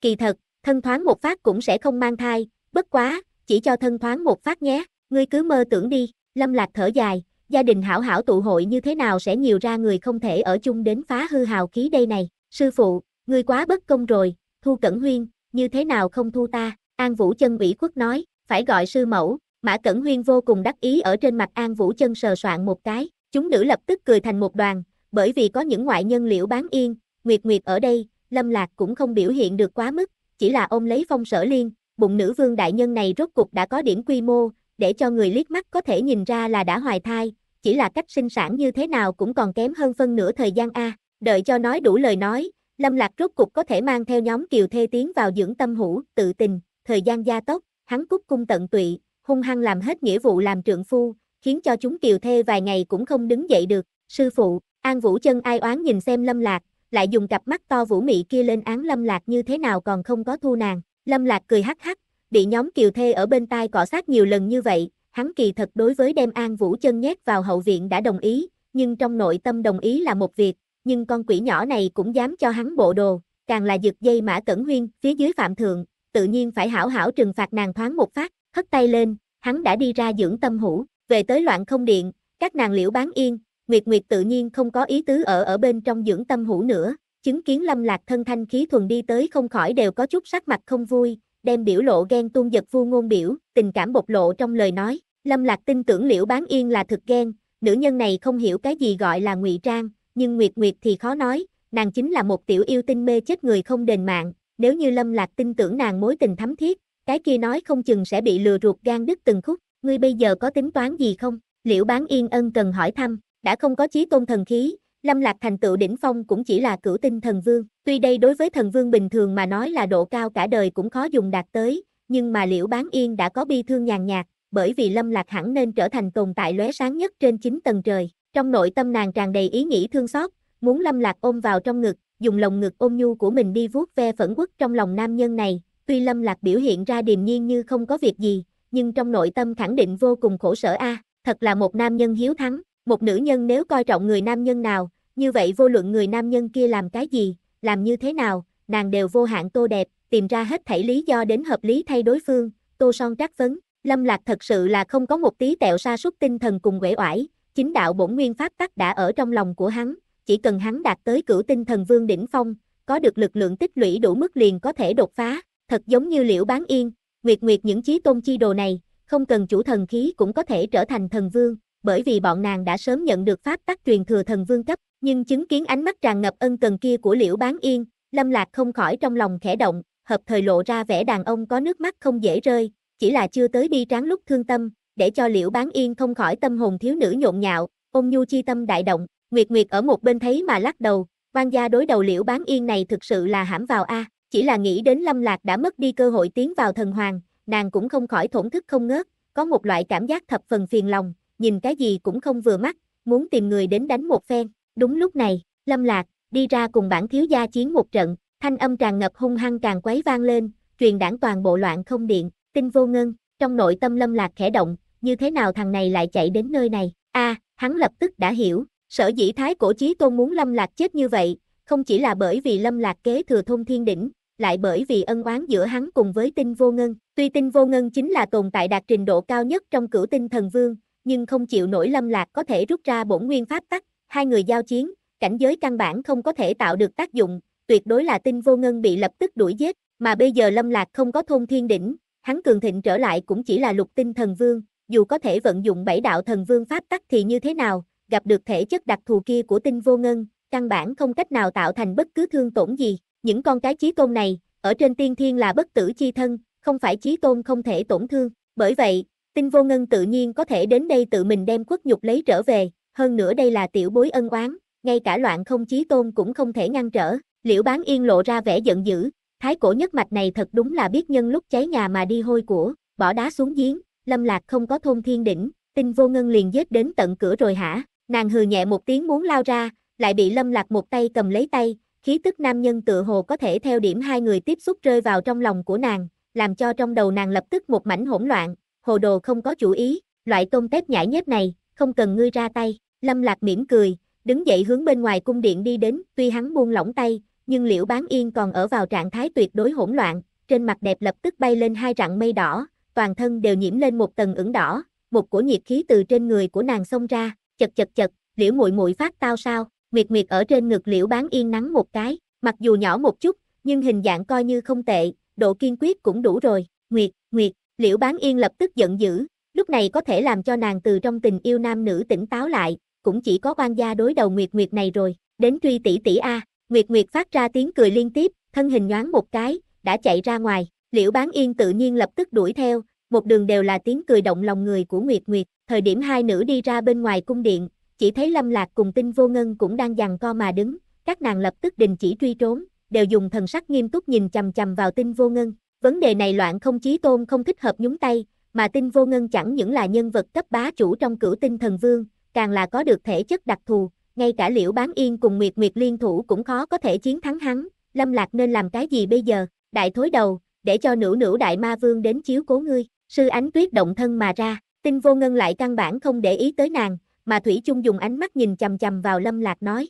Kỳ thật, thân thoáng một phát cũng sẽ không mang thai, bất quá, chỉ cho thân thoáng một phát nhé, ngươi cứ mơ tưởng đi, lâm lạc thở dài, gia đình hảo hảo tụ hội như thế nào sẽ nhiều ra người không thể ở chung đến phá hư hào khí đây này. Sư phụ, ngươi quá bất công rồi, thu cẩn huyên, như thế nào không thu ta, An Vũ Chân ủy quốc nói, phải gọi sư mẫu, Mã Cẩn Huyên vô cùng đắc ý ở trên mặt An Vũ Chân sờ soạn một cái, chúng nữ lập tức cười thành một đoàn, bởi vì có những ngoại nhân liễu bán yên, Nguyệt Nguyệt ở đây, Lâm Lạc cũng không biểu hiện được quá mức, chỉ là ôm lấy phong sở liên, bụng nữ vương đại nhân này rốt cục đã có điểm quy mô, để cho người liếc mắt có thể nhìn ra là đã hoài thai, chỉ là cách sinh sản như thế nào cũng còn kém hơn phân nửa thời gian a, đợi cho nói đủ lời nói, Lâm Lạc rốt cục có thể mang theo nhóm Kiều Thê tiến vào dưỡng tâm hủ tự tình, thời gian gia tốc, hắn cúc cung tận tụy, hung hăng làm hết nghĩa vụ làm trượng phu, khiến cho chúng Kiều Thê vài ngày cũng không đứng dậy được. Sư phụ, An Vũ chân ai oán nhìn xem Lâm Lạc, lại dùng cặp mắt to vũ mị kia lên án Lâm Lạc như thế nào còn không có thu nàng. Lâm Lạc cười hắc hắc, bị nhóm kiều thê ở bên tai cọ sát nhiều lần như vậy, hắn kỳ thật đối với đem An Vũ chân nhét vào hậu viện đã đồng ý, nhưng trong nội tâm đồng ý là một việc, nhưng con quỷ nhỏ này cũng dám cho hắn bộ đồ, càng là giật dây mã cẩn huyên, phía dưới phạm thượng, tự nhiên phải hảo hảo trừng phạt nàng thoáng một phát, hất tay lên, hắn đã đi ra dưỡng tâm hủ về tới loạn không điện, các nàng liễu bán yên, Nguyệt Nguyệt tự nhiên không có ý tứ ở ở bên trong dưỡng tâm hủ nữa, chứng kiến lâm lạc thân thanh khí thuần đi tới không khỏi đều có chút sắc mặt không vui, đem biểu lộ ghen tuôn giật vu ngôn biểu, tình cảm bộc lộ trong lời nói. Lâm Lạc tin tưởng Liễu Bán Yên là thực ghen, nữ nhân này không hiểu cái gì gọi là ngụy trang, nhưng Nguyệt Nguyệt thì khó nói, nàng chính là một tiểu yêu tinh mê chết người không đền mạng, nếu như Lâm Lạc tin tưởng nàng mối tình thắm thiết, cái kia nói không chừng sẽ bị lừa ruột gan đứt từng khúc, ngươi bây giờ có tính toán gì không? Liễu Bán Yên ân cần hỏi thăm, đã không có chí tôn thần khí, Lâm Lạc thành tựu đỉnh phong cũng chỉ là cửu tinh thần vương, tuy đây đối với thần vương bình thường mà nói là độ cao cả đời cũng khó dùng đạt tới, nhưng mà Liễu Bán Yên đã có bi thương nhàn nhạt, bởi vì Lâm Lạc hẳn nên trở thành tồn tại lóe sáng nhất trên chín tầng trời. Trong nội tâm nàng tràn đầy ý nghĩ thương xót, muốn Lâm Lạc ôm vào trong ngực, dùng lòng ngực ôm nhu của mình đi vuốt ve phẫn quốc trong lòng nam nhân này, tuy Lâm Lạc biểu hiện ra điềm nhiên như không có việc gì, nhưng trong nội tâm khẳng định vô cùng khổ sở a, thật là một nam nhân hiếu thắng. Một nữ nhân nếu coi trọng người nam nhân nào, như vậy vô luận người nam nhân kia làm cái gì, làm như thế nào, nàng đều vô hạn tô đẹp, tìm ra hết thảy lý do đến hợp lý thay đối phương, tô son trắc vấn. Lâm Lạc thật sự là không có một tí tẹo sa sút tinh thần cùng quể oải, chính đạo bổn nguyên pháp tắc đã ở trong lòng của hắn, chỉ cần hắn đạt tới cửu tinh thần vương đỉnh phong, có được lực lượng tích lũy đủ mức liền có thể đột phá, thật giống như liễu bán yên, nguyệt nguyệt những chí tôn chi đồ này, không cần chủ thần khí cũng có thể trở thành thần vương, bởi vì bọn nàng đã sớm nhận được pháp tắc truyền thừa thần vương cấp, nhưng chứng kiến ánh mắt tràn ngập ân cần kia của Liễu Bán Yên, Lâm Lạc không khỏi trong lòng khẽ động, hợp thời lộ ra vẻ đàn ông có nước mắt không dễ rơi, chỉ là chưa tới bi tráng lúc thương tâm, để cho Liễu Bán Yên không khỏi tâm hồn thiếu nữ nhộn nhạo, ôm nhu chi tâm đại động, Nguyệt Nguyệt ở một bên thấy mà lắc đầu, quan gia đối đầu Liễu Bán Yên này thực sự là hãm vào a, chỉ là nghĩ đến Lâm Lạc đã mất đi cơ hội tiến vào thần hoàng, nàng cũng không khỏi thổn thức không ngớt, có một loại cảm giác thập phần phiền lòng, nhìn cái gì cũng không vừa mắt, muốn tìm người đến đánh một phen. Đúng lúc này, Lâm Lạc, đi ra cùng bản thiếu gia chiến một trận, thanh âm tràn ngập hung hăng càng quấy vang lên, truyền đảng toàn bộ loạn không điện, tinh vô ngân, trong nội tâm Lâm Lạc khẽ động, như thế nào thằng này lại chạy đến nơi này, a hắn lập tức đã hiểu, sở dĩ thái cổ chí tôn muốn Lâm Lạc chết như vậy, không chỉ là bởi vì Lâm Lạc kế thừa thôn thiên đỉnh, lại bởi vì ân oán giữa hắn cùng với tinh vô ngân, tuy tinh vô ngân chính là tồn tại đạt trình độ cao nhất trong cửu tinh thần vương, nhưng không chịu nổi lâm lạc có thể rút ra bổn nguyên pháp tắc, hai người giao chiến, cảnh giới căn bản không có thể tạo được tác dụng, tuyệt đối là tinh vô ngân bị lập tức đuổi giết, mà bây giờ lâm lạc không có thôn thiên đỉnh, hắn cường thịnh trở lại cũng chỉ là lục tinh thần vương, dù có thể vận dụng bảy đạo thần vương pháp tắc thì như thế nào, gặp được thể chất đặc thù kia của tinh vô ngân, căn bản không cách nào tạo thành bất cứ thương tổn gì, những con cái trí tôn này, ở trên tiên thiên là bất tử chi thân, không phải trí tôn không thể tổn thương, bởi vậy, Tinh vô ngân tự nhiên có thể đến đây tự mình đem quất nhục lấy trở về, hơn nữa đây là tiểu bối ân oán, ngay cả loạn không chí tôn cũng không thể ngăn trở, liễu bán yên lộ ra vẻ giận dữ, thái cổ nhất mạch này thật đúng là biết nhân lúc cháy nhà mà đi hôi của, bỏ đá xuống giếng, lâm lạc không có thôn thiên đỉnh, tinh vô ngân liền giết đến tận cửa rồi hả, nàng hừ nhẹ một tiếng muốn lao ra, lại bị lâm lạc một tay cầm lấy tay, khí tức nam nhân tựa hồ có thể theo điểm hai người tiếp xúc rơi vào trong lòng của nàng, làm cho trong đầu nàng lập tức một mảnh hỗn loạn, hồ đồ không có chủ ý, loại tôm tép nhãi nhép này, không cần ngươi ra tay, Lâm Lạc mỉm cười, đứng dậy hướng bên ngoài cung điện đi đến, tuy hắn buông lỏng tay, nhưng liễu bán yên còn ở vào trạng thái tuyệt đối hỗn loạn, trên mặt đẹp lập tức bay lên hai rặng mây đỏ, toàn thân đều nhiễm lên một tầng ửng đỏ, một cổ nhiệt khí từ trên người của nàng xông ra, chật chật chật, liễu muội muội phát tao sao, nguyệt nguyệt ở trên ngực liễu bán yên nắng một cái, mặc dù nhỏ một chút, nhưng hình dạng coi như không tệ, độ kiên quyết cũng đủ rồi, nguyệt, nguyệt, Liễu Bán Yên lập tức giận dữ, lúc này có thể làm cho nàng từ trong tình yêu nam nữ tỉnh táo lại, cũng chỉ có quan gia đối đầu Nguyệt Nguyệt này rồi, đến truy tỷ tỷ A, Nguyệt Nguyệt phát ra tiếng cười liên tiếp, thân hình nhoáng một cái, đã chạy ra ngoài, Liễu Bán Yên tự nhiên lập tức đuổi theo, một đường đều là tiếng cười động lòng người của Nguyệt Nguyệt, thời điểm hai nữ đi ra bên ngoài cung điện, chỉ thấy Lâm Lạc cùng Tinh Vô Ngân cũng đang giằng co mà đứng, các nàng lập tức đình chỉ truy trốn, đều dùng thần sắc nghiêm túc nhìn chằm chằm vào Tinh Vô Ngân, Vấn đề này loạn không chí tôn không thích hợp nhúng tay, mà tinh vô ngân chẳng những là nhân vật cấp bá chủ trong cửu tinh thần vương, càng là có được thể chất đặc thù, ngay cả liễu bán yên cùng Nguyệt Nguyệt liên thủ cũng khó có thể chiến thắng hắn, lâm lạc nên làm cái gì bây giờ, đại thối đầu, để cho nữ nữ đại ma vương đến chiếu cố ngươi, sư ánh tuyết động thân mà ra, tinh vô ngân lại căn bản không để ý tới nàng, mà Thủy chung dùng ánh mắt nhìn chầm chầm vào lâm lạc nói.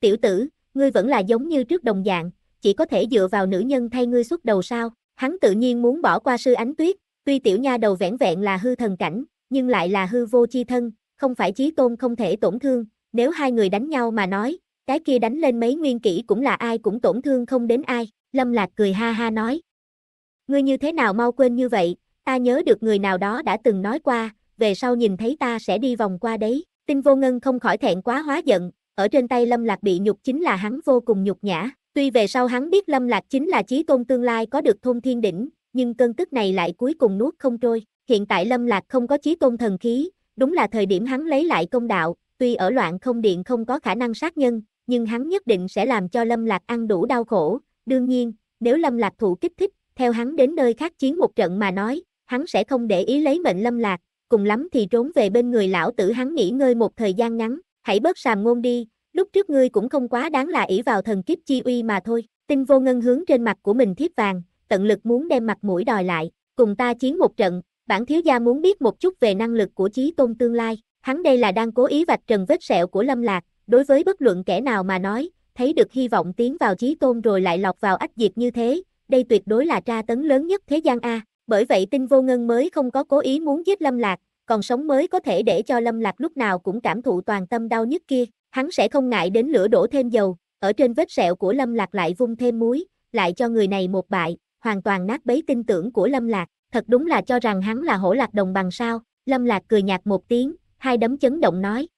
Tiểu tử, ngươi vẫn là giống như trước đồng dạng, chỉ có thể dựa vào nữ nhân thay ngươi xuất đầu sao? Hắn tự nhiên muốn bỏ qua sư ánh tuyết, tuy tiểu nha đầu vẻn vẹn là hư thần cảnh, nhưng lại là hư vô chi thân, không phải chí tôn không thể tổn thương, nếu hai người đánh nhau mà nói, cái kia đánh lên mấy nguyên kỹ cũng là ai cũng tổn thương không đến ai, Lâm Lạc cười ha ha nói. Ngươi như thế nào mau quên như vậy, ta nhớ được người nào đó đã từng nói qua, về sau nhìn thấy ta sẽ đi vòng qua đấy, tinh vô ngân không khỏi thẹn quá hóa giận, ở trên tay Lâm Lạc bị nhục chính là hắn vô cùng nhục nhã, Tuy về sau hắn biết Lâm Lạc chính là chí tôn tương lai có được thôn thiên đỉnh, nhưng cơn tức này lại cuối cùng nuốt không trôi. Hiện tại Lâm Lạc không có chí tôn thần khí, đúng là thời điểm hắn lấy lại công đạo, tuy ở loạn không điện không có khả năng sát nhân, nhưng hắn nhất định sẽ làm cho Lâm Lạc ăn đủ đau khổ. Đương nhiên, nếu Lâm Lạc thụ kích thích, theo hắn đến nơi khác chiến một trận mà nói, hắn sẽ không để ý lấy mệnh Lâm Lạc, cùng lắm thì trốn về bên người lão tử hắn nghỉ ngơi một thời gian ngắn, hãy bớt sàm ngôn đi, lúc trước ngươi cũng không quá đáng là ỷ vào thần kiếp chi uy mà thôi. Tinh vô ngân hướng trên mặt của mình thiếp vàng, tận lực muốn đem mặt mũi đòi lại, cùng ta chiến một trận, bản thiếu gia muốn biết một chút về năng lực của trí tôn tương lai, hắn đây là đang cố ý vạch trần vết sẹo của lâm lạc, đối với bất luận kẻ nào mà nói, thấy được hy vọng tiến vào trí tôn rồi lại lọt vào ách diệt như thế, đây tuyệt đối là tra tấn lớn nhất thế gian A, bởi vậy tinh vô ngân mới không có cố ý muốn giết lâm lạc, còn sống mới có thể để cho lâm lạc lúc nào cũng cảm thụ toàn tâm đau nhất kia, Hắn sẽ không ngại đến lửa đổ thêm dầu, ở trên vết sẹo của Lâm Lạc lại vung thêm muối, lại cho người này một bại, hoàn toàn nát bấy tin tưởng của Lâm Lạc, thật đúng là cho rằng hắn là hổ lạc đồng bằng sao, Lâm Lạc cười nhạt một tiếng, hai đấm chấn động nói.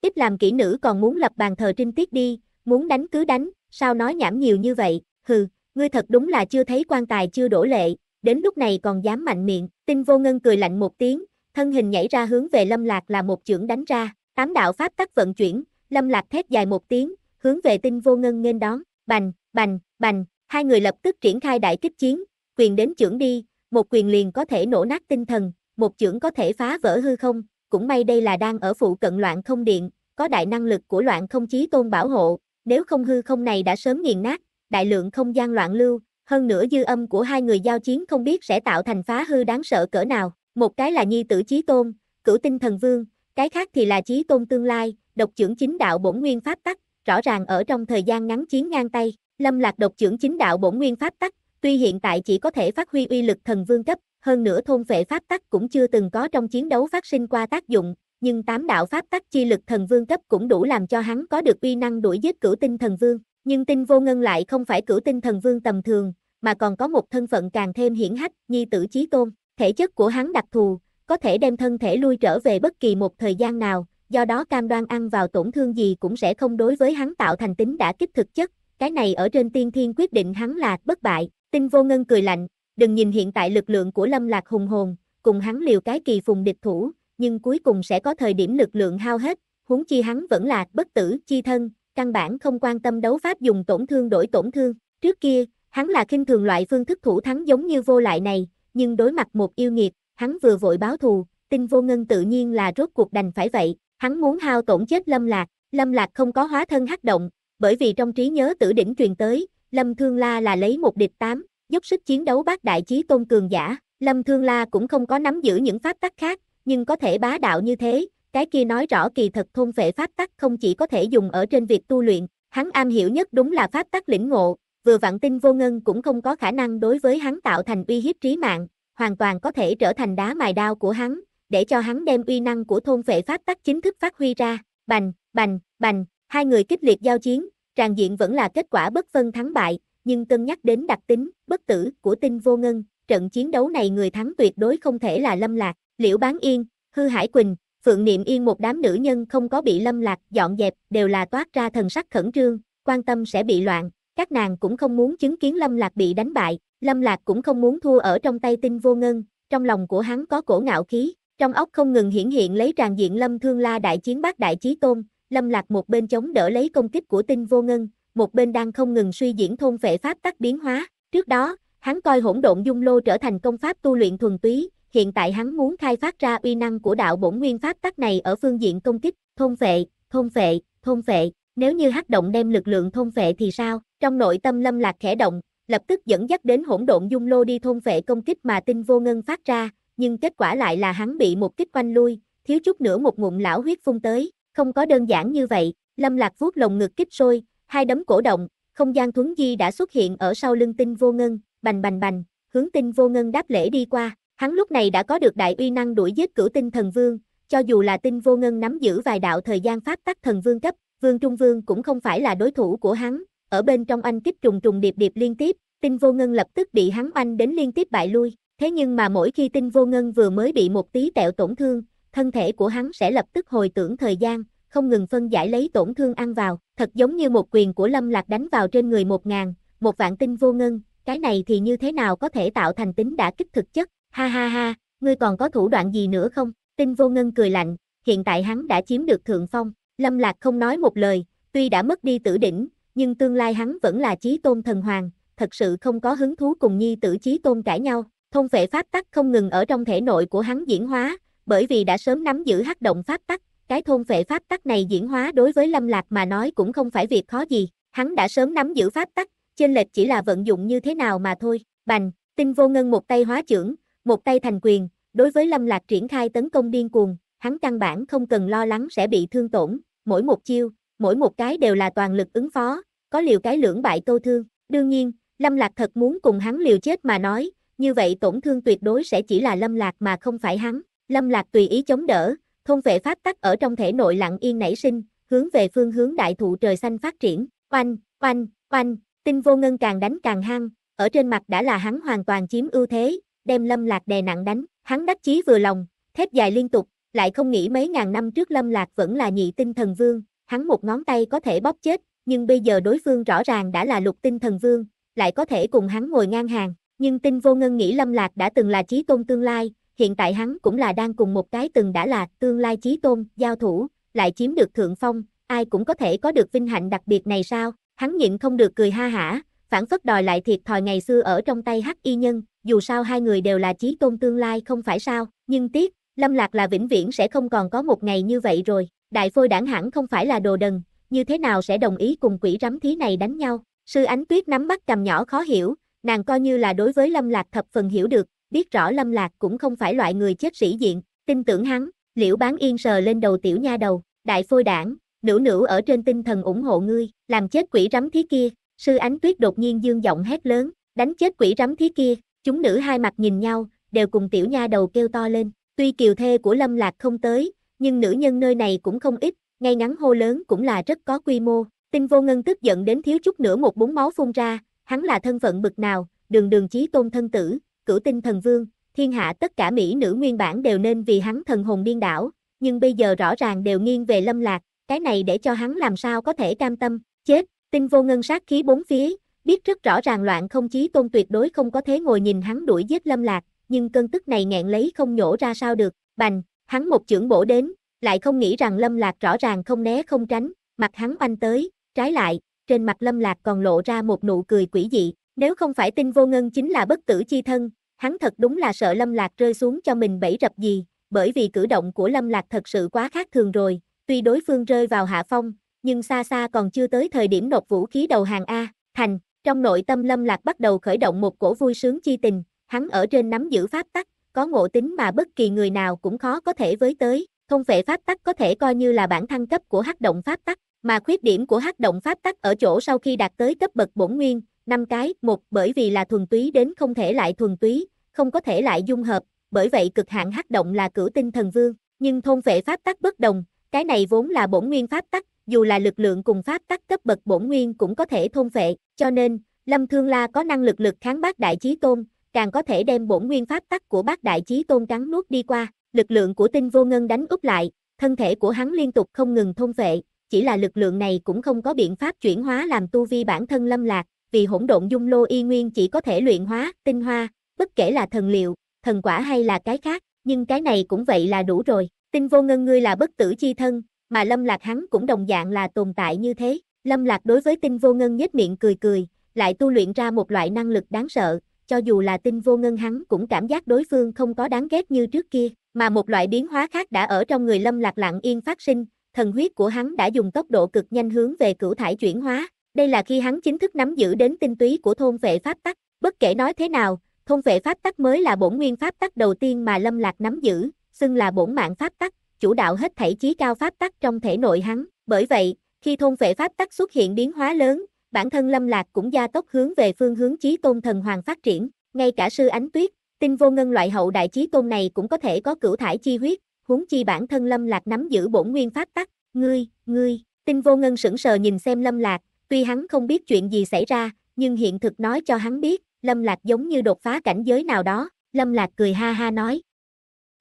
Ít làm kỹ nữ còn muốn lập bàn thờ trinh tiết đi, muốn đánh cứ đánh, sao nói nhảm nhiều như vậy, hừ, ngươi thật đúng là chưa thấy quan tài chưa đổ lệ, đến lúc này còn dám mạnh miệng, tinh vô ngân cười lạnh một tiếng, thân hình nhảy ra hướng về lâm lạc là một chưởng đánh ra, tám đạo pháp tắc vận chuyển, Lâm Lạc thét dài một tiếng, hướng về tinh vô ngân nghênh đón, bành, bành, bành, hai người lập tức triển khai đại kích chiến, quyền đến chưởng đi, một quyền liền có thể nổ nát tinh thần, một chưởng có thể phá vỡ hư không, cũng may đây là đang ở phụ cận loạn không điện, có đại năng lực của loạn không chí tôn bảo hộ, nếu không hư không này đã sớm nghiền nát, đại lượng không gian loạn lưu, hơn nữa dư âm của hai người giao chiến không biết sẽ tạo thành phá hư đáng sợ cỡ nào, một cái là nhi tử chí tôn, cửu tinh thần vương, cái khác thì là chí tôn tương lai, độc trưởng chính đạo bổn nguyên pháp tắc, rõ ràng ở trong thời gian ngắn chiến ngang tay, Lâm Lạc độc trưởng chính đạo bổn nguyên pháp tắc, tuy hiện tại chỉ có thể phát huy uy lực thần vương cấp, hơn nữa thôn vệ pháp tắc cũng chưa từng có trong chiến đấu phát sinh qua tác dụng, nhưng tám đạo pháp tắc chi lực thần vương cấp cũng đủ làm cho hắn có được uy năng đuổi giết cửu tinh thần vương, nhưng tinh vô ngân lại không phải cửu tinh thần vương tầm thường, mà còn có một thân phận càng thêm hiển hách, nhi tử chí tôn, thể chất của hắn đặc thù, có thể đem thân thể lui trở về bất kỳ một thời gian nào, do đó cam đoan ăn vào tổn thương gì cũng sẽ không đối với hắn tạo thành tính đã kích thực chất, cái này ở trên tiên thiên quyết định hắn là bất bại, tinh vô ngân cười lạnh, đừng nhìn hiện tại lực lượng của lâm lạc hùng hồn, cùng hắn liều cái kỳ phùng địch thủ, nhưng cuối cùng sẽ có thời điểm lực lượng hao hết, huống chi hắn vẫn là bất tử chi thân, căn bản không quan tâm đấu pháp dùng tổn thương đổi tổn thương, trước kia, hắn là khinh thường loại phương thức thủ thắng giống như vô lại này, nhưng đối mặt một yêu nghiệt, hắn vừa vội báo thù, tinh vô ngân tự nhiên là rốt cuộc đành phải vậy, Hắn muốn hao tổn chết Lâm Lạc, Lâm Lạc không có hóa thân hắc động, bởi vì trong trí nhớ tử đỉnh truyền tới, Lâm Thương La là lấy một địch tám, dốc sức chiến đấu bác đại chí tôn cường giả, Lâm Thương La cũng không có nắm giữ những pháp tắc khác, nhưng có thể bá đạo như thế, cái kia nói rõ kỳ thật thôn vệ pháp tắc không chỉ có thể dùng ở trên việc tu luyện, hắn am hiểu nhất đúng là pháp tắc lĩnh ngộ, vừa vạn tinh vô ngân cũng không có khả năng đối với hắn tạo thành uy hiếp trí mạng, hoàn toàn có thể trở thành đá mài đao của hắn, để cho hắn đem uy năng của thôn vệ pháp tắc chính thức phát huy ra. Bành, bành, bành, hai người kích liệt giao chiến, tràn diện vẫn là kết quả bất phân thắng bại, nhưng cân nhắc đến đặc tính, bất tử của tinh vô ngân, trận chiến đấu này người thắng tuyệt đối không thể là Lâm Lạc, Liễu Bán Yên, Hư Hải Quỳnh, Phượng Niệm Yên một đám nữ nhân không có bị Lâm Lạc dọn dẹp, đều là toát ra thần sắc khẩn trương, quan tâm sẽ bị loạn, các nàng cũng không muốn chứng kiến Lâm Lạc bị đánh bại, Lâm Lạc cũng không muốn thua ở trong tay tinh vô ngân, trong lòng của hắn có cổ ngạo khí, trong óc không ngừng hiển hiện lấy tràn diện lâm thương la đại chiến bác đại chí tôn, lâm lạc một bên chống đỡ lấy công kích của tinh vô ngân, một bên đang không ngừng suy diễn thôn vệ pháp tắc biến hóa. Trước đó, hắn coi hỗn độn dung lô trở thành công pháp tu luyện thuần túy, hiện tại hắn muốn khai phát ra uy năng của đạo bổn nguyên pháp tắc này ở phương diện công kích, thôn vệ, thôn vệ, thôn vệ. Nếu như hắc động đem lực lượng thôn vệ thì sao? Trong nội tâm lâm lạc khẽ động, lập tức dẫn dắt đến hỗn độn dung lô đi thôn vệ công kích mà tinh vô ngân phát ra, nhưng kết quả lại là hắn bị một kích quanh lui, thiếu chút nữa một ngụm lão huyết phun tới, không có đơn giản như vậy, lâm lạc vuốt lồng ngực kích sôi, hai đấm cổ động, không gian thuấn di đã xuất hiện ở sau lưng tinh vô ngân, bành bành bành, hướng tinh vô ngân đáp lễ đi qua, hắn lúc này đã có được đại uy năng đuổi giết cửu tinh thần vương, cho dù là tinh vô ngân nắm giữ vài đạo thời gian pháp tắc thần vương cấp, vương trung vương cũng không phải là đối thủ của hắn, ở bên trong anh kích trùng trùng điệp điệp liên tiếp, tinh vô ngân lập tức bị hắn oanh đến liên tiếp bại lui, Thế nhưng mà mỗi khi tinh vô ngân vừa mới bị một tí tẹo tổn thương, thân thể của hắn sẽ lập tức hồi tưởng thời gian, không ngừng phân giải lấy tổn thương ăn vào, thật giống như một quyền của Lâm Lạc đánh vào trên người một ngàn, một vạn tinh vô ngân, cái này thì như thế nào có thể tạo thành tính đã kích thực chất, ha ha ha, ngươi còn có thủ đoạn gì nữa không, tinh vô ngân cười lạnh, hiện tại hắn đã chiếm được thượng phong, Lâm Lạc không nói một lời, tuy đã mất đi tử đỉnh, nhưng tương lai hắn vẫn là chí tôn thần hoàng, thật sự không có hứng thú cùng nhi tử chí tôn cãi nhau, Thông vệ pháp tắc không ngừng ở trong thể nội của hắn diễn hóa, bởi vì đã sớm nắm giữ hắc động pháp tắc, cái thôn vệ pháp tắc này diễn hóa đối với Lâm Lạc mà nói cũng không phải việc khó gì, hắn đã sớm nắm giữ pháp tắc, trên lệch chỉ là vận dụng như thế nào mà thôi. Bành, Tinh Vô Ngân một tay hóa trưởng, một tay thành quyền, đối với Lâm Lạc triển khai tấn công điên cuồng, hắn căn bản không cần lo lắng sẽ bị thương tổn, mỗi một chiêu, mỗi một cái đều là toàn lực ứng phó, có liều cái lưỡng bại câu thương. Đương nhiên, Lâm Lạc thật muốn cùng hắn liều chết mà nói, như vậy tổn thương tuyệt đối sẽ chỉ là Lâm Lạc mà không phải hắn. Lâm Lạc tùy ý chống đỡ, thông vệ pháp tắc ở trong thể nội lặng yên nảy sinh, hướng về phương hướng đại thụ trời xanh phát triển. Oanh, oanh, oanh, tinh vô ngân càng đánh càng hăng, ở trên mặt đã là hắn hoàn toàn chiếm ưu thế, đem Lâm Lạc đè nặng đánh, hắn đắc chí vừa lòng, thép dài liên tục, lại không nghĩ mấy ngàn năm trước Lâm Lạc vẫn là nhị tinh thần vương, hắn một ngón tay có thể bóp chết, nhưng bây giờ đối phương rõ ràng đã là lục tinh thần vương, lại có thể cùng hắn ngồi ngang hàng, nhưng tinh vô ngân nghĩ Lâm Lạc đã từng là chí tôn tương lai, hiện tại hắn cũng là đang cùng một cái từng đã là tương lai chí tôn, giao thủ, lại chiếm được thượng phong, ai cũng có thể có được vinh hạnh đặc biệt này sao, hắn nhịn không được cười ha hả, phản phất đòi lại thiệt thòi ngày xưa ở trong tay hắc y nhân, dù sao hai người đều là chí tôn tương lai không phải sao, nhưng tiếc, Lâm Lạc là vĩnh viễn sẽ không còn có một ngày như vậy rồi, đại phôi đảng hẳn không phải là đồ đần, như thế nào sẽ đồng ý cùng quỷ rắm thí này đánh nhau, sư ánh tuyết nắm bắt cầm nhỏ khó hiểu, Nàng coi như là đối với Lâm Lạc thập phần hiểu được, biết rõ Lâm Lạc cũng không phải loại người chết sĩ diện, tin tưởng hắn, liễu bán yên sờ lên đầu tiểu nha đầu, đại phôi đảng, nữ nữ ở trên tinh thần ủng hộ ngươi, làm chết quỷ rắm thí kia, sư ánh tuyết đột nhiên dương giọng hét lớn, đánh chết quỷ rắm thí kia, chúng nữ hai mặt nhìn nhau, đều cùng tiểu nha đầu kêu to lên, tuy kiều thê của Lâm Lạc không tới, nhưng nữ nhân nơi này cũng không ít, ngay ngắn hô lớn cũng là rất có quy mô, tinh vô ngân tức giận đến thiếu chút nữa một búng máu phun ra, hắn là thân phận bực nào, đường đường chí tôn thân tử, cửu tinh thần vương, thiên hạ tất cả mỹ nữ nguyên bản đều nên vì hắn thần hồn điên đảo, nhưng bây giờ rõ ràng đều nghiêng về lâm lạc, cái này để cho hắn làm sao có thể cam tâm, chết, tinh vô ngân sát khí bốn phía, biết rất rõ ràng loạn không chí tôn tuyệt đối không có thế ngồi nhìn hắn đuổi giết lâm lạc, nhưng cơn tức này nghẹn lấy không nhổ ra sao được, bành, hắn một chưởng bổ đến, lại không nghĩ rằng lâm lạc rõ ràng không né không tránh, mặt hắn oanh tới, trái lại, trên mặt Lâm Lạc còn lộ ra một nụ cười quỷ dị, nếu không phải tinh vô ngân chính là bất tử chi thân, hắn thật đúng là sợ Lâm Lạc rơi xuống cho mình bẫy rập gì, bởi vì cử động của Lâm Lạc thật sự quá khác thường rồi, tuy đối phương rơi vào hạ phong, nhưng xa xa còn chưa tới thời điểm nộp vũ khí đầu hàng A, thành, trong nội tâm Lâm Lạc bắt đầu khởi động một cổ vui sướng chi tình, hắn ở trên nắm giữ pháp tắc, có ngộ tính mà bất kỳ người nào cũng khó có thể với tới, Thông phệ pháp tắc có thể coi như là bản thăng cấp của hắc động pháp tắc, mà khuyết điểm của hắc động pháp tắc ở chỗ sau khi đạt tới cấp bậc bổn nguyên, năm cái, một bởi vì là thuần túy đến không thể lại thuần túy, không có thể lại dung hợp, bởi vậy cực hạn hắc động là cửu tinh thần vương, nhưng thôn vệ pháp tắc bất đồng, cái này vốn là bổn nguyên pháp tắc, dù là lực lượng cùng pháp tắc cấp bậc bổn nguyên cũng có thể thôn vệ, cho nên, Lâm Thương La có năng lực lực kháng bác đại chí tôn, càng có thể đem bổn nguyên pháp tắc của bác đại chí tôn cắn nuốt đi qua, lực lượng của tinh vô ngân đánh úp lại, thân thể của hắn liên tục không ngừng thôn vệ, chỉ là lực lượng này cũng không có biện pháp chuyển hóa làm tu vi bản thân lâm lạc, vì hỗn độn dung lô y nguyên chỉ có thể luyện hóa, tinh hoa, bất kể là thần liệu, thần quả hay là cái khác, nhưng cái này cũng vậy là đủ rồi. Tinh vô ngân ngươi là bất tử chi thân, mà lâm lạc hắn cũng đồng dạng là tồn tại như thế. Lâm lạc đối với tinh vô ngân nhếch miệng cười cười, lại tu luyện ra một loại năng lực đáng sợ, cho dù là tinh vô ngân hắn cũng cảm giác đối phương không có đáng ghét như trước kia, mà một loại biến hóa khác đã ở trong người lâm lạc lặng yên phát sinh, thần huyết của hắn đã dùng tốc độ cực nhanh hướng về cửu thải chuyển hóa, đây là khi hắn chính thức nắm giữ đến tinh túy của thôn vệ pháp tắc, bất kể nói thế nào, thôn vệ pháp tắc mới là bổn nguyên pháp tắc đầu tiên mà Lâm Lạc nắm giữ, xưng là bổn mạng pháp tắc, chủ đạo hết thảy chí cao pháp tắc trong thể nội hắn, bởi vậy, khi thôn vệ pháp tắc xuất hiện biến hóa lớn, bản thân Lâm Lạc cũng gia tốc hướng về phương hướng chí tôn thần hoàng phát triển, ngay cả sư ánh tuyết, tinh vô ngân loại hậu đại trí tôn này cũng có thể có cửu thải chi huyết, huống chi bản thân Lâm Lạc nắm giữ bổn nguyên pháp tắc, ngươi, ngươi, tinh vô ngân sững sờ nhìn xem Lâm Lạc, tuy hắn không biết chuyện gì xảy ra, nhưng hiện thực nói cho hắn biết, Lâm Lạc giống như đột phá cảnh giới nào đó, Lâm Lạc cười ha ha nói.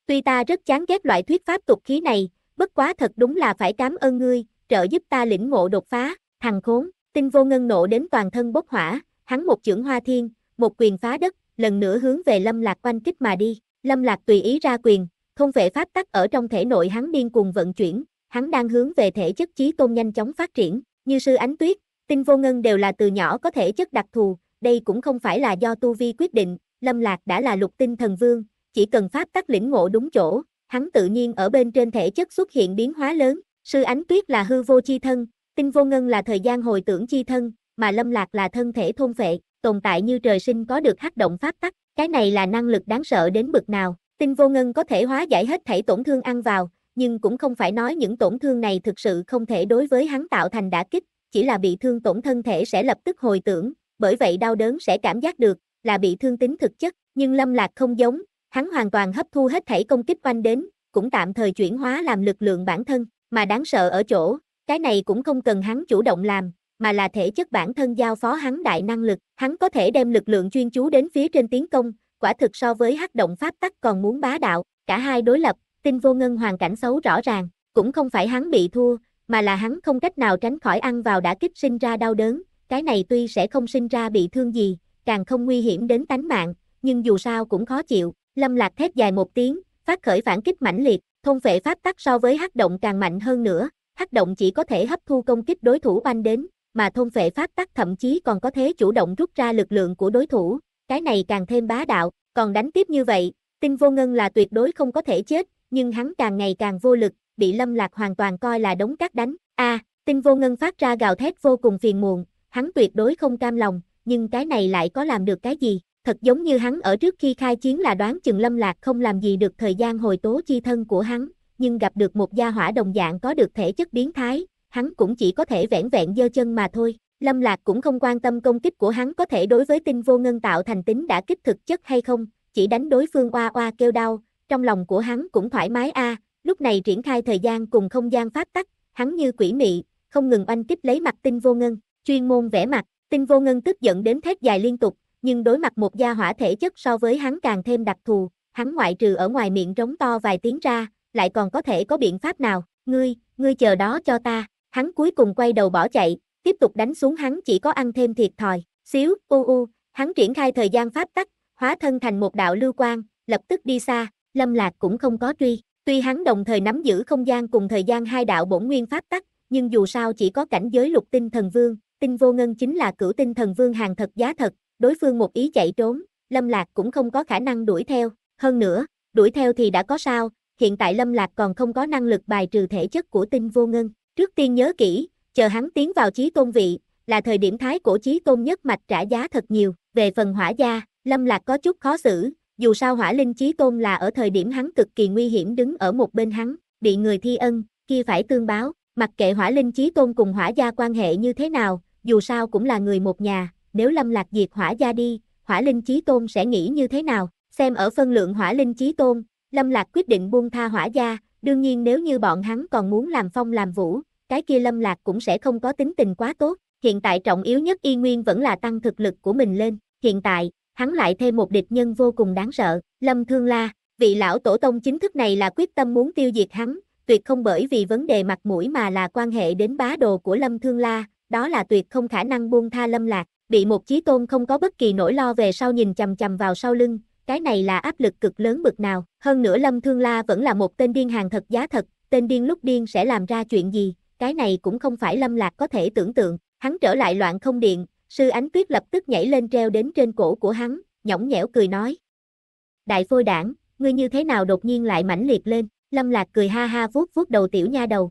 Tuy ta rất chán ghét loại thuyết pháp tục khí này, bất quá thật đúng là phải cảm ơn ngươi, trợ giúp ta lĩnh ngộ đột phá, thằng khốn, tinh vô ngân nộ đến toàn thân bốc hỏa, hắn một chưởng hoa thiên, một quyền phá đất, lần nữa hướng về Lâm Lạc quanh kích mà đi, Lâm Lạc tùy ý ra quyền, Thôn vệ pháp tắc ở trong thể nội hắn điên cuồng vận chuyển, hắn đang hướng về thể chất trí tôn nhanh chóng phát triển, như sư ánh tuyết, tinh vô ngân đều là từ nhỏ có thể chất đặc thù, đây cũng không phải là do tu vi quyết định, lâm lạc đã là lục tinh thần vương, chỉ cần pháp tắc lĩnh ngộ đúng chỗ, hắn tự nhiên ở bên trên thể chất xuất hiện biến hóa lớn, sư ánh tuyết là hư vô chi thân, tinh vô ngân là thời gian hồi tưởng chi thân, mà lâm lạc là thân thể thôn vệ, tồn tại như trời sinh có được hắc động pháp tắc, cái này là năng lực đáng sợ đến bực nào, Tinh vô ngân có thể hóa giải hết thảy tổn thương ăn vào, nhưng cũng không phải nói những tổn thương này thực sự không thể đối với hắn tạo thành đả kích, chỉ là bị thương tổn thân thể sẽ lập tức hồi tưởng, bởi vậy đau đớn sẽ cảm giác được, là bị thương tính thực chất, nhưng Lâm Lạc không giống, hắn hoàn toàn hấp thu hết thảy công kích quanh đến, cũng tạm thời chuyển hóa làm lực lượng bản thân, mà đáng sợ ở chỗ, cái này cũng không cần hắn chủ động làm, mà là thể chất bản thân giao phó hắn đại năng lực, hắn có thể đem lực lượng chuyên chú đến phía trên tiến công, quả thực so với hắc động pháp tắc còn muốn bá đạo, cả hai đối lập, tinh vô ngân hoàn cảnh xấu rõ ràng, cũng không phải hắn bị thua, mà là hắn không cách nào tránh khỏi ăn vào đã kích sinh ra đau đớn, cái này tuy sẽ không sinh ra bị thương gì, càng không nguy hiểm đến tánh mạng, nhưng dù sao cũng khó chịu, lâm lạc thét dài một tiếng, phát khởi phản kích mãnh liệt, thông vệ pháp tắc so với hắc động càng mạnh hơn nữa, hắc động chỉ có thể hấp thu công kích đối thủ oanh đến, mà thông vệ pháp tắc thậm chí còn có thế chủ động rút ra lực lượng của đối thủ, cái này càng thêm bá đạo, còn đánh tiếp như vậy, tinh vô ngân là tuyệt đối không có thể chết, nhưng hắn càng ngày càng vô lực, bị lâm lạc hoàn toàn coi là đống cát đánh, a à, tinh vô ngân phát ra gào thét vô cùng phiền muộn, hắn tuyệt đối không cam lòng, nhưng cái này lại có làm được cái gì, thật giống như hắn ở trước khi khai chiến là đoán chừng lâm lạc không làm gì được thời gian hồi tố chi thân của hắn, nhưng gặp được một gia hỏa đồng dạng có được thể chất biến thái, hắn cũng chỉ có thể vẹn vẹn dơ chân mà thôi, Lâm Lạc cũng không quan tâm công kích của hắn có thể đối với tinh vô ngân tạo thành tính đã kích thực chất hay không, chỉ đánh đối phương oa oa kêu đau, trong lòng của hắn cũng thoải mái a, à, lúc này triển khai thời gian cùng không gian pháp tắc, hắn như quỷ mị, không ngừng oanh kích lấy mặt tinh vô ngân, chuyên môn vẽ mặt, tinh vô ngân tức giận đến thét dài liên tục, nhưng đối mặt một gia hỏa thể chất so với hắn càng thêm đặc thù, hắn ngoại trừ ở ngoài miệng trống to vài tiếng ra, lại còn có thể có biện pháp nào, ngươi, ngươi chờ đó cho ta, hắn cuối cùng quay đầu bỏ chạy, tiếp tục đánh xuống hắn chỉ có ăn thêm thiệt thòi, xíu, u u, hắn triển khai thời gian pháp tắc, hóa thân thành một đạo lưu quang, lập tức đi xa, lâm lạc cũng không có truy, tuy hắn đồng thời nắm giữ không gian cùng thời gian hai đạo bổn nguyên pháp tắc, nhưng dù sao chỉ có cảnh giới lục tinh thần vương, tinh vô ngân chính là cửu tinh thần vương hàng thật giá thật, đối phương một ý chạy trốn, lâm lạc cũng không có khả năng đuổi theo, hơn nữa, đuổi theo thì đã có sao, hiện tại lâm lạc còn không có năng lực bài trừ thể chất của tinh vô ngân, trước tiên nhớ kỹ, chờ hắn tiến vào chí tôn vị, là thời điểm thái cổ chí tôn nhất mạch trả giá thật nhiều, về phần hỏa gia, lâm lạc có chút khó xử, dù sao hỏa linh chí tôn là ở thời điểm hắn cực kỳ nguy hiểm đứng ở một bên hắn, bị người thi ân, kia phải tương báo, mặc kệ hỏa linh chí tôn cùng hỏa gia quan hệ như thế nào, dù sao cũng là người một nhà, nếu lâm lạc diệt hỏa gia đi, hỏa linh chí tôn sẽ nghĩ như thế nào, xem ở phân lượng hỏa linh chí tôn, lâm lạc quyết định buông tha hỏa gia, đương nhiên nếu như bọn hắn còn muốn làm phong làm vũ, cái kia lâm lạc cũng sẽ không có tính tình quá tốt. Hiện tại trọng yếu nhất y nguyên vẫn là tăng thực lực của mình lên. Hiện tại, hắn lại thêm một địch nhân vô cùng đáng sợ, lâm thương la. Vị lão tổ tông chính thức này là quyết tâm muốn tiêu diệt hắn, tuyệt không bởi vì vấn đề mặt mũi mà là quan hệ đến bá đồ của lâm thương la. Đó là tuyệt không khả năng buông tha lâm lạc, bị một chí tôn không có bất kỳ nỗi lo về sau nhìn chầm chầm vào sau lưng, cái này là áp lực cực lớn bực nào, hơn nữa Lâm Thương La vẫn là một tên điên hàng thật giá thật, tên điên lúc điên sẽ làm ra chuyện gì, cái này cũng không phải lâm lạc có thể tưởng tượng, hắn trở lại loạn không điện, sư ánh tuyết lập tức nhảy lên treo đến trên cổ của hắn, nhõng nhẽo cười nói. Đại phôi đảng, ngươi như thế nào đột nhiên lại mãnh liệt lên, lâm lạc cười ha ha vuốt vuốt đầu tiểu nha đầu.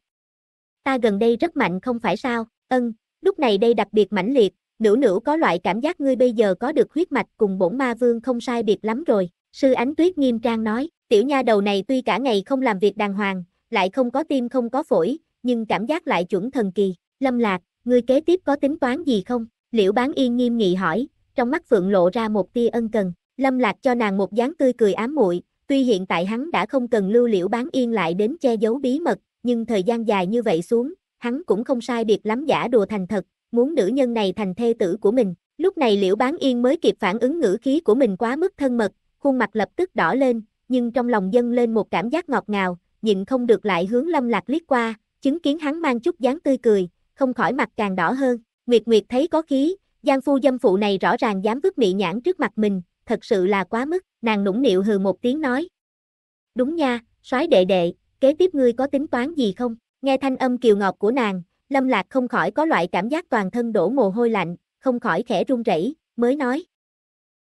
Ta gần đây rất mạnh không phải sao, ân, lúc này đây đặc biệt mãnh liệt, nữ nữ có loại cảm giác ngươi bây giờ có được huyết mạch cùng bổn ma vương không sai biệt lắm rồi, sư ánh tuyết nghiêm trang nói, tiểu nha đầu này tuy cả ngày không làm việc đàng hoàng, lại không có tim không có phổi, nhưng cảm giác lại chuẩn thần kỳ. Lâm Lạc, ngươi kế tiếp có tính toán gì không? Liễu Bán Yên nghiêm nghị hỏi, trong mắt Phượng lộ ra một tia ân cần. Lâm Lạc cho nàng một dáng tươi cười ám muội, tuy hiện tại hắn đã không cần lưu Liễu Bán Yên lại đến che giấu bí mật, nhưng thời gian dài như vậy xuống, hắn cũng không sai biệt lắm giả đùa thành thật, muốn nữ nhân này thành thê tử của mình. Lúc này Liễu Bán Yên mới kịp phản ứng ngữ khí của mình quá mức thân mật, khuôn mặt lập tức đỏ lên, nhưng trong lòng dâng lên một cảm giác ngọt ngào, nhịn không được lại hướng Lâm Lạc liếc qua, chứng kiến hắn mang chút dáng tươi cười, không khỏi mặt càng đỏ hơn. Nguyệt Nguyệt thấy có khí, Giang phu dâm phụ này rõ ràng dám vứt mị nhãn trước mặt mình, thật sự là quá mức, nàng nũng nịu hừ một tiếng nói. Đúng nha, soái đệ đệ, kế tiếp ngươi có tính toán gì không? Nghe thanh âm kiều ngọt của nàng, Lâm Lạc không khỏi có loại cảm giác toàn thân đổ mồ hôi lạnh, không khỏi khẽ run rẩy, mới nói.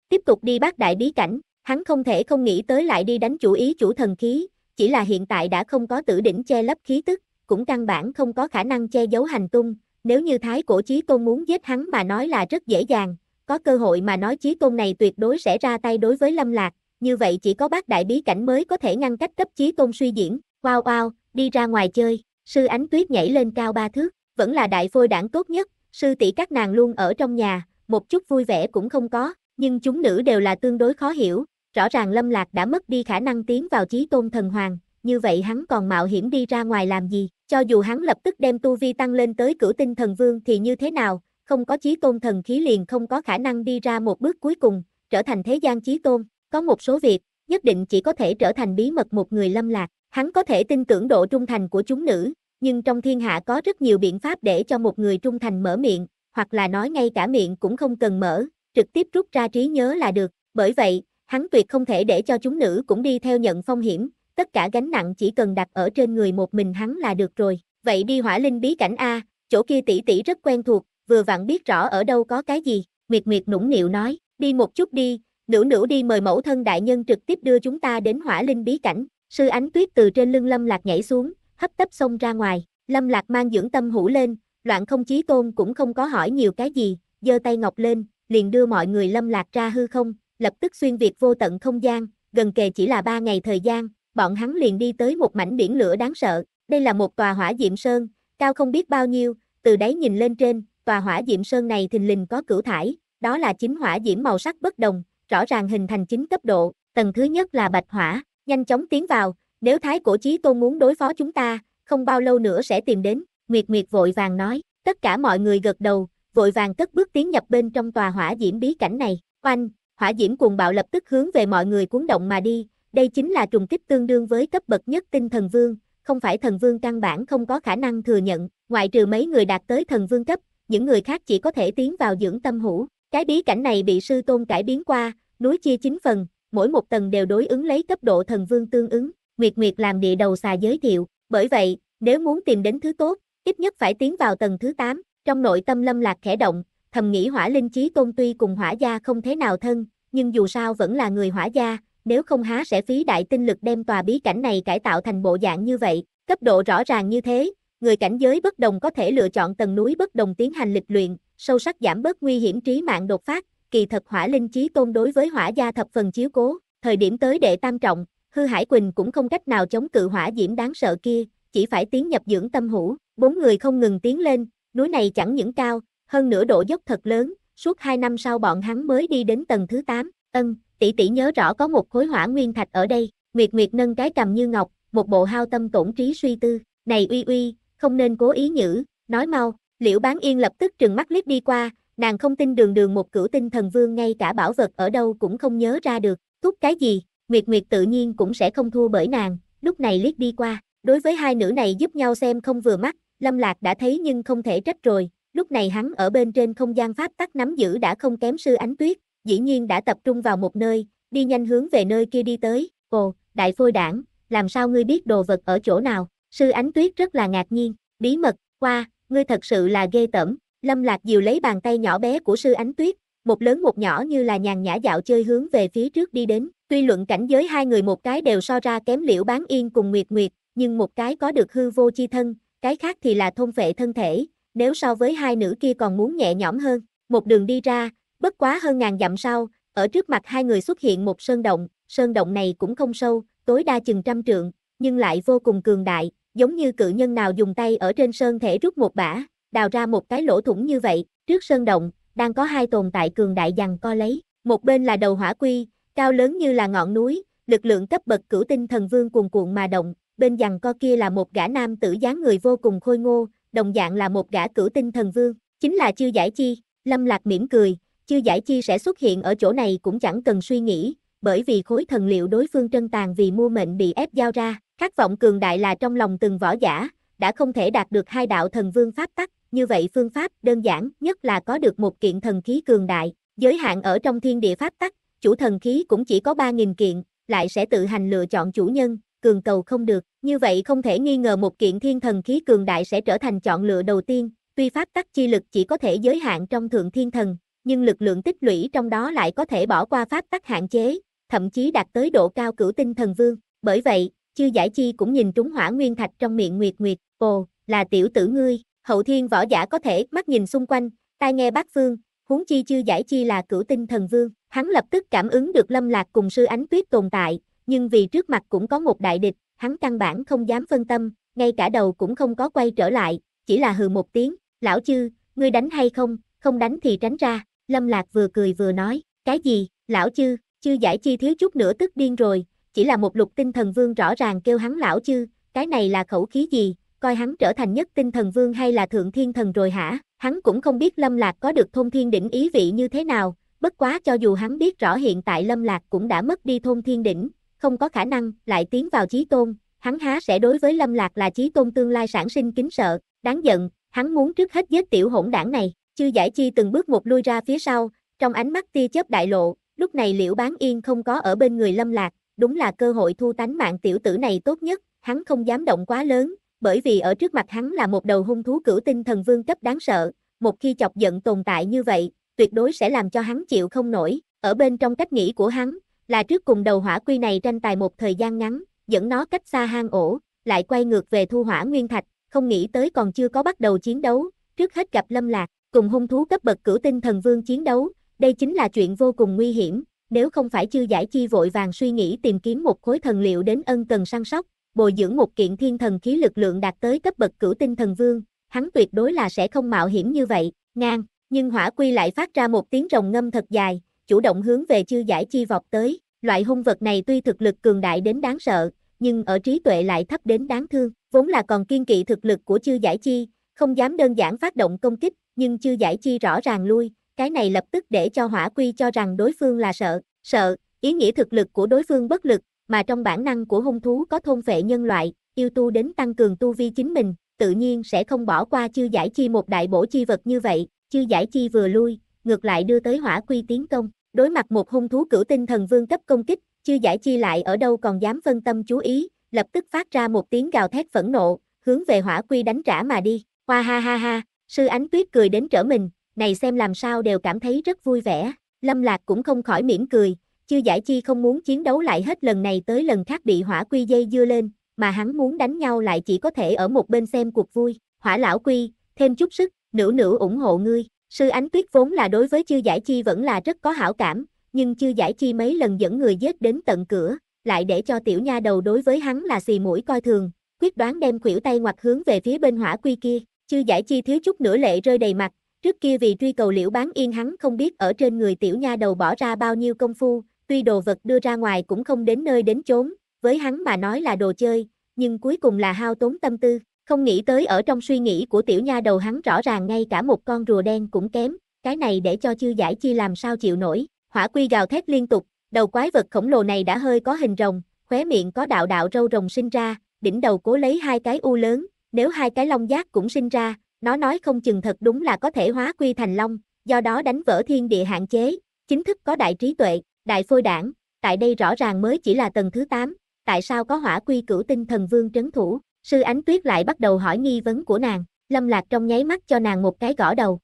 Tiếp tục đi bác đại bí cảnh, hắn không thể không nghĩ tới lại đi đánh chủ ý chủ thần khí, chỉ là hiện tại đã không có tử đỉnh che lấp khí tức, cũng căn bản không có khả năng che giấu hành tung, nếu như thái cổ chí tôn muốn giết hắn mà nói là rất dễ dàng, có cơ hội mà nói chí tôn này tuyệt đối sẽ ra tay đối với Lâm Lạc, như vậy chỉ có bác đại bí cảnh mới có thể ngăn cách cấp chí tôn suy diễn, wow wow, đi ra ngoài chơi, sư ánh tuyết nhảy lên cao ba thước, vẫn là đại phôi đảng tốt nhất, sư tỷ các nàng luôn ở trong nhà, một chút vui vẻ cũng không có, nhưng chúng nữ đều là tương đối khó hiểu, rõ ràng Lâm Lạc đã mất đi khả năng tiến vào chí tôn thần hoàng, như vậy hắn còn mạo hiểm đi ra ngoài làm gì? Cho dù hắn lập tức đem tu vi tăng lên tới cửu tinh thần vương thì như thế nào, không có chí tôn thần khí liền không có khả năng đi ra một bước cuối cùng, trở thành thế gian chí tôn. Có một số việc, nhất định chỉ có thể trở thành bí mật một người lâm lạc. Hắn có thể tin tưởng độ trung thành của chúng nữ, nhưng trong thiên hạ có rất nhiều biện pháp để cho một người trung thành mở miệng, hoặc là nói ngay cả miệng cũng không cần mở, trực tiếp rút ra trí nhớ là được. Bởi vậy, hắn tuyệt không thể để cho chúng nữ cũng đi theo nhận phong hiểm, tất cả gánh nặng chỉ cần đặt ở trên người một mình hắn là được rồi. Vậy đi hỏa linh bí cảnh A, chỗ kia tỷ tỷ rất quen thuộc, vừa vặn biết rõ ở đâu có cái gì. Nguyệt Nguyệt nũng nịu nói, đi một chút đi, nữ nữ đi mời mẫu thân đại nhân trực tiếp đưa chúng ta đến hỏa linh bí cảnh. Sư ánh tuyết từ trên lưng lâm lạc nhảy xuống, hấp tấp xông ra ngoài, lâm lạc mang dưỡng tâm hủ lên, loạn không chí tôn cũng không có hỏi nhiều cái gì, giơ tay ngọc lên, liền đưa mọi người lâm lạc ra hư không, lập tức xuyên việt vô tận không gian, gần kề chỉ là ba ngày thời gian, bọn hắn liền đi tới một mảnh biển lửa đáng sợ, đây là một tòa hỏa diệm sơn, cao không biết bao nhiêu, từ đáy nhìn lên trên, tòa hỏa diệm sơn này thình lình có cửu thải, đó là chính hỏa diễm màu sắc bất đồng, rõ ràng hình thành chính cấp độ, tầng thứ nhất là bạch hỏa, nhanh chóng tiến vào, nếu thái cổ chí tôn muốn đối phó chúng ta, không bao lâu nữa sẽ tìm đến, Nguyệt Nguyệt vội vàng nói, tất cả mọi người gật đầu, vội vàng cất bước tiến nhập bên trong tòa hỏa diễm bí cảnh này, oanh, hỏa diễm cuồng bạo lập tức hướng về mọi người cuốn động mà đi, đây chính là trùng kích tương đương với cấp bậc nhất tinh thần vương, không phải thần vương căn bản không có khả năng thừa nhận, ngoại trừ mấy người đạt tới thần vương cấp, những người khác chỉ có thể tiến vào dưỡng tâm hủ. Cái bí cảnh này bị sư tôn cải biến qua, núi chia 9 phần, mỗi một tầng đều đối ứng lấy cấp độ thần vương tương ứng, Nguyệt Nguyệt làm địa đầu xà giới thiệu, bởi vậy, nếu muốn tìm đến thứ tốt, ít nhất phải tiến vào tầng thứ 8, trong nội tâm lâm lạc khẽ động, thầm nghĩ hỏa linh chí tôn tuy cùng hỏa gia không thế nào thân, nhưng dù sao vẫn là người hỏa gia, nếu không há sẽ phí đại tinh lực đem tòa bí cảnh này cải tạo thành bộ dạng như vậy, cấp độ rõ ràng như thế, người cảnh giới bất đồng có thể lựa chọn tầng núi bất đồng tiến hành lịch luyện, sâu sắc giảm bớt nguy hiểm trí mạng đột phát, kỳ thật hỏa linh chí tôn đối với hỏa gia thập phần chiếu cố, thời điểm tới đệ tam trọng, hư hải quỳnh cũng không cách nào chống cự hỏa diễm đáng sợ kia, chỉ phải tiến nhập dưỡng tâm hủ bốn người không ngừng tiến lên, núi này chẳng những cao, hơn nửa độ dốc thật lớn, suốt hai năm sau bọn hắn mới đi đến tầng thứ 8, ân, tỷ tỷ nhớ rõ có một khối hỏa nguyên thạch ở đây, Nguyệt Nguyệt nâng cái cầm như ngọc, một bộ hao tâm tổn trí suy tư, này uy uy, không nên cố ý nhữ, nói mau, liễu bán yên lập tức trừng mắt liếc đi qua, nàng không tin đường đường một cửu tinh thần vương ngay cả bảo vật ở đâu cũng không nhớ ra được, thúc cái gì, Nguyệt Nguyệt tự nhiên cũng sẽ không thua bởi nàng, lúc này liếc đi qua, đối với hai nữ này giúp nhau xem không vừa mắt, Lâm Lạc đã thấy nhưng không thể trách rồi, lúc này hắn ở bên trên không gian pháp tắc nắm giữ đã không kém sư ánh tuyết, dĩ nhiên đã tập trung vào một nơi, đi nhanh hướng về nơi kia đi tới. Ồ, đại phôi đảng, làm sao ngươi biết đồ vật ở chỗ nào? Sư Ánh Tuyết rất là ngạc nhiên, bí mật, qua, ngươi thật sự là ghê tởm. Lâm Lạc Diều lấy bàn tay nhỏ bé của sư Ánh Tuyết, một lớn một nhỏ như là nhàn nhã dạo chơi hướng về phía trước đi đến. Tuy luận cảnh giới hai người một cái đều so ra kém liễu bán yên cùng Nguyệt Nguyệt, nhưng một cái có được hư vô chi thân, cái khác thì là thôn vệ thân thể, nếu so với hai nữ kia còn muốn nhẹ nhõm hơn. Một đường đi ra, Bất quá hơn ngàn dặm sau, ở trước mặt hai người xuất hiện một sơn động, sơn động này cũng không sâu, tối đa chừng trăm trượng, nhưng lại vô cùng cường đại, giống như cự nhân nào dùng tay ở trên sơn thể rút một bả, đào ra một cái lỗ thủng như vậy, trước sơn động, đang có hai tồn tại cường đại giằng co lấy, một bên là đầu hỏa quy, cao lớn như là ngọn núi, lực lượng cấp bậc cửu tinh thần vương cuồn cuộn mà động, bên giằng co kia là một gã nam tử dáng người vô cùng khôi ngô, đồng dạng là một gã cửu tinh thần vương, chính là Chiêu Giải Chi, Lâm Lạc mỉm cười, chưa giải chi sẽ xuất hiện ở chỗ này cũng chẳng cần suy nghĩ, bởi vì khối thần liệu đối phương trân tàn vì mua mệnh bị ép giao ra, khát vọng cường đại là trong lòng từng võ giả, đã không thể đạt được hai đạo thần vương pháp tắc, như vậy phương pháp đơn giản nhất là có được một kiện thần khí cường đại, giới hạn ở trong thiên địa pháp tắc, chủ thần khí cũng chỉ có 3.000 kiện, lại sẽ tự hành lựa chọn chủ nhân, cường cầu không được, như vậy không thể nghi ngờ một kiện thiên thần khí cường đại sẽ trở thành chọn lựa đầu tiên, tuy pháp tắc chi lực chỉ có thể giới hạn trong thượng thiên thần, nhưng lực lượng tích lũy trong đó lại có thể bỏ qua pháp tắc hạn chế, thậm chí đạt tới độ cao cửu tinh thần vương. Bởi vậy, chư giải chi cũng nhìn trúng hỏa nguyên thạch trong miệng Nguyệt Nguyệt, ồ, là tiểu tử ngươi, hậu thiên võ giả có thể mắt nhìn xung quanh, tai nghe bác phương, huống chi chư giải chi là cửu tinh thần vương, hắn lập tức cảm ứng được lâm lạc cùng sư ánh tuyết tồn tại, nhưng vì trước mặt cũng có một đại địch, hắn căn bản không dám phân tâm, ngay cả đầu cũng không có quay trở lại, chỉ là hừ một tiếng, lão chư, ngươi đánh hay không, không đánh thì tránh ra, Lâm Lạc vừa cười vừa nói, cái gì, lão chư, chư giải chi thiếu chút nữa tức điên rồi, chỉ là một lục tinh thần vương rõ ràng kêu hắn lão chư, cái này là khẩu khí gì, coi hắn trở thành nhất tinh thần vương hay là thượng thiên thần rồi hả, hắn cũng không biết Lâm Lạc có được thôn thiên đỉnh ý vị như thế nào, bất quá cho dù hắn biết rõ hiện tại Lâm Lạc cũng đã mất đi thôn thiên đỉnh, không có khả năng lại tiến vào trí tôn, hắn há sẽ đối với Lâm Lạc là trí tôn tương lai sản sinh kính sợ, đáng giận, hắn muốn trước hết giết tiểu hỗn đảng này, Chư giải chi từng bước một lui ra phía sau, trong ánh mắt tia chớp đại lộ, lúc này liễu bán yên không có ở bên người lâm lạc, đúng là cơ hội thu tánh mạng tiểu tử này tốt nhất, hắn không dám động quá lớn, bởi vì ở trước mặt hắn là một đầu hung thú cửu tinh thần vương cấp đáng sợ, một khi chọc giận tồn tại như vậy, tuyệt đối sẽ làm cho hắn chịu không nổi, ở bên trong cách nghĩ của hắn, là trước cùng đầu hỏa quy này tranh tài một thời gian ngắn, dẫn nó cách xa hang ổ, lại quay ngược về thu hỏa nguyên thạch, không nghĩ tới còn chưa có bắt đầu chiến đấu, trước hết gặp lâm lạc cùng hung thú cấp bậc cửu tinh thần vương chiến đấu, đây chính là chuyện vô cùng nguy hiểm, nếu không phải chư giải chi vội vàng suy nghĩ tìm kiếm một khối thần liệu đến ân cần săn sóc, bồi dưỡng một kiện thiên thần khí lực lượng đạt tới cấp bậc cửu tinh thần vương, hắn tuyệt đối là sẽ không mạo hiểm như vậy, ngang, nhưng hỏa quy lại phát ra một tiếng rồng ngâm thật dài, chủ động hướng về chư giải chi vọt tới, loại hung vật này tuy thực lực cường đại đến đáng sợ, nhưng ở trí tuệ lại thấp đến đáng thương, vốn là còn kiên kỵ thực lực của chư giải chi, không dám đơn giản phát động công kích, nhưng chưa giải chi rõ ràng lui, cái này lập tức để cho hỏa quy cho rằng đối phương là sợ, sợ, ý nghĩa thực lực của đối phương bất lực, mà trong bản năng của hung thú có thôn vệ nhân loại, yêu tu đến tăng cường tu vi chính mình, tự nhiên sẽ không bỏ qua chưa giải chi một đại bổ chi vật như vậy, chưa giải chi vừa lui, ngược lại đưa tới hỏa quy tiến công, đối mặt một hung thú cửu tinh thần vương cấp công kích, chưa giải chi lại ở đâu còn dám phân tâm chú ý, lập tức phát ra một tiếng gào thét phẫn nộ, hướng về hỏa quy đánh trả mà đi, hoa ha ha ha, Sư Ánh Tuyết cười đến trở mình, này xem làm sao đều cảm thấy rất vui vẻ. Lâm Lạc cũng không khỏi mỉm cười, chưa giải chi không muốn chiến đấu lại hết lần này tới lần khác bị hỏa quy dây dưa lên, mà hắn muốn đánh nhau lại chỉ có thể ở một bên xem cuộc vui. Hỏa lão quy, thêm chút sức, nữ nữ ủng hộ ngươi. Sư Ánh Tuyết vốn là đối với chưa giải chi vẫn là rất có hảo cảm, nhưng chưa giải chi mấy lần dẫn người giết đến tận cửa, lại để cho tiểu nha đầu đối với hắn là xì mũi coi thường, quyết đoán đem khuỷu tay ngoặt hướng về phía bên hỏa quy kia. Chư giải chi thiếu chút nữa lệ rơi đầy mặt, trước kia vì truy cầu liễu bán yên hắn không biết ở trên người tiểu nha đầu bỏ ra bao nhiêu công phu, tuy đồ vật đưa ra ngoài cũng không đến nơi đến chốn, với hắn mà nói là đồ chơi, nhưng cuối cùng là hao tốn tâm tư, không nghĩ tới ở trong suy nghĩ của tiểu nha đầu hắn rõ ràng ngay cả một con rùa đen cũng kém, cái này để cho chư giải chi làm sao chịu nổi, hỏa quy gào thét liên tục, đầu quái vật khổng lồ này đã hơi có hình rồng, khóe miệng có đạo đạo râu rồng sinh ra, đỉnh đầu cố lấy hai cái u lớn, nếu hai cái long giác cũng sinh ra, nó nói không chừng thật đúng là có thể hóa quy thành long, do đó đánh vỡ thiên địa hạn chế, chính thức có đại trí tuệ, đại phôi đảng, tại đây rõ ràng mới chỉ là tầng thứ 8, tại sao có hỏa quy cửu tinh thần vương trấn thủ, sư ánh tuyết lại bắt đầu hỏi nghi vấn của nàng, lâm lạc trong nháy mắt cho nàng một cái gõ đầu.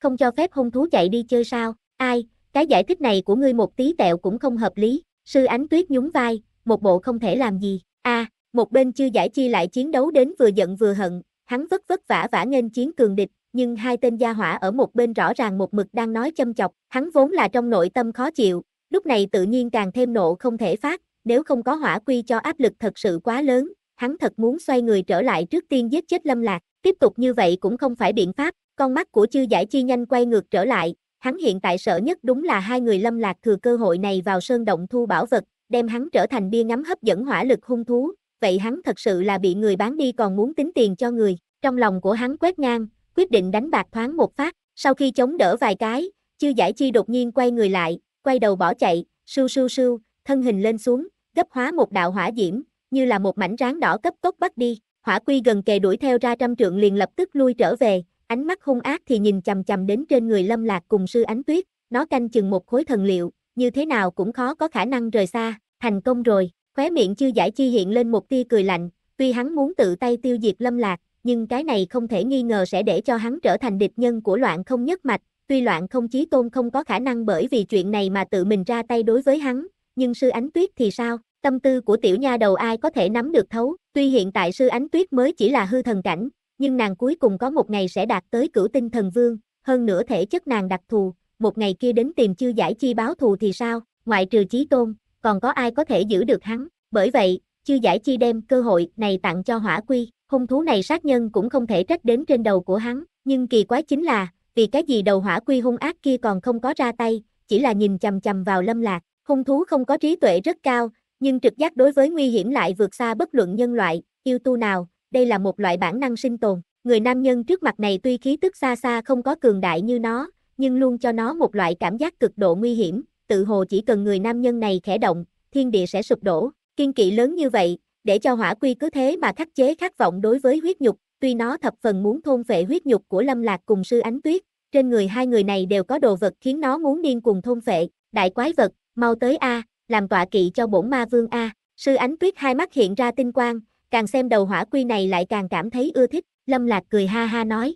Không cho phép hung thú chạy đi chơi sao, ai, cái giải thích này của ngươi một tí tẹo cũng không hợp lý, sư ánh tuyết nhún vai, một bộ không thể làm gì, a à, một bên chưa giải chi lại chiến đấu đến vừa giận vừa hận, hắn vất vất vả vả nghênh chiến cường địch, nhưng hai tên gia hỏa ở một bên rõ ràng một mực đang nói châm chọc, hắn vốn là trong nội tâm khó chịu, lúc này tự nhiên càng thêm nộ không thể phát, nếu không có hỏa quy cho áp lực thật sự quá lớn, hắn thật muốn xoay người trở lại trước tiên giết chết lâm lạc, tiếp tục như vậy cũng không phải biện pháp, con mắt của chưa giải chi nhanh quay ngược trở lại, hắn hiện tại sợ nhất đúng là hai người lâm lạc thừa cơ hội này vào sơn động thu bảo vật, đem hắn trở thành bia ngắm hấp dẫn hỏa lực hung thú, vậy hắn thật sự là bị người bán đi còn muốn tính tiền cho người. Trong lòng của hắn quét ngang, quyết định đánh bạc thoáng một phát, sau khi chống đỡ vài cái, chư giải chi đột nhiên quay người lại, quay đầu bỏ chạy, su su su, thân hình lên xuống, gấp hóa một đạo hỏa diễm, như là một mảnh ráng đỏ cấp tốc bắt đi, hỏa quy gần kề đuổi theo ra trăm trượng liền lập tức lui trở về, ánh mắt hung ác thì nhìn chầm chầm đến trên người lâm lạc cùng sư ánh tuyết, nó canh chừng một khối thần liệu, như thế nào cũng khó có khả năng rời xa, thành công rồi. Khóe miệng chưa giải chi hiện lên một tia cười lạnh, tuy hắn muốn tự tay tiêu diệt lâm lạc, nhưng cái này không thể nghi ngờ sẽ để cho hắn trở thành địch nhân của loạn không nhất mạch, tuy loạn không chí tôn không có khả năng bởi vì chuyện này mà tự mình ra tay đối với hắn, nhưng sư ánh tuyết thì sao, tâm tư của tiểu nha đầu ai có thể nắm được thấu, tuy hiện tại sư ánh tuyết mới chỉ là hư thần cảnh, nhưng nàng cuối cùng có một ngày sẽ đạt tới cửu tinh thần vương, hơn nữa thể chất nàng đặc thù, một ngày kia đến tìm chưa giải chi báo thù thì sao, ngoại trừ chí tôn, còn có ai có thể giữ được hắn, bởi vậy, chư giải chi đem cơ hội này tặng cho hỏa quy, hung thú này sát nhân cũng không thể trách đến trên đầu của hắn, nhưng kỳ quái chính là, vì cái gì đầu hỏa quy hung ác kia còn không có ra tay, chỉ là nhìn chầm chầm vào lâm lạc, hung thú không có trí tuệ rất cao, nhưng trực giác đối với nguy hiểm lại vượt xa bất luận nhân loại, yêu tu nào, đây là một loại bản năng sinh tồn, người nam nhân trước mặt này tuy khí tức xa xa không có cường đại như nó, nhưng luôn cho nó một loại cảm giác cực độ nguy hiểm, tự hồ chỉ cần người nam nhân này khẽ động, thiên địa sẽ sụp đổ, kiên kỵ lớn như vậy, để cho hỏa quy cứ thế mà khắc chế khát vọng đối với huyết nhục, tuy nó thập phần muốn thôn vệ huyết nhục của Lâm Lạc cùng sư ánh tuyết, trên người hai người này đều có đồ vật khiến nó muốn điên cùng thôn vệ, đại quái vật, mau tới A, làm tọa kỵ cho bổn ma vương A, sư ánh tuyết hai mắt hiện ra tinh quang, càng xem đầu hỏa quy này lại càng cảm thấy ưa thích, Lâm Lạc cười ha ha nói.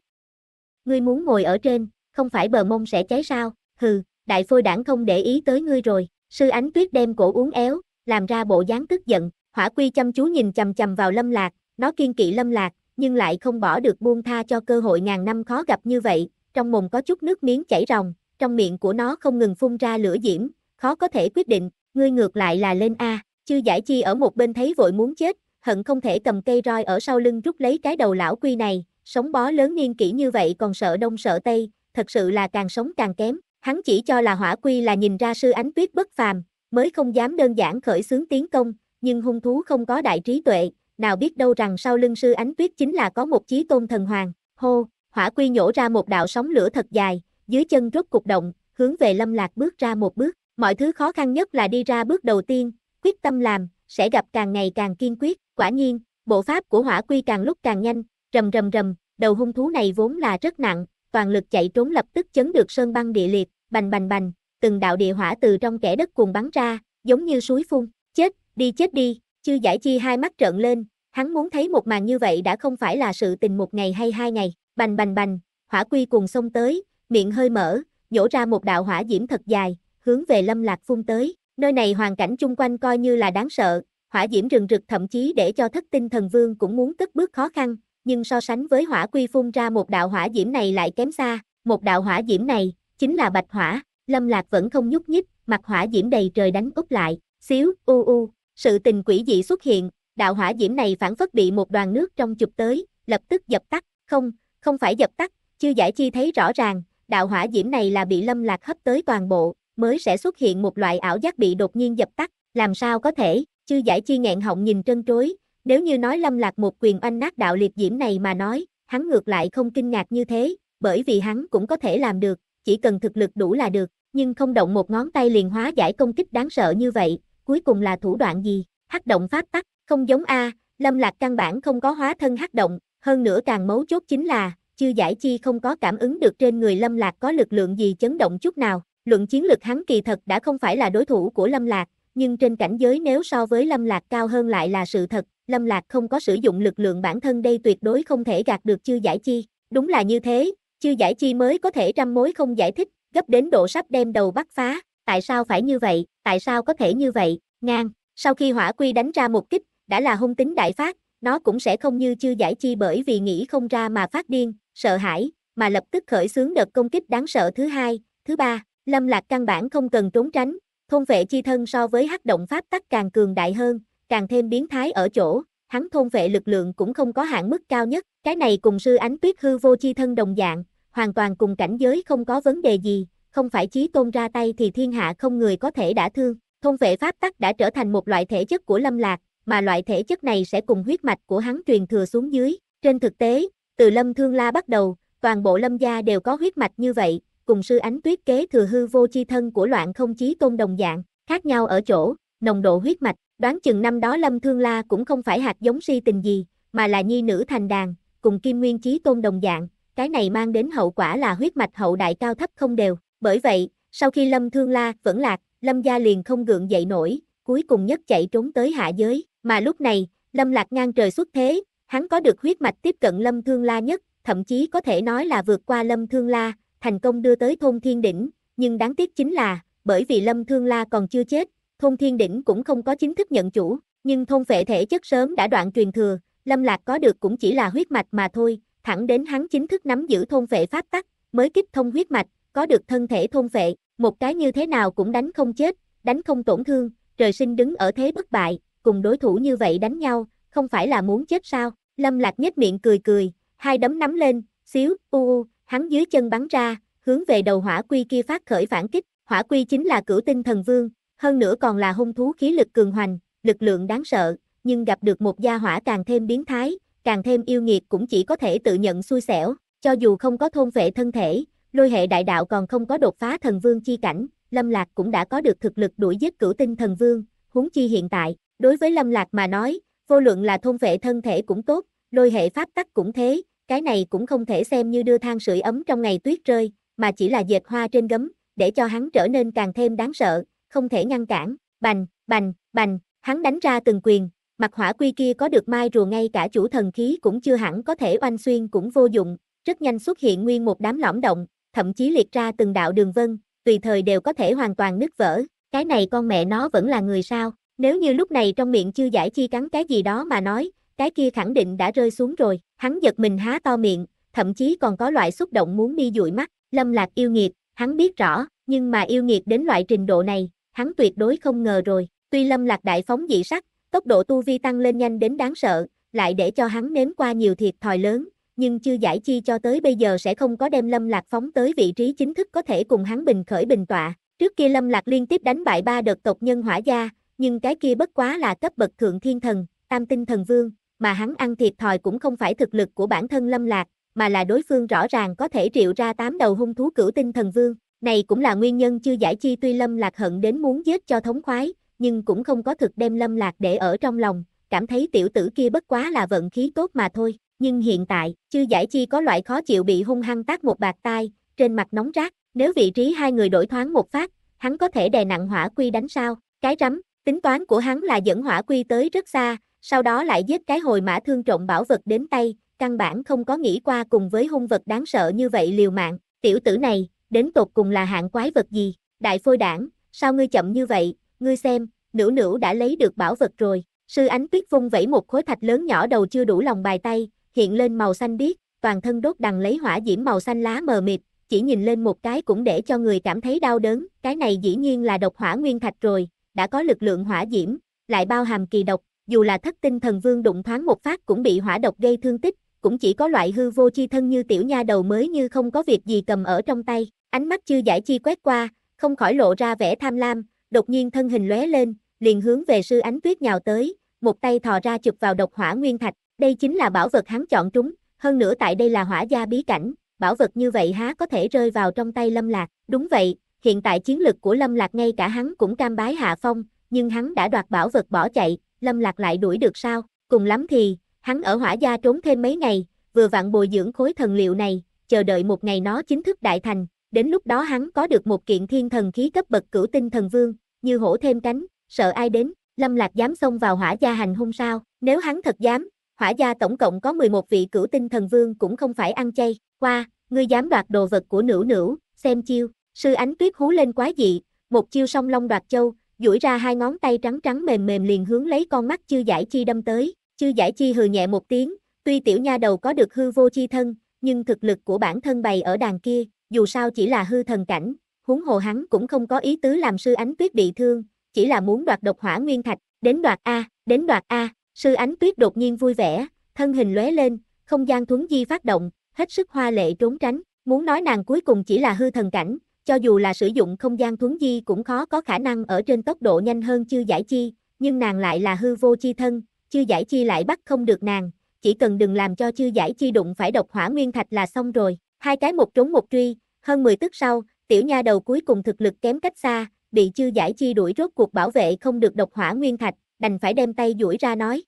Ngươi muốn ngồi ở trên, không phải bờ mông sẽ cháy sao, hừ, đại phôi đảng không để ý tới ngươi rồi, sư ánh tuyết đem cổ uống éo, làm ra bộ dáng tức giận, hỏa quy chăm chú nhìn chầm chầm vào lâm lạc, nó kiên kỵ lâm lạc, nhưng lại không bỏ được buông tha cho cơ hội ngàn năm khó gặp như vậy, trong mồm có chút nước miếng chảy ròng, trong miệng của nó không ngừng phun ra lửa diễm, khó có thể quyết định, ngươi ngược lại là lên A, chư giải chi ở một bên thấy vội muốn chết, hận không thể cầm cây roi ở sau lưng rút lấy cái đầu lão quy này, sống bó lớn niên kỹ như vậy còn sợ đông sợ tây, thật sự là càng sống càng kém, Hắn chỉ cho là hỏa quy là nhìn ra sư ánh tuyết bất phàm, mới không dám đơn giản khởi xướng tiến công, nhưng hung thú không có đại trí tuệ, nào biết đâu rằng sau lưng sư ánh tuyết chính là có một chí tôn thần hoàng. Hô, hỏa quy nhổ ra một đạo sóng lửa thật dài, dưới chân rốt cục động, hướng về lâm lạc bước ra một bước. Mọi thứ khó khăn nhất là đi ra bước đầu tiên, quyết tâm làm, sẽ gặp càng ngày càng kiên quyết. Quả nhiên, bộ pháp của hỏa quy càng lúc càng nhanh, rầm rầm rầm, đầu hung thú này vốn là rất nặng, toàn lực chạy trốn lập tức chấn được sơn băng địa liệt, bành bành bành, từng đạo địa hỏa từ trong kẻ đất cuồng bắn ra, giống như suối phun, chết, đi chết đi, chư giải chi hai mắt trợn lên, hắn muốn thấy một màn như vậy đã không phải là sự tình một ngày hay hai ngày, bành bành bành, hỏa quy cùng xông tới, miệng hơi mở, nhổ ra một đạo hỏa diễm thật dài, hướng về lâm lạc phun tới, nơi này hoàn cảnh chung quanh coi như là đáng sợ, hỏa diễm rừng rực thậm chí để cho thất tinh thần vương cũng muốn cất bước khó khăn, nhưng so sánh với hỏa quy phun ra một đạo hỏa diễm này lại kém xa, một đạo hỏa diễm này, chính là bạch hỏa, lâm lạc vẫn không nhúc nhích, mặt hỏa diễm đầy trời đánh úp lại, xíu, u u, sự tình quỷ dị xuất hiện, đạo hỏa diễm này phản phất bị một đoàn nước trong chụp tới, lập tức dập tắt, không, không phải dập tắt, chưa giải chi thấy rõ ràng, đạo hỏa diễm này là bị lâm lạc hấp tới toàn bộ, mới sẽ xuất hiện một loại ảo giác bị đột nhiên dập tắt, làm sao có thể, chư giải chi nghẹn họng nhìn trân trối, nếu như nói lâm lạc một quyền oanh nát đạo liệt diễm này mà nói, hắn ngược lại không kinh ngạc như thế, bởi vì hắn cũng có thể làm được, chỉ cần thực lực đủ là được, nhưng không động một ngón tay liền hóa giải công kích đáng sợ như vậy, cuối cùng là thủ đoạn gì? Hắc động pháp tắc, không giống a, Lâm Lạc căn bản không có hóa thân hắc động, hơn nữa càng mấu chốt chính là, chư giải chi không có cảm ứng được trên người Lâm Lạc có lực lượng gì chấn động chút nào, luận chiến lực hắn kỳ thật đã không phải là đối thủ của Lâm Lạc, nhưng trên cảnh giới nếu so với Lâm Lạc cao hơn lại là sự thật, Lâm Lạc không có sử dụng lực lượng bản thân đây tuyệt đối không thể gạt được chư giải chi, đúng là như thế, chưa giải chi mới có thể trăm mối không giải thích, gấp đến độ sắp đem đầu bắt phá, tại sao phải như vậy, tại sao có thể như vậy, ngang, sau khi hỏa quy đánh ra một kích, đã là hung tính đại phát, nó cũng sẽ không như chưa giải chi bởi vì nghĩ không ra mà phát điên, sợ hãi, mà lập tức khởi xướng đợt công kích đáng sợ thứ hai, thứ ba, lâm lạc căn bản không cần trốn tránh, thôn vệ chi thân so với hắc động pháp tắc càng cường đại hơn, càng thêm biến thái ở chỗ, hắn thôn vệ lực lượng cũng không có hạn mức cao nhất, cái này cùng sư ánh tuyết hư vô chi thân đồng dạng, hoàn toàn cùng cảnh giới không có vấn đề gì, không phải chí tôn ra tay thì thiên hạ không người có thể đã thương. Thông vệ pháp tắc đã trở thành một loại thể chất của Lâm Lạc, mà loại thể chất này sẽ cùng huyết mạch của hắn truyền thừa xuống dưới. Trên thực tế, từ Lâm Thương La bắt đầu, toàn bộ Lâm gia đều có huyết mạch như vậy, cùng sư ánh tuyết kế thừa hư vô chi thân của loạn không chí tôn đồng dạng, khác nhau ở chỗ, nồng độ huyết mạch, đoán chừng năm đó Lâm Thương La cũng không phải hạt giống si tình gì, mà là nhi nữ thành đàn, cùng kim nguyên chí tôn đồng dạng, cái này mang đến hậu quả là huyết mạch hậu đại cao thấp không đều, bởi vậy, sau khi Lâm Thương La vẫn lạc, Lâm gia liền không gượng dậy nổi, cuối cùng nhất chạy trốn tới hạ giới, mà lúc này, Lâm Lạc ngang trời xuất thế, hắn có được huyết mạch tiếp cận Lâm Thương La nhất, thậm chí có thể nói là vượt qua Lâm Thương La, thành công đưa tới thôn thiên đỉnh, nhưng đáng tiếc chính là, bởi vì Lâm Thương La còn chưa chết, thôn thiên đỉnh cũng không có chính thức nhận chủ, nhưng thôn vệ thể chất sớm đã đoạn truyền thừa, Lâm Lạc có được cũng chỉ là huyết mạch mà thôi, thẳng đến hắn chính thức nắm giữ thôn vệ pháp tắc, mới kích thông huyết mạch, có được thân thể thôn vệ, một cái như thế nào cũng đánh không chết, đánh không tổn thương, trời sinh đứng ở thế bất bại, cùng đối thủ như vậy đánh nhau, không phải là muốn chết sao? Lâm Lạc nhếch miệng cười cười, hai đấm nắm lên, xíu, u u, hắn dưới chân bắn ra, hướng về đầu hỏa quy kia phát khởi phản kích, hỏa quy chính là cửu tinh thần vương, hơn nữa còn là hung thú khí lực cường hoành, lực lượng đáng sợ, nhưng gặp được một gia hỏa càng thêm biến thái, càng thêm yêu nghiệt cũng chỉ có thể tự nhận xui xẻo, cho dù không có thôn vệ thân thể, lôi hệ đại đạo còn không có đột phá thần vương chi cảnh, Lâm Lạc cũng đã có được thực lực đuổi giết cửu tinh thần vương, huống chi hiện tại, đối với Lâm Lạc mà nói, vô luận là thôn vệ thân thể cũng tốt, lôi hệ pháp tắc cũng thế, cái này cũng không thể xem như đưa than sưởi ấm trong ngày tuyết rơi, mà chỉ là dệt hoa trên gấm, để cho hắn trở nên càng thêm đáng sợ, không thể ngăn cản, bành, bành, bành, hắn đánh ra từng quyền, Mặt hỏa quy kia có được mai rùa ngay cả chủ thần khí cũng chưa hẳn có thể oanh xuyên cũng vô dụng, rất nhanh xuất hiện nguyên một đám lõm động, thậm chí liệt ra từng đạo đường vân, tùy thời đều có thể hoàn toàn nứt vỡ. Cái này con mẹ nó vẫn là người sao? Nếu như lúc này trong miệng chưa giải chi cắn cái gì đó mà nói, cái kia khẳng định đã rơi xuống rồi. Hắn giật mình há to miệng, thậm chí còn có loại xúc động muốn đi dụi mắt. Lâm Lạc yêu nghiệt, hắn biết rõ, nhưng mà yêu nghiệt đến loại trình độ này, hắn tuyệt đối không ngờ rồi. Tuy Lâm Lạc đại phóng dị sắc, Tốc độ tu vi tăng lên nhanh đến đáng sợ, lại để cho hắn nếm qua nhiều thiệt thòi lớn, nhưng chưa giải chi cho tới bây giờ sẽ không có đem Lâm Lạc phóng tới vị trí chính thức có thể cùng hắn bình khởi bình tọa. Trước kia Lâm Lạc liên tiếp đánh bại ba đợt tộc nhân hỏa gia, nhưng cái kia bất quá là cấp bậc thượng thiên thần, tam tinh thần vương, mà hắn ăn thiệt thòi cũng không phải thực lực của bản thân Lâm Lạc, mà là đối phương rõ ràng có thể triệu ra tám đầu hung thú cửu tinh thần vương. Này cũng là nguyên nhân chưa giải chi tuy Lâm Lạc hận đến muốn giết cho thống khoái, nhưng cũng không có thực đem lâm lạc để ở trong lòng, cảm thấy tiểu tử kia bất quá là vận khí tốt mà thôi. Nhưng hiện tại, chư giải chi có loại khó chịu bị hung hăng tác một bạc tai, trên mặt nóng rát, nếu vị trí hai người đổi thoáng một phát, hắn có thể đè nặng hỏa quy đánh sao, cái rắm, tính toán của hắn là dẫn hỏa quy tới rất xa, sau đó lại giết cái hồi mã thương trộm bảo vật đến tay, căn bản không có nghĩ qua cùng với hung vật đáng sợ như vậy liều mạng, tiểu tử này, đến tột cùng là hạng quái vật gì, đại phôi đảng, sao ngươi chậm như vậy, ngươi xem, nữ nữ đã lấy được bảo vật rồi. Sư ánh tuyết vung vẩy một khối thạch lớn nhỏ đầu chưa đủ lòng bài tay, hiện lên màu xanh biếc, toàn thân đốt đằng lấy hỏa diễm màu xanh lá mờ mịt, chỉ nhìn lên một cái cũng để cho người cảm thấy đau đớn, cái này dĩ nhiên là độc hỏa nguyên thạch rồi, đã có lực lượng hỏa diễm, lại bao hàm kỳ độc, dù là thất tinh thần vương đụng thoáng một phát cũng bị hỏa độc gây thương tích, cũng chỉ có loại hư vô chi thân như tiểu nha đầu mới như không có việc gì cầm ở trong tay, ánh mắt chưa giải chi quét qua, không khỏi lộ ra vẻ tham lam, đột nhiên thân hình lóe lên, liền hướng về sư ánh tuyết nhào tới, một tay thò ra chụp vào độc hỏa nguyên thạch, đây chính là bảo vật hắn chọn trúng, hơn nữa tại đây là hỏa gia bí cảnh, bảo vật như vậy há có thể rơi vào trong tay Lâm Lạc, đúng vậy, hiện tại chiến lực của Lâm Lạc ngay cả hắn cũng cam bái hạ phong, nhưng hắn đã đoạt bảo vật bỏ chạy, Lâm Lạc lại đuổi được sao, cùng lắm thì, hắn ở hỏa gia trốn thêm mấy ngày, vừa vặn bồi dưỡng khối thần liệu này, chờ đợi một ngày nó chính thức đại thành, đến lúc đó hắn có được một kiện thiên thần khí cấp bậc cửu tinh thần vương, như hổ thêm cánh, sợ ai đến, Lâm Lạc dám xông vào hỏa gia hành hung sao, nếu hắn thật dám, hỏa gia tổng cộng có 11 vị cửu tinh thần vương cũng không phải ăn chay, qua, ngươi dám đoạt đồ vật của nữ nữ, xem chiêu, sư ánh tuyết hú lên quá dị, một chiêu song long đoạt châu, duỗi ra hai ngón tay trắng trắng mềm mềm liền hướng lấy con mắt chư giải chi đâm tới, chư giải chi hừ nhẹ một tiếng, tuy tiểu nha đầu có được hư vô chi thân, nhưng thực lực của bản thân bày ở đàn kia, dù sao chỉ là hư thần cảnh, huống hồ hắn cũng không có ý tứ làm sư ánh tuyết bị thương, chỉ là muốn đoạt độc hỏa nguyên thạch, đến đoạt A, đến đoạt A, sư ánh tuyết đột nhiên vui vẻ, thân hình lóe lên, không gian thuấn di phát động, hết sức hoa lệ trốn tránh, muốn nói nàng cuối cùng chỉ là hư thần cảnh, cho dù là sử dụng không gian thuấn di cũng khó có khả năng ở trên tốc độ nhanh hơn chư giải chi, nhưng nàng lại là hư vô chi thân, chư giải chi lại bắt không được nàng, chỉ cần đừng làm cho chư giải chi đụng phải độc hỏa nguyên thạch là xong rồi, hai cái một trốn một truy, hơn 10 tức sau, tiểu nha đầu cuối cùng thực lực kém cách xa, bị chư giải chi đuổi rốt cuộc bảo vệ không được độc hỏa nguyên thạch, đành phải đem tay duỗi ra nói.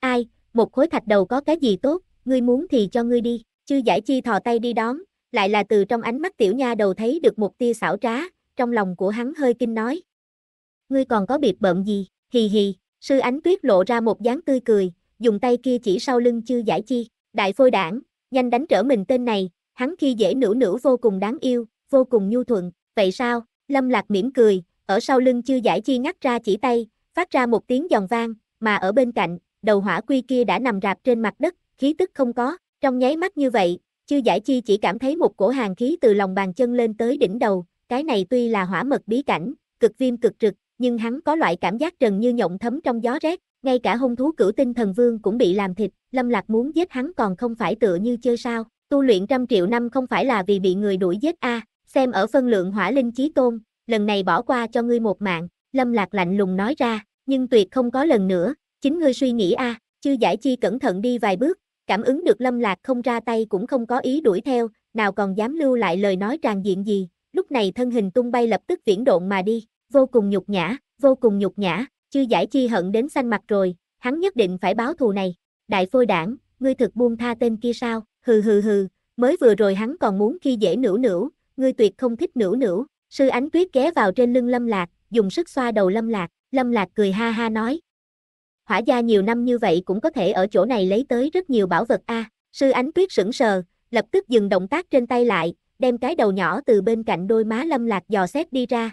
Ai, một khối thạch đầu có cái gì tốt, ngươi muốn thì cho ngươi đi, chư giải chi thò tay đi đón, lại là từ trong ánh mắt tiểu nha đầu thấy được một tia xảo trá, trong lòng của hắn hơi kinh nói. Ngươi còn có biệt bợm gì, hì hì, sư ánh tuyết lộ ra một dáng tươi cười, dùng tay kia chỉ sau lưng chư giải chi, đại phôi đảng, nhanh đánh trở mình tên này, hắn khi dễ nữ nữ vô cùng đáng yêu, vô cùng nhu thuận, vậy sao? Lâm Lạc mỉm cười, ở sau lưng chư giải chi ngắt ra chỉ tay, phát ra một tiếng giòn vang, mà ở bên cạnh, đầu hỏa quy kia đã nằm rạp trên mặt đất, khí tức không có, trong nháy mắt như vậy, chư giải chi chỉ cảm thấy một cổ hàng khí từ lòng bàn chân lên tới đỉnh đầu, cái này tuy là hỏa mật bí cảnh, cực viêm cực trực, nhưng hắn có loại cảm giác trần như nhộng thấm trong gió rét, ngay cả hung thú cửu tinh thần vương cũng bị làm thịt, lâm lạc muốn giết hắn còn không phải tựa như chơi sao, tu luyện trăm triệu năm không phải là vì bị người đuổi giết a xem ở phân lượng hỏa linh chí tôn, lần này bỏ qua cho ngươi một mạng, lâm lạc lạnh lùng nói ra, nhưng tuyệt không có lần nữa, chính ngươi suy nghĩ a chư giải chi cẩn thận đi vài bước, cảm ứng được lâm lạc không ra tay cũng không có ý đuổi theo, nào còn dám lưu lại lời nói tràn diện gì, lúc này thân hình tung bay lập tức viễn độn mà đi, vô cùng nhục nhã, vô cùng nhục nhã, chư giải chi hận đến xanh mặt rồi, hắn nhất định phải báo thù này, đại phôi đảng, ngươi thực buông tha tên kia sao, hừ hừ hừ, mới vừa rồi hắn còn muốn khi dễ nữ nữ, ngươi tuyệt không thích nữ nữ. Sư ánh tuyết ghé vào trên lưng lâm lạc, dùng sức xoa đầu lâm lạc, lâm lạc cười ha ha nói. Hỏa gia nhiều năm như vậy cũng có thể ở chỗ này lấy tới rất nhiều bảo vật a. Sư ánh tuyết sững sờ, lập tức dừng động tác trên tay lại, đem cái đầu nhỏ từ bên cạnh đôi má lâm lạc dò xét đi ra.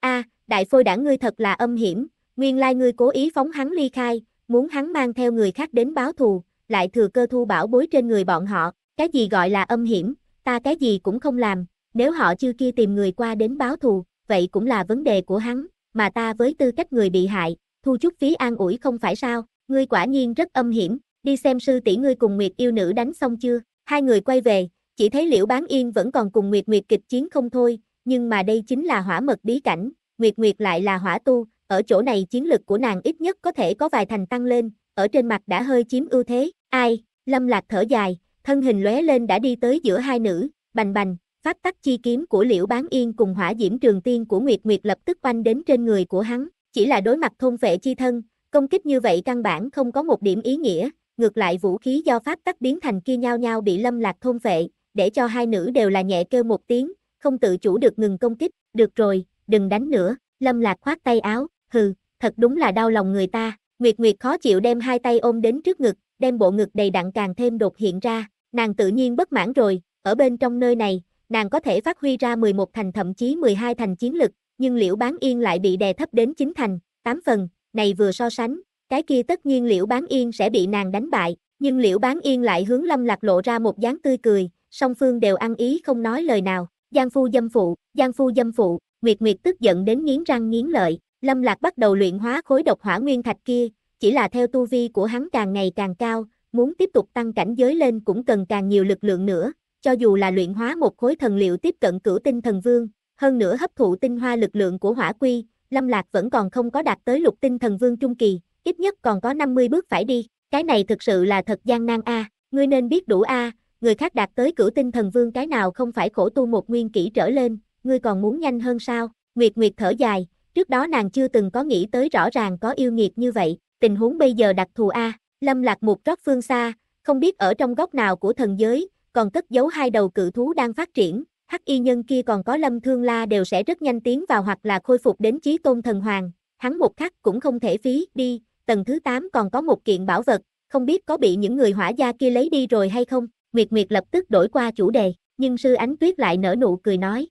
a đại phôi đảng ngươi thật là âm hiểm, nguyên lai ngươi cố ý phóng hắn ly khai, muốn hắn mang theo người khác đến báo thù, lại thừa cơ thu bảo bối trên người bọn họ, cái gì gọi là âm hiểm, ta cái gì cũng không làm, nếu họ chưa kia tìm người qua đến báo thù, vậy cũng là vấn đề của hắn, mà ta với tư cách người bị hại, thu chút phí an ủi không phải sao, ngươi quả nhiên rất âm hiểm, đi xem sư tỷ ngươi cùng Nguyệt yêu nữ đánh xong chưa, hai người quay về, chỉ thấy Liễu Bán Yên vẫn còn cùng Nguyệt Nguyệt kịch chiến không thôi, nhưng mà đây chính là hỏa mật bí cảnh, Nguyệt Nguyệt lại là hỏa tu, ở chỗ này chiến lực của nàng ít nhất có thể có vài thành tăng lên, ở trên mặt đã hơi chiếm ưu thế, ai, Lâm Lạc thở dài, thân hình lóe lên đã đi tới giữa hai nữ, bành bành, pháp tắc chi kiếm của Liễu Bán Yên cùng hỏa diễm trường tiên của Nguyệt Nguyệt lập tức banh đến trên người của hắn, chỉ là đối mặt thôn vệ chi thân, công kích như vậy căn bản không có một điểm ý nghĩa, ngược lại vũ khí do pháp tắc biến thành kia nhau nhau bị lâm lạc thôn vệ, để cho hai nữ đều là nhẹ kêu một tiếng, không tự chủ được ngừng công kích, được rồi, đừng đánh nữa, lâm lạc khoát tay áo, hừ, thật đúng là đau lòng người ta, Nguyệt Nguyệt khó chịu đem hai tay ôm đến trước ngực, đem bộ ngực đầy đặn càng thêm đột hiện ra, nàng tự nhiên bất mãn rồi, ở bên trong nơi này, nàng có thể phát huy ra 11 thành thậm chí 12 thành chiến lực, nhưng Liễu Bán Yên lại bị đè thấp đến 9 thành, 8 phần, này vừa so sánh, cái kia tất nhiên Liễu Bán Yên sẽ bị nàng đánh bại, nhưng Liễu Bán Yên lại hướng Lâm Lạc lộ ra một dáng tươi cười, song phương đều ăn ý không nói lời nào, Giang Phu dâm phụ, Giang Phu dâm phụ, Nguyệt Nguyệt tức giận đến nghiến răng nghiến lợi, Lâm Lạc bắt đầu luyện hóa khối độc hỏa nguyên thạch kia, chỉ là theo tu vi của hắn càng ngày càng cao, muốn tiếp tục tăng cảnh giới lên cũng cần càng nhiều lực lượng nữa, cho dù là luyện hóa một khối thần liệu tiếp cận cửu tinh thần vương, hơn nữa hấp thụ tinh hoa lực lượng của hỏa quy, Lâm Lạc vẫn còn không có đạt tới lục tinh thần vương trung kỳ, ít nhất còn có 50 bước phải đi, cái này thực sự là thật gian nan a, ngươi nên biết đủ a, người khác đạt tới cửu tinh thần vương cái nào không phải khổ tu một nguyên kỷ trở lên, ngươi còn muốn nhanh hơn sao? Nguyệt Nguyệt thở dài, trước đó nàng chưa từng có nghĩ tới rõ ràng có yêu nghiệt như vậy, tình huống bây giờ đặc thù A, Lâm Lạc một rót phương xa, không biết ở trong góc nào của thần giới, còn cất giấu hai đầu cự thú đang phát triển, hắc y nhân kia còn có Lâm Thương La đều sẽ rất nhanh tiến vào hoặc là khôi phục đến chí tôn thần hoàng, hắn một khắc cũng không thể phí đi, tầng thứ 8 còn có một kiện bảo vật, không biết có bị những người hỏa gia kia lấy đi rồi hay không, Nguyệt Nguyệt lập tức đổi qua chủ đề, nhưng sư ánh tuyết lại nở nụ cười nói.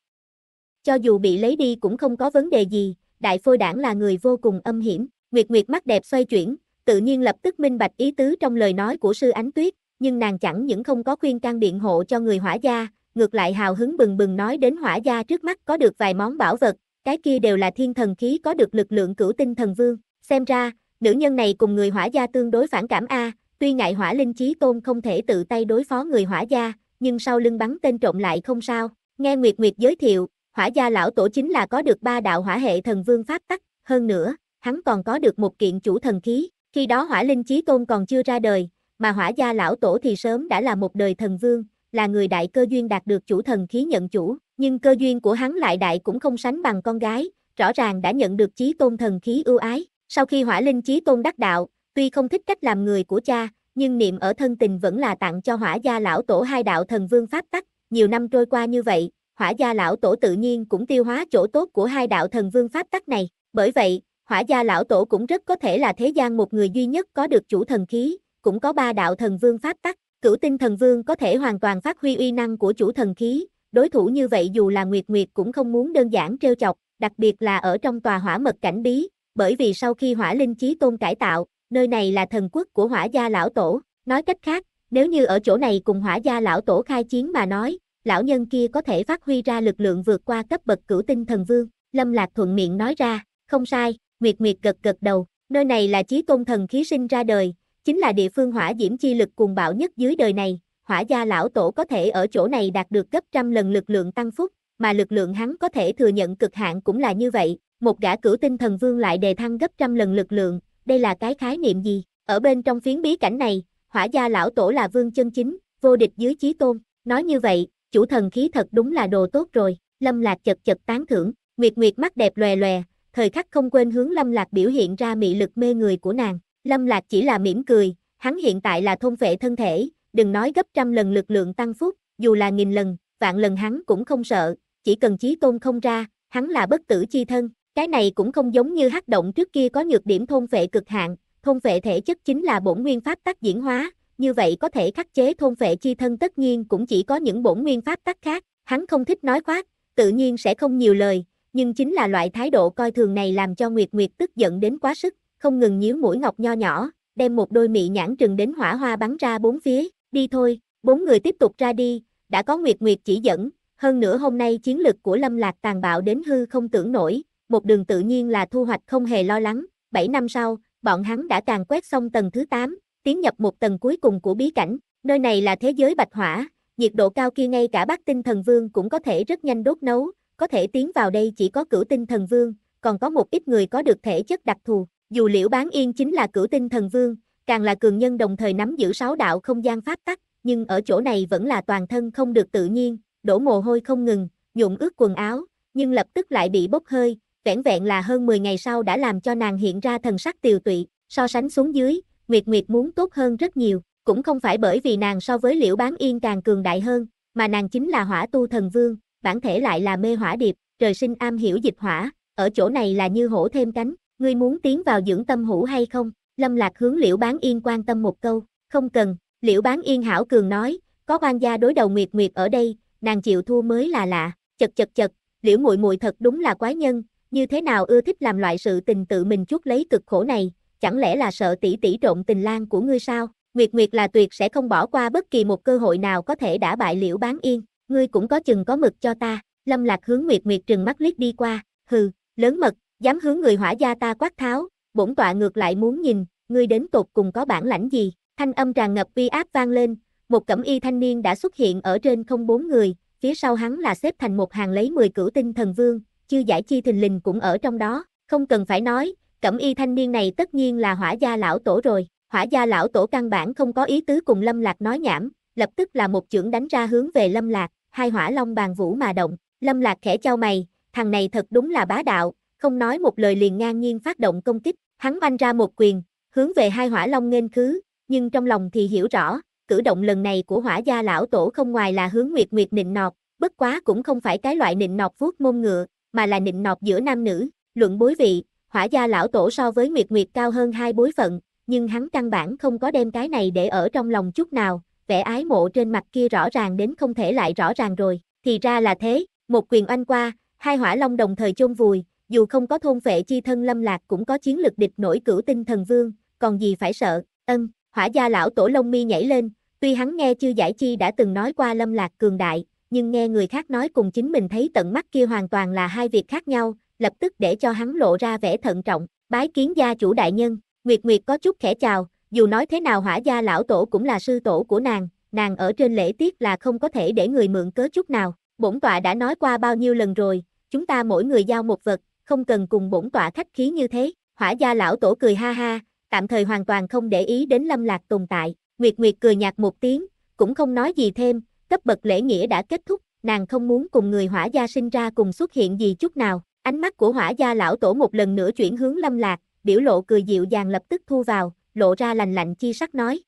Cho dù bị lấy đi cũng không có vấn đề gì, đại phôi đảng là người vô cùng âm hiểm. Nguyệt Nguyệt mắt đẹp xoay chuyển, tự nhiên lập tức minh bạch ý tứ trong lời nói của sư Ánh Tuyết, nhưng nàng chẳng những không có khuyên can biện hộ cho người hỏa gia, ngược lại hào hứng bừng bừng nói đến hỏa gia trước mắt có được vài món bảo vật, cái kia đều là thiên thần khí có được lực lượng cửu tinh thần vương, xem ra, nữ nhân này cùng người hỏa gia tương đối phản cảm a, tuy ngại hỏa linh chí tôn không thể tự tay đối phó người hỏa gia, nhưng sau lưng bắn tên trộm lại không sao. Nghe Nguyệt Nguyệt giới thiệu, hỏa gia lão tổ chính là có được ba đạo hỏa hệ thần vương pháp tắc, hơn nữa, hắn còn có được một kiện chủ thần khí, khi đó hỏa linh chí tôn còn chưa ra đời, mà hỏa gia lão tổ thì sớm đã là một đời thần vương, là người đại cơ duyên đạt được chủ thần khí nhận chủ, nhưng cơ duyên của hắn lại đại cũng không sánh bằng con gái, rõ ràng đã nhận được chí tôn thần khí ưu ái, sau khi hỏa linh chí tôn đắc đạo, tuy không thích cách làm người của cha, nhưng niệm ở thân tình vẫn là tặng cho hỏa gia lão tổ hai đạo thần vương pháp tắc, nhiều năm trôi qua như vậy, hỏa gia lão tổ tự nhiên cũng tiêu hóa chỗ tốt của hai đạo thần vương pháp tắc này, bởi vậy, hỏa gia lão tổ cũng rất có thể là thế gian một người duy nhất có được chủ thần khí, cũng có ba đạo thần vương pháp tắc, cửu tinh thần vương có thể hoàn toàn phát huy uy năng của chủ thần khí, đối thủ như vậy dù là Nguyệt Nguyệt cũng không muốn đơn giản trêu chọc, đặc biệt là ở trong tòa hỏa mật cảnh bí, bởi vì sau khi hỏa linh chí tôn cải tạo, nơi này là thần quốc của hỏa gia lão tổ, nói cách khác, nếu như ở chỗ này cùng hỏa gia lão tổ khai chiến mà nói, lão nhân kia có thể phát huy ra lực lượng vượt qua cấp bậc cửu tinh thần vương, Lâm Lạc thuận miệng nói ra, không sai, Nguyệt Nguyệt gật gật đầu, nơi này là chí tôn thần khí sinh ra đời, chính là địa phương hỏa diễm chi lực cùng bạo nhất dưới đời này, hỏa gia lão tổ có thể ở chỗ này đạt được gấp trăm lần lực lượng tăng phúc, mà lực lượng hắn có thể thừa nhận cực hạn cũng là như vậy, một gã cửu tinh thần vương lại đề thăng gấp trăm lần lực lượng, đây là cái khái niệm gì? Ở bên trong phiến bí cảnh này, hỏa gia lão tổ là vương chân chính, vô địch dưới chí tôn, nói như vậy, chủ thần khí thật đúng là đồ tốt rồi, lâm lạc chật chật tán thưởng, nguyệt nguyệt mắt đẹp lòe lòe, thời khắc không quên hướng Lâm Lạc biểu hiện ra mị lực mê người của nàng. Lâm Lạc chỉ là mỉm cười, hắn hiện tại là thôn vệ thân thể, đừng nói gấp trăm lần lực lượng tăng phúc, dù là nghìn lần, vạn lần hắn cũng không sợ, chỉ cần chí tôn không ra, hắn là bất tử chi thân. Cái này cũng không giống như hắc động trước kia có nhược điểm thôn vệ cực hạn, thôn vệ thể chất chính là bổn nguyên pháp tác diễn hóa, như vậy có thể khắc chế thôn vệ chi thân tất nhiên cũng chỉ có những bổn nguyên pháp tác khác, hắn không thích nói khoác, tự nhiên sẽ không nhiều lời, nhưng chính là loại thái độ coi thường này làm cho Nguyệt Nguyệt tức giận đến quá sức, không ngừng nhíu mũi ngọc nho nhỏ, đem một đôi mị nhãn trừng đến hỏa hoa bắn ra bốn phía, đi thôi, bốn người tiếp tục ra đi, đã có Nguyệt Nguyệt chỉ dẫn, hơn nữa hôm nay chiến lực của Lâm Lạc tàn bạo đến hư không tưởng nổi, một đường tự nhiên là thu hoạch không hề lo lắng, 7 năm sau, bọn hắn đã càng quét xong tầng thứ 8, tiến nhập một tầng cuối cùng của bí cảnh, nơi này là thế giới bạch hỏa, nhiệt độ cao kia ngay cả bác tinh thần vương cũng có thể rất nhanh đốt nấu, có thể tiến vào đây chỉ có cửu tinh thần vương, còn có một ít người có được thể chất đặc thù. Dù Liễu Bán Yên chính là cửu tinh thần vương, càng là cường nhân đồng thời nắm giữ sáu đạo không gian pháp tắc, nhưng ở chỗ này vẫn là toàn thân không được tự nhiên, đổ mồ hôi không ngừng, nhuộm ướt quần áo, nhưng lập tức lại bị bốc hơi, vẻn vẹn là hơn 10 ngày sau đã làm cho nàng hiện ra thần sắc tiều tụy, so sánh xuống dưới, Nguyệt Nguyệt muốn tốt hơn rất nhiều, cũng không phải bởi vì nàng so với Liễu Bán Yên càng cường đại hơn, mà nàng chính là hỏa tu thần vương, bản thể lại là mê hỏa điệp, trời sinh am hiểu dịch hỏa, ở chỗ này là như hổ thêm cánh, ngươi muốn tiến vào dưỡng tâm hủ hay không? Lâm Lạc hướng Liễu Bán Yên quan tâm một câu, không cần, Liễu Bán Yên hảo cường nói, có quan gia đối đầu Nguyệt Nguyệt ở đây, nàng chịu thua mới là lạ, chật chật chật, Liễu muội muội thật đúng là quái nhân, như thế nào ưa thích làm loại sự tình tự mình chút lấy cực khổ này, chẳng lẽ là sợ tỷ tỷ trộn tình lang của ngươi sao? Nguyệt Nguyệt là tuyệt sẽ không bỏ qua bất kỳ một cơ hội nào có thể đã bại Liễu Bán Yên, ngươi cũng có chừng có mực cho ta, lâm lạc hướng nguyệt nguyệt trừng mắt liếc đi qua, hừ, lớn mật, dám hướng người hỏa gia ta quát tháo, bổn tọa ngược lại muốn nhìn, ngươi đến tột cùng có bản lãnh gì, thanh âm tràn ngập uy áp vang lên, một cẩm y thanh niên đã xuất hiện ở trên không bốn người, phía sau hắn là xếp thành một hàng lấy 10 cửu tinh thần vương, chưa giải chi thình lình cũng ở trong đó, không cần phải nói, cẩm y thanh niên này tất nhiên là hỏa gia lão tổ rồi, hỏa gia lão tổ căn bản không có ý tứ cùng lâm lạc nói nhảm, lập tức là một chưởng đánh ra hướng về Lâm Lạc, hai hỏa long bàn vũ mà động, Lâm Lạc khẽ chau mày, thằng này thật đúng là bá đạo, không nói một lời liền ngang nhiên phát động công kích, hắn banh ra một quyền, hướng về hai hỏa long nghênh khứ, nhưng trong lòng thì hiểu rõ, cử động lần này của hỏa gia lão tổ không ngoài là hướng Nguyệt Nguyệt nịnh nọt, bất quá cũng không phải cái loại nịnh nọt vuốt mông ngựa, mà là nịnh nọt giữa nam nữ, luận bối vị, hỏa gia lão tổ so với Nguyệt Nguyệt cao hơn hai bối phận, nhưng hắn căn bản không có đem cái này để ở trong lòng chút nào, vẻ ái mộ trên mặt kia rõ ràng đến không thể lại rõ ràng rồi, thì ra là thế, một quyền oanh qua, hai hỏa long đồng thời chôn vùi, dù không có thôn vệ chi thân lâm lạc cũng có chiến lực địch nổi cửu tinh thần vương, còn gì phải sợ, ân, hỏa gia lão tổ lông mi nhảy lên, tuy hắn nghe chư giải chi đã từng nói qua lâm lạc cường đại, nhưng nghe người khác nói cùng chính mình thấy tận mắt kia hoàn toàn là hai việc khác nhau, lập tức để cho hắn lộ ra vẻ thận trọng, bái kiến gia chủ đại nhân, Nguyệt Nguyệt có chút khẽ chào, dù nói thế nào hỏa gia lão tổ cũng là sư tổ của nàng, nàng ở trên lễ tiết là không có thể để người mượn cớ chút nào. Bổn tọa đã nói qua bao nhiêu lần rồi, chúng ta mỗi người giao một vật, không cần cùng bổn tọa khách khí như thế. Hỏa gia lão tổ cười ha ha, tạm thời hoàn toàn không để ý đến lâm lạc tồn tại. Nguyệt Nguyệt cười nhạt một tiếng, cũng không nói gì thêm, cấp bậc lễ nghĩa đã kết thúc, nàng không muốn cùng người hỏa gia sinh ra cùng xuất hiện gì chút nào. Ánh mắt của hỏa gia lão tổ một lần nữa chuyển hướng lâm lạc, biểu lộ cười dịu dàng lập tức thu vào, lộ ra lành lạnh chi sắc nói.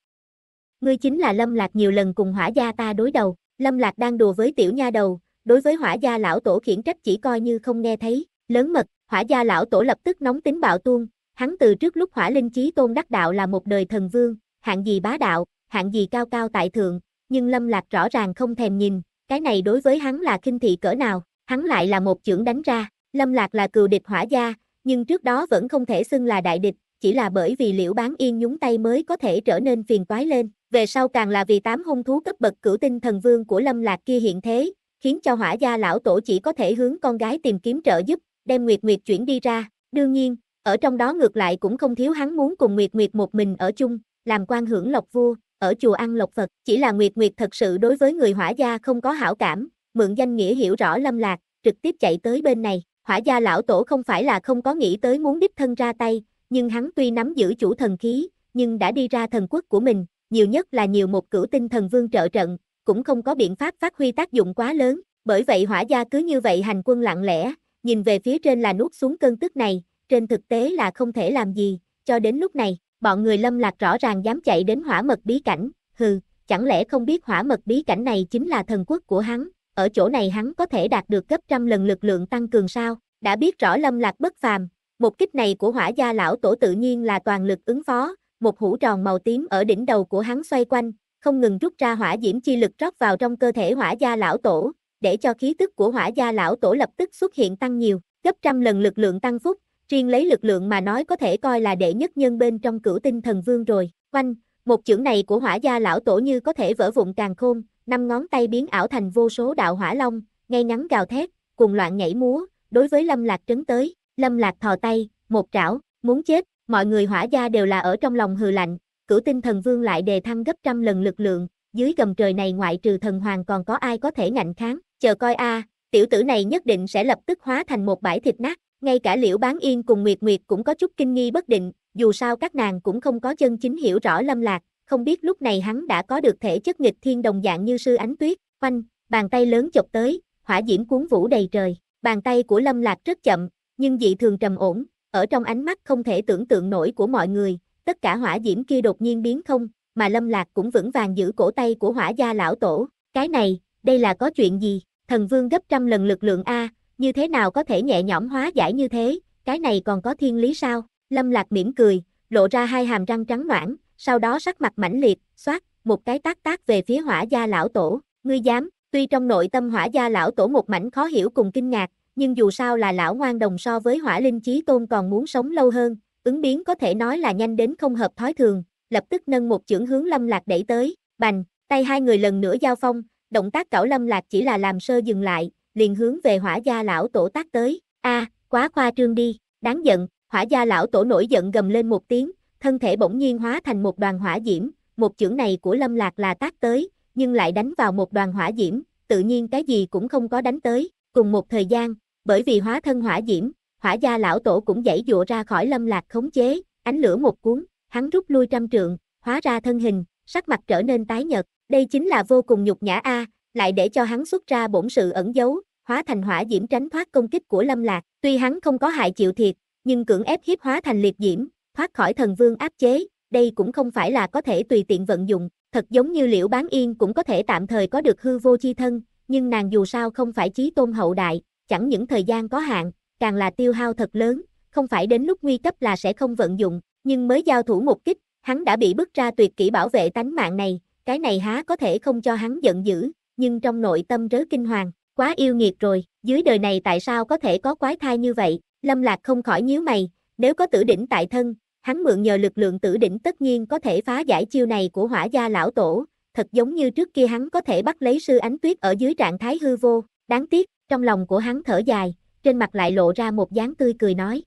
Ngươi chính là Lâm Lạc nhiều lần cùng hỏa gia ta đối đầu, Lâm Lạc đang đùa với tiểu nha đầu, đối với hỏa gia lão tổ khiển trách chỉ coi như không nghe thấy, lớn mật, hỏa gia lão tổ lập tức nóng tính bạo tuôn, hắn từ trước lúc hỏa linh chí tôn đắc đạo là một đời thần vương, hạng gì bá đạo, hạng gì cao cao tại thượng, nhưng Lâm Lạc rõ ràng không thèm nhìn, cái này đối với hắn là kinh thị cỡ nào, hắn lại là một chưởng đánh ra, Lâm Lạc là cừu địch hỏa gia, nhưng trước đó vẫn không thể xưng là đại địch, chỉ là bởi vì liễu bán yên nhúng tay mới có thể trở nên phiền toái lên, về sau càng là vì tám hung thú cấp bậc cửu tinh thần vương của lâm lạc kia hiện thế, khiến cho hỏa gia lão tổ chỉ có thể hướng con gái tìm kiếm trợ giúp, đem Nguyệt Nguyệt chuyển đi ra, đương nhiên, ở trong đó ngược lại cũng không thiếu hắn muốn cùng Nguyệt Nguyệt một mình ở chung, làm quan hưởng lộc vua, ở chùa ăn lộc Phật, chỉ là Nguyệt Nguyệt thật sự đối với người hỏa gia không có hảo cảm, mượn danh nghĩa hiểu rõ lâm lạc, trực tiếp chạy tới bên này, hỏa gia lão tổ không phải là không có nghĩ tới muốn đích thân ra tay, nhưng hắn tuy nắm giữ chủ thần khí, nhưng đã đi ra thần quốc của mình, nhiều nhất là nhiều một cửu tinh thần vương trợ trận, cũng không có biện pháp phát huy tác dụng quá lớn, bởi vậy hỏa gia cứ như vậy hành quân lặng lẽ, nhìn về phía trên là nuốt xuống cơn tức này, trên thực tế là không thể làm gì, cho đến lúc này, bọn người lâm lạc rõ ràng dám chạy đến hỏa mật bí cảnh, hừ, chẳng lẽ không biết hỏa mật bí cảnh này chính là thần quốc của hắn, ở chỗ này hắn có thể đạt được gấp trăm lần lực lượng tăng cường sao, đã biết rõ lâm lạc bất phàm, một kích này của hỏa gia lão tổ tự nhiên là toàn lực ứng phó, một hũ tròn màu tím ở đỉnh đầu của hắn xoay quanh, không ngừng rút ra hỏa diễm chi lực rót vào trong cơ thể hỏa gia lão tổ, để cho khí tức của hỏa gia lão tổ lập tức xuất hiện tăng nhiều, gấp trăm lần lực lượng tăng phúc, riêng lấy lực lượng mà nói có thể coi là đệ nhất nhân bên trong cửu tinh thần vương rồi. quanh một chưởng này của hỏa gia lão tổ như có thể vỡ vụn càng khôn, năm ngón tay biến ảo thành vô số đạo hỏa long, ngay ngắn gào thét, cùng loạn nhảy múa, đối với lâm lạc trấn tới. Lâm Lạc thò tay, một trảo, muốn chết, mọi người hỏa gia đều là ở trong lòng hừ lạnh, cửu tinh thần vương lại đề thăng gấp trăm lần lực lượng, dưới gầm trời này ngoại trừ thần hoàng còn có ai có thể ngạnh kháng, chờ coi a, tiểu tử này nhất định sẽ lập tức hóa thành một bãi thịt nát, ngay cả liễu bán yên cùng Nguyệt Nguyệt cũng có chút kinh nghi bất định, dù sao các nàng cũng không có chân chính hiểu rõ lâm lạc, không biết lúc này hắn đã có được thể chất nghịch thiên đồng dạng như sư ánh tuyết, quanh, bàn tay lớn chọc tới, hỏa diễm cuốn vũ đầy trời, bàn tay của lâm lạc rất chậm, nhưng dị thường trầm ổn, ở trong ánh mắt không thể tưởng tượng nổi của mọi người, tất cả hỏa diễm kia đột nhiên biến không, mà Lâm Lạc cũng vững vàng giữ cổ tay của hỏa gia lão tổ, cái này, đây là có chuyện gì, thần vương gấp trăm lần lực lượng A, như thế nào có thể nhẹ nhõm hóa giải như thế, cái này còn có thiên lý sao, Lâm Lạc mỉm cười, lộ ra hai hàm răng trắng noãn, sau đó sắc mặt mãnh liệt, xoát, một cái tác tác về phía hỏa gia lão tổ, ngươi dám, tuy trong nội tâm hỏa gia lão tổ một mảnh khó hiểu cùng kinh ngạc, nhưng dù sao là lão ngoan đồng so với hỏa linh chí tôn còn muốn sống lâu hơn, ứng biến có thể nói là nhanh đến không hợp thói thường, lập tức nâng một chưởng hướng lâm lạc đẩy tới, bành, tay hai người lần nữa giao phong, động tác cảo lâm lạc chỉ là làm sơ dừng lại, liền hướng về hỏa gia lão tổ tác tới, a quá khoa trương đi, đáng giận, hỏa gia lão tổ nổi giận gầm lên một tiếng, thân thể bỗng nhiên hóa thành một đoàn hỏa diễm, một chưởng này của lâm lạc là tác tới, nhưng lại đánh vào một đoàn hỏa diễm, tự nhiên cái gì cũng không có đánh tới, cùng một thời gian, bởi vì hóa thân hỏa diễm, hỏa gia lão tổ cũng dãy dụa ra khỏi lâm lạc khống chế, ánh lửa một cuốn, hắn rút lui trăm trượng, hóa ra thân hình, sắc mặt trở nên tái nhợt, đây chính là vô cùng nhục nhã a, lại để cho hắn xuất ra bổn sự ẩn giấu, hóa thành hỏa diễm tránh thoát công kích của Lâm Lạc, tuy hắn không có hại chịu thiệt, nhưng cưỡng ép hiếp hóa thành liệt diễm, thoát khỏi thần vương áp chế, đây cũng không phải là có thể tùy tiện vận dụng, thật giống như Liễu Bán Yên cũng có thể tạm thời có được hư vô chi thân, nhưng nàng dù sao không phải trí tôn hậu đại, chẳng những thời gian có hạn, càng là tiêu hao thật lớn, không phải đến lúc nguy cấp là sẽ không vận dụng, nhưng mới giao thủ một kích, hắn đã bị bức ra tuyệt kỹ bảo vệ tánh mạng này, cái này há có thể không cho hắn giận dữ, nhưng trong nội tâm rớ kinh hoàng, quá yêu nghiệt rồi, dưới đời này tại sao có thể có quái thai như vậy, lâm lạc không khỏi nhíu mày, nếu có tử đỉnh tại thân, hắn mượn nhờ lực lượng tử đỉnh tất nhiên có thể phá giải chiêu này của hỏa gia lão tổ, thật giống như trước kia hắn có thể bắt lấy sư ánh tuyết ở dưới trạng thái hư vô, đáng tiếc, trong lòng của hắn thở dài, trên mặt lại lộ ra một dáng tươi cười nói.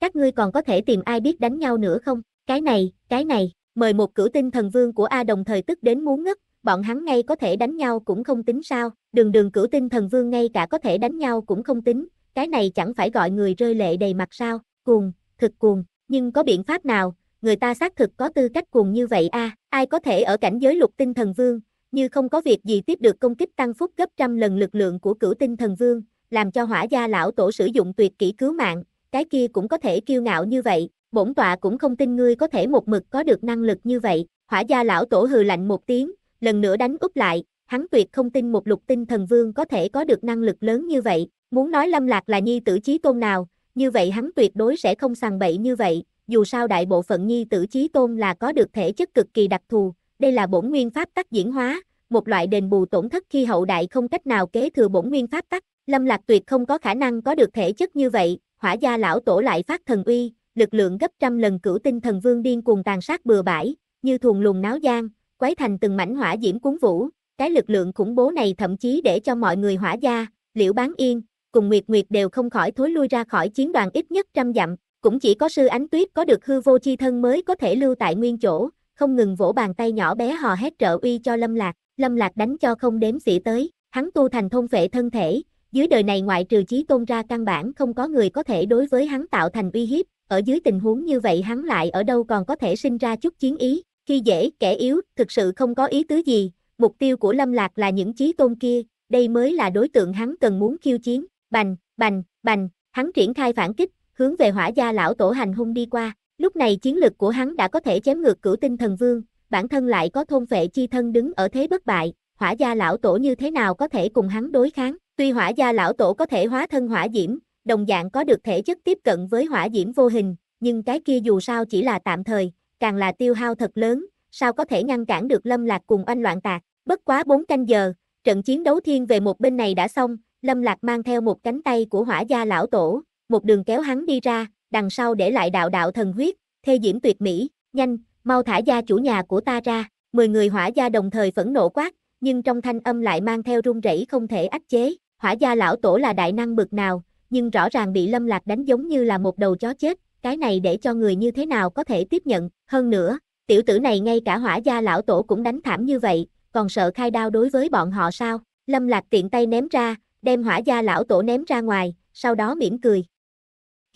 Các ngươi còn có thể tìm ai biết đánh nhau nữa không? Cái này, cái này, mời một cửu tinh thần vương của A đồng thời tức đến muốn ngất, bọn hắn ngay có thể đánh nhau cũng không tính sao, đường đường cửu tinh thần vương ngay cả có thể đánh nhau cũng không tính, cái này chẳng phải gọi người rơi lệ đầy mặt sao, cuồng, thực cuồng, nhưng có biện pháp nào, người ta xác thực có tư cách cuồng như vậy a ai có thể ở cảnh giới lục tinh thần vương, như không có việc gì tiếp được công kích tăng phúc gấp trăm lần lực lượng của cửu tinh thần vương, làm cho hỏa gia lão tổ sử dụng tuyệt kỹ cứu mạng, cái kia cũng có thể kiêu ngạo như vậy, bổn tọa cũng không tin ngươi có thể một mực có được năng lực như vậy, hỏa gia lão tổ hừ lạnh một tiếng, lần nữa đánh úp lại, hắn tuyệt không tin một lục tinh thần vương có thể có được năng lực lớn như vậy, muốn nói lâm lạc là nhi tử trí tôn nào, như vậy hắn tuyệt đối sẽ không sàng bậy như vậy, dù sao đại bộ phận nhi tử trí tôn là có được thể chất cực kỳ đặc thù, đây là bổn nguyên pháp tắc diễn hóa, một loại đền bù tổn thất khi hậu đại không cách nào kế thừa bổn nguyên pháp tắc, Lâm Lạc tuyệt không có khả năng có được thể chất như vậy, hỏa gia lão tổ lại phát thần uy, lực lượng gấp trăm lần cửu tinh thần vương điên cuồng tàn sát bừa bãi, như thùng luồng náo gian, quấy thành từng mảnh hỏa diễm cuốn vũ, cái lực lượng khủng bố này thậm chí để cho mọi người hỏa gia, liễu bán yên, cùng Nguyệt Nguyệt đều không khỏi thối lui ra khỏi chiến đoàn ít nhất trăm dặm, cũng chỉ có sư ánh tuyết có được hư vô chi thân mới có thể lưu tại nguyên chỗ, không ngừng vỗ bàn tay nhỏ bé hò hét trợ uy cho Lâm Lạc, Lâm Lạc đánh cho không đếm xỉa tới, hắn tu thành thông vệ thân thể, dưới đời này ngoại trừ chí tôn ra căn bản không có người có thể đối với hắn tạo thành uy hiếp, ở dưới tình huống như vậy hắn lại ở đâu còn có thể sinh ra chút chiến ý, khi dễ, kẻ yếu, thực sự không có ý tứ gì, mục tiêu của Lâm Lạc là những chí tôn kia, đây mới là đối tượng hắn cần muốn khiêu chiến, bành, bành, bành, hắn triển khai phản kích, hướng về hỏa gia lão tổ hành hung đi qua, Lúc này chiến lực của hắn đã có thể chém ngược cửu tinh thần vương, bản thân lại có thôn vệ chi thân đứng ở thế bất bại, hỏa gia lão tổ như thế nào có thể cùng hắn đối kháng. Tuy hỏa gia lão tổ có thể hóa thân hỏa diễm, đồng dạng có được thể chất tiếp cận với hỏa diễm vô hình, nhưng cái kia dù sao chỉ là tạm thời, càng là tiêu hao thật lớn, sao có thể ngăn cản được Lâm Lạc cùng anh loạn tạc. Bất quá 4 canh giờ, trận chiến đấu thiên về một bên này đã xong, Lâm Lạc mang theo một cánh tay của hỏa gia lão tổ, một đường kéo hắn đi ra, đằng sau để lại đạo đạo thần huyết, thê diễm tuyệt mỹ, nhanh, mau thả gia chủ nhà của ta ra, mười người hỏa gia đồng thời phẫn nộ quát, nhưng trong thanh âm lại mang theo run rẩy không thể ách chế, hỏa gia lão tổ là đại năng bực nào, nhưng rõ ràng bị lâm lạc đánh giống như là một đầu chó chết, cái này để cho người như thế nào có thể tiếp nhận, hơn nữa, tiểu tử này ngay cả hỏa gia lão tổ cũng đánh thảm như vậy, còn sợ khai đao đối với bọn họ sao, lâm lạc tiện tay ném ra, đem hỏa gia lão tổ ném ra ngoài, sau đó mỉm cười.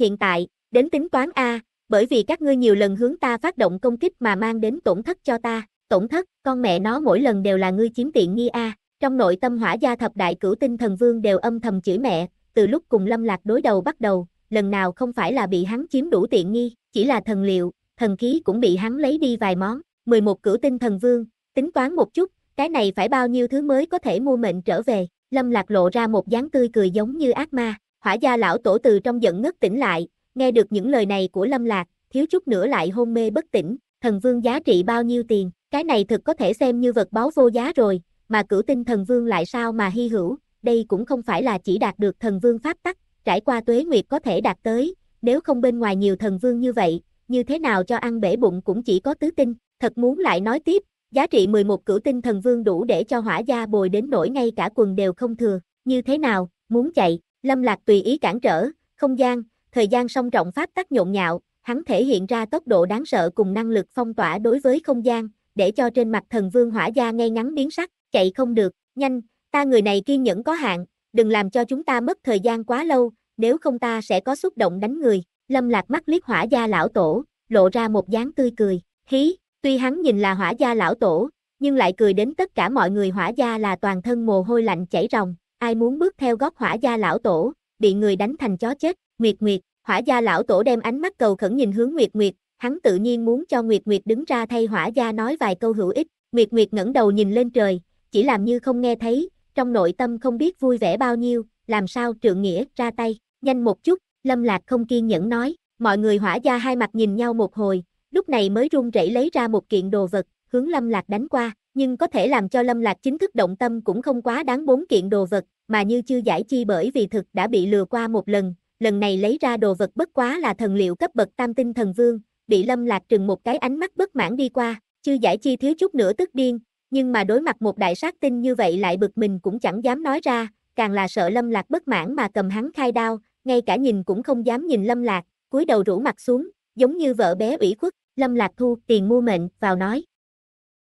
Hiện tại, Đến tính toán A, bởi vì các ngươi nhiều lần hướng ta phát động công kích mà mang đến tổn thất cho ta, tổn thất, con mẹ nó mỗi lần đều là ngươi chiếm tiện nghi A. Trong nội tâm hỏa gia thập đại cửu tinh thần vương đều âm thầm chửi mẹ, từ lúc cùng lâm lạc đối đầu bắt đầu, lần nào không phải là bị hắn chiếm đủ tiện nghi, chỉ là thần liệu, thần khí cũng bị hắn lấy đi vài món, 11 cửu tinh thần vương, tính toán một chút, cái này phải bao nhiêu thứ mới có thể mua mệnh trở về, lâm lạc lộ ra một dáng tươi cười giống như ác ma, hỏa gia lão tổ từ trong giận ngất tỉnh lại, Nghe được những lời này của Lâm Lạc, thiếu chút nữa lại hôn mê bất tỉnh, thần vương giá trị bao nhiêu tiền, cái này thực có thể xem như vật báu vô giá rồi, mà cửu tinh thần vương lại sao mà hy hữu, đây cũng không phải là chỉ đạt được thần vương pháp tắc, trải qua tuế nguyệt có thể đạt tới, nếu không bên ngoài nhiều thần vương như vậy, như thế nào cho ăn bể bụng cũng chỉ có tứ tinh, thật muốn lại nói tiếp, giá trị 11 cửu tinh thần vương đủ để cho hỏa gia bồi đến nổi ngay cả quần đều không thừa, như thế nào, muốn chạy, lâm lạc tùy ý cản trở, không gian, thời gian song trọng pháp tác nhộn nhạo, hắn thể hiện ra tốc độ đáng sợ cùng năng lực phong tỏa đối với không gian, để cho trên mặt thần vương hỏa gia ngay ngắn biến sắc, chạy không được, nhanh, ta người này kiên nhẫn có hạn, đừng làm cho chúng ta mất thời gian quá lâu, nếu không ta sẽ có xúc động đánh người. Lâm lạc mắt liếc hỏa gia lão tổ, lộ ra một dáng tươi cười, hí, tuy hắn nhìn là hỏa gia lão tổ, nhưng lại cười đến tất cả mọi người hỏa gia là toàn thân mồ hôi lạnh chảy ròng, ai muốn bước theo gót hỏa gia lão tổ, bị người đánh thành chó chết, Nguyệt Nguyệt, hỏa gia lão tổ đem ánh mắt cầu khẩn nhìn hướng Nguyệt Nguyệt, hắn tự nhiên muốn cho Nguyệt Nguyệt đứng ra thay hỏa gia nói vài câu hữu ích. Nguyệt Nguyệt ngẩng đầu nhìn lên trời, chỉ làm như không nghe thấy, trong nội tâm không biết vui vẻ bao nhiêu, làm sao trượng nghĩa ra tay, nhanh một chút, Lâm Lạc không kiên nhẫn nói, mọi người hỏa gia hai mặt nhìn nhau một hồi, lúc này mới run rẩy lấy ra một kiện đồ vật, hướng Lâm Lạc đánh qua, nhưng có thể làm cho Lâm Lạc chính thức động tâm cũng không quá đáng bốn kiện đồ vật, mà như chưa giải chi bởi vì thực đã bị lừa qua một lần, lần này lấy ra đồ vật bất quá là thần liệu cấp bậc tam tinh thần vương, bị lâm lạc trừng một cái ánh mắt bất mãn đi qua, chưa giải chi thiếu chút nữa tức điên, nhưng mà đối mặt một đại sát tinh như vậy lại bực mình cũng chẳng dám nói ra, càng là sợ lâm lạc bất mãn mà cầm hắn khai đao, ngay cả nhìn cũng không dám nhìn lâm lạc, cúi đầu rũ mặt xuống, giống như vợ bé ủy khuất, lâm lạc thu tiền mua mệnh vào nói.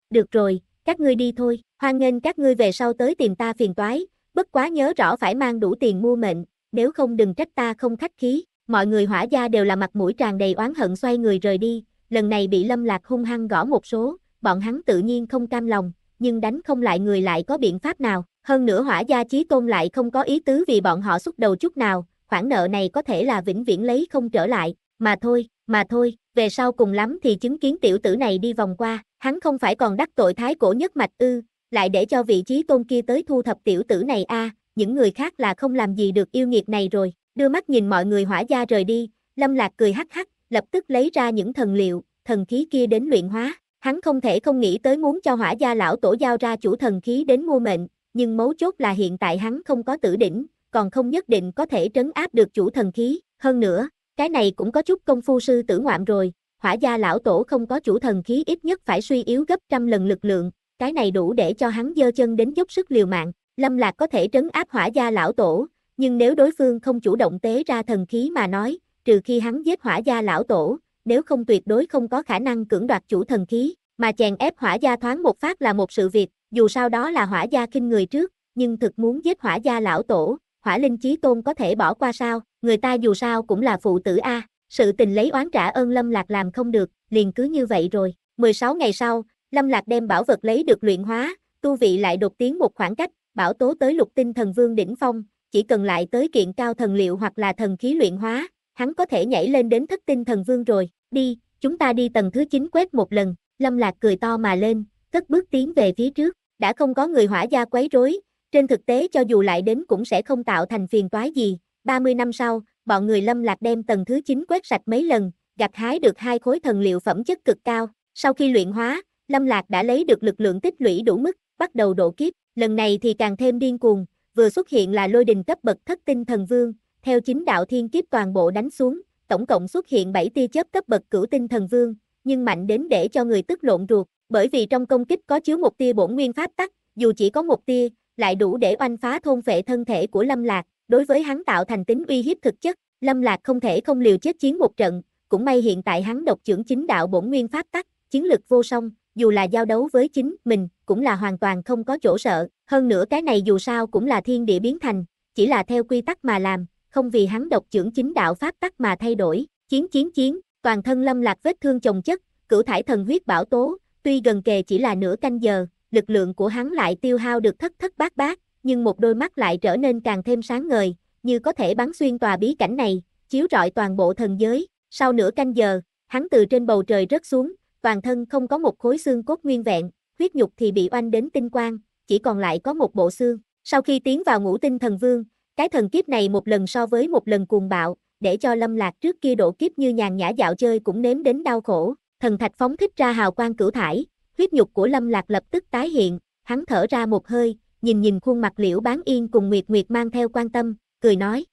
Được rồi, các ngươi đi thôi, hoan nghênh các ngươi về sau tới tìm ta phiền toái, bất quá nhớ rõ phải mang đủ tiền mua mệnh, nếu không đừng trách ta không khách khí, mọi người hỏa gia đều là mặt mũi tràn đầy oán hận xoay người rời đi, lần này bị Lâm Lạc hung hăng gõ một số, bọn hắn tự nhiên không cam lòng, nhưng đánh không lại người lại có biện pháp nào, hơn nữa hỏa gia chí tôn lại không có ý tứ vì bọn họ xúc đầu chút nào, khoản nợ này có thể là vĩnh viễn lấy không trở lại, mà thôi, mà thôi, về sau cùng lắm thì chứng kiến tiểu tử này đi vòng qua, hắn không phải còn đắc tội thái cổ nhất mạch ư, lại để cho vị trí tôn kia tới thu thập tiểu tử này a à những người khác là không làm gì được yêu nghiệt này rồi, đưa mắt nhìn mọi người hỏa gia rời đi, lâm lạc cười hắc hắc, lập tức lấy ra những thần liệu, thần khí kia đến luyện hóa, hắn không thể không nghĩ tới muốn cho hỏa gia lão tổ giao ra chủ thần khí đến mua mệnh, nhưng mấu chốt là hiện tại hắn không có tử đỉnh, còn không nhất định có thể trấn áp được chủ thần khí, hơn nữa, cái này cũng có chút công phu sư tử ngoạm rồi, hỏa gia lão tổ không có chủ thần khí ít nhất phải suy yếu gấp trăm lần lực lượng, cái này đủ để cho hắn dơ chân đến dốc sức liều mạng, Lâm Lạc có thể trấn áp hỏa gia lão tổ, nhưng nếu đối phương không chủ động tế ra thần khí mà nói, trừ khi hắn giết hỏa gia lão tổ, nếu không tuyệt đối không có khả năng cưỡng đoạt chủ thần khí, mà chèn ép hỏa gia thoáng một phát là một sự việc, dù sao đó là hỏa gia kinh người trước, nhưng thực muốn giết hỏa gia lão tổ, hỏa linh chí tôn có thể bỏ qua sao, người ta dù sao cũng là phụ tử A, sự tình lấy oán trả ơn Lâm Lạc làm không được, liền cứ như vậy rồi, 16 ngày sau, Lâm Lạc đem bảo vật lấy được luyện hóa, tu vị lại đột tiến một khoảng cách, bảo tố tới lục tinh thần vương đỉnh phong, chỉ cần lại tới kiện cao thần liệu hoặc là thần khí luyện hóa, hắn có thể nhảy lên đến thất tinh thần vương rồi, đi, chúng ta đi tầng thứ 9 quét một lần, lâm lạc cười to mà lên, cất bước tiến về phía trước, đã không có người hỏa gia quấy rối, trên thực tế cho dù lại đến cũng sẽ không tạo thành phiền toái gì, 30 năm sau, bọn người lâm lạc đem tầng thứ 9 quét sạch mấy lần, gặt hái được hai khối thần liệu phẩm chất cực cao, sau khi luyện hóa, lâm lạc đã lấy được lực lượng tích lũy đủ mức, bắt đầu độ kiếp, lần này thì càng thêm điên cuồng, vừa xuất hiện là lôi đình cấp bậc thất tinh thần vương, theo chính đạo thiên kiếp toàn bộ đánh xuống, tổng cộng xuất hiện 7 tia chớp cấp bậc cửu tinh thần vương, nhưng mạnh đến để cho người tức lộn ruột, bởi vì trong công kích có chứa một tia bổn nguyên pháp tắc, dù chỉ có một tia, lại đủ để oanh phá thôn vệ thân thể của Lâm Lạc, đối với hắn tạo thành tính uy hiếp thực chất, Lâm Lạc không thể không liều chết chiến một trận, cũng may hiện tại hắn độc trưởng chính đạo bổn nguyên pháp tắc, chiến lực vô song, dù là giao đấu với chính mình, cũng là hoàn toàn không có chỗ sợ, hơn nữa cái này dù sao cũng là thiên địa biến thành, chỉ là theo quy tắc mà làm, không vì hắn độc trưởng chính đạo pháp tắc mà thay đổi, chiến chiến chiến, toàn thân lâm lạc vết thương chồng chất, cửu thải thần huyết bảo tố, tuy gần kề chỉ là nửa canh giờ, lực lượng của hắn lại tiêu hao được thất thất bát bát, nhưng một đôi mắt lại trở nên càng thêm sáng ngời, như có thể bắn xuyên tòa bí cảnh này, chiếu rọi toàn bộ thần giới, sau nửa canh giờ, hắn từ trên bầu trời rớt xuống, toàn thân không có một khối xương cốt nguyên vẹn, huyết nhục thì bị oanh đến tinh quang, chỉ còn lại có một bộ xương. Sau khi tiến vào ngũ tinh thần vương, cái thần kiếp này một lần so với một lần cuồng bạo, để cho Lâm Lạc trước kia độ kiếp như nhàn nhã dạo chơi cũng nếm đến đau khổ. Thần thạch phóng thích ra hào quang cửu thải, huyết nhục của Lâm Lạc lập tức tái hiện, hắn thở ra một hơi, nhìn nhìn khuôn mặt Liễu Bán Yên cùng Nguyệt Nguyệt mang theo quan tâm, cười nói: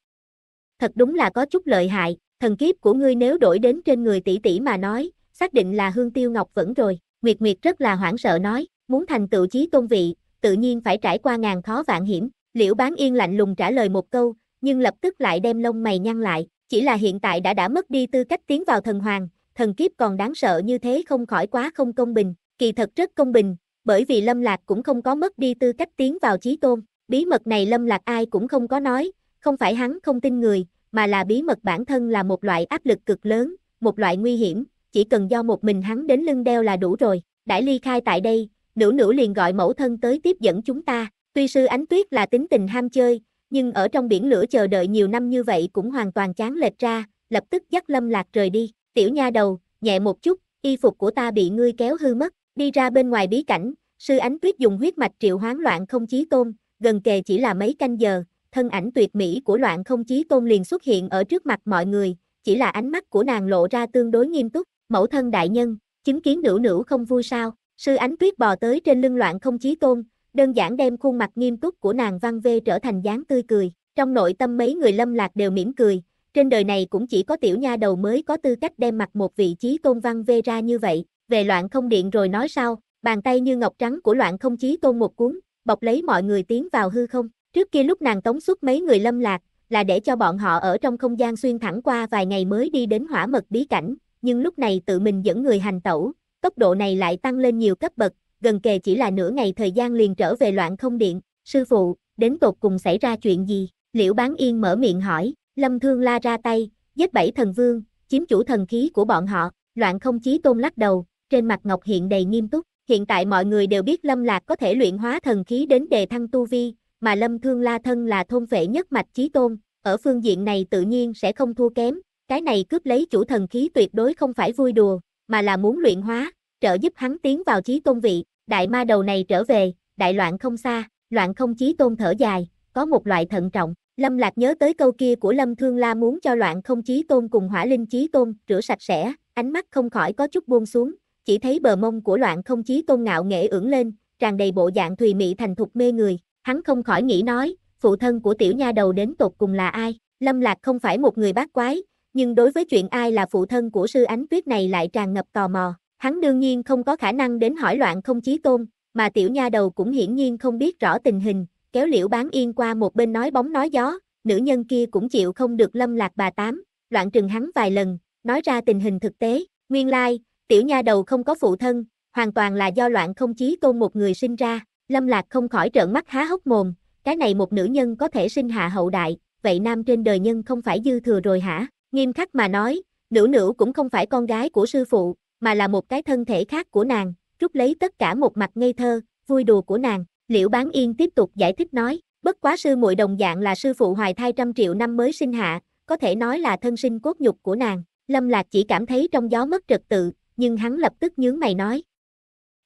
"Thật đúng là có chút lợi hại, thần kiếp của ngươi nếu đổi đến trên người tỷ tỷ mà nói, xác định là Hương Tiêu Ngọc vẫn rồi. Nguyệt Nguyệt rất là hoảng sợ nói, muốn thành tựu chí tôn vị, tự nhiên phải trải qua ngàn khó vạn hiểm. Liễu Bán Yên lạnh lùng trả lời một câu, nhưng lập tức lại đem lông mày nhăn lại, chỉ là hiện tại đã đã mất đi tư cách tiến vào thần hoàng, thần kiếp còn đáng sợ như thế không khỏi quá không công bình, kỳ thật rất công bình, bởi vì Lâm Lạc cũng không có mất đi tư cách tiến vào chí tôn, bí mật này Lâm Lạc ai cũng không có nói, không phải hắn không tin người, mà là bí mật bản thân là một loại áp lực cực lớn, một loại nguy hiểm, chỉ cần do một mình hắn đến lưng đeo là đủ rồi, đãi ly khai tại đây, nữ nữ liền gọi mẫu thân tới tiếp dẫn chúng ta, tuy sư ánh tuyết là tính tình ham chơi, nhưng ở trong biển lửa chờ đợi nhiều năm như vậy cũng hoàn toàn chán lệch ra, lập tức dắt lâm lạc rời đi, tiểu nha đầu, nhẹ một chút, y phục của ta bị ngươi kéo hư mất, đi ra bên ngoài bí cảnh, sư ánh tuyết dùng huyết mạch triệu hoán loạn không chí tôn, gần kề chỉ là mấy canh giờ, thân ảnh tuyệt mỹ của loạn không chí tôn liền xuất hiện ở trước mặt mọi người, chỉ là ánh mắt của nàng lộ ra tương đối nghiêm túc, mẫu thân đại nhân, chứng kiến nữ nữ không vui sao, sư ánh tuyết bò tới trên lưng loạn không chí tôn, đơn giản đem khuôn mặt nghiêm túc của nàng văn vê trở thành dáng tươi cười, trong nội tâm mấy người lâm lạc đều mỉm cười, trên đời này cũng chỉ có tiểu nha đầu mới có tư cách đem mặt một vị trí tôn văn vê ra như vậy, về loạn không điện rồi nói sau, bàn tay như ngọc trắng của loạn không chí tôn một cuốn, bọc lấy mọi người tiến vào hư không, trước kia lúc nàng tống xuất mấy người lâm lạc, là để cho bọn họ ở trong không gian xuyên thẳng qua vài ngày mới đi đến hỏa mật bí cảnh, nhưng lúc này tự mình dẫn người hành tẩu, tốc độ này lại tăng lên nhiều cấp bậc, gần kề chỉ là nửa ngày thời gian liền trở về loạn không điện, sư phụ, đến tột cùng xảy ra chuyện gì, liễu bán yên mở miệng hỏi, lâm thương la ra tay, giết bảy thần vương, chiếm chủ thần khí của bọn họ, loạn không chí tôn lắc đầu, trên mặt ngọc hiện đầy nghiêm túc, hiện tại mọi người đều biết lâm lạc có thể luyện hóa thần khí đến đề thăng tu vi, mà lâm thương la thân là thôn vệ nhất mạch chí tôn, ở phương diện này tự nhiên sẽ không thua kém, cái này cướp lấy chủ thần khí tuyệt đối không phải vui đùa, mà là muốn luyện hóa, trợ giúp hắn tiến vào chí tôn vị, đại ma đầu này trở về, đại loạn không xa, loạn không chí tôn thở dài, có một loại thận trọng, Lâm Lạc nhớ tới câu kia của Lâm Thương La muốn cho loạn không chí tôn cùng hỏa linh chí tôn rửa sạch sẽ, ánh mắt không khỏi có chút buông xuống, chỉ thấy bờ mông của loạn không chí tôn ngạo nghệ ưỡng lên, tràn đầy bộ dạng thùy mị thành thục mê người, hắn không khỏi nghĩ nói, phụ thân của tiểu nha đầu đến tột cùng là ai, Lâm Lạc không phải một người bác quái, nhưng đối với chuyện ai là phụ thân của sư ánh tuyết này lại tràn ngập tò mò. Hắn đương nhiên không có khả năng đến hỏi loạn không chí tôn, mà tiểu nha đầu cũng hiển nhiên không biết rõ tình hình, kéo liễu bán yên qua một bên nói bóng nói gió, nữ nhân kia cũng chịu không được lâm lạc bà tám, loạn trừng hắn vài lần, nói ra tình hình thực tế, nguyên lai, tiểu nha đầu không có phụ thân, hoàn toàn là do loạn không chí tôn một người sinh ra, lâm lạc không khỏi trợn mắt há hốc mồm, cái này một nữ nhân có thể sinh hạ hậu đại, vậy nam trên đời nhân không phải dư thừa rồi hả? Nghiêm khắc mà nói, nữ nữ cũng không phải con gái của sư phụ, mà là một cái thân thể khác của nàng, rút lấy tất cả một mặt ngây thơ, vui đùa của nàng. Liễu Bán Yên tiếp tục giải thích nói, bất quá sư muội đồng dạng là sư phụ hoài thai trăm triệu năm mới sinh hạ, có thể nói là thân sinh cốt nhục của nàng. Lâm Lạc chỉ cảm thấy trong gió mất trật tự, nhưng hắn lập tức nhướng mày nói.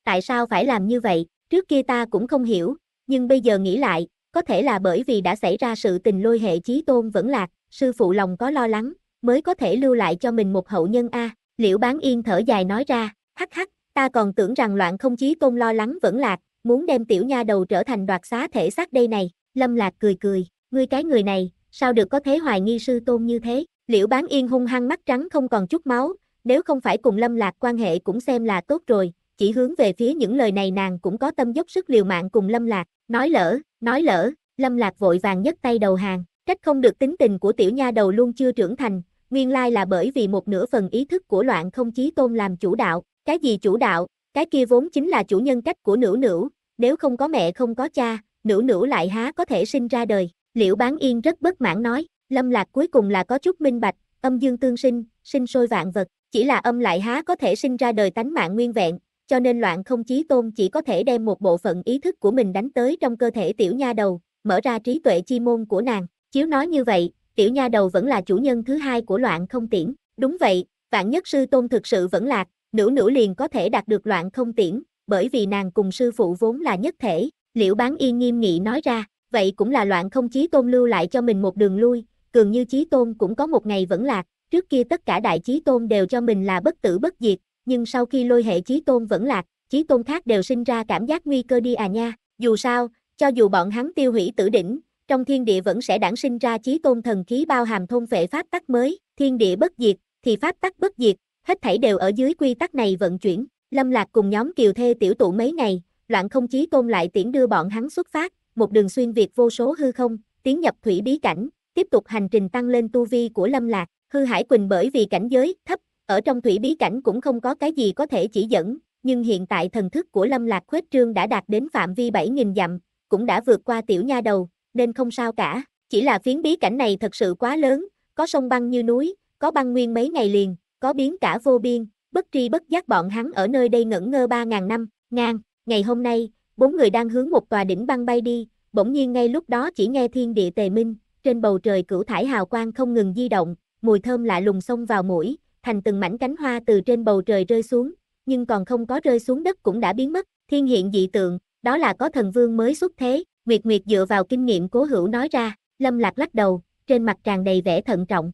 Tại sao phải làm như vậy, trước kia ta cũng không hiểu, nhưng bây giờ nghĩ lại, có thể là bởi vì đã xảy ra sự tình lôi hệ chí tôn vẫn lạc, sư phụ lòng có lo lắng, mới có thể lưu lại cho mình một hậu nhân a, Liễu Bán Yên thở dài nói ra, hắc hắc, ta còn tưởng rằng loạn không chí tôn lo lắng vẫn lạc, muốn đem tiểu nha đầu trở thành đoạt xá thể xác đây này, Lâm Lạc cười cười, ngươi cái người này, sao được có thế hoài nghi sư tôn như thế, Liễu Bán Yên hung hăng mắt trắng không còn chút máu, nếu không phải cùng Lâm Lạc quan hệ cũng xem là tốt rồi, chỉ hướng về phía những lời này nàng cũng có tâm dốc sức liều mạng cùng Lâm Lạc, nói lỡ, nói lỡ, Lâm Lạc vội vàng nhấc tay đầu hàng, trách không được tính tình của tiểu nha đầu luôn chưa trưởng thành, nguyên lai là bởi vì một nửa phần ý thức của loạn không chí tôn làm chủ đạo, cái gì chủ đạo, cái kia vốn chính là chủ nhân cách của nữ nữ, nếu không có mẹ không có cha, nữ nữ lại há có thể sinh ra đời, Liễu bán yên rất bất mãn nói, lâm lạc cuối cùng là có chút minh bạch, âm dương tương sinh, sinh sôi vạn vật, chỉ là âm lại há có thể sinh ra đời tánh mạng nguyên vẹn, cho nên loạn không chí tôn chỉ có thể đem một bộ phận ý thức của mình đánh tới trong cơ thể tiểu nha đầu, mở ra trí tuệ chi môn của nàng, chiếu nói như vậy, tiểu nha đầu vẫn là chủ nhân thứ hai của loạn không tiễn. Đúng vậy, vạn nhất sư tôn thực sự vẫn lạc, nữ nữ liền có thể đạt được loạn không tiễn, bởi vì nàng cùng sư phụ vốn là nhất thể, liễu bán yên nghiêm nghị nói ra, vậy cũng là loạn không chí tôn lưu lại cho mình một đường lui, cường như chí tôn cũng có một ngày vẫn lạc, trước kia tất cả đại chí tôn đều cho mình là bất tử bất diệt, nhưng sau khi lôi hệ chí tôn vẫn lạc, chí tôn khác đều sinh ra cảm giác nguy cơ đi à nha, dù sao, cho dù bọn hắn tiêu hủy tử đỉnh, trong thiên địa vẫn sẽ đản sinh ra chí tôn thần khí bao hàm thôn vệ pháp tắc mới, thiên địa bất diệt, thì pháp tắc bất diệt, hết thảy đều ở dưới quy tắc này vận chuyển. Lâm Lạc cùng nhóm kiều thê tiểu tụ mấy ngày, loạn không chí tôn lại tiễn đưa bọn hắn xuất phát, một đường xuyên việt vô số hư không, tiến nhập thủy bí cảnh, tiếp tục hành trình tăng lên tu vi của Lâm Lạc, hư hải quỳnh bởi vì cảnh giới thấp, ở trong thủy bí cảnh cũng không có cái gì có thể chỉ dẫn, nhưng hiện tại thần thức của Lâm Lạc khuếch trương đã đạt đến phạm vi 7.000 dặm, cũng đã vượt qua tiểu nha đầu, nên không sao cả, chỉ là phiến bí cảnh này thật sự quá lớn, có sông băng như núi, có băng nguyên mấy ngày liền, có biến cả vô biên, bất tri bất giác bọn hắn ở nơi đây ngẩn ngơ 3.000 năm, ngang, ngày hôm nay, bốn người đang hướng một tòa đỉnh băng bay đi, bỗng nhiên ngay lúc đó chỉ nghe thiên địa tề minh, trên bầu trời cửu thải hào quang không ngừng di động, mùi thơm lạ lùng xông vào mũi, thành từng mảnh cánh hoa từ trên bầu trời rơi xuống, nhưng còn không có rơi xuống đất cũng đã biến mất, thiên hiện dị tượng, đó là có thần vương mới xuất thế, Nguyệt Nguyệt dựa vào kinh nghiệm cố hữu nói ra, Lâm Lạc lắc đầu, trên mặt tràn đầy vẻ thận trọng.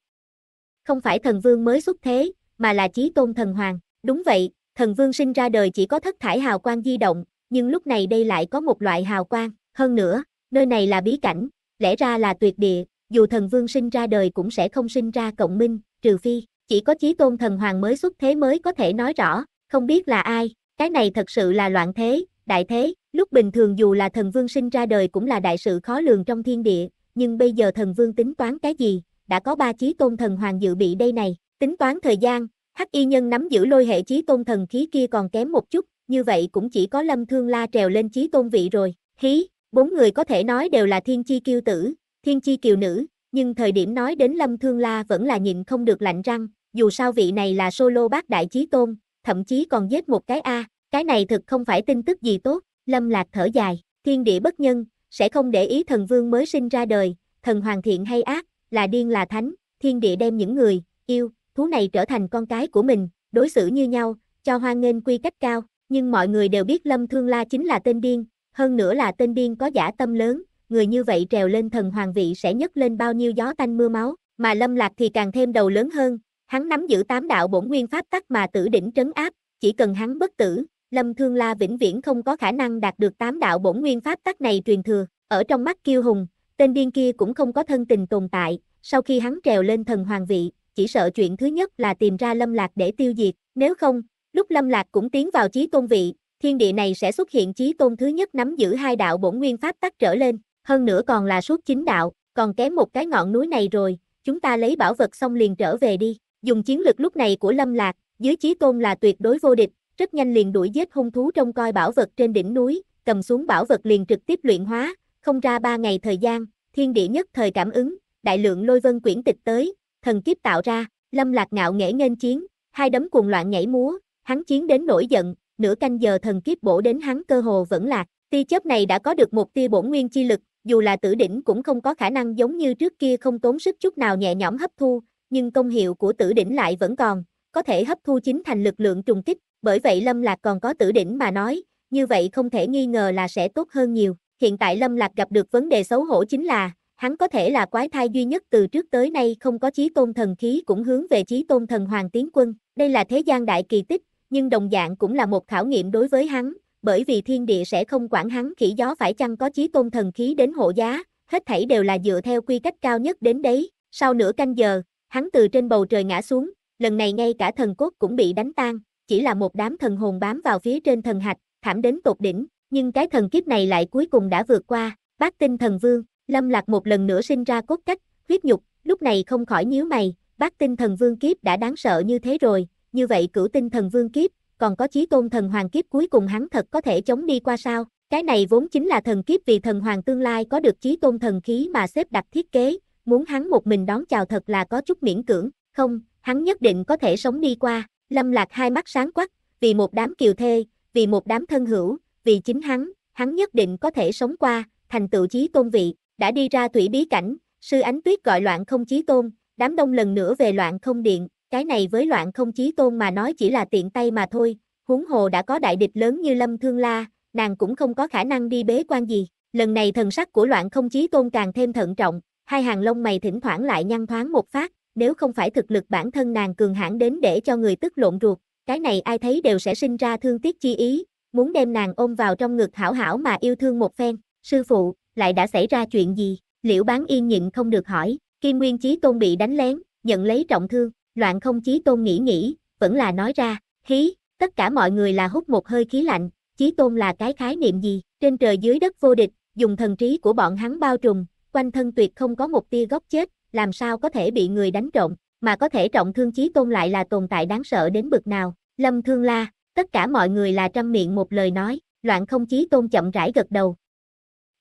Không phải thần vương mới xuất thế, mà là chí tôn thần hoàng, đúng vậy, thần vương sinh ra đời chỉ có thất thải hào quang di động, nhưng lúc này đây lại có một loại hào quang, hơn nữa, nơi này là bí cảnh, lẽ ra là tuyệt địa, dù thần vương sinh ra đời cũng sẽ không sinh ra cộng minh, trừ phi, chỉ có chí tôn thần hoàng mới xuất thế mới có thể nói rõ, không biết là ai, cái này thật sự là loạn thế, đại thế, Lúc bình thường dù là thần vương sinh ra đời cũng là đại sự khó lường trong thiên địa, nhưng bây giờ thần vương tính toán cái gì, đã có ba chí tôn thần hoàng dự bị đây này, tính toán thời gian, hắc y nhân nắm giữ lôi hệ chí tôn thần khí kia còn kém một chút, như vậy cũng chỉ có lâm thương la trèo lên chí tôn vị rồi, hí, bốn người có thể nói đều là thiên chi kiêu tử, thiên chi kiều nữ, nhưng thời điểm nói đến lâm thương la vẫn là nhịn không được lạnh răng, dù sao vị này là solo bác đại chí tôn, thậm chí còn giết một cái A, cái này thực không phải tin tức gì tốt. Lâm Lạc thở dài, thiên địa bất nhân, sẽ không để ý thần vương mới sinh ra đời, thần hoàng thiện hay ác, là điên là thánh, thiên địa đem những người, yêu, thú này trở thành con cái của mình, đối xử như nhau, cho hoan nghênh quy cách cao, nhưng mọi người đều biết Lâm Thương La chính là tên điên, hơn nữa là tên điên có giả tâm lớn, người như vậy trèo lên thần hoàng vị sẽ nhấc lên bao nhiêu gió tanh mưa máu, mà Lâm Lạc thì càng thêm đầu lớn hơn, hắn nắm giữ tám đạo bổn nguyên pháp tắc mà tử đỉnh trấn áp, chỉ cần hắn bất tử, Lâm Thương La vĩnh viễn không có khả năng đạt được tám đạo bổn nguyên pháp tắc này truyền thừa, ở trong mắt kiêu hùng, tên điên kia cũng không có thân tình tồn tại, sau khi hắn trèo lên thần hoàng vị, chỉ sợ chuyện thứ nhất là tìm ra Lâm Lạc để tiêu diệt, nếu không, lúc Lâm Lạc cũng tiến vào chí tôn vị, thiên địa này sẽ xuất hiện chí tôn thứ nhất nắm giữ hai đạo bổn nguyên pháp tắc trở lên, hơn nữa còn là suốt chính đạo, còn kém một cái ngọn núi này rồi, chúng ta lấy bảo vật xong liền trở về đi, dùng chiến lực lúc này của Lâm Lạc, dưới chí tôn là tuyệt đối vô địch, rất nhanh liền đuổi giết hung thú trong coi bảo vật trên đỉnh núi, cầm xuống bảo vật liền trực tiếp luyện hóa, không ra ba ngày thời gian, thiên địa nhất thời cảm ứng, đại lượng lôi vân quyển tịch tới, thần kiếp tạo ra, lâm lạc ngạo nghễ nghênh chiến, hai đấm cuồng loạn nhảy múa, hắn chiến đến nổi giận, nửa canh giờ thần kiếp bổ đến hắn cơ hồ vẫn lạc, tia chớp này đã có được một tia bổn nguyên chi lực, dù là tử đỉnh cũng không có khả năng giống như trước kia không tốn sức chút nào nhẹ nhõm hấp thu, nhưng công hiệu của tử đỉnh lại vẫn còn, có thể hấp thu chính thành lực lượng trùng kích, bởi vậy Lâm Lạc còn có tử đỉnh mà nói, như vậy không thể nghi ngờ là sẽ tốt hơn nhiều. Hiện tại Lâm Lạc gặp được vấn đề xấu hổ chính là, hắn có thể là quái thai duy nhất từ trước tới nay không có chí tôn thần khí cũng hướng về chí tôn thần hoàng tiến quân. Đây là thế gian đại kỳ tích, nhưng đồng dạng cũng là một khảo nghiệm đối với hắn, bởi vì thiên địa sẽ không quản hắn khỉ gió phải chăng có chí tôn thần khí đến hộ giá, hết thảy đều là dựa theo quy cách cao nhất đến đấy. Sau nửa canh giờ, hắn từ trên bầu trời ngã xuống, lần này ngay cả thần cốt cũng bị đánh tan, chỉ là một đám thần hồn bám vào phía trên thần hạch, thảm đến tột đỉnh, nhưng cái thần kiếp này lại cuối cùng đã vượt qua, bác tinh thần vương, lâm lạc một lần nữa sinh ra cốt cách, huyết nhục, lúc này không khỏi nhíu mày, bác tinh thần vương kiếp đã đáng sợ như thế rồi, như vậy cửu tinh thần vương kiếp, còn có chí tôn thần hoàng kiếp cuối cùng hắn thật có thể chống đi qua sao, cái này vốn chính là thần kiếp vì thần hoàng tương lai có được chí tôn thần khí mà xếp đặt thiết kế, muốn hắn một mình đón chào thật là có chút miễn cưỡng, không, hắn nhất định có thể sống đi qua, Lâm Lạc hai mắt sáng quắc, vì một đám kiều thê, vì một đám thân hữu, vì chính hắn, hắn nhất định có thể sống qua, thành tựu chí tôn vị, đã đi ra thủy bí cảnh, sư ánh tuyết gọi loạn không chí tôn, đám đông lần nữa về loạn không điện, cái này với loạn không chí tôn mà nói chỉ là tiện tay mà thôi, huống hồ đã có đại địch lớn như Lâm Thương La, nàng cũng không có khả năng đi bế quan gì, lần này thần sắc của loạn không chí tôn càng thêm thận trọng, hai hàng lông mày thỉnh thoảng lại nhăn thoáng một phát, nếu không phải thực lực bản thân nàng cường hãn đến để cho người tức lộn ruột, cái này ai thấy đều sẽ sinh ra thương tiếc chi ý, muốn đem nàng ôm vào trong ngực hảo hảo mà yêu thương một phen, sư phụ, lại đã xảy ra chuyện gì, liễu bán yên nhịn không được hỏi, kim nguyên chí tôn bị đánh lén, nhận lấy trọng thương, loạn không chí tôn nghĩ nghĩ, vẫn là nói ra, hí, tất cả mọi người là hút một hơi khí lạnh, chí tôn là cái khái niệm gì, trên trời dưới đất vô địch, dùng thần trí của bọn hắn bao trùm, quanh thân tuyệt không có một tia góc chết, làm sao có thể bị người đánh trộm, mà có thể trọng thương chí tôn lại là tồn tại đáng sợ đến bực nào. Lâm Thương La, tất cả mọi người là trăm miệng một lời nói, loạn không chí tôn chậm rãi gật đầu.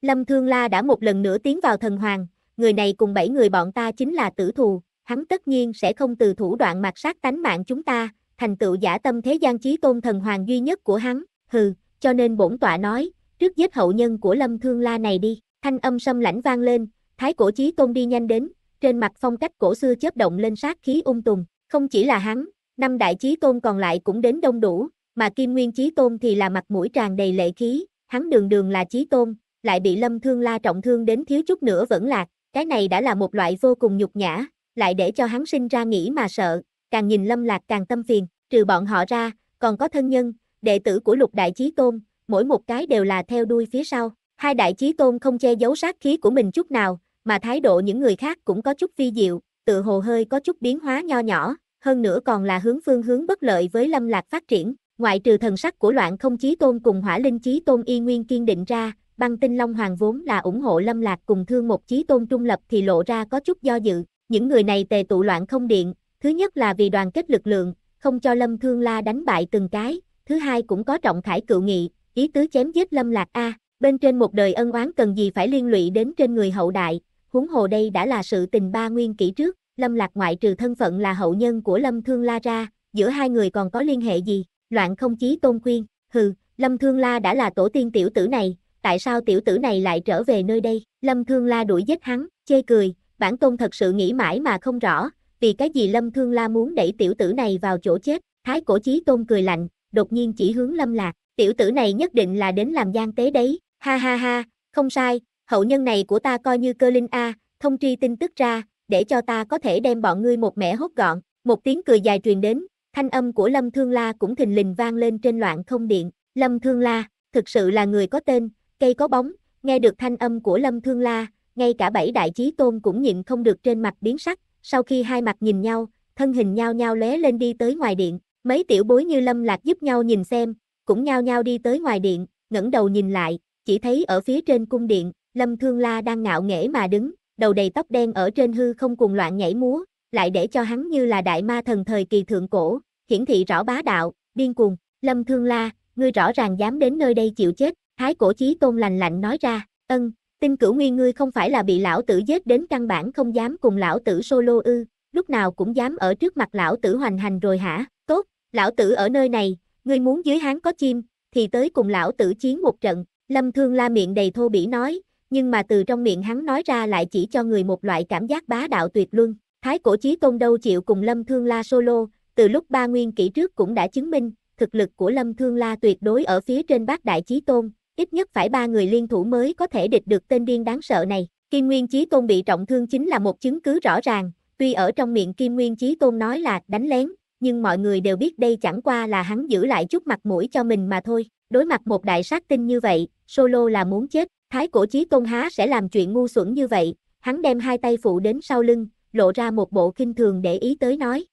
Lâm Thương La đã một lần nữa tiến vào thần hoàng, người này cùng bảy người bọn ta chính là tử thù, hắn tất nhiên sẽ không từ thủ đoạn mặt sát tánh mạng chúng ta, thành tựu giả tâm thế gian chí tôn thần hoàng duy nhất của hắn, hừ, cho nên bổn tọa nói, trước giết hậu nhân của Lâm Thương La này đi, thanh âm sâm lãnh vang lên, thái cổ chí tôn đi nhanh đến, trên mặt phong cách cổ xưa chớp động lên sát khí ung tùng, không chỉ là hắn, năm đại chí tôn còn lại cũng đến đông đủ, mà Kim Nguyên chí tôn thì là mặt mũi tràn đầy lệ khí, hắn đường đường là chí tôn, lại bị Lâm Thương La trọng thương đến thiếu chút nữa vẫn lạc, cái này đã là một loại vô cùng nhục nhã, lại để cho hắn sinh ra nghĩ mà sợ, càng nhìn Lâm Lạc càng tâm phiền, trừ bọn họ ra, còn có thân nhân, đệ tử của Lục đại chí tôn, mỗi một cái đều là theo đuôi phía sau. Hai đại chí tôn không che giấu sát khí của mình chút nào, mà thái độ những người khác cũng có chút vi diệu, tự hồ hơi có chút biến hóa nho nhỏ, hơn nữa còn là hướng phương hướng bất lợi với lâm lạc phát triển, ngoại trừ thần sắc của loạn không chí tôn cùng hỏa linh chí tôn y nguyên kiên định ra, băng tinh long hoàng vốn là ủng hộ lâm lạc cùng thương một chí tôn trung lập thì lộ ra có chút do dự, những người này tề tụ loạn không điện, thứ nhất là vì đoàn kết lực lượng, không cho lâm thương la đánh bại từng cái, thứ hai cũng có trọng khải cựu nghị, ý tứ chém giết lâm lạc A, bên trên một đời ân oán cần gì phải liên lụy đến trên người hậu đại, huống hồ đây đã là sự tình ba nguyên kỹ trước, Lâm Lạc ngoại trừ thân phận là hậu nhân của Lâm Thương La ra, giữa hai người còn có liên hệ gì, loạn không chí tôn khuyên, hừ, Lâm Thương La đã là tổ tiên tiểu tử này, tại sao tiểu tử này lại trở về nơi đây, Lâm Thương La đuổi giết hắn, chê cười, bản tôn thật sự nghĩ mãi mà không rõ, vì cái gì Lâm Thương La muốn đẩy tiểu tử này vào chỗ chết, thái cổ chí tôn cười lạnh, đột nhiên chỉ hướng Lâm Lạc, tiểu tử này nhất định là đến làm gian tế đấy, ha ha ha, không sai, hậu nhân này của ta coi như cơ linh A, thông tri tin tức ra, để cho ta có thể đem bọn ngươi một mẻ hốt gọn, một tiếng cười dài truyền đến, thanh âm của Lâm Thương La cũng thình lình vang lên trên loạn không điện, Lâm Thương La, thực sự là người có tên, cây có bóng, nghe được thanh âm của Lâm Thương La, ngay cả bảy đại chí tôn cũng nhịn không được trên mặt biến sắc, sau khi hai mặt nhìn nhau, thân hình nhao nhao lóe lên đi tới ngoài điện, mấy tiểu bối như Lâm Lạc giúp nhau nhìn xem, cũng nhao nhao đi tới ngoài điện, ngẩng đầu nhìn lại, chỉ thấy ở phía trên cung điện, Lâm Thương La đang ngạo nghễ mà đứng, đầu đầy tóc đen ở trên hư không cùng loạn nhảy múa, lại để cho hắn như là đại ma thần thời kỳ thượng cổ, hiển thị rõ bá đạo, điên cuồng. Lâm Thương La, ngươi rõ ràng dám đến nơi đây chịu chết, Thái Cổ Chí Tôn lành lạnh nói ra, ân, tin cửu nguyên ngươi không phải là bị lão tử giết đến căn bản không dám cùng lão tử solo ư, lúc nào cũng dám ở trước mặt lão tử hoành hành rồi hả, tốt, lão tử ở nơi này, ngươi muốn dưới hắn có chim, thì tới cùng lão tử chiến một trận, Lâm Thương La miệng đầy thô bỉ nói, nhưng mà từ trong miệng hắn nói ra lại chỉ cho người một loại cảm giác bá đạo tuyệt luân. Thái cổ chí tôn đâu chịu cùng Lâm Thương La solo, từ lúc ba nguyên kỷ trước cũng đã chứng minh, thực lực của Lâm Thương La tuyệt đối ở phía trên bác đại chí tôn, ít nhất phải ba người liên thủ mới có thể địch được tên điên đáng sợ này. Kim Nguyên Chí Tôn bị trọng thương chính là một chứng cứ rõ ràng, tuy ở trong miệng Kim Nguyên Chí Tôn nói là đánh lén, nhưng mọi người đều biết đây chẳng qua là hắn giữ lại chút mặt mũi cho mình mà thôi. Đối mặt một đại sát tinh như vậy, Solo là muốn chết, Thái cổ chí công há sẽ làm chuyện ngu xuẩn như vậy, hắn đem hai tay phụ đến sau lưng, lộ ra một bộ kinh thường để ý tới nói.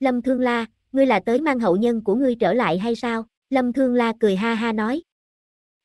Lâm Thương La, ngươi là tới mang hậu nhân của ngươi trở lại hay sao? Lâm Thương La cười ha ha nói.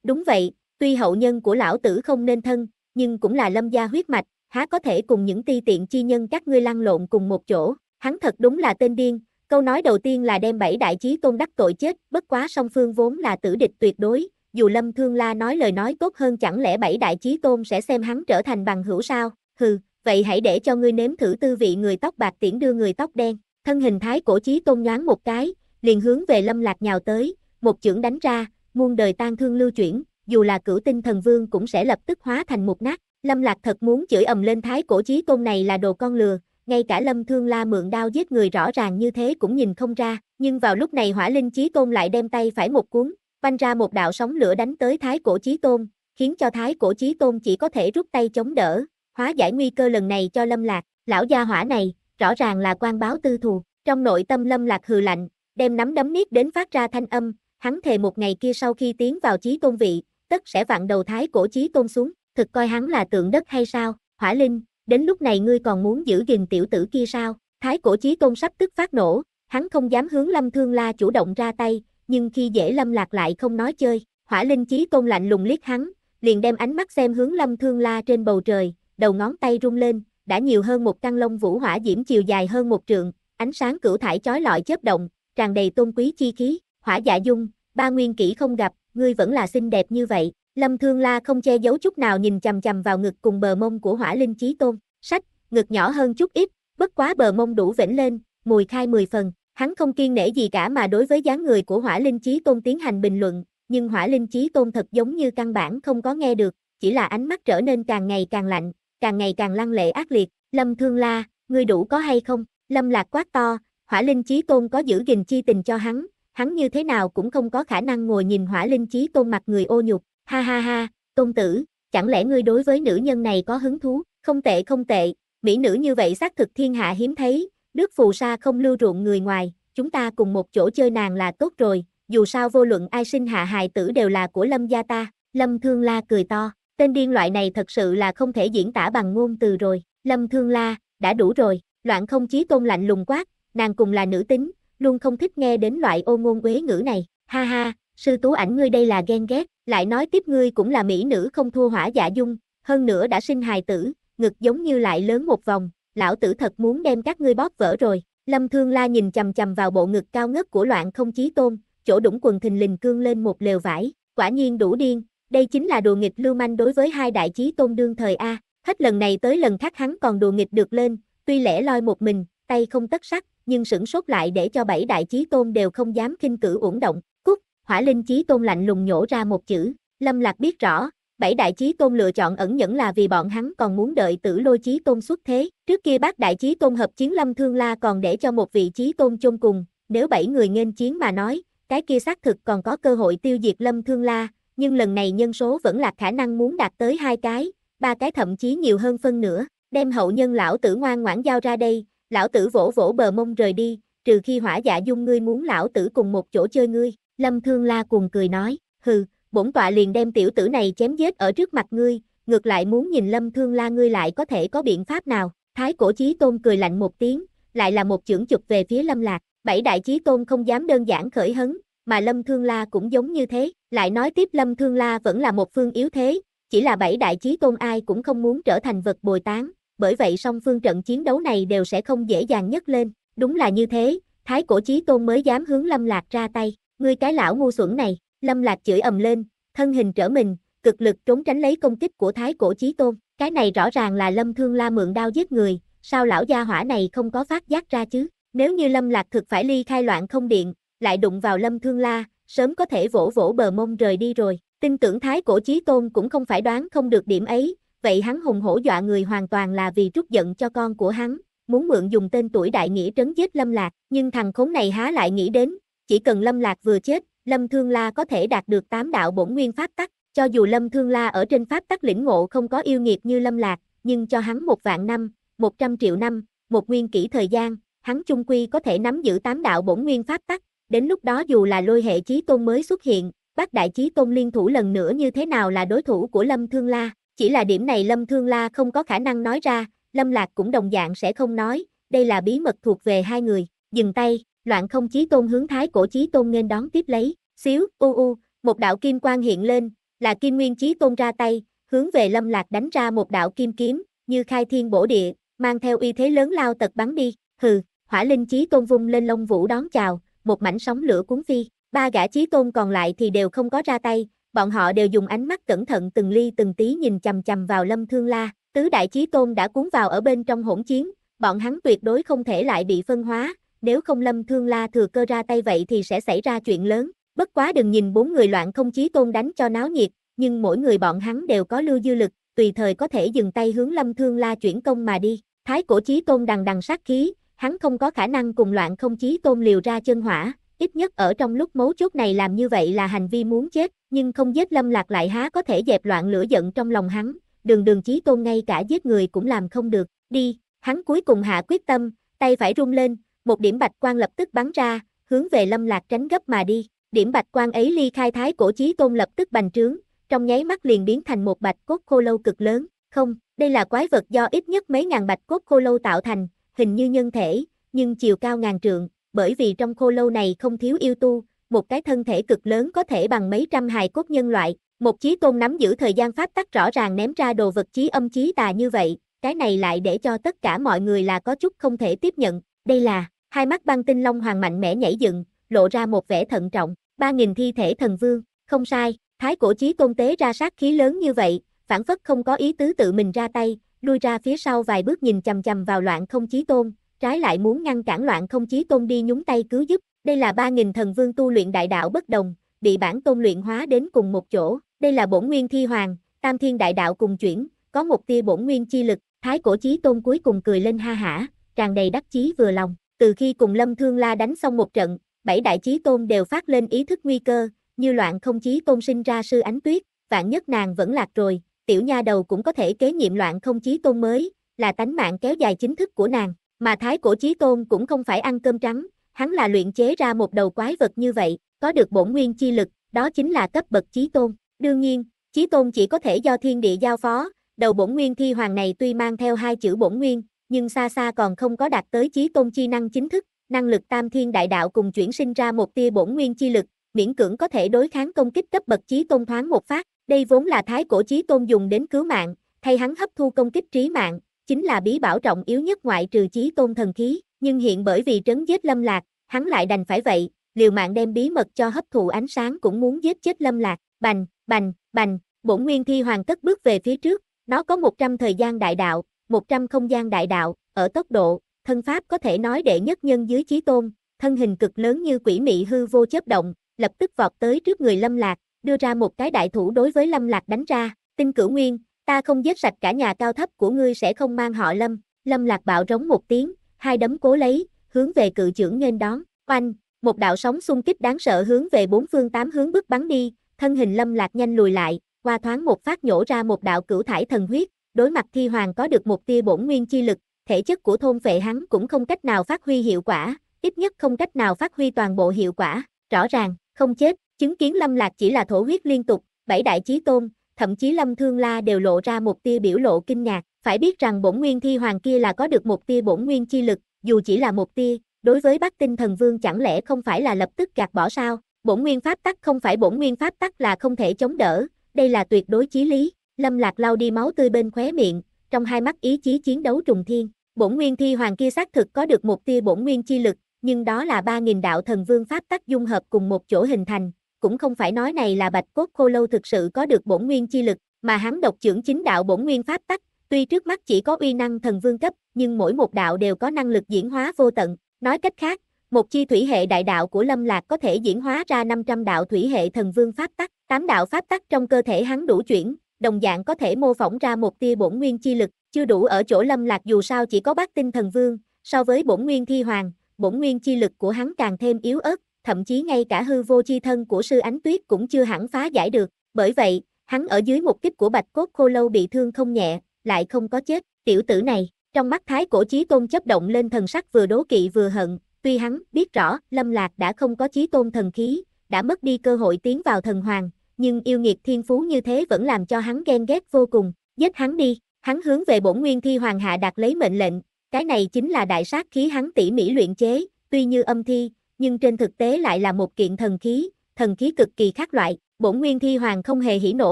Đúng vậy, tuy hậu nhân của lão tử không nên thân, nhưng cũng là lâm gia huyết mạch, há có thể cùng những ti tiện chi nhân các ngươi lăn lộn cùng một chỗ, hắn thật đúng là tên điên, câu nói đầu tiên là đem bảy đại chí công đắc tội chết, bất quá song phương vốn là tử địch tuyệt đối, dù Lâm Thương La nói lời nói tốt hơn chẳng lẽ bảy đại chí tôn sẽ xem hắn trở thành bằng hữu sao, hừ, vậy hãy để cho ngươi nếm thử tư vị người tóc bạc tiễn đưa người tóc đen, thân hình thái cổ chí tôn nhoáng một cái, liền hướng về Lâm Lạc nhào tới, một chưởng đánh ra, muôn đời tan thương lưu chuyển, dù là cửu tinh thần vương cũng sẽ lập tức hóa thành một nát, Lâm Lạc thật muốn chửi ầm lên thái cổ chí tôn này là đồ con lừa, ngay cả Lâm Thương La mượn đao giết người rõ ràng như thế cũng nhìn không ra, nhưng vào lúc này Hỏa Linh Chí Tôn lại đem tay phải một cuốn, Banh ra một đạo sóng lửa đánh tới Thái Cổ Chí Tôn, khiến cho Thái Cổ Chí Tôn chỉ có thể rút tay chống đỡ, hóa giải nguy cơ lần này cho Lâm Lạc, lão gia hỏa này, rõ ràng là quan báo tư thù. Trong nội tâm Lâm Lạc hừ lạnh, đem nắm đấm niết đến phát ra thanh âm, hắn thề một ngày kia sau khi tiến vào Chí Tôn vị, tất sẽ vặn đầu Thái Cổ Chí Tôn xuống, thực coi hắn là tượng đất hay sao? Hỏa Linh, đến lúc này ngươi còn muốn giữ gìn tiểu tử kia sao? Thái Cổ Chí Tôn sắp tức phát nổ, hắn không dám hướng Lâm Thương La chủ động ra tay, nhưng khi dễ lâm lạc lại không nói chơi, hỏa linh chí tôn lạnh lùng liếc hắn, liền đem ánh mắt xem hướng lâm thương la trên bầu trời, đầu ngón tay rung lên, đã nhiều hơn một căn lông vũ hỏa diễm chiều dài hơn một trượng, ánh sáng cửu thải chói lọi chớp động, tràn đầy tôn quý chi khí, hỏa dạ dung, ba nguyên kỹ không gặp, ngươi vẫn là xinh đẹp như vậy, lâm thương la không che giấu chút nào nhìn chầm chầm vào ngực cùng bờ mông của hỏa linh chí tôn, sách, ngực nhỏ hơn chút ít, bất quá bờ mông đủ vĩnh lên, mùi khai mười phần, Hắn không kiên nể gì cả mà đối với dáng người của Hỏa Linh Chí Tôn tiến hành bình luận, nhưng Hỏa Linh Chí Tôn thật giống như căn bản không có nghe được, chỉ là ánh mắt trở nên càng ngày càng lạnh, càng ngày càng lăng lệ ác liệt, Lâm Thương La, ngươi đủ có hay không? Lâm Lạc quát to, Hỏa Linh Chí Tôn có giữ gìn chi tình cho hắn, hắn như thế nào cũng không có khả năng ngồi nhìn Hỏa Linh Chí Tôn mặt người ô nhục, ha ha ha, tôn tử, chẳng lẽ ngươi đối với nữ nhân này có hứng thú, không tệ không tệ, mỹ nữ như vậy xác thực thiên hạ hiếm thấy, Đức Phù Sa không lưu ruộng người ngoài, chúng ta cùng một chỗ chơi nàng là tốt rồi, dù sao vô luận ai sinh hạ hài tử đều là của Lâm gia ta, Lâm Thương La cười to, tên điên loại này thật sự là không thể diễn tả bằng ngôn từ rồi, Lâm Thương La, đã đủ rồi, loạn không chí tôn lạnh lùng quát, nàng cùng là nữ tính, luôn không thích nghe đến loại ô ngôn quế ngữ này, ha ha, sư tú ảnh ngươi đây là ghen ghét, lại nói tiếp ngươi cũng là mỹ nữ không thua hỏa giả dạ dung, hơn nữa đã sinh hài tử, ngực giống như lại lớn một vòng, lão tử thật muốn đem các ngươi bóp vỡ rồi. Lâm Thương La nhìn chầm chầm vào bộ ngực cao ngất của loạn không chí tôn, chỗ đũng quần thình lình cương lên một lều vải, quả nhiên đủ điên, đây chính là đùa nghịch lưu manh đối với hai đại chí tôn đương thời A, hết lần này tới lần khác hắn còn đùa nghịch được lên, tuy lẻ loi một mình, tay không tất sắc, nhưng sửng sốt lại để cho bảy đại chí tôn đều không dám kinh cử uổng động, cút, hỏa linh chí tôn lạnh lùng nhổ ra một chữ, lâm lạc biết rõ, bảy đại chí tôn lựa chọn ẩn nhẫn là vì bọn hắn còn muốn đợi tử lôi chí tôn xuất thế. Trước kia bác đại chí tôn hợp chiến lâm thương la còn để cho một vị chí tôn chôn cùng, nếu bảy người nghênh chiến mà nói, cái kia xác thực còn có cơ hội tiêu diệt lâm thương la, nhưng lần này nhân số vẫn là khả năng muốn đạt tới hai cái, ba cái thậm chí nhiều hơn phân nữa, đem hậu nhân lão tử ngoan ngoãn giao ra đây, lão tử vỗ vỗ bờ mông rời đi, trừ khi hỏa dạ dung ngươi muốn lão tử cùng một chỗ chơi ngươi, lâm thương la cùng cười nói, hừ, bổn tọa liền đem tiểu tử này chém giết ở trước mặt ngươi, ngược lại muốn nhìn lâm thương la ngươi lại có thể có biện pháp nào, thái cổ chí tôn cười lạnh một tiếng, lại là một chưởng chụp về phía lâm lạc, bảy đại chí tôn không dám đơn giản khởi hấn, mà lâm thương la cũng giống như thế, lại nói tiếp lâm thương la vẫn là một phương yếu thế, chỉ là bảy đại chí tôn ai cũng không muốn trở thành vật bồi tán, bởi vậy song phương trận chiến đấu này đều sẽ không dễ dàng nhất lên, đúng là như thế, thái cổ chí tôn mới dám hướng lâm lạc ra tay, ngươi cái lão ngu xuẩn này, Lâm Lạc chửi ầm lên, thân hình trở mình, cực lực trốn tránh lấy công kích của Thái Cổ Chí Tôn. Cái này rõ ràng là Lâm Thương La mượn đao giết người, sao lão gia hỏa này không có phát giác ra chứ? Nếu như Lâm Lạc thực phải ly khai loạn không điện, lại đụng vào Lâm Thương La, sớm có thể vỗ vỗ bờ mông rời đi rồi. Tin tưởng Thái Cổ Chí Tôn cũng không phải đoán không được điểm ấy, vậy hắn hùng hổ dọa người hoàn toàn là vì trút giận cho con của hắn, muốn mượn dùng tên tuổi đại nghĩa trấn giết Lâm Lạc, nhưng thằng khốn này há lại nghĩ đến, chỉ cần Lâm Lạc vừa chết, Lâm Thương La có thể đạt được tám đạo bổn nguyên pháp tắc, cho dù Lâm Thương La ở trên pháp tắc lĩnh ngộ không có yêu nghiệt như Lâm Lạc, nhưng cho hắn một vạn năm, một trăm triệu năm, một nguyên kỷ thời gian, hắn chung quy có thể nắm giữ tám đạo bổn nguyên pháp tắc, đến lúc đó dù là lôi hệ chí tôn mới xuất hiện, bác đại chí tôn liên thủ lần nữa như thế nào là đối thủ của Lâm Thương La, chỉ là điểm này Lâm Thương La không có khả năng nói ra, Lâm Lạc cũng đồng dạng sẽ không nói, đây là bí mật thuộc về hai người, dừng tay, loạn không chí tôn hướng thái cổ chí tôn nên đón tiếp lấy, xíu, u u, một đạo kim quang hiện lên, là kim nguyên chí tôn ra tay, hướng về lâm lạc đánh ra một đạo kim kiếm, như khai thiên bổ địa, mang theo uy thế lớn lao tật bắn đi, hừ, hỏa linh chí tôn vung lên lông vũ đón chào, một mảnh sóng lửa cuốn phi, ba gã chí tôn còn lại thì đều không có ra tay, bọn họ đều dùng ánh mắt cẩn thận từng ly từng tí nhìn chầm chầm vào lâm thương la, tứ đại chí tôn đã cuốn vào ở bên trong hỗn chiến, bọn hắn tuyệt đối không thể lại bị phân hóa, nếu không lâm thương la thừa cơ ra tay vậy thì sẽ xảy ra chuyện lớn, bất quá đừng nhìn bốn người loạn không chí tôn đánh cho náo nhiệt, nhưng mỗi người bọn hắn đều có lưu dư lực, tùy thời có thể dừng tay hướng lâm thương la chuyển công mà đi, thái cổ chí tôn đằng đằng sát khí, hắn không có khả năng cùng loạn không chí tôn liều ra chân hỏa, ít nhất ở trong lúc mấu chốt này làm như vậy là hành vi muốn chết, nhưng không giết lâm lạc lại há có thể dẹp loạn lửa giận trong lòng hắn, đường đường chí tôn ngay cả giết người cũng làm không được, đi, hắn cuối cùng hạ quyết tâm, tay phải rung lên, một điểm bạch quan lập tức bắn ra, hướng về Lâm Lạc tránh gấp mà đi. Điểm bạch quan ấy ly khai thái cổ chí tôn lập tức bành trướng, trong nháy mắt liền biến thành một bạch cốt khô lâu cực lớn. Không, đây là quái vật do ít nhất mấy ngàn bạch cốt khô lâu tạo thành, hình như nhân thể, nhưng chiều cao ngàn trượng, bởi vì trong khô lâu này không thiếu yêu tu, một cái thân thể cực lớn có thể bằng mấy trăm hài cốt nhân loại, một chí tôn nắm giữ thời gian pháp tắc rõ ràng ném ra đồ vật chí âm chí tà như vậy, cái này lại để cho tất cả mọi người là có chút không thể tiếp nhận, đây là Hai mắt băng tinh long hoàng mạnh mẽ nhảy dựng, lộ ra một vẻ thận trọng, ba nghìn thi thể thần vương, không sai, thái cổ chí tôn tế ra sát khí lớn như vậy, phản phất không có ý tứ tự mình ra tay, lui ra phía sau vài bước nhìn chầm chầm vào loạn không chí tôn, trái lại muốn ngăn cản loạn không chí tôn đi nhúng tay cứu giúp, đây là ba nghìn thần vương tu luyện đại đạo bất đồng, bị bản tôn luyện hóa đến cùng một chỗ, đây là bổn nguyên thi hoàng, tam thiên đại đạo cùng chuyển, có một tia bổn nguyên chi lực, thái cổ chí tôn cuối cùng cười lên ha hả, tràn đầy đắc chí vừa lòng, từ khi cùng Lâm Thương La đánh xong một trận, bảy đại chí tôn đều phát lên ý thức nguy cơ, như loạn không chí tôn sinh ra sư ánh tuyết, vạn nhất nàng vẫn lạc rồi, tiểu nha đầu cũng có thể kế nhiệm loạn không chí tôn mới, là tánh mạng kéo dài chính thức của nàng, mà thái cổ chí tôn cũng không phải ăn cơm trắng, hắn là luyện chế ra một đầu quái vật như vậy, có được bổn nguyên chi lực, đó chính là cấp bậc chí tôn. Đương nhiên, chí tôn chỉ có thể do thiên địa giao phó, đầu bổn nguyên thi hoàng này tuy mang theo hai chữ bổn nguyên, nhưng xa xa còn không có đạt tới chí tôn chi năng chính thức, năng lực tam thiên đại đạo cùng chuyển sinh ra một tia bổn nguyên chi lực, miễn cưỡng có thể đối kháng công kích cấp bậc chí tôn thoáng một phát, đây vốn là thái cổ chí tôn dùng đến cứu mạng, thay hắn hấp thu công kích trí mạng, chính là bí bảo trọng yếu nhất ngoại trừ chí tôn thần khí, nhưng hiện bởi vì trấn giết Lâm Lạc, hắn lại đành phải vậy, liều mạng đem bí mật cho hấp thụ ánh sáng cũng muốn giết chết Lâm Lạc, bành, bành, bành, bổn nguyên thi hoàn tất bước về phía trước, nó có 100 thời gian đại đạo, 100 không gian đại đạo, ở tốc độ, thân pháp có thể nói đệ nhất nhân dưới chí tôn, thân hình cực lớn như quỷ mị hư vô chớp động, lập tức vọt tới trước người Lâm Lạc, đưa ra một cái đại thủ đối với Lâm Lạc đánh ra, tinh cửu nguyên, ta không giết sạch cả nhà cao thấp của ngươi sẽ không mang họ Lâm, Lâm Lạc bạo rống một tiếng, hai đấm cố lấy, hướng về cự trưởng nghênh đón, oanh, một đạo sóng xung kích đáng sợ hướng về bốn phương tám hướng bước bắn đi, thân hình Lâm Lạc nhanh lùi lại, qua thoáng một phát nhổ ra một đạo cửu thải thần huyết, đối mặt thi hoàng có được một tia bổn nguyên chi lực, thể chất của thôn vệ hắn cũng không cách nào phát huy hiệu quả, ít nhất không cách nào phát huy toàn bộ hiệu quả, rõ ràng, không chết, chứng kiến lâm lạc chỉ là thổ huyết liên tục, bảy đại chí tôn, thậm chí lâm thương la đều lộ ra một tia biểu lộ kinh ngạc, phải biết rằng bổn nguyên thi hoàng kia là có được một tia bổn nguyên chi lực, dù chỉ là một tia, đối với Bắc Tinh Thần Vương chẳng lẽ không phải là lập tức gạt bỏ sao? Bổn nguyên pháp tắc không phải bổn nguyên pháp tắc là không thể chống đỡ, đây là tuyệt đối chí lý. Lâm Lạc lau đi máu tươi bên khóe miệng, trong hai mắt ý chí chiến đấu trùng thiên. Bổn nguyên thi hoàng kia xác thực có được một tia bổn nguyên chi lực, nhưng đó là 3.000 đạo thần vương pháp tắc dung hợp cùng một chỗ hình thành, cũng không phải nói này là bạch cốt khô lâu thực sự có được bổn nguyên chi lực, mà hắn độc trưởng chính đạo bổn nguyên pháp tắc, tuy trước mắt chỉ có uy năng thần vương cấp, nhưng mỗi một đạo đều có năng lực diễn hóa vô tận, nói cách khác, một chi thủy hệ đại đạo của Lâm Lạc có thể diễn hóa ra 500 đạo thủy hệ thần vương pháp tắc, 8 đạo pháp tắc trong cơ thể hắn đủ chuyển, đồng dạng có thể mô phỏng ra một tia bổn nguyên chi lực, chưa đủ ở chỗ lâm lạc dù sao chỉ có bát tinh thần vương, so với bổn nguyên thi hoàng, bổn nguyên chi lực của hắn càng thêm yếu ớt, thậm chí ngay cả hư vô chi thân của sư ánh tuyết cũng chưa hẳn phá giải được, bởi vậy, hắn ở dưới một kích của bạch cốt khô lâu bị thương không nhẹ, lại không có chết, tiểu tử này, trong mắt thái cổ chí tôn chấp động lên thần sắc vừa đố kỵ vừa hận, tuy hắn biết rõ lâm lạc đã không có chí tôn thần khí, đã mất đi cơ hội tiến vào thần hoàng, nhưng yêu nghiệt thiên phú như thế vẫn làm cho hắn ghen ghét vô cùng, giết hắn đi, hắn hướng về bổn nguyên thi hoàng hạ đạt lấy mệnh lệnh, cái này chính là đại sát khí hắn tỉ mỉ luyện chế, tuy như âm thi, nhưng trên thực tế lại là một kiện thần khí, thần khí cực kỳ khác loại, bổn nguyên thi hoàng không hề hỉ nộ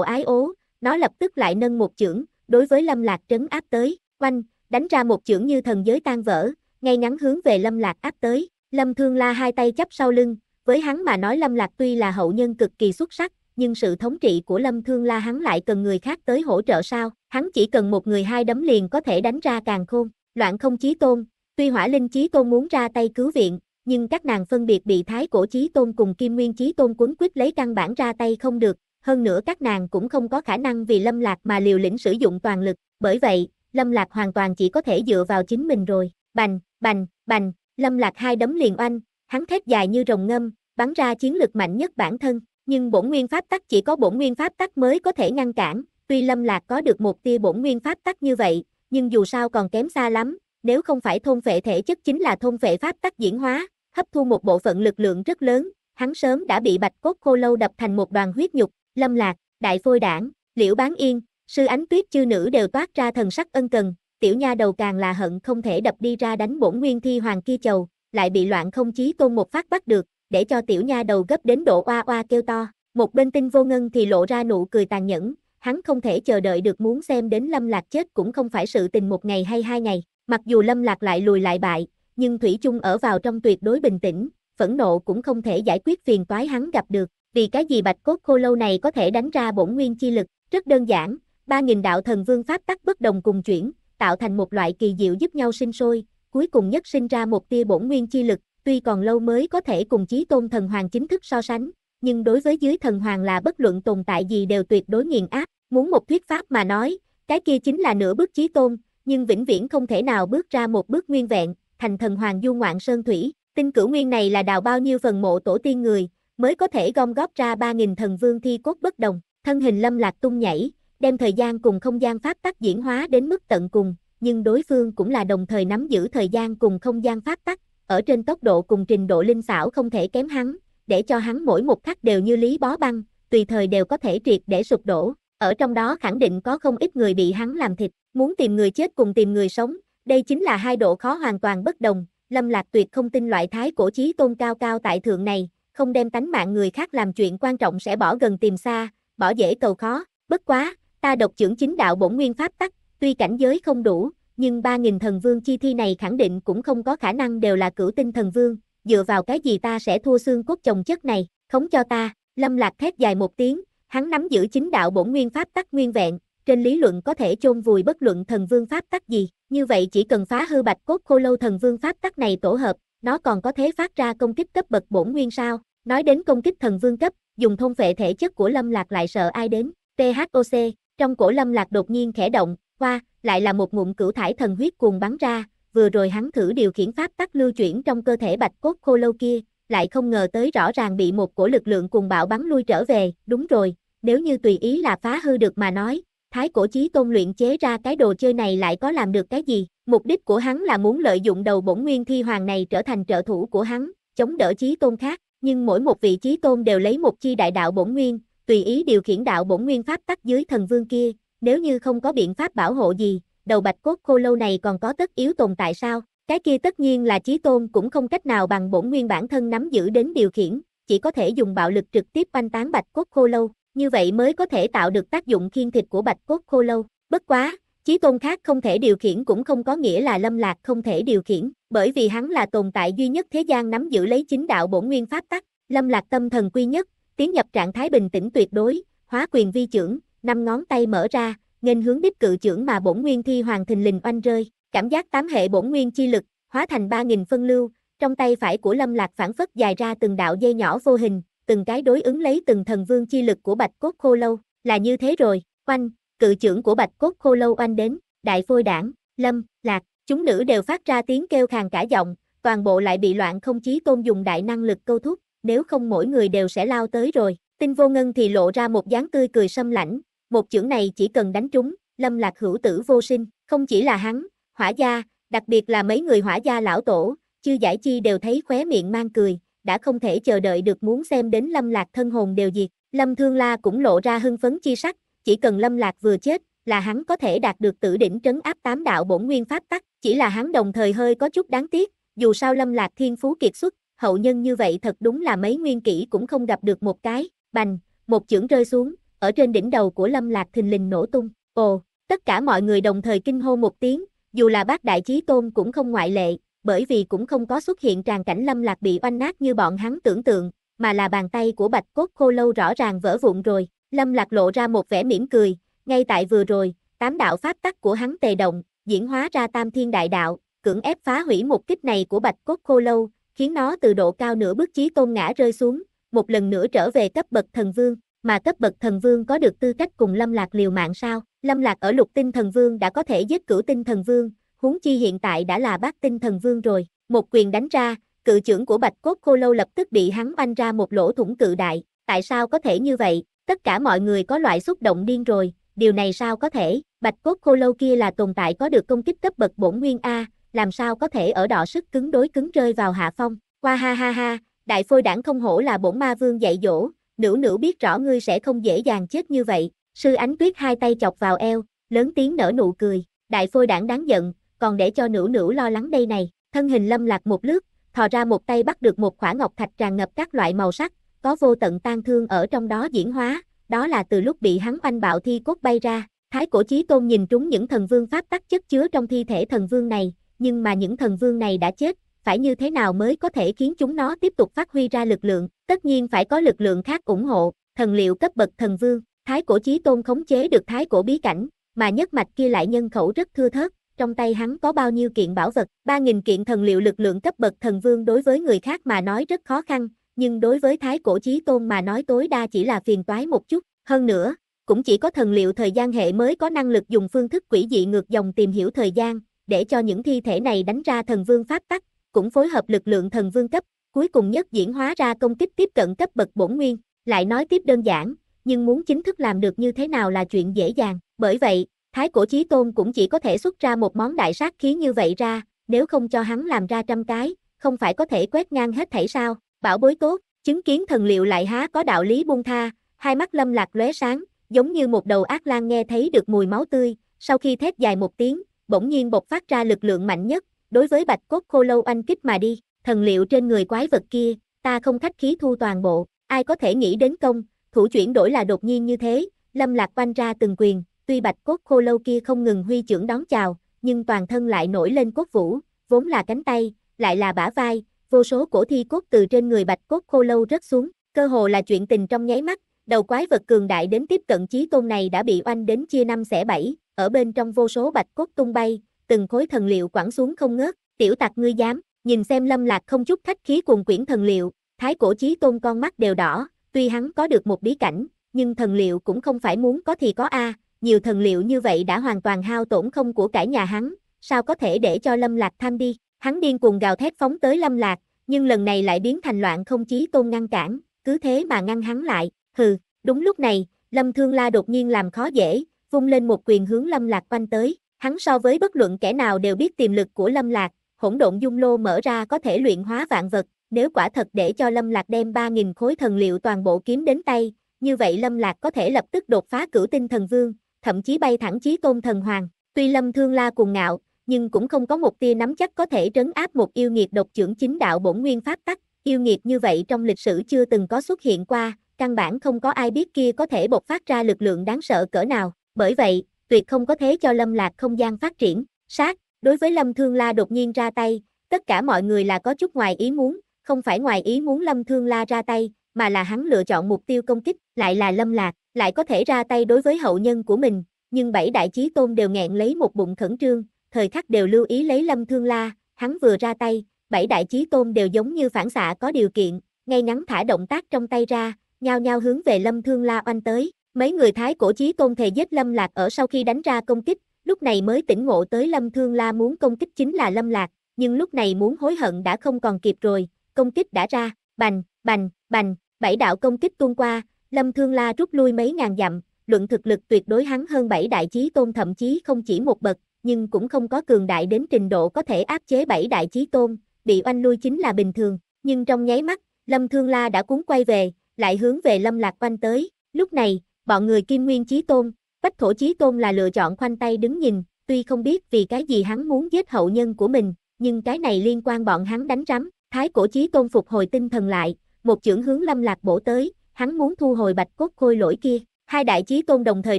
ái ố, nó lập tức lại nâng một chưởng, đối với lâm lạc trấn áp tới, quanh, đánh ra một chưởng như thần giới tan vỡ, ngay ngắn hướng về lâm lạc áp tới, lâm thương la hai tay chắp sau lưng, với hắn mà nói lâm lạc tuy là hậu nhân cực kỳ xuất sắc, nhưng sự thống trị của Lâm Thương La hắn lại cần người khác tới hỗ trợ sao, hắn chỉ cần một người hai đấm liền có thể đánh ra càng khôn, loạn không chí tôn, tuy hỏa linh chí tôn muốn ra tay cứu viện, nhưng các nàng phân biệt bị thái cổ chí tôn cùng kim nguyên chí tôn quấn quýt lấy căn bản ra tay không được, hơn nữa các nàng cũng không có khả năng vì lâm lạc mà liều lĩnh sử dụng toàn lực, bởi vậy, lâm lạc hoàn toàn chỉ có thể dựa vào chính mình rồi, bành, bành, bành, lâm lạc hai đấm liền oanh, hắn thét dài như rồng ngâm, bắn ra chiến lực mạnh nhất bản thân, nhưng bổn nguyên pháp tắc chỉ có bổn nguyên pháp tắc mới có thể ngăn cản, tuy Lâm Lạc có được một tia bổn nguyên pháp tắc như vậy, nhưng dù sao còn kém xa lắm, nếu không phải thôn vệ thể chất chính là thôn vệ pháp tắc diễn hóa, hấp thu một bộ phận lực lượng rất lớn, hắn sớm đã bị bạch cốt khô lâu đập thành một đoàn huyết nhục, Lâm Lạc, Đại Phôi Đảng, Liễu Bán Yên, Sư Ánh Tuyết chư nữ đều toát ra thần sắc ân cần, tiểu nha đầu càng là hận không thể đập đi ra đánh bổn nguyên thi hoàng kia chầu, lại bị loạn không chí tôn một phát bắt được, để cho tiểu nha đầu gấp đến độ oa oa kêu to. Một bên tinh vô ngân thì lộ ra nụ cười tàn nhẫn, hắn không thể chờ đợi được muốn xem đến Lâm Lạc chết cũng không phải sự tình một ngày hay hai ngày. Mặc dù Lâm Lạc lại lùi lại bại, nhưng Thủy chung ở vào trong tuyệt đối bình tĩnh, phẫn nộ cũng không thể giải quyết phiền toái hắn gặp được. Vì cái gì bạch cốt khô lâu này có thể đánh ra bổn nguyên chi lực, rất đơn giản, 3.000 đạo thần vương pháp tắc bất đồng cùng chuyển, tạo thành một loại kỳ diệu giúp nhau sinh sôi, cuối cùng nhất sinh ra một tia bổn nguyên chi lực, tuy còn lâu mới có thể cùng chí tôn thần hoàng chính thức so sánh, nhưng đối với dưới thần hoàng là bất luận tồn tại gì đều tuyệt đối nghiền áp, muốn một thuyết pháp mà nói, cái kia chính là nửa bước chí tôn, nhưng vĩnh viễn không thể nào bước ra một bước nguyên vẹn, thành thần hoàng du ngoạn sơn thủy, tinh cửu nguyên này là đào bao nhiêu phần mộ tổ tiên người, mới có thể gom góp ra 3.000 thần vương thi cốt bất đồng, thân hình lâm lạc tung nhảy, đem thời gian cùng không gian pháp tắc diễn hóa đến mức tận cùng, nhưng đối phương cũng là đồng thời nắm giữ thời gian cùng không gian pháp tắc, ở trên tốc độ cùng trình độ linh xảo không thể kém hắn, để cho hắn mỗi một khắc đều như lý bó băng, tùy thời đều có thể triệt để sụp đổ, ở trong đó khẳng định có không ít người bị hắn làm thịt, muốn tìm người chết cùng tìm người sống, đây chính là hai độ khó hoàn toàn bất đồng, Lâm Lạc tuyệt không tin loại thái cổ chí tôn cao cao tại thượng này, không đem tánh mạng người khác làm chuyện quan trọng sẽ bỏ gần tìm xa, bỏ dễ cầu khó, bất quá, ta độc trưởng chính đạo bổn nguyên pháp tắc, tuy cảnh giới không đủ, nhưng 3.000 thần vương chi thi này khẳng định cũng không có khả năng đều là cửu tinh thần vương, dựa vào cái gì ta sẽ thua xương cốt chồng chất này, khống cho ta, lâm lạc thét dài một tiếng, hắn nắm giữ chính đạo bổn nguyên pháp tắc nguyên vẹn, trên lý luận có thể chôn vùi bất luận thần vương pháp tắc gì, như vậy chỉ cần phá hư bạch cốt khô lâu thần vương pháp tắc này tổ hợp, nó còn có thể phát ra công kích cấp bậc bổn nguyên sao, nói đến công kích thần vương cấp, dùng thông vệ thể chất của lâm lạc lại sợ ai đến, THOC, trong cổ lâm lạc đột nhiên khẽ động, hoa, lại là một ngụm cửu thải thần huyết cuồng bắn ra, vừa rồi hắn thử điều khiển pháp tắc lưu chuyển trong cơ thể bạch cốt khô lâu kia, lại không ngờ tới rõ ràng bị một cổ lực lượng cuồng bạo bắn lui trở về, đúng rồi, nếu như tùy ý là phá hư được mà nói, thái cổ chí tôn luyện chế ra cái đồ chơi này lại có làm được cái gì, mục đích của hắn là muốn lợi dụng đầu bổn nguyên thi hoàng này trở thành trợ thủ của hắn, chống đỡ chí tôn khác, nhưng mỗi một vị chí tôn đều lấy một chi đại đạo bổn nguyên, tùy ý điều khiển đạo bổn nguyên pháp tắc dưới thần vương kia, nếu như không có biện pháp bảo hộ gì, đầu bạch cốt khô lâu này còn có tất yếu tồn tại sao? Cái kia tất nhiên là trí tôn cũng không cách nào bằng bổn nguyên bản thân nắm giữ đến điều khiển, chỉ có thể dùng bạo lực trực tiếp oanh tán bạch cốt khô lâu, như vậy mới có thể tạo được tác dụng khiên thịt của bạch cốt khô lâu. Bất quá, trí tôn khác không thể điều khiển cũng không có nghĩa là lâm lạc không thể điều khiển, bởi vì hắn là tồn tại duy nhất thế gian nắm giữ lấy chính đạo bổn nguyên pháp tắc, lâm lạc tâm thần quy nhất, tiến nhập trạng thái bình tĩnh tuyệt đối, hóa quyền vi trưởng, năm ngón tay mở ra, nghênh hướng bíp cự trưởng mà bổn nguyên thi hoàng thình lình oanh rơi, cảm giác tám hệ bổn nguyên chi lực, hóa thành ba nghìn phân lưu, trong tay phải của Lâm Lạc phản phất dài ra từng đạo dây nhỏ vô hình, từng cái đối ứng lấy từng thần vương chi lực của Bạch Cốt Khô Lâu, là như thế rồi, oanh, cự trưởng của Bạch Cốt Khô Lâu oanh đến, đại phôi đảng, Lâm, Lạc, chúng nữ đều phát ra tiếng kêu khàn cả giọng, toàn bộ lại bị loạn không chí tôn dùng đại năng lực câu thúc, nếu không mỗi người đều sẽ lao tới rồi. Tinh vô ngân thì lộ ra một dáng tươi cười sâm lãnh, một chưởng này chỉ cần đánh trúng, lâm lạc hữu tử vô sinh, không chỉ là hắn, hỏa gia, đặc biệt là mấy người hỏa gia lão tổ, chư giải chi đều thấy khóe miệng mang cười, đã không thể chờ đợi được muốn xem đến lâm lạc thân hồn đều diệt, lâm thương la cũng lộ ra hưng phấn chi sắc, chỉ cần lâm lạc vừa chết, là hắn có thể đạt được tử đỉnh trấn áp tám đạo bổn nguyên pháp tắc, chỉ là hắn đồng thời hơi có chút đáng tiếc, dù sao lâm lạc thiên phú kiệt xuất, hậu nhân như vậy thật đúng là mấy nguyên kỹ cũng không gặp được một cái, bành, một chưởng rơi xuống, ở trên đỉnh đầu của Lâm Lạc thình lình nổ tung. Ồ, tất cả mọi người đồng thời kinh hô một tiếng, dù là bác đại chí tôn cũng không ngoại lệ, bởi vì cũng không có xuất hiện tràn cảnh Lâm Lạc bị oanh nát như bọn hắn tưởng tượng, mà là bàn tay của Bạch Cốt Khô Lâu rõ ràng vỡ vụn rồi. Lâm Lạc lộ ra một vẻ mỉm cười, ngay tại vừa rồi, tám đạo pháp tắc của hắn tề động, diễn hóa ra Tam Thiên Đại Đạo, cưỡng ép phá hủy một kích này của Bạch Cốt Khô Lâu, khiến nó từ độ cao nửa bước chí tôn ngã rơi xuống, một lần nữa trở về cấp bậc thần vương mà cấp bậc thần vương có được tư cách cùng Lâm Lạc liều mạng sao? Lâm Lạc ở lục tinh thần vương đã có thể giết cửu tinh thần vương, huống chi hiện tại đã là bát tinh thần vương rồi. Một quyền đánh ra, cự trưởng của Bạch Cốt Khô Lâu lập tức bị hắn oanh ra một lỗ thủng cự đại. Tại sao có thể như vậy? Tất cả mọi người có loại xúc động điên rồi, điều này sao có thể? Bạch Cốt Khô Lâu kia là tồn tại có được công kích cấp bậc bổn nguyên A, làm sao có thể ở đỏ sức cứng đối cứng rơi vào hạ phong? Qua ha ha ha, đại phôi đảng không hổ là bổn ma vương dạy dỗ, nữ nữ biết rõ ngươi sẽ không dễ dàng chết như vậy, sư ánh tuyết hai tay chọc vào eo, lớn tiếng nở nụ cười, đại phôi đảng đáng giận, còn để cho nữ nữ lo lắng đây này, thân hình lâm lạc một lướt, thò ra một tay bắt được một khỏa ngọc thạch tràn ngập các loại màu sắc, có vô tận tan thương ở trong đó diễn hóa, đó là từ lúc bị hắn oanh bạo thi cốt bay ra, thái cổ chí tôn nhìn trúng những thần vương pháp tắc chất chứa trong thi thể thần vương này, nhưng mà những thần vương này đã chết, phải như thế nào mới có thể khiến chúng nó tiếp tục phát huy ra lực lượng, tất nhiên phải có lực lượng khác ủng hộ, thần liệu cấp bậc thần vương, thái cổ chí tôn khống chế được thái cổ bí cảnh, mà nhất mạch kia lại nhân khẩu rất thưa thớt, trong tay hắn có bao nhiêu kiện bảo vật, 3.000 kiện thần liệu lực lượng cấp bậc thần vương đối với người khác mà nói rất khó khăn, nhưng đối với thái cổ chí tôn mà nói tối đa chỉ là phiền toái một chút, hơn nữa, cũng chỉ có thần liệu thời gian hệ mới có năng lực dùng phương thức quỷ dị ngược dòng tìm hiểu thời gian, để cho những thi thể này đánh ra thần vương pháp tắc, cũng phối hợp lực lượng thần vương cấp, cuối cùng nhất diễn hóa ra công kích tiếp cận cấp bậc bổn nguyên, lại nói tiếp đơn giản, nhưng muốn chính thức làm được như thế nào là chuyện dễ dàng, bởi vậy, thái cổ chí tôn cũng chỉ có thể xuất ra một món đại sát khí như vậy ra, nếu không cho hắn làm ra trăm cái, không phải có thể quét ngang hết thảy sao, bảo bối tốt, chứng kiến thần liệu lại há có đạo lý buông tha, hai mắt lâm lạc lóe sáng, giống như một đầu ác lan nghe thấy được mùi máu tươi, sau khi thét dài một tiếng, bỗng nhiên bộc phát ra lực lượng mạnh nhất, đối với bạch cốt khô lâu anh kích mà đi, thần liệu trên người quái vật kia, ta không khách khí thu toàn bộ, ai có thể nghĩ đến công, thủ chuyển đổi là đột nhiên như thế, lâm lạc oanh ra từng quyền, tuy bạch cốt khô lâu kia không ngừng huy trưởng đón chào, nhưng toàn thân lại nổi lên cốt vũ, vốn là cánh tay, lại là bả vai, vô số cổ thi cốt từ trên người bạch cốt khô lâu rớt xuống, cơ hồ là chuyện tình trong nháy mắt, đầu quái vật cường đại đến tiếp cận chí tôn này đã bị oanh đến chia năm xẻ bảy, ở bên trong vô số bạch cốt tung bay, từng khối thần liệu quẳng xuống không ngớt, tiểu tặc ngươi dám, nhìn xem lâm lạc không chút khách khí cuồng quyển thần liệu, thái cổ chí tôn con mắt đều đỏ, tuy hắn có được một bí cảnh, nhưng thần liệu cũng không phải muốn có thì có a, nhiều thần liệu như vậy đã hoàn toàn hao tổn không của cả nhà hắn, sao có thể để cho lâm lạc tham đi, hắn điên cuồng gào thét phóng tới lâm lạc, nhưng lần này lại biến thành loạn không chí tôn ngăn cản, cứ thế mà ngăn hắn lại, hừ, đúng lúc này, lâm thương la đột nhiên làm khó dễ, vung lên một quyền hướng lâm lạc quanh tới, Hắn so với bất luận kẻ nào đều biết tiềm lực của Lâm Lạc, hỗn độn dung lô mở ra có thể luyện hóa vạn vật, nếu quả thật để cho Lâm Lạc đem 3.000 khối thần liệu toàn bộ kiếm đến tay, như vậy Lâm Lạc có thể lập tức đột phá cửu tinh thần vương, thậm chí bay thẳng chí tôn thần hoàng. Tuy Lâm Thương La cùng ngạo, nhưng cũng không có một tia nắm chắc có thể trấn áp một yêu nghiệt độc trưởng chính đạo bổn nguyên pháp tắc. Yêu nghiệt như vậy trong lịch sử chưa từng có xuất hiện qua, căn bản không có ai biết kia có thể bộc phát ra lực lượng đáng sợ cỡ nào. Bởi vậy, tuyệt không có thế cho Lâm Lạc không gian phát triển, sát, đối với Lâm Thương La đột nhiên ra tay, tất cả mọi người là có chút ngoài ý muốn, không phải ngoài ý muốn Lâm Thương La ra tay, mà là hắn lựa chọn mục tiêu công kích, lại là Lâm Lạc, lại có thể ra tay đối với hậu nhân của mình, nhưng bảy đại chí tôn đều nghẹn lấy một bụng khẩn trương, thời khắc đều lưu ý lấy Lâm Thương La, hắn vừa ra tay, bảy đại chí tôn đều giống như phản xạ có điều kiện, ngay ngắn thả động tác trong tay ra, nhao nhao hướng về Lâm Thương La oanh tới. Mấy người thái cổ chí tôn thề giết Lâm Lạc ở sau khi đánh ra công kích, lúc này mới tỉnh ngộ tới Lâm Thương La muốn công kích chính là Lâm Lạc, nhưng lúc này muốn hối hận đã không còn kịp rồi, công kích đã ra, bành, bành, bành, bảy đạo công kích tuôn qua, Lâm Thương La rút lui mấy ngàn dặm, luận thực lực tuyệt đối hắn hơn bảy đại chí tôn thậm chí không chỉ một bậc, nhưng cũng không có cường đại đến trình độ có thể áp chế bảy đại chí tôn, bị oanh lui chính là bình thường, nhưng trong nháy mắt, Lâm Thương La đã cuốn quay về, lại hướng về Lâm Lạc quanh tới, lúc này, bọn người Kim Nguyên Chí Tôn, Bách Thổ Chí Tôn là lựa chọn khoanh tay đứng nhìn, tuy không biết vì cái gì hắn muốn giết hậu nhân của mình, nhưng cái này liên quan bọn hắn đánh rắm, thái cổ Chí Tôn phục hồi tinh thần lại, một chưởng hướng Lâm Lạc bổ tới, hắn muốn thu hồi bạch cốt khôi lỗi kia, hai đại Chí Tôn đồng thời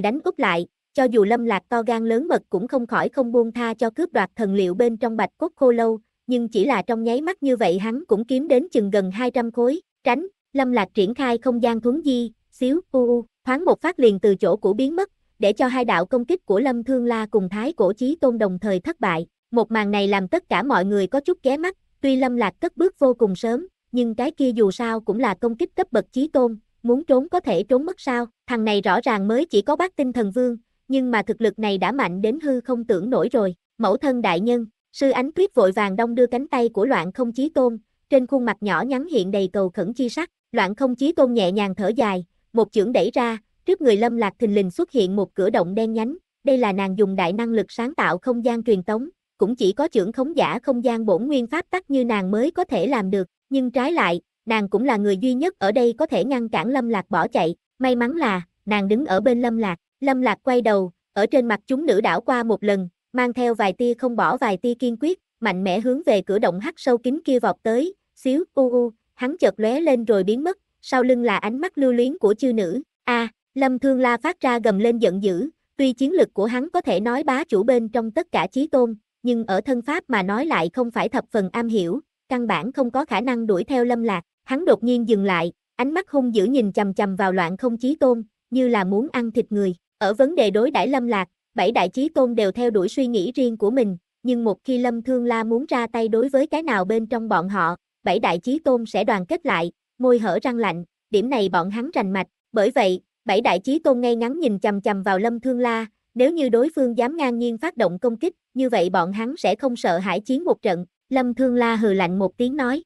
đánh úp lại, cho dù Lâm Lạc to gan lớn mật cũng không khỏi không buông tha cho cướp đoạt thần liệu bên trong bạch cốt khô lâu, nhưng chỉ là trong nháy mắt như vậy hắn cũng kiếm đến chừng gần 200 khối, tránh, Lâm Lạc triển khai không gian thuấn di, xíu u u thoáng một phát liền từ chỗ của biến mất, để cho hai đạo công kích của Lâm Thương La cùng Thái Cổ Chí Tôn đồng thời thất bại. Một màn này làm tất cả mọi người có chút ghé mắt, tuy Lâm Lạc cất bước vô cùng sớm, nhưng cái kia dù sao cũng là công kích cấp bậc Chí Tôn, muốn trốn có thể trốn mất sao, thằng này rõ ràng mới chỉ có bát tinh thần vương, nhưng mà thực lực này đã mạnh đến hư không tưởng nổi rồi, mẫu thân đại nhân, sư ánh tuyết vội vàng đông đưa cánh tay của loạn không Chí Tôn, trên khuôn mặt nhỏ nhắn hiện đầy cầu khẩn chi sắc, loạn không Chí Tôn nhẹ nhàng thở dài, một chưởng đẩy ra, trước người Lâm Lạc thình lình xuất hiện một cửa động đen nhánh, đây là nàng dùng đại năng lực sáng tạo không gian truyền tống, cũng chỉ có trưởng khống giả không gian bổn nguyên pháp tắc như nàng mới có thể làm được, nhưng trái lại, nàng cũng là người duy nhất ở đây có thể ngăn cản Lâm Lạc bỏ chạy, may mắn là, nàng đứng ở bên Lâm Lạc, Lâm Lạc quay đầu, ở trên mặt chúng nữ đảo qua một lần, mang theo vài tia không bỏ vài tia kiên quyết, mạnh mẽ hướng về cửa động hắc sâu kín kia vọt tới, xíu u u, hắn chợt lóe lên rồi biến mất, sau lưng là ánh mắt lưu luyến của chư nữ. A, à, Lâm Thương La phát ra gầm lên giận dữ, tuy chiến lực của hắn có thể nói bá chủ bên trong tất cả chí tôn, nhưng ở thân pháp mà nói lại không phải thập phần am hiểu, căn bản không có khả năng đuổi theo Lâm Lạc. Hắn đột nhiên dừng lại, ánh mắt hung dữ nhìn chằm chằm vào loạn không chí tôn, như là muốn ăn thịt người. Ở vấn đề đối đãi Lâm Lạc, bảy đại chí tôn đều theo đuổi suy nghĩ riêng của mình, nhưng một khi Lâm Thương La muốn ra tay đối với cái nào bên trong bọn họ, bảy đại chí tôn sẽ đoàn kết lại, môi hở răng lạnh, điểm này bọn hắn rành mạch, bởi vậy, bảy đại chí tôn ngay ngắn nhìn chầm chầm vào Lâm Thương La, nếu như đối phương dám ngang nhiên phát động công kích, như vậy bọn hắn sẽ không sợ hãi chiến một trận, Lâm Thương La hừ lạnh một tiếng nói.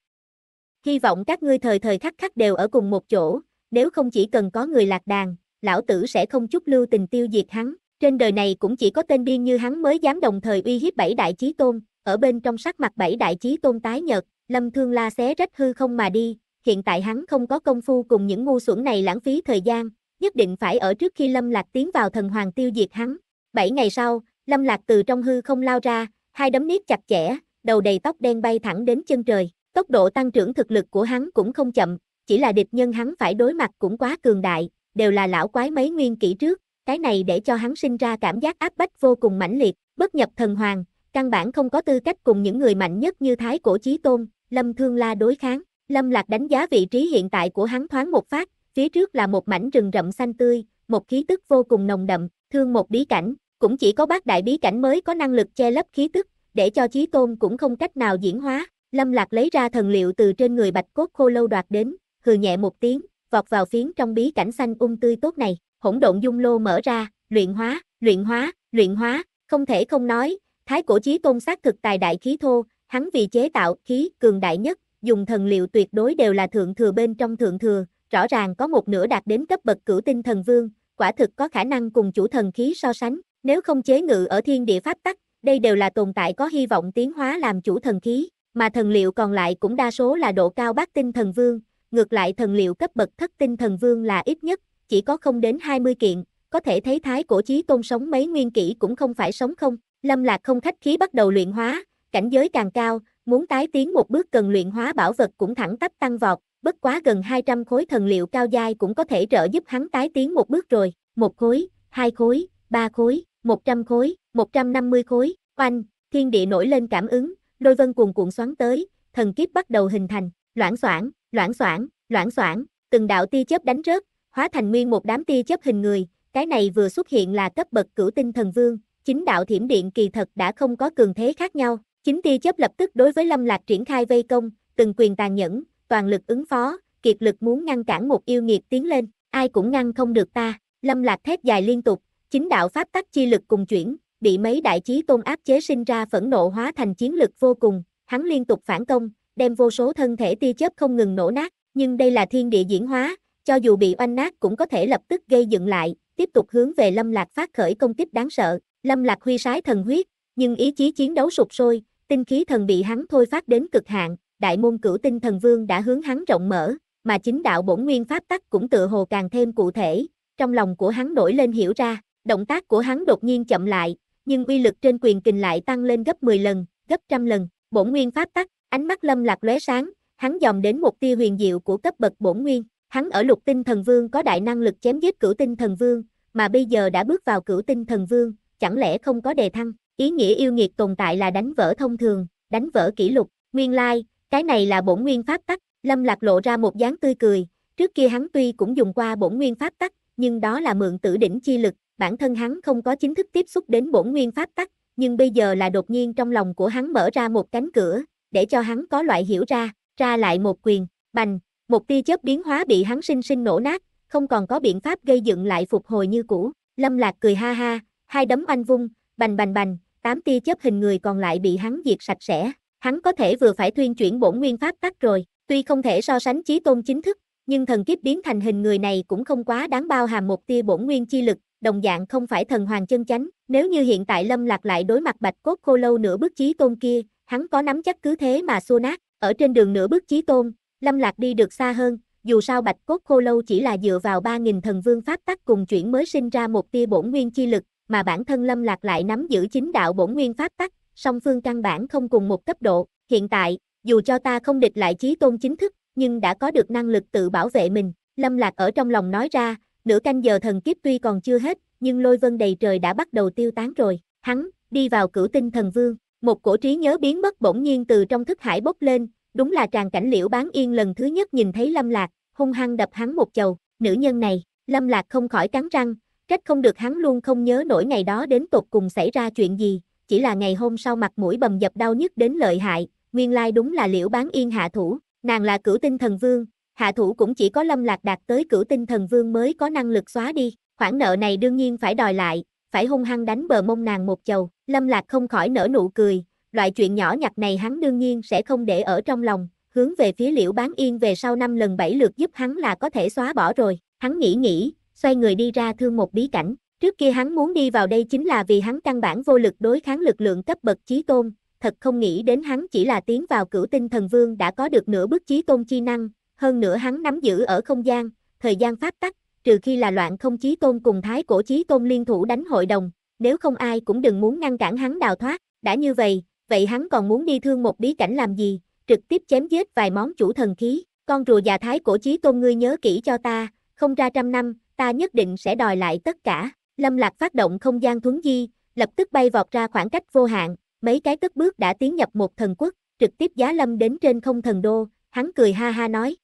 Hy vọng các ngươi thời thời khắc khắc đều ở cùng một chỗ, nếu không chỉ cần có người lạc đàn, lão tử sẽ không chút lưu tình tiêu diệt hắn, trên đời này cũng chỉ có tên điên như hắn mới dám đồng thời uy hiếp bảy đại chí tôn, ở bên trong sắc mặt bảy đại chí tôn tái nhật, Lâm Thương La xé rách hư không mà đi, hiện tại hắn không có công phu cùng những ngu xuẩn này lãng phí thời gian, nhất định phải ở trước khi Lâm Lạc tiến vào thần hoàng tiêu diệt hắn. Bảy ngày sau, Lâm Lạc từ trong hư không lao ra, hai đấm niết chặt chẽ, đầu đầy tóc đen bay thẳng đến chân trời. Tốc độ tăng trưởng thực lực của hắn cũng không chậm, chỉ là địch nhân hắn phải đối mặt cũng quá cường đại, đều là lão quái mấy nguyên kỷ trước, cái này để cho hắn sinh ra cảm giác áp bách vô cùng mãnh liệt, bất nhập thần hoàng, căn bản không có tư cách cùng những người mạnh nhất như Thái Cổ Chí Tôn, Lâm Thương La đối kháng. Lâm Lạc đánh giá vị trí hiện tại của hắn thoáng một phát, phía trước là một mảnh rừng rậm xanh tươi, một khí tức vô cùng nồng đậm, thương một bí cảnh, cũng chỉ có bác đại bí cảnh mới có năng lực che lấp khí tức, để cho chí tôn cũng không cách nào diễn hóa. Lâm Lạc lấy ra thần liệu từ trên người bạch cốt khô lâu đoạt đến, hừ nhẹ một tiếng, vọt vào phiến trong bí cảnh xanh ung um tươi tốt này, hỗn độn dung lô mở ra, luyện hóa, luyện hóa, luyện hóa, không thể không nói, thái cổ chí tôn xác thực tài đại khí thô, hắn vì chế tạo khí cường đại nhất, dùng thần liệu tuyệt đối đều là thượng thừa bên trong thượng thừa, rõ ràng có một nửa đạt đến cấp bậc cửu tinh thần vương, quả thực có khả năng cùng chủ thần khí so sánh, nếu không chế ngự ở thiên địa pháp tắc, đây đều là tồn tại có hy vọng tiến hóa làm chủ thần khí, mà thần liệu còn lại cũng đa số là độ cao bát tinh thần vương, ngược lại thần liệu cấp bậc thất tinh thần vương là ít nhất, chỉ có không đến 20 kiện, có thể thấy thái cổ chí tôn sống mấy nguyên kỷ cũng không phải sống không, lâm lạc không khách khí bắt đầu luyện hóa, cảnh giới càng cao, Muốn tái tiến một bước cần luyện hóa bảo vật cũng thẳng tắp tăng vọt, bất quá gần 200 khối thần liệu cao dai cũng có thể trợ giúp hắn tái tiến một bước rồi, một khối, hai khối, ba khối, 100 khối, 150 khối, oanh, thiên địa nổi lên cảm ứng, lôi vân cuồn cuộn xoắn tới, thần kiếp bắt đầu hình thành, loãng xoảng, loãng xoảng, loãng xoảng, từng đạo tia chớp đánh rớt, hóa thành nguyên một đám tia chớp hình người, cái này vừa xuất hiện là cấp bậc cửu tinh thần vương, chính đạo thiểm điện kỳ thật đã không có cường thế khác nhau, Chính tia chớp lập tức đối với Lâm Lạc triển khai vây công, từng quyền tàn nhẫn, toàn lực ứng phó, kiệt lực muốn ngăn cản một yêu nghiệt tiến lên, ai cũng ngăn không được ta. Lâm Lạc thét dài liên tục, chính đạo pháp tắc chi lực cùng chuyển, bị mấy đại chí tôn áp chế sinh ra phẫn nộ hóa thành chiến lực vô cùng, hắn liên tục phản công, đem vô số thân thể tia chớp không ngừng nổ nát, nhưng đây là thiên địa diễn hóa, cho dù bị oanh nát cũng có thể lập tức gây dựng lại, tiếp tục hướng về Lâm Lạc phát khởi công kích đáng sợ. Lâm Lạc huy sái thần huyết, nhưng ý chí chiến đấu sụp sôi, tinh khí thần bị hắn thôi phát đến cực hạn, đại môn cửu tinh thần vương đã hướng hắn rộng mở, mà chính đạo bổn nguyên pháp tắc cũng tự hồ càng thêm cụ thể, trong lòng của hắn nổi lên hiểu ra, động tác của hắn đột nhiên chậm lại, nhưng uy lực trên quyền kình lại tăng lên gấp 10 lần, gấp trăm lần, bổn nguyên pháp tắc, ánh mắt lâm lạc lóe sáng, hắn dòm đến một tia huyền diệu của cấp bậc bổn nguyên, hắn ở lục tinh thần vương có đại năng lực chém giết cửu tinh thần vương, mà bây giờ đã bước vào cửu tinh thần vương, chẳng lẽ không có đề thăng, Ý nghĩa yêu nghiệt tồn tại là đánh vỡ thông thường, đánh vỡ kỷ lục, nguyên lai, cái này là bổn nguyên pháp tắc, Lâm Lạc lộ ra một dáng tươi cười, trước kia hắn tuy cũng dùng qua bổn nguyên pháp tắc, nhưng đó là mượn tử đỉnh chi lực, bản thân hắn không có chính thức tiếp xúc đến bổn nguyên pháp tắc, nhưng bây giờ là đột nhiên trong lòng của hắn mở ra một cánh cửa, để cho hắn có loại hiểu ra, ra lại một quyền, bành, một tia chớp biến hóa bị hắn sinh sinh nổ nát, không còn có biện pháp gây dựng lại phục hồi như cũ. Lâm Lạc cười ha ha, hai đấm oanh vung, bành bành bành, tám tia chớp hình người còn lại bị hắn diệt sạch sẽ. Hắn có thể vừa phải thuyên chuyển bổn nguyên pháp tắc rồi, tuy không thể so sánh chí tôn chính thức, nhưng thần kiếp biến thành hình người này cũng không quá đáng bao hàm một tia bổn nguyên chi lực, đồng dạng không phải thần hoàng chân chánh, nếu như hiện tại Lâm Lạc lại đối mặt Bạch Cốt Khô Lâu nửa bước chí tôn kia, hắn có nắm chắc cứ thế mà xô nát, ở trên đường nửa bước chí tôn, Lâm Lạc đi được xa hơn, dù sao Bạch Cốt Khô Lâu chỉ là dựa vào 3000 thần vương pháp tắc cùng chuyển mới sinh ra một tia bổn nguyên chi lực, mà bản thân Lâm Lạc lại nắm giữ chính đạo bổn nguyên pháp tắc, song phương căn bản không cùng một cấp độ, hiện tại, dù cho ta không địch lại chí tôn chính thức, nhưng đã có được năng lực tự bảo vệ mình, Lâm Lạc ở trong lòng nói ra, nửa canh giờ thần kiếp tuy còn chưa hết, nhưng lôi vân đầy trời đã bắt đầu tiêu tán rồi, hắn, đi vào cửu tinh thần vương, một cổ trí nhớ biến mất bỗng nhiên từ trong thức hải bốc lên, đúng là tràn cảnh liễu bán yên lần thứ nhất nhìn thấy Lâm Lạc, hung hăng đập hắn một chầu, nữ nhân này, Lâm Lạc không khỏi cắn răng, Trách không được hắn luôn không nhớ nổi ngày đó đến tột cùng xảy ra chuyện gì, chỉ là ngày hôm sau mặt mũi bầm dập đau nhức đến lợi hại, nguyên lai đúng là liễu bán yên hạ thủ, nàng là cửu tinh thần vương, hạ thủ cũng chỉ có lâm lạc đạt tới cửu tinh thần vương mới có năng lực xóa đi, khoản nợ này đương nhiên phải đòi lại, phải hung hăng đánh bờ mông nàng một chầu, lâm lạc không khỏi nở nụ cười, loại chuyện nhỏ nhặt này hắn đương nhiên sẽ không để ở trong lòng, hướng về phía liễu bán yên về sau năm lần bảy lượt giúp hắn là có thể xóa bỏ rồi, hắn nghĩ nghĩ, xoay người đi ra thương một bí cảnh. Trước kia hắn muốn đi vào đây chính là vì hắn căn bản vô lực đối kháng lực lượng cấp bậc chí tôn, thật không nghĩ đến hắn chỉ là tiến vào cửu tinh thần vương đã có được nửa bước chí tôn chi năng, hơn nữa hắn nắm giữ ở không gian, thời gian pháp tắc, trừ khi là loạn không chí tôn cùng thái cổ chí tôn liên thủ đánh hội đồng, nếu không ai cũng đừng muốn ngăn cản hắn đào thoát, đã như vậy, vậy hắn còn muốn đi thương một bí cảnh làm gì, trực tiếp chém giết vài món chủ thần khí, con rùa già thái cổ chí tôn ngươi nhớ kỹ cho ta, không ra trăm năm, ta nhất định sẽ đòi lại tất cả. Lâm Lạc phát động không gian thuấn di, lập tức bay vọt ra khoảng cách vô hạn, mấy cái cất bước đã tiến nhập một thần quốc, trực tiếp giá Lâm đến trên không thần đô, hắn cười ha ha nói.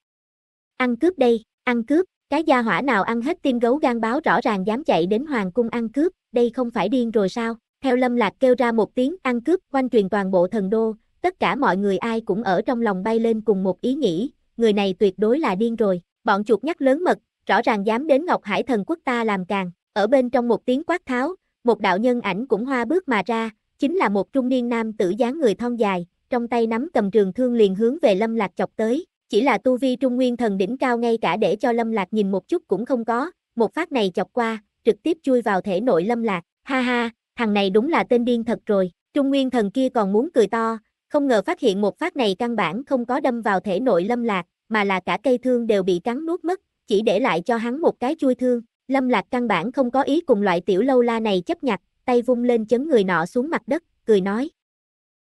Ăn cướp đây, ăn cướp, cái gia hỏa nào ăn hết tim gấu gan báo rõ ràng dám chạy đến hoàng cung ăn cướp, đây không phải điên rồi sao? Theo Lâm Lạc kêu ra một tiếng ăn cướp quanh truyền toàn bộ thần đô, tất cả mọi người ai cũng ở trong lòng bay lên cùng một ý nghĩ, người này tuyệt đối là điên rồi, bọn chuột nhắt lớn mật, rõ ràng dám đến Ngọc Hải thần quốc ta làm càng. Ở bên trong một tiếng quát tháo, một đạo nhân ảnh cũng hoa bước mà ra, chính là một trung niên nam tử dáng người thon dài, trong tay nắm cầm trường thương liền hướng về Lâm Lạc chọc tới, chỉ là tu vi trung nguyên thần đỉnh cao ngay cả để cho Lâm Lạc nhìn một chút cũng không có, một phát này chọc qua, trực tiếp chui vào thể nội Lâm Lạc, ha ha, thằng này đúng là tên điên thật rồi, trung nguyên thần kia còn muốn cười to, không ngờ phát hiện một phát này căn bản không có đâm vào thể nội Lâm Lạc, mà là cả cây thương đều bị cắn nuốt mất, chỉ để lại cho hắn một cái chui thương. Lâm Lạc căn bản không có ý cùng loại tiểu lâu la này chấp nhặt, tay vung lên chấn người nọ xuống mặt đất, cười nói.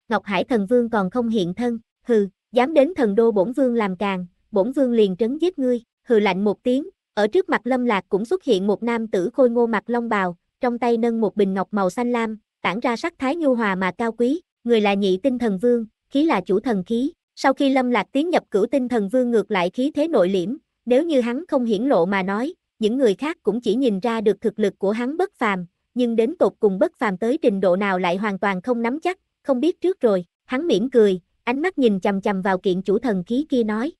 Ngọc Hải thần vương còn không hiện thân, hừ, dám đến thần đô bổn vương làm càng, bổn vương liền trấn giết ngươi, hừ lạnh một tiếng, ở trước mặt Lâm Lạc cũng xuất hiện một nam tử khôi ngô mặt long bào, trong tay nâng một bình ngọc màu xanh lam, tản ra sắc thái nhu hòa mà cao quý, người là nhị tinh thần vương, khí là chủ thần khí. Sau khi Lâm Lạc tiến nhập cửu tinh thần vương ngược lại khí thế nội liễm, nếu như hắn không hiển lộ mà nói, những người khác cũng chỉ nhìn ra được thực lực của hắn bất phàm, nhưng đến tột cùng bất phàm tới trình độ nào lại hoàn toàn không nắm chắc, không biết trước rồi, hắn mỉm cười, ánh mắt nhìn chầm chầm vào kiện chủ thần khí kia nói.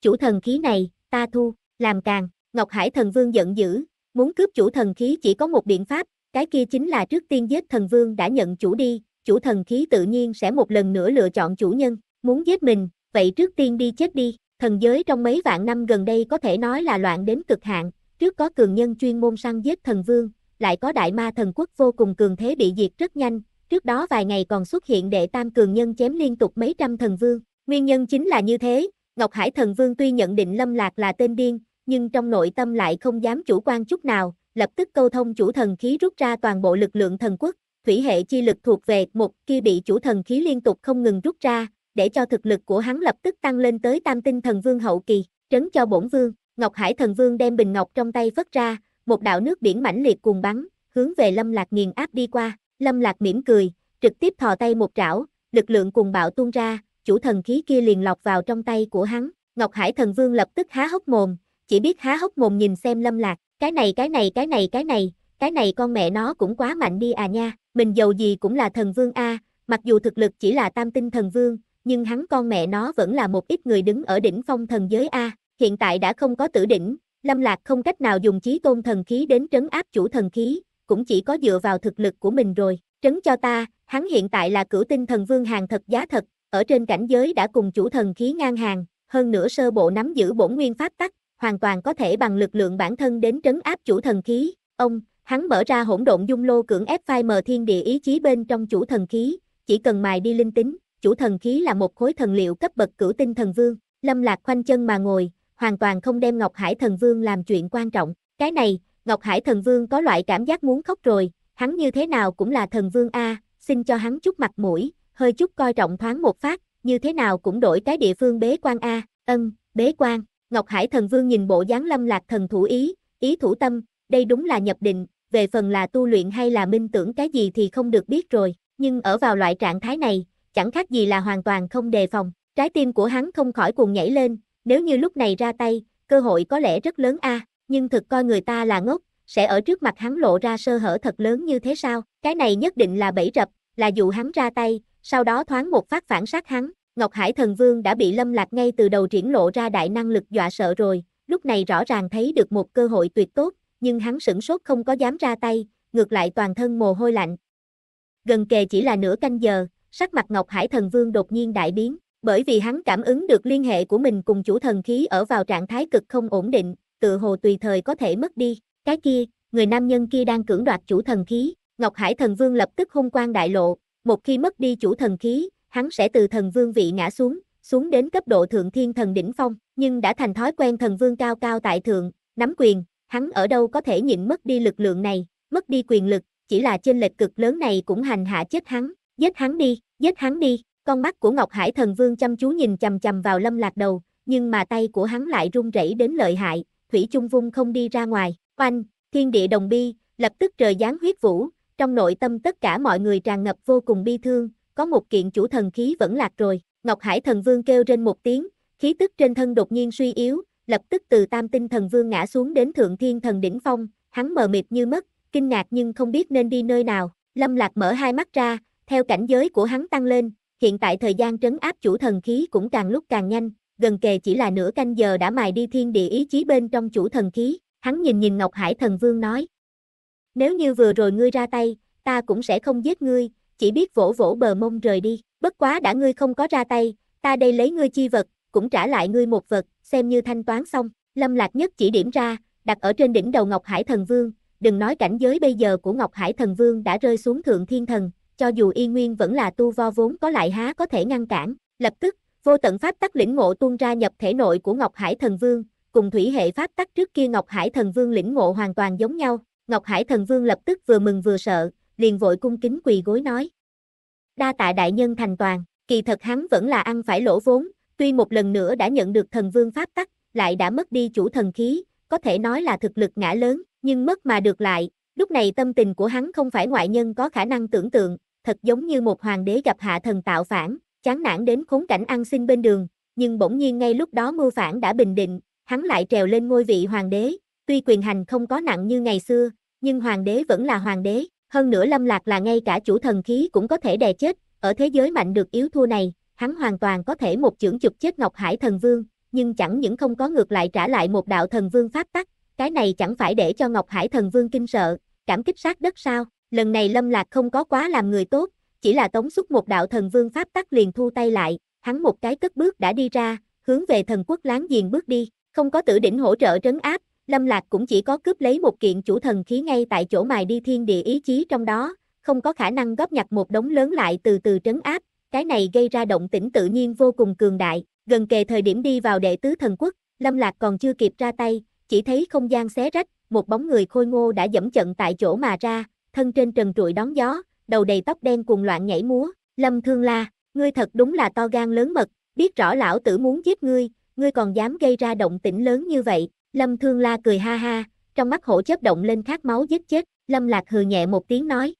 Chủ thần khí này, ta thu, làm càng, Ngọc Hải thần vương giận dữ, muốn cướp chủ thần khí chỉ có một biện pháp, cái kia chính là trước tiên giết thần vương đã nhận chủ đi, chủ thần khí tự nhiên sẽ một lần nữa lựa chọn chủ nhân, muốn giết mình, vậy trước tiên đi chết đi, thần giới trong mấy vạn năm gần đây có thể nói là loạn đến cực hạn, trước có cường nhân chuyên môn săn giết thần vương, lại có đại ma thần quốc vô cùng cường thế bị diệt rất nhanh, trước đó vài ngày còn xuất hiện đệ tam cường nhân chém liên tục mấy trăm thần vương, nguyên nhân chính là như thế, Ngọc Hải thần vương tuy nhận định Lâm Lạc là tên điên, nhưng trong nội tâm lại không dám chủ quan chút nào, lập tức câu thông chủ thần khí rút ra toàn bộ lực lượng thần quốc, thủy hệ chi lực thuộc về một kia bị chủ thần khí liên tục không ngừng rút ra, để cho thực lực của hắn lập tức tăng lên tới tam tinh thần vương hậu kỳ, trấn cho bổn vương, Ngọc Hải thần vương đem bình ngọc trong tay phất ra, một đạo nước biển mãnh liệt cuồng bắn, hướng về Lâm Lạc nghiền áp đi qua, Lâm Lạc mỉm cười, trực tiếp thò tay một trảo, lực lượng cuồng bạo tuôn ra, chủ thần khí kia liền lọc vào trong tay của hắn, Ngọc Hải thần vương lập tức há hốc mồm, chỉ biết há hốc mồm nhìn xem Lâm Lạc, cái này cái này cái này cái này, cái này con mẹ nó cũng quá mạnh đi à nha, mình giàu gì cũng là thần vương a, mặc dù thực lực chỉ là tam tinh thần vương, nhưng hắn con mẹ nó vẫn là một ít người đứng ở đỉnh phong thần giới A, hiện tại đã không có tử đỉnh, Lâm Lạc không cách nào dùng trí tôn thần khí đến trấn áp chủ thần khí, cũng chỉ có dựa vào thực lực của mình rồi, trấn cho ta, hắn hiện tại là cửu tinh thần vương hàng thật giá thật, ở trên cảnh giới đã cùng chủ thần khí ngang hàng, hơn nữa sơ bộ nắm giữ bổn nguyên pháp tắc, hoàn toàn có thể bằng lực lượng bản thân đến trấn áp chủ thần khí, ông, hắn mở ra hỗn độn dung lô cưỡng ép phai mờ thiên địa ý chí bên trong chủ thần khí, chỉ cần mài đi linh tính, chủ thần khí là một khối thần liệu cấp bậc cửu tinh thần vương, Lâm Lạc khoanh chân mà ngồi, hoàn toàn không đem Ngọc Hải thần vương làm chuyện quan trọng. Cái này, Ngọc Hải thần vương có loại cảm giác muốn khóc rồi, hắn như thế nào cũng là thần vương a, xin cho hắn chút mặt mũi, hơi chút coi trọng thoáng một phát, như thế nào cũng đổi cái địa phương bế quan a. Ân, bế quan. Ngọc Hải thần vương nhìn bộ dáng Lâm Lạc thần thủ ý, ý thủ tâm, đây đúng là nhập định, về phần là tu luyện hay là minh tưởng cái gì thì không được biết rồi, nhưng ở vào loại trạng thái này, chẳng khác gì là hoàn toàn không đề phòng. Trái tim của hắn không khỏi cuồng nhảy lên, nếu như lúc này ra tay, cơ hội có lẽ rất lớn a, nhưng thực coi người ta là ngốc, sẽ ở trước mặt hắn lộ ra sơ hở thật lớn như thế sao? Cái này nhất định là bẫy rập, là dụ hắn ra tay, sau đó thoáng một phát phản sát hắn. Ngọc Hải Thần Vương đã bị Lâm Lạc ngay từ đầu triển lộ ra đại năng lực dọa sợ rồi, lúc này rõ ràng thấy được một cơ hội tuyệt tốt, nhưng hắn sửng sốt không có dám ra tay, ngược lại toàn thân mồ hôi lạnh. Gần kề chỉ là nửa canh giờ, sắc mặt Ngọc Hải Thần Vương đột nhiên đại biến, bởi vì hắn cảm ứng được liên hệ của mình cùng chủ thần khí ở vào trạng thái cực không ổn định, tự hồ tùy thời có thể mất đi. Cái kia, người nam nhân kia đang cưỡng đoạt chủ thần khí, Ngọc Hải Thần Vương lập tức hung quang đại lộ, một khi mất đi chủ thần khí, hắn sẽ từ thần vương vị ngã xuống, xuống đến cấp độ thượng thiên thần đỉnh phong, nhưng đã thành thói quen thần vương cao cao tại thượng, nắm quyền, hắn ở đâu có thể nhịn mất đi lực lượng này, mất đi quyền lực, chỉ là trên lệch cực lớn này cũng hành hạ chết hắn. Giết hắn đi, giết hắn đi, con mắt của Ngọc Hải Thần Vương chăm chú nhìn chầm chầm vào lâm lạc đầu, nhưng mà tay của hắn lại run rẩy đến lợi hại, thủy chung vung không đi ra ngoài, oanh, thiên địa đồng bi, lập tức trời giáng huyết vũ, trong nội tâm tất cả mọi người tràn ngập vô cùng bi thương, có một kiện chủ thần khí vẫn lạc rồi, Ngọc Hải Thần Vương kêu trên một tiếng, khí tức trên thân đột nhiên suy yếu, lập tức từ tam tinh thần vương ngã xuống đến thượng thiên thần đỉnh phong, hắn mờ mịt như mất, kinh ngạc nhưng không biết nên đi nơi nào, lâm lạc mở hai mắt ra, theo cảnh giới của hắn tăng lên, hiện tại thời gian trấn áp chủ thần khí cũng càng lúc càng nhanh, gần kề chỉ là nửa canh giờ đã mài đi thiên địa ý chí bên trong chủ thần khí, hắn nhìn nhìn Ngọc Hải thần vương nói. Nếu như vừa rồi ngươi ra tay, ta cũng sẽ không giết ngươi, chỉ biết vỗ vỗ bờ mông rời đi, bất quá đã ngươi không có ra tay, ta đây lấy ngươi chi vật, cũng trả lại ngươi một vật, xem như thanh toán xong, lâm lạc nhất chỉ điểm ra, đặt ở trên đỉnh đầu Ngọc Hải thần vương, đừng nói cảnh giới bây giờ của Ngọc Hải thần vương đã rơi xuống thượng thiên thần, cho dù y nguyên vẫn là tu vo vốn có lại há có thể ngăn cản, lập tức, vô tận pháp tắc lĩnh ngộ tuôn ra nhập thể nội của Ngọc Hải Thần Vương, cùng thủy hệ pháp tắc trước kia Ngọc Hải Thần Vương lĩnh ngộ hoàn toàn giống nhau, Ngọc Hải Thần Vương lập tức vừa mừng vừa sợ, liền vội cung kính quỳ gối nói. Đa tạ đại nhân thành toàn, kỳ thật hắn vẫn là ăn phải lỗ vốn, tuy một lần nữa đã nhận được thần vương pháp tắc, lại đã mất đi chủ thần khí, có thể nói là thực lực ngã lớn, nhưng mất mà được lại, lúc này tâm tình của hắn không phải ngoại nhân có khả năng tưởng tượng, thật giống như một hoàng đế gặp hạ thần tạo phản, chán nản đến khốn cảnh ăn xin bên đường, nhưng bỗng nhiên ngay lúc đó mưu phản đã bình định, hắn lại trèo lên ngôi vị hoàng đế, tuy quyền hành không có nặng như ngày xưa, nhưng hoàng đế vẫn là hoàng đế, hơn nữa Lâm Lạc là ngay cả chủ thần khí cũng có thể đè chết, ở thế giới mạnh được yếu thua này, hắn hoàn toàn có thể một chưởng chụp chết Ngọc Hải thần vương, nhưng chẳng những không có ngược lại trả lại một đạo thần vương pháp tắc, cái này chẳng phải để cho Ngọc Hải thần vương kinh sợ, cảm kích sát đất sao? lần này Lâm Lạc không có quá làm người tốt, chỉ là tống xuất một đạo thần vương pháp tắc liền thu tay lại, hắn một cái cất bước đã đi ra, hướng về thần quốc láng giềng bước đi, không có tử đỉnh hỗ trợ trấn áp, Lâm Lạc cũng chỉ có cướp lấy một kiện chủ thần khí ngay tại chỗ mài đi thiên địa ý chí trong đó, không có khả năng góp nhặt một đống lớn lại từ từ trấn áp, cái này gây ra động tĩnh tự nhiên vô cùng cường đại, gần kề thời điểm đi vào đệ tứ thần quốc, Lâm Lạc còn chưa kịp ra tay, chỉ thấy không gian xé rách, một bóng người khôi ngô đã dẫm trận tại chỗ mà ra, thân trên trần trụi đón gió, đầu đầy tóc đen cuồng loạn nhảy múa, Lâm Thương La, ngươi thật đúng là to gan lớn mật, biết rõ lão tử muốn giết ngươi, ngươi còn dám gây ra động tĩnh lớn như vậy, Lâm Thương La cười ha ha, trong mắt hổ chớp động lên khát máu giết chết, Lâm Lạc hừ nhẹ một tiếng nói.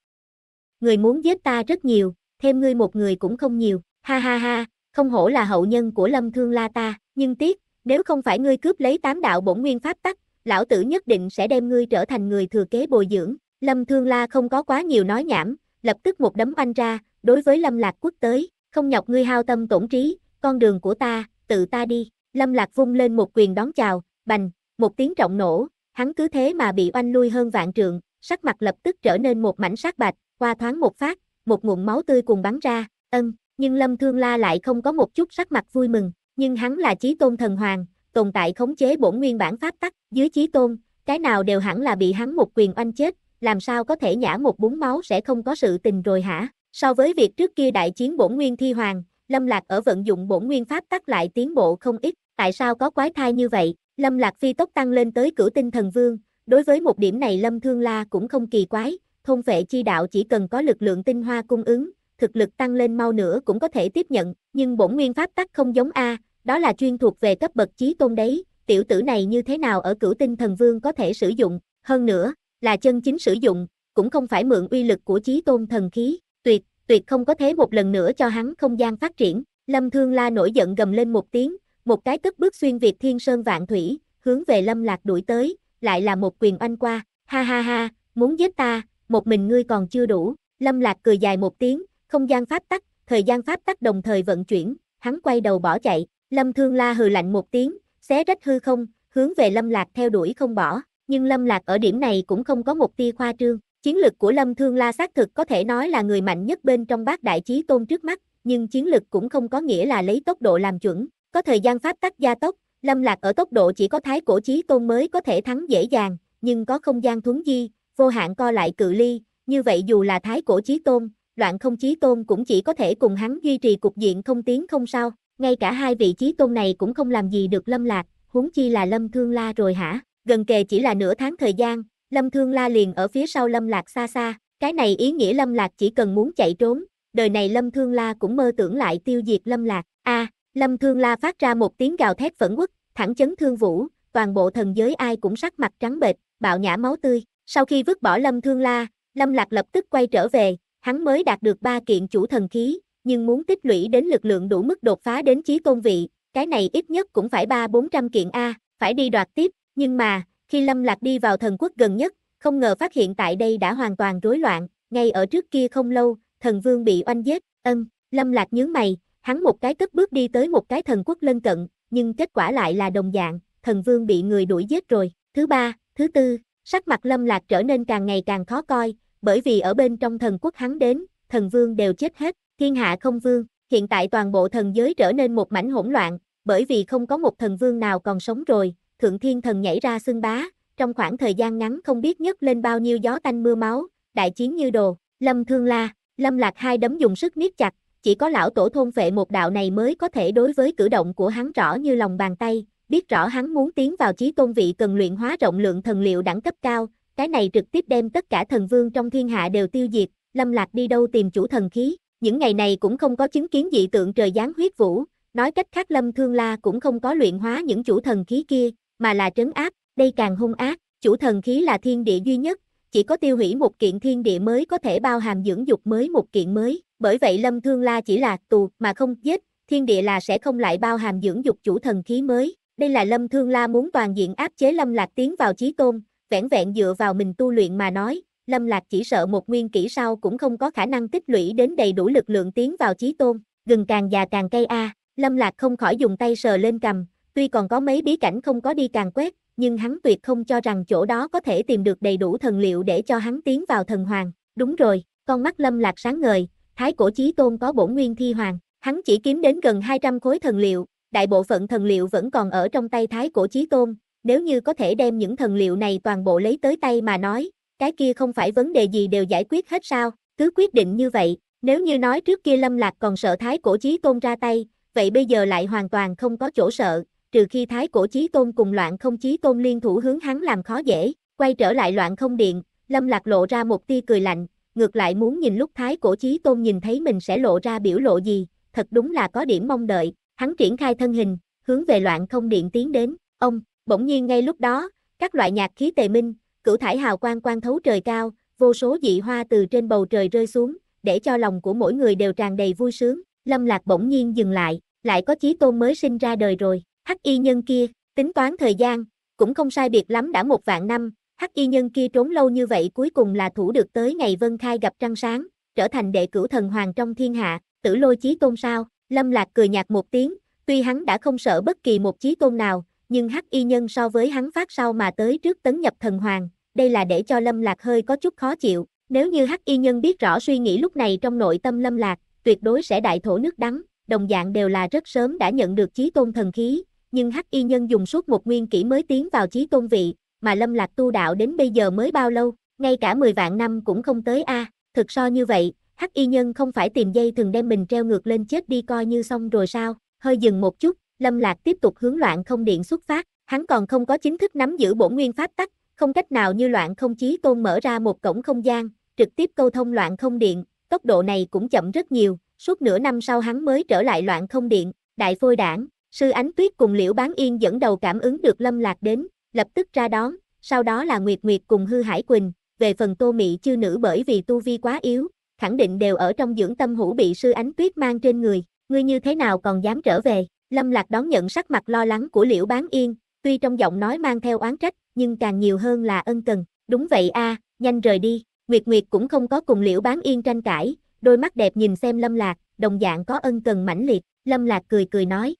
Người muốn giết ta rất nhiều, thêm ngươi một người cũng không nhiều, ha ha ha, không hổ là hậu nhân của Lâm Thương La ta, nhưng tiếc, nếu không phải ngươi cướp lấy tám đạo bổn nguyên pháp tắc, lão tử nhất định sẽ đem ngươi trở thành người thừa kế bồi dưỡng, Lâm Thương La không có quá nhiều nói nhảm, lập tức một đấm banh ra, đối với Lâm Lạc Quốc tới, không nhọc ngươi hao tâm tổn trí, con đường của ta, tự ta đi. Lâm Lạc vung lên một quyền đón chào, bành, một tiếng trọng nổ, hắn cứ thế mà bị oanh lui hơn vạn trượng, sắc mặt lập tức trở nên một mảnh sát bạch, qua thoáng một phát, một nguồn máu tươi cùng bắn ra, ân, nhưng Lâm Thương La lại không có một chút sắc mặt vui mừng, nhưng hắn là chí tôn thần hoàng, tồn tại khống chế bổn nguyên bản pháp tắc, dưới chí tôn, cái nào đều hẳn là bị hắn một quyền oanh chết, làm sao có thể nhả một búng máu sẽ không có sự tình rồi hả? So với việc trước kia đại chiến bổn nguyên thi hoàng, Lâm Lạc ở vận dụng bổn nguyên pháp tắc lại tiến bộ không ít, tại sao có quái thai như vậy? Lâm Lạc phi tốc tăng lên tới cửu tinh thần vương, đối với một điểm này Lâm Thương La cũng không kỳ quái, thôn vệ chi đạo chỉ cần có lực lượng tinh hoa cung ứng, thực lực tăng lên mau nữa cũng có thể tiếp nhận, nhưng bổn nguyên pháp tắc không giống A, đó là chuyên thuộc về cấp bậc trí tôn đấy, tiểu tử này như thế nào ở cửu tinh thần vương có thể sử dụng, hơn nữa, là chân chính sử dụng, cũng không phải mượn uy lực của chí tôn thần khí, tuyệt, tuyệt không có thế một lần nữa cho hắn không gian phát triển. Lâm Thương La nổi giận gầm lên một tiếng, một cái cất bước xuyên Việt Thiên Sơn Vạn Thủy, hướng về Lâm Lạc đuổi tới, lại là một quyền oanh qua, ha ha ha, muốn giết ta, một mình ngươi còn chưa đủ, Lâm Lạc cười dài một tiếng, không gian pháp tắc, thời gian pháp tắc đồng thời vận chuyển, hắn quay đầu bỏ chạy, Lâm Thương La hừ lạnh một tiếng, xé rách hư không, hướng về Lâm Lạc theo đuổi không bỏ nhưng Lâm Lạc ở điểm này cũng không có một tia khoa trương. Chiến lực của Lâm Thương La xác thực có thể nói là người mạnh nhất bên trong bác đại chí tôn trước mắt, nhưng chiến lực cũng không có nghĩa là lấy tốc độ làm chuẩn. Có thời gian pháp tắc gia tốc, Lâm Lạc ở tốc độ chỉ có thái cổ chí tôn mới có thể thắng dễ dàng, nhưng có không gian thuấn di, vô hạn co lại cự ly, như vậy dù là thái cổ chí tôn, loạn không chí tôn cũng chỉ có thể cùng hắn duy trì cục diện không tiến không sao, ngay cả hai vị chí tôn này cũng không làm gì được Lâm Lạc, huống chi là Lâm Thương La rồi hả? gần kề chỉ là nửa tháng thời gian, Lâm Thương La liền ở phía sau Lâm Lạc xa xa, cái này ý nghĩa Lâm Lạc chỉ cần muốn chạy trốn, đời này Lâm Thương La cũng mơ tưởng lại tiêu diệt Lâm Lạc. A, Lâm Thương La phát ra một tiếng gào thét phẫn quốc, thẳng chấn Thương Vũ, toàn bộ thần giới ai cũng sắc mặt trắng bệch, bạo nhã máu tươi. Sau khi vứt bỏ Lâm Thương La, Lâm Lạc lập tức quay trở về, hắn mới đạt được ba kiện chủ thần khí, nhưng muốn tích lũy đến lực lượng đủ mức đột phá đến chí công vị, cái này ít nhất cũng phải ba bốn trăm kiện a, phải đi đoạt tiếp, nhưng mà, khi Lâm Lạc đi vào thần quốc gần nhất, không ngờ phát hiện tại đây đã hoàn toàn rối loạn, ngay ở trước kia không lâu, thần vương bị oanh giết, ân, Lâm Lạc nhướng mày, hắn một cái cất bước đi tới một cái thần quốc lân cận, nhưng kết quả lại là đồng dạng, thần vương bị người đuổi giết rồi. Thứ ba, thứ tư, sắc mặt Lâm Lạc trở nên càng ngày càng khó coi, bởi vì ở bên trong thần quốc hắn đến, thần vương đều chết hết, thiên hạ không vương, hiện tại toàn bộ thần giới trở nên một mảnh hỗn loạn, bởi vì không có một thần vương nào còn sống rồi, thượng thiên thần nhảy ra xưng bá, trong khoảng thời gian ngắn không biết nhấc lên bao nhiêu gió tanh mưa máu, đại chiến như đồ, lâm thương la, lâm lạc hai đấm dùng sức niết chặt, chỉ có lão tổ thôn vệ một đạo này mới có thể đối với cử động của hắn rõ như lòng bàn tay, biết rõ hắn muốn tiến vào chí tôn vị cần luyện hóa rộng lượng thần liệu đẳng cấp cao, cái này trực tiếp đem tất cả thần vương trong thiên hạ đều tiêu diệt, lâm lạc đi đâu tìm chủ thần khí, những ngày này cũng không có chứng kiến dị tượng trời giáng huyết vũ, nói cách khác lâm thương la cũng không có luyện hóa những chủ thần khí kia, mà là trấn áp, đây càng hung ác, chủ thần khí là thiên địa duy nhất, chỉ có tiêu hủy một kiện thiên địa mới có thể bao hàm dưỡng dục mới một kiện mới, bởi vậy Lâm Thương La chỉ là tù mà không giết, thiên địa là sẽ không lại bao hàm dưỡng dục chủ thần khí mới. Đây là Lâm Thương La muốn toàn diện áp chế Lâm Lạc tiến vào trí tôn, vẹn vẹn dựa vào mình tu luyện mà nói, Lâm Lạc chỉ sợ một nguyên kỹ sau cũng không có khả năng tích lũy đến đầy đủ lực lượng tiến vào trí tôn, gừng càng già càng cay a, Lâm Lạc không khỏi dùng tay sờ lên cầm, Tuy còn có mấy bí cảnh không có đi càng quét, nhưng hắn tuyệt không cho rằng chỗ đó có thể tìm được đầy đủ thần liệu để cho hắn tiến vào thần hoàng. Đúng rồi, con mắt lâm lạc sáng ngời, thái cổ chí tôn có bổn nguyên thi hoàng, hắn chỉ kiếm đến gần 200 khối thần liệu, đại bộ phận thần liệu vẫn còn ở trong tay thái cổ chí tôn, nếu như có thể đem những thần liệu này toàn bộ lấy tới tay mà nói, cái kia không phải vấn đề gì đều giải quyết hết sao, cứ quyết định như vậy, nếu như nói trước kia lâm lạc còn sợ thái cổ chí tôn ra tay, vậy bây giờ lại hoàn toàn không có chỗ sợ, trừ khi thái cổ chí tôn cùng loạn không chí tôn liên thủ hướng hắn làm khó dễ, quay trở lại loạn không điện, lâm lạc lộ ra một tia cười lạnh, ngược lại muốn nhìn lúc thái cổ chí tôn nhìn thấy mình sẽ lộ ra biểu lộ gì, thật đúng là có điểm mong đợi, hắn triển khai thân hình, hướng về loạn không điện tiến đến, ông, bỗng nhiên ngay lúc đó, các loại nhạc khí tề minh, cửu thải hào quang quang thấu trời cao, vô số dị hoa từ trên bầu trời rơi xuống, để cho lòng của mỗi người đều tràn đầy vui sướng, lâm lạc bỗng nhiên dừng lại, lại có chí tôn mới sinh ra đời rồi. Hắc y nhân kia, tính toán thời gian, cũng không sai biệt lắm đã một vạn năm, hắc y nhân kia trốn lâu như vậy cuối cùng là thủ được tới ngày Vân Khai gặp trăng sáng, trở thành đệ cửu thần hoàng trong thiên hạ, tử lôi chí tôn sao, Lâm Lạc cười nhạt một tiếng, tuy hắn đã không sợ bất kỳ một chí tôn nào, nhưng hắc y nhân so với hắn phát sau mà tới trước tấn nhập thần hoàng, đây là để cho Lâm Lạc hơi có chút khó chịu, nếu như hắc y nhân biết rõ suy nghĩ lúc này trong nội tâm Lâm Lạc, tuyệt đối sẽ đại thổ nước đắng, đồng dạng đều là rất sớm đã nhận được chí tôn thần khí, nhưng hắc y nhân dùng suốt một nguyên kỷ mới tiến vào chí tôn vị, mà lâm lạc tu đạo đến bây giờ mới bao lâu, ngay cả 10 vạn năm cũng không tới a thực so như vậy, hắc y nhân không phải tìm dây thường đem mình treo ngược lên chết đi coi như xong rồi sao, hơi dừng một chút, lâm lạc tiếp tục hướng loạn không điện xuất phát, hắn còn không có chính thức nắm giữ bổn nguyên pháp tắc, không cách nào như loạn không chí tôn mở ra một cổng không gian, trực tiếp câu thông loạn không điện, tốc độ này cũng chậm rất nhiều, suốt nửa năm sau hắn mới trở lại loạn không điện, đại phôi đảng, Sư Ánh Tuyết cùng Liễu Bán Yên dẫn đầu cảm ứng được Lâm Lạc đến, lập tức ra đón, sau đó là Nguyệt Nguyệt cùng Hư Hải Quỳnh, về phần Tô Mị chư nữ bởi vì tu vi quá yếu, khẳng định đều ở trong dưỡng tâm hữu bị Sư Ánh Tuyết mang trên người, ngươi như thế nào còn dám trở về, Lâm Lạc đón nhận sắc mặt lo lắng của Liễu Bán Yên, tuy trong giọng nói mang theo oán trách, nhưng càng nhiều hơn là ân cần, đúng vậy a, nhanh rời đi, Nguyệt Nguyệt cũng không có cùng Liễu Bán Yên tranh cãi, đôi mắt đẹp nhìn xem Lâm Lạc, đồng dạng có ân cần mãnh liệt, Lâm Lạc cười cười nói,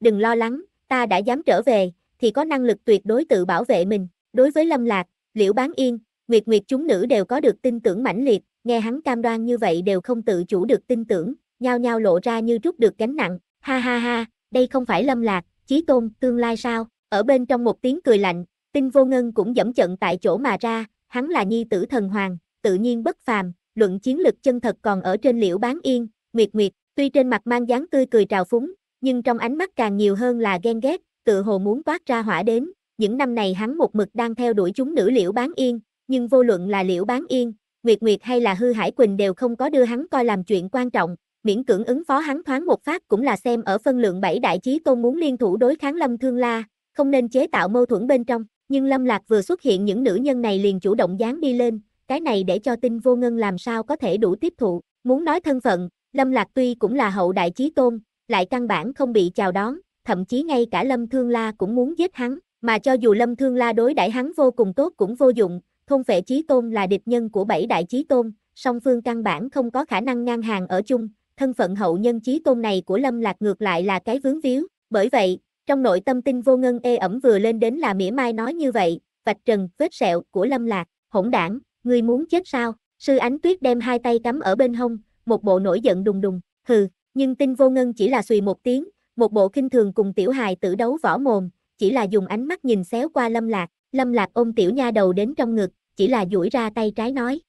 đừng lo lắng, ta đã dám trở về, thì có năng lực tuyệt đối tự bảo vệ mình. Đối với Lâm Lạc, Liễu Bán Yên, Nguyệt Nguyệt chúng nữ đều có được tin tưởng mãnh liệt, nghe hắn cam đoan như vậy đều không tự chủ được tin tưởng, nhao nhao lộ ra như rút được gánh nặng. Ha ha ha, đây không phải Lâm Lạc, Chí Tôn, tương lai sao? Ở bên trong một tiếng cười lạnh, Tinh Vô Ngân cũng dẫm trận tại chỗ mà ra, hắn là nhi tử thần hoàng, tự nhiên bất phàm, luận chiến lực chân thật còn ở trên Liễu Bán Yên, Nguyệt Nguyệt, tuy trên mặt mang dáng tươi cười trào phúng, nhưng trong ánh mắt càng nhiều hơn là ghen ghét, tự hồ muốn toát ra hỏa đến, những năm này hắn một mực đang theo đuổi chúng nữ liễu bán yên, nhưng vô luận là liễu bán yên, Nguyệt Nguyệt hay là hư hải quỳnh đều không có đưa hắn coi làm chuyện quan trọng, miễn cưỡng ứng phó hắn thoáng một phát cũng là xem ở phân lượng bảy đại chí tôn muốn liên thủ đối kháng Lâm Thương La, không nên chế tạo mâu thuẫn bên trong, nhưng Lâm Lạc vừa xuất hiện những nữ nhân này liền chủ động dán đi lên, cái này để cho tinh vô ngân làm sao có thể đủ tiếp thụ, muốn nói thân phận, Lâm Lạc tuy cũng là hậu đại chí tôn, lại căn bản không bị chào đón, thậm chí ngay cả Lâm Thương La cũng muốn giết hắn, mà cho dù Lâm Thương La đối đãi hắn vô cùng tốt cũng vô dụng, thôn vệ chí tôn là địch nhân của bảy đại chí tôn, song phương căn bản không có khả năng ngang hàng ở chung, thân phận hậu nhân chí tôn này của Lâm Lạc ngược lại là cái vướng víu, bởi vậy, trong nội tâm tinh vô ngân ê ẩm vừa lên đến là mỉa mai nói như vậy, vạch trần, vết sẹo của Lâm Lạc, hỗn đảng, người muốn chết sao, sư ánh tuyết đem hai tay cắm ở bên hông, một bộ nổi giận đùng đùng, hừ, nhưng tinh vô ngân chỉ là xùy một tiếng, một bộ kinh thường cùng tiểu hài tử đấu võ mồm, chỉ là dùng ánh mắt nhìn xéo qua lâm lạc, lâm lạc ôm tiểu nha đầu đến trong ngực, chỉ là duỗi ra tay trái nói.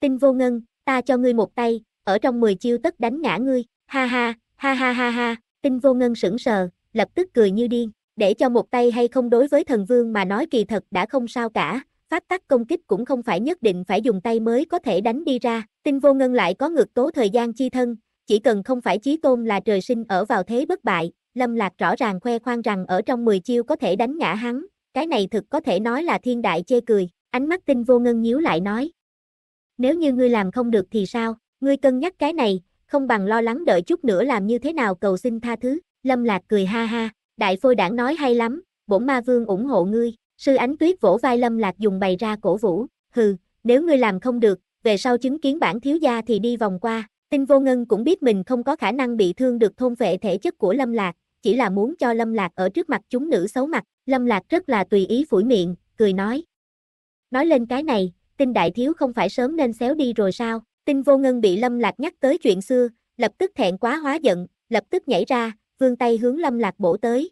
Tinh vô ngân, ta cho ngươi một tay, ở trong 10 chiêu tất đánh ngã ngươi, ha ha, ha ha ha ha, tinh vô ngân sững sờ, lập tức cười như điên, để cho một tay hay không đối với thần vương mà nói kỳ thật đã không sao cả, pháp tắc công kích cũng không phải nhất định phải dùng tay mới có thể đánh đi ra, tinh vô ngân lại có ngược tố thời gian chi thân, chỉ cần không phải Chí Tôn là trời sinh ở vào thế bất bại, Lâm Lạc rõ ràng khoe khoang rằng ở trong 10 chiêu có thể đánh ngã hắn, cái này thực có thể nói là thiên đại chê cười, ánh mắt tinh vô ngân nhíu lại nói. Nếu như ngươi làm không được thì sao, ngươi cân nhắc cái này, không bằng lo lắng đợi chút nữa làm như thế nào cầu xin tha thứ, Lâm Lạc cười ha ha, đại phôi đảng nói hay lắm, bổn ma vương ủng hộ ngươi, sư ánh tuyết vỗ vai Lâm Lạc dùng bày ra cổ vũ, hừ, nếu ngươi làm không được, về sau chứng kiến bản thiếu gia thì đi vòng qua, Tinh vô ngân cũng biết mình không có khả năng bị thương được thôn vệ thể chất của Lâm Lạc, chỉ là muốn cho Lâm Lạc ở trước mặt chúng nữ xấu mặt, Lâm Lạc rất là tùy ý phủi miệng, cười nói. Nói lên cái này, tinh đại thiếu không phải sớm nên xéo đi rồi sao, tinh vô ngân bị Lâm Lạc nhắc tới chuyện xưa, lập tức thẹn quá hóa giận, lập tức nhảy ra, vươn tay hướng Lâm Lạc bổ tới.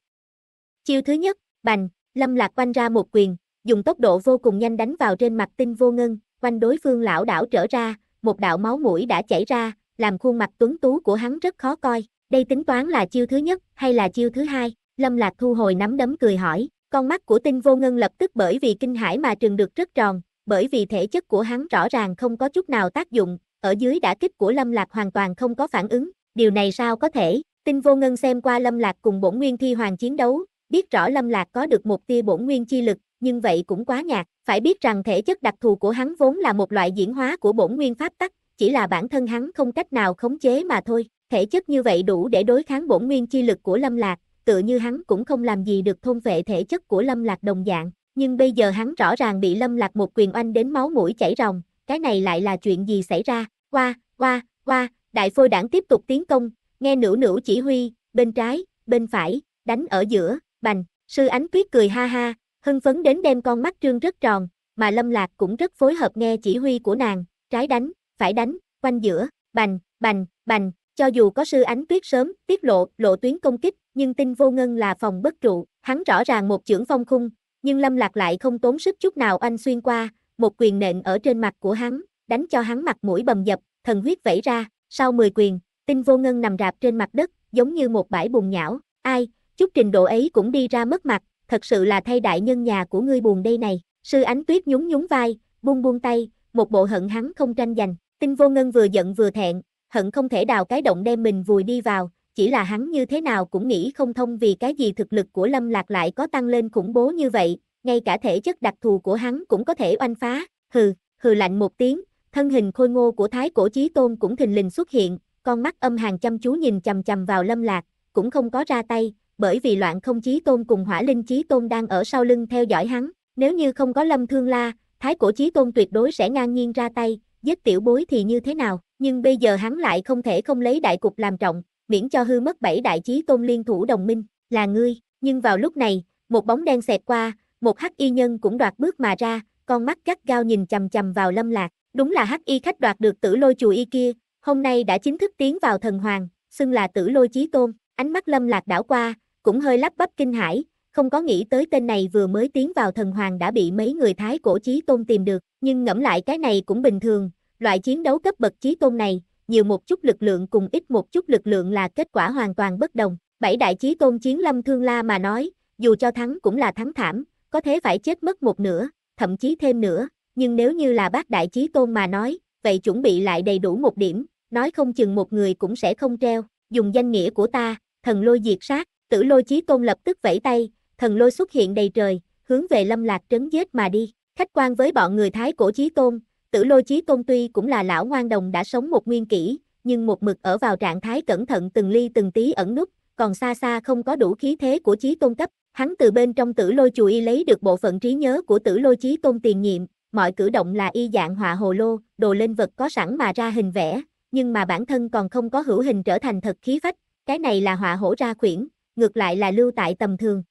Chiêu thứ nhất, bành, Lâm Lạc quanh ra một quyền, dùng tốc độ vô cùng nhanh đánh vào trên mặt tinh vô ngân, quanh đối phương lão đảo trở ra, một đạo máu mũi đã chảy ra, làm khuôn mặt tuấn tú của hắn rất khó coi. Đây tính toán là chiêu thứ nhất hay là chiêu thứ hai? Lâm Lạc thu hồi nắm đấm cười hỏi, con mắt của tinh vô ngân lập tức bởi vì kinh hãi mà trừng được rất tròn, bởi vì thể chất của hắn rõ ràng không có chút nào tác dụng, ở dưới đã kích của Lâm Lạc hoàn toàn không có phản ứng, điều này sao có thể? Tinh vô ngân xem qua Lâm Lạc cùng bổn nguyên thi hoàng chiến đấu, biết rõ Lâm Lạc có được một tia bổn nguyên chi lực, nhưng vậy cũng quá nhạt, phải biết rằng thể chất đặc thù của hắn vốn là một loại diễn hóa của bổn nguyên pháp tắc, chỉ là bản thân hắn không cách nào khống chế mà thôi, thể chất như vậy đủ để đối kháng bổn nguyên chi lực của Lâm Lạc, tựa như hắn cũng không làm gì được thôn vệ thể chất của Lâm Lạc đồng dạng, nhưng bây giờ hắn rõ ràng bị Lâm Lạc một quyền oanh đến máu mũi chảy ròng, cái này lại là chuyện gì xảy ra, qua, qua, qua, đại phôi đảng tiếp tục tiến công, nghe nữ nữ chỉ huy, bên trái, bên phải, đánh ở giữa, bành, sư ánh tuyết cười ha ha, hưng phấn đến đem con mắt trương rất tròn, mà Lâm Lạc cũng rất phối hợp nghe chỉ huy của nàng, trái đánh, phải đánh, quanh giữa, bành, bành, bành, cho dù có sư ánh tuyết sớm tiết lộ lộ tuyến công kích, nhưng tinh vô ngân là phòng bất trụ, hắn rõ ràng một trưởng phong khung, nhưng Lâm Lạc lại không tốn sức chút nào anh xuyên qua, một quyền nện ở trên mặt của hắn, đánh cho hắn mặt mũi bầm dập, thần huyết vẩy ra, sau 10 quyền, tinh vô ngân nằm rạp trên mặt đất, giống như một bãi bùn nhão, ai, chút trình độ ấy cũng đi ra mất mặt, thật sự là thay đại nhân nhà của ngươi buồn đây này, sư ánh tuyết nhún nhún vai, buông buông tay, một bộ hận hắn không tranh giành, Tinh vô ngân vừa giận vừa thẹn, hận không thể đào cái động đem mình vùi đi vào, chỉ là hắn như thế nào cũng nghĩ không thông vì cái gì thực lực của Lâm Lạc lại có tăng lên khủng bố như vậy, ngay cả thể chất đặc thù của hắn cũng có thể oanh phá, hừ, hừ lạnh một tiếng, thân hình khôi ngô của Thái Cổ Chí Tôn cũng thình lình xuất hiện, con mắt âm hàng chăm chú nhìn chầm chầm vào Lâm Lạc, cũng không có ra tay, bởi vì loạn không Chí Tôn cùng hỏa linh Chí Tôn đang ở sau lưng theo dõi hắn, nếu như không có Lâm Thương La, Thái Cổ Chí Tôn tuyệt đối sẽ ngang nhiên ra tay, giết tiểu bối thì như thế nào, nhưng bây giờ hắn lại không thể không lấy đại cục làm trọng, miễn cho hư mất bảy đại chí tôn liên thủ đồng minh, là ngươi, nhưng vào lúc này, một bóng đen xẹt qua, một hắc y nhân cũng đoạt bước mà ra, con mắt gắt gao nhìn chầm chầm vào lâm lạc, đúng là hắc y khách đoạt được tử lôi chùa y kia, hôm nay đã chính thức tiến vào thần hoàng, xưng là tử lôi chí tôn, ánh mắt lâm lạc đảo qua, cũng hơi lắp bắp kinh hãi, không có nghĩ tới tên này vừa mới tiến vào thần hoàng đã bị mấy người thái cổ chí tôn tìm được, nhưng ngẫm lại cái này cũng bình thường, loại chiến đấu cấp bậc chí tôn này, nhiều một chút lực lượng cùng ít một chút lực lượng là kết quả hoàn toàn bất đồng. Bảy đại chí tôn chiến lâm thương la mà nói, dù cho thắng cũng là thắng thảm, có thế phải chết mất một nửa, thậm chí thêm nữa, nhưng nếu như là bác đại chí tôn mà nói, vậy chuẩn bị lại đầy đủ một điểm, nói không chừng một người cũng sẽ không treo, dùng danh nghĩa của ta, thần lôi diệt sát, tử lôi chí tôn lập tức vẫy tay, thần lôi xuất hiện đầy trời, hướng về lâm lạc trấn giết mà đi. Khách quan với bọn người Thái cổ Chí Tôn, tử lôi Chí Tôn tuy cũng là lão ngoan đồng đã sống một nguyên kỷ, nhưng một mực ở vào trạng thái cẩn thận từng ly từng tí ẩn nút, còn xa xa không có đủ khí thế của Chí Tôn cấp. Hắn từ bên trong tử lôi chùi y lấy được bộ phận trí nhớ của tử lôi Chí Tôn tiền nhiệm, mọi cử động là y dạng họa hồ lô, đồ lên vật có sẵn mà ra hình vẽ, nhưng mà bản thân còn không có hữu hình trở thành thật khí phách, cái này là họa hổ ra khuyển, ngược lại là lưu tại tầm thường.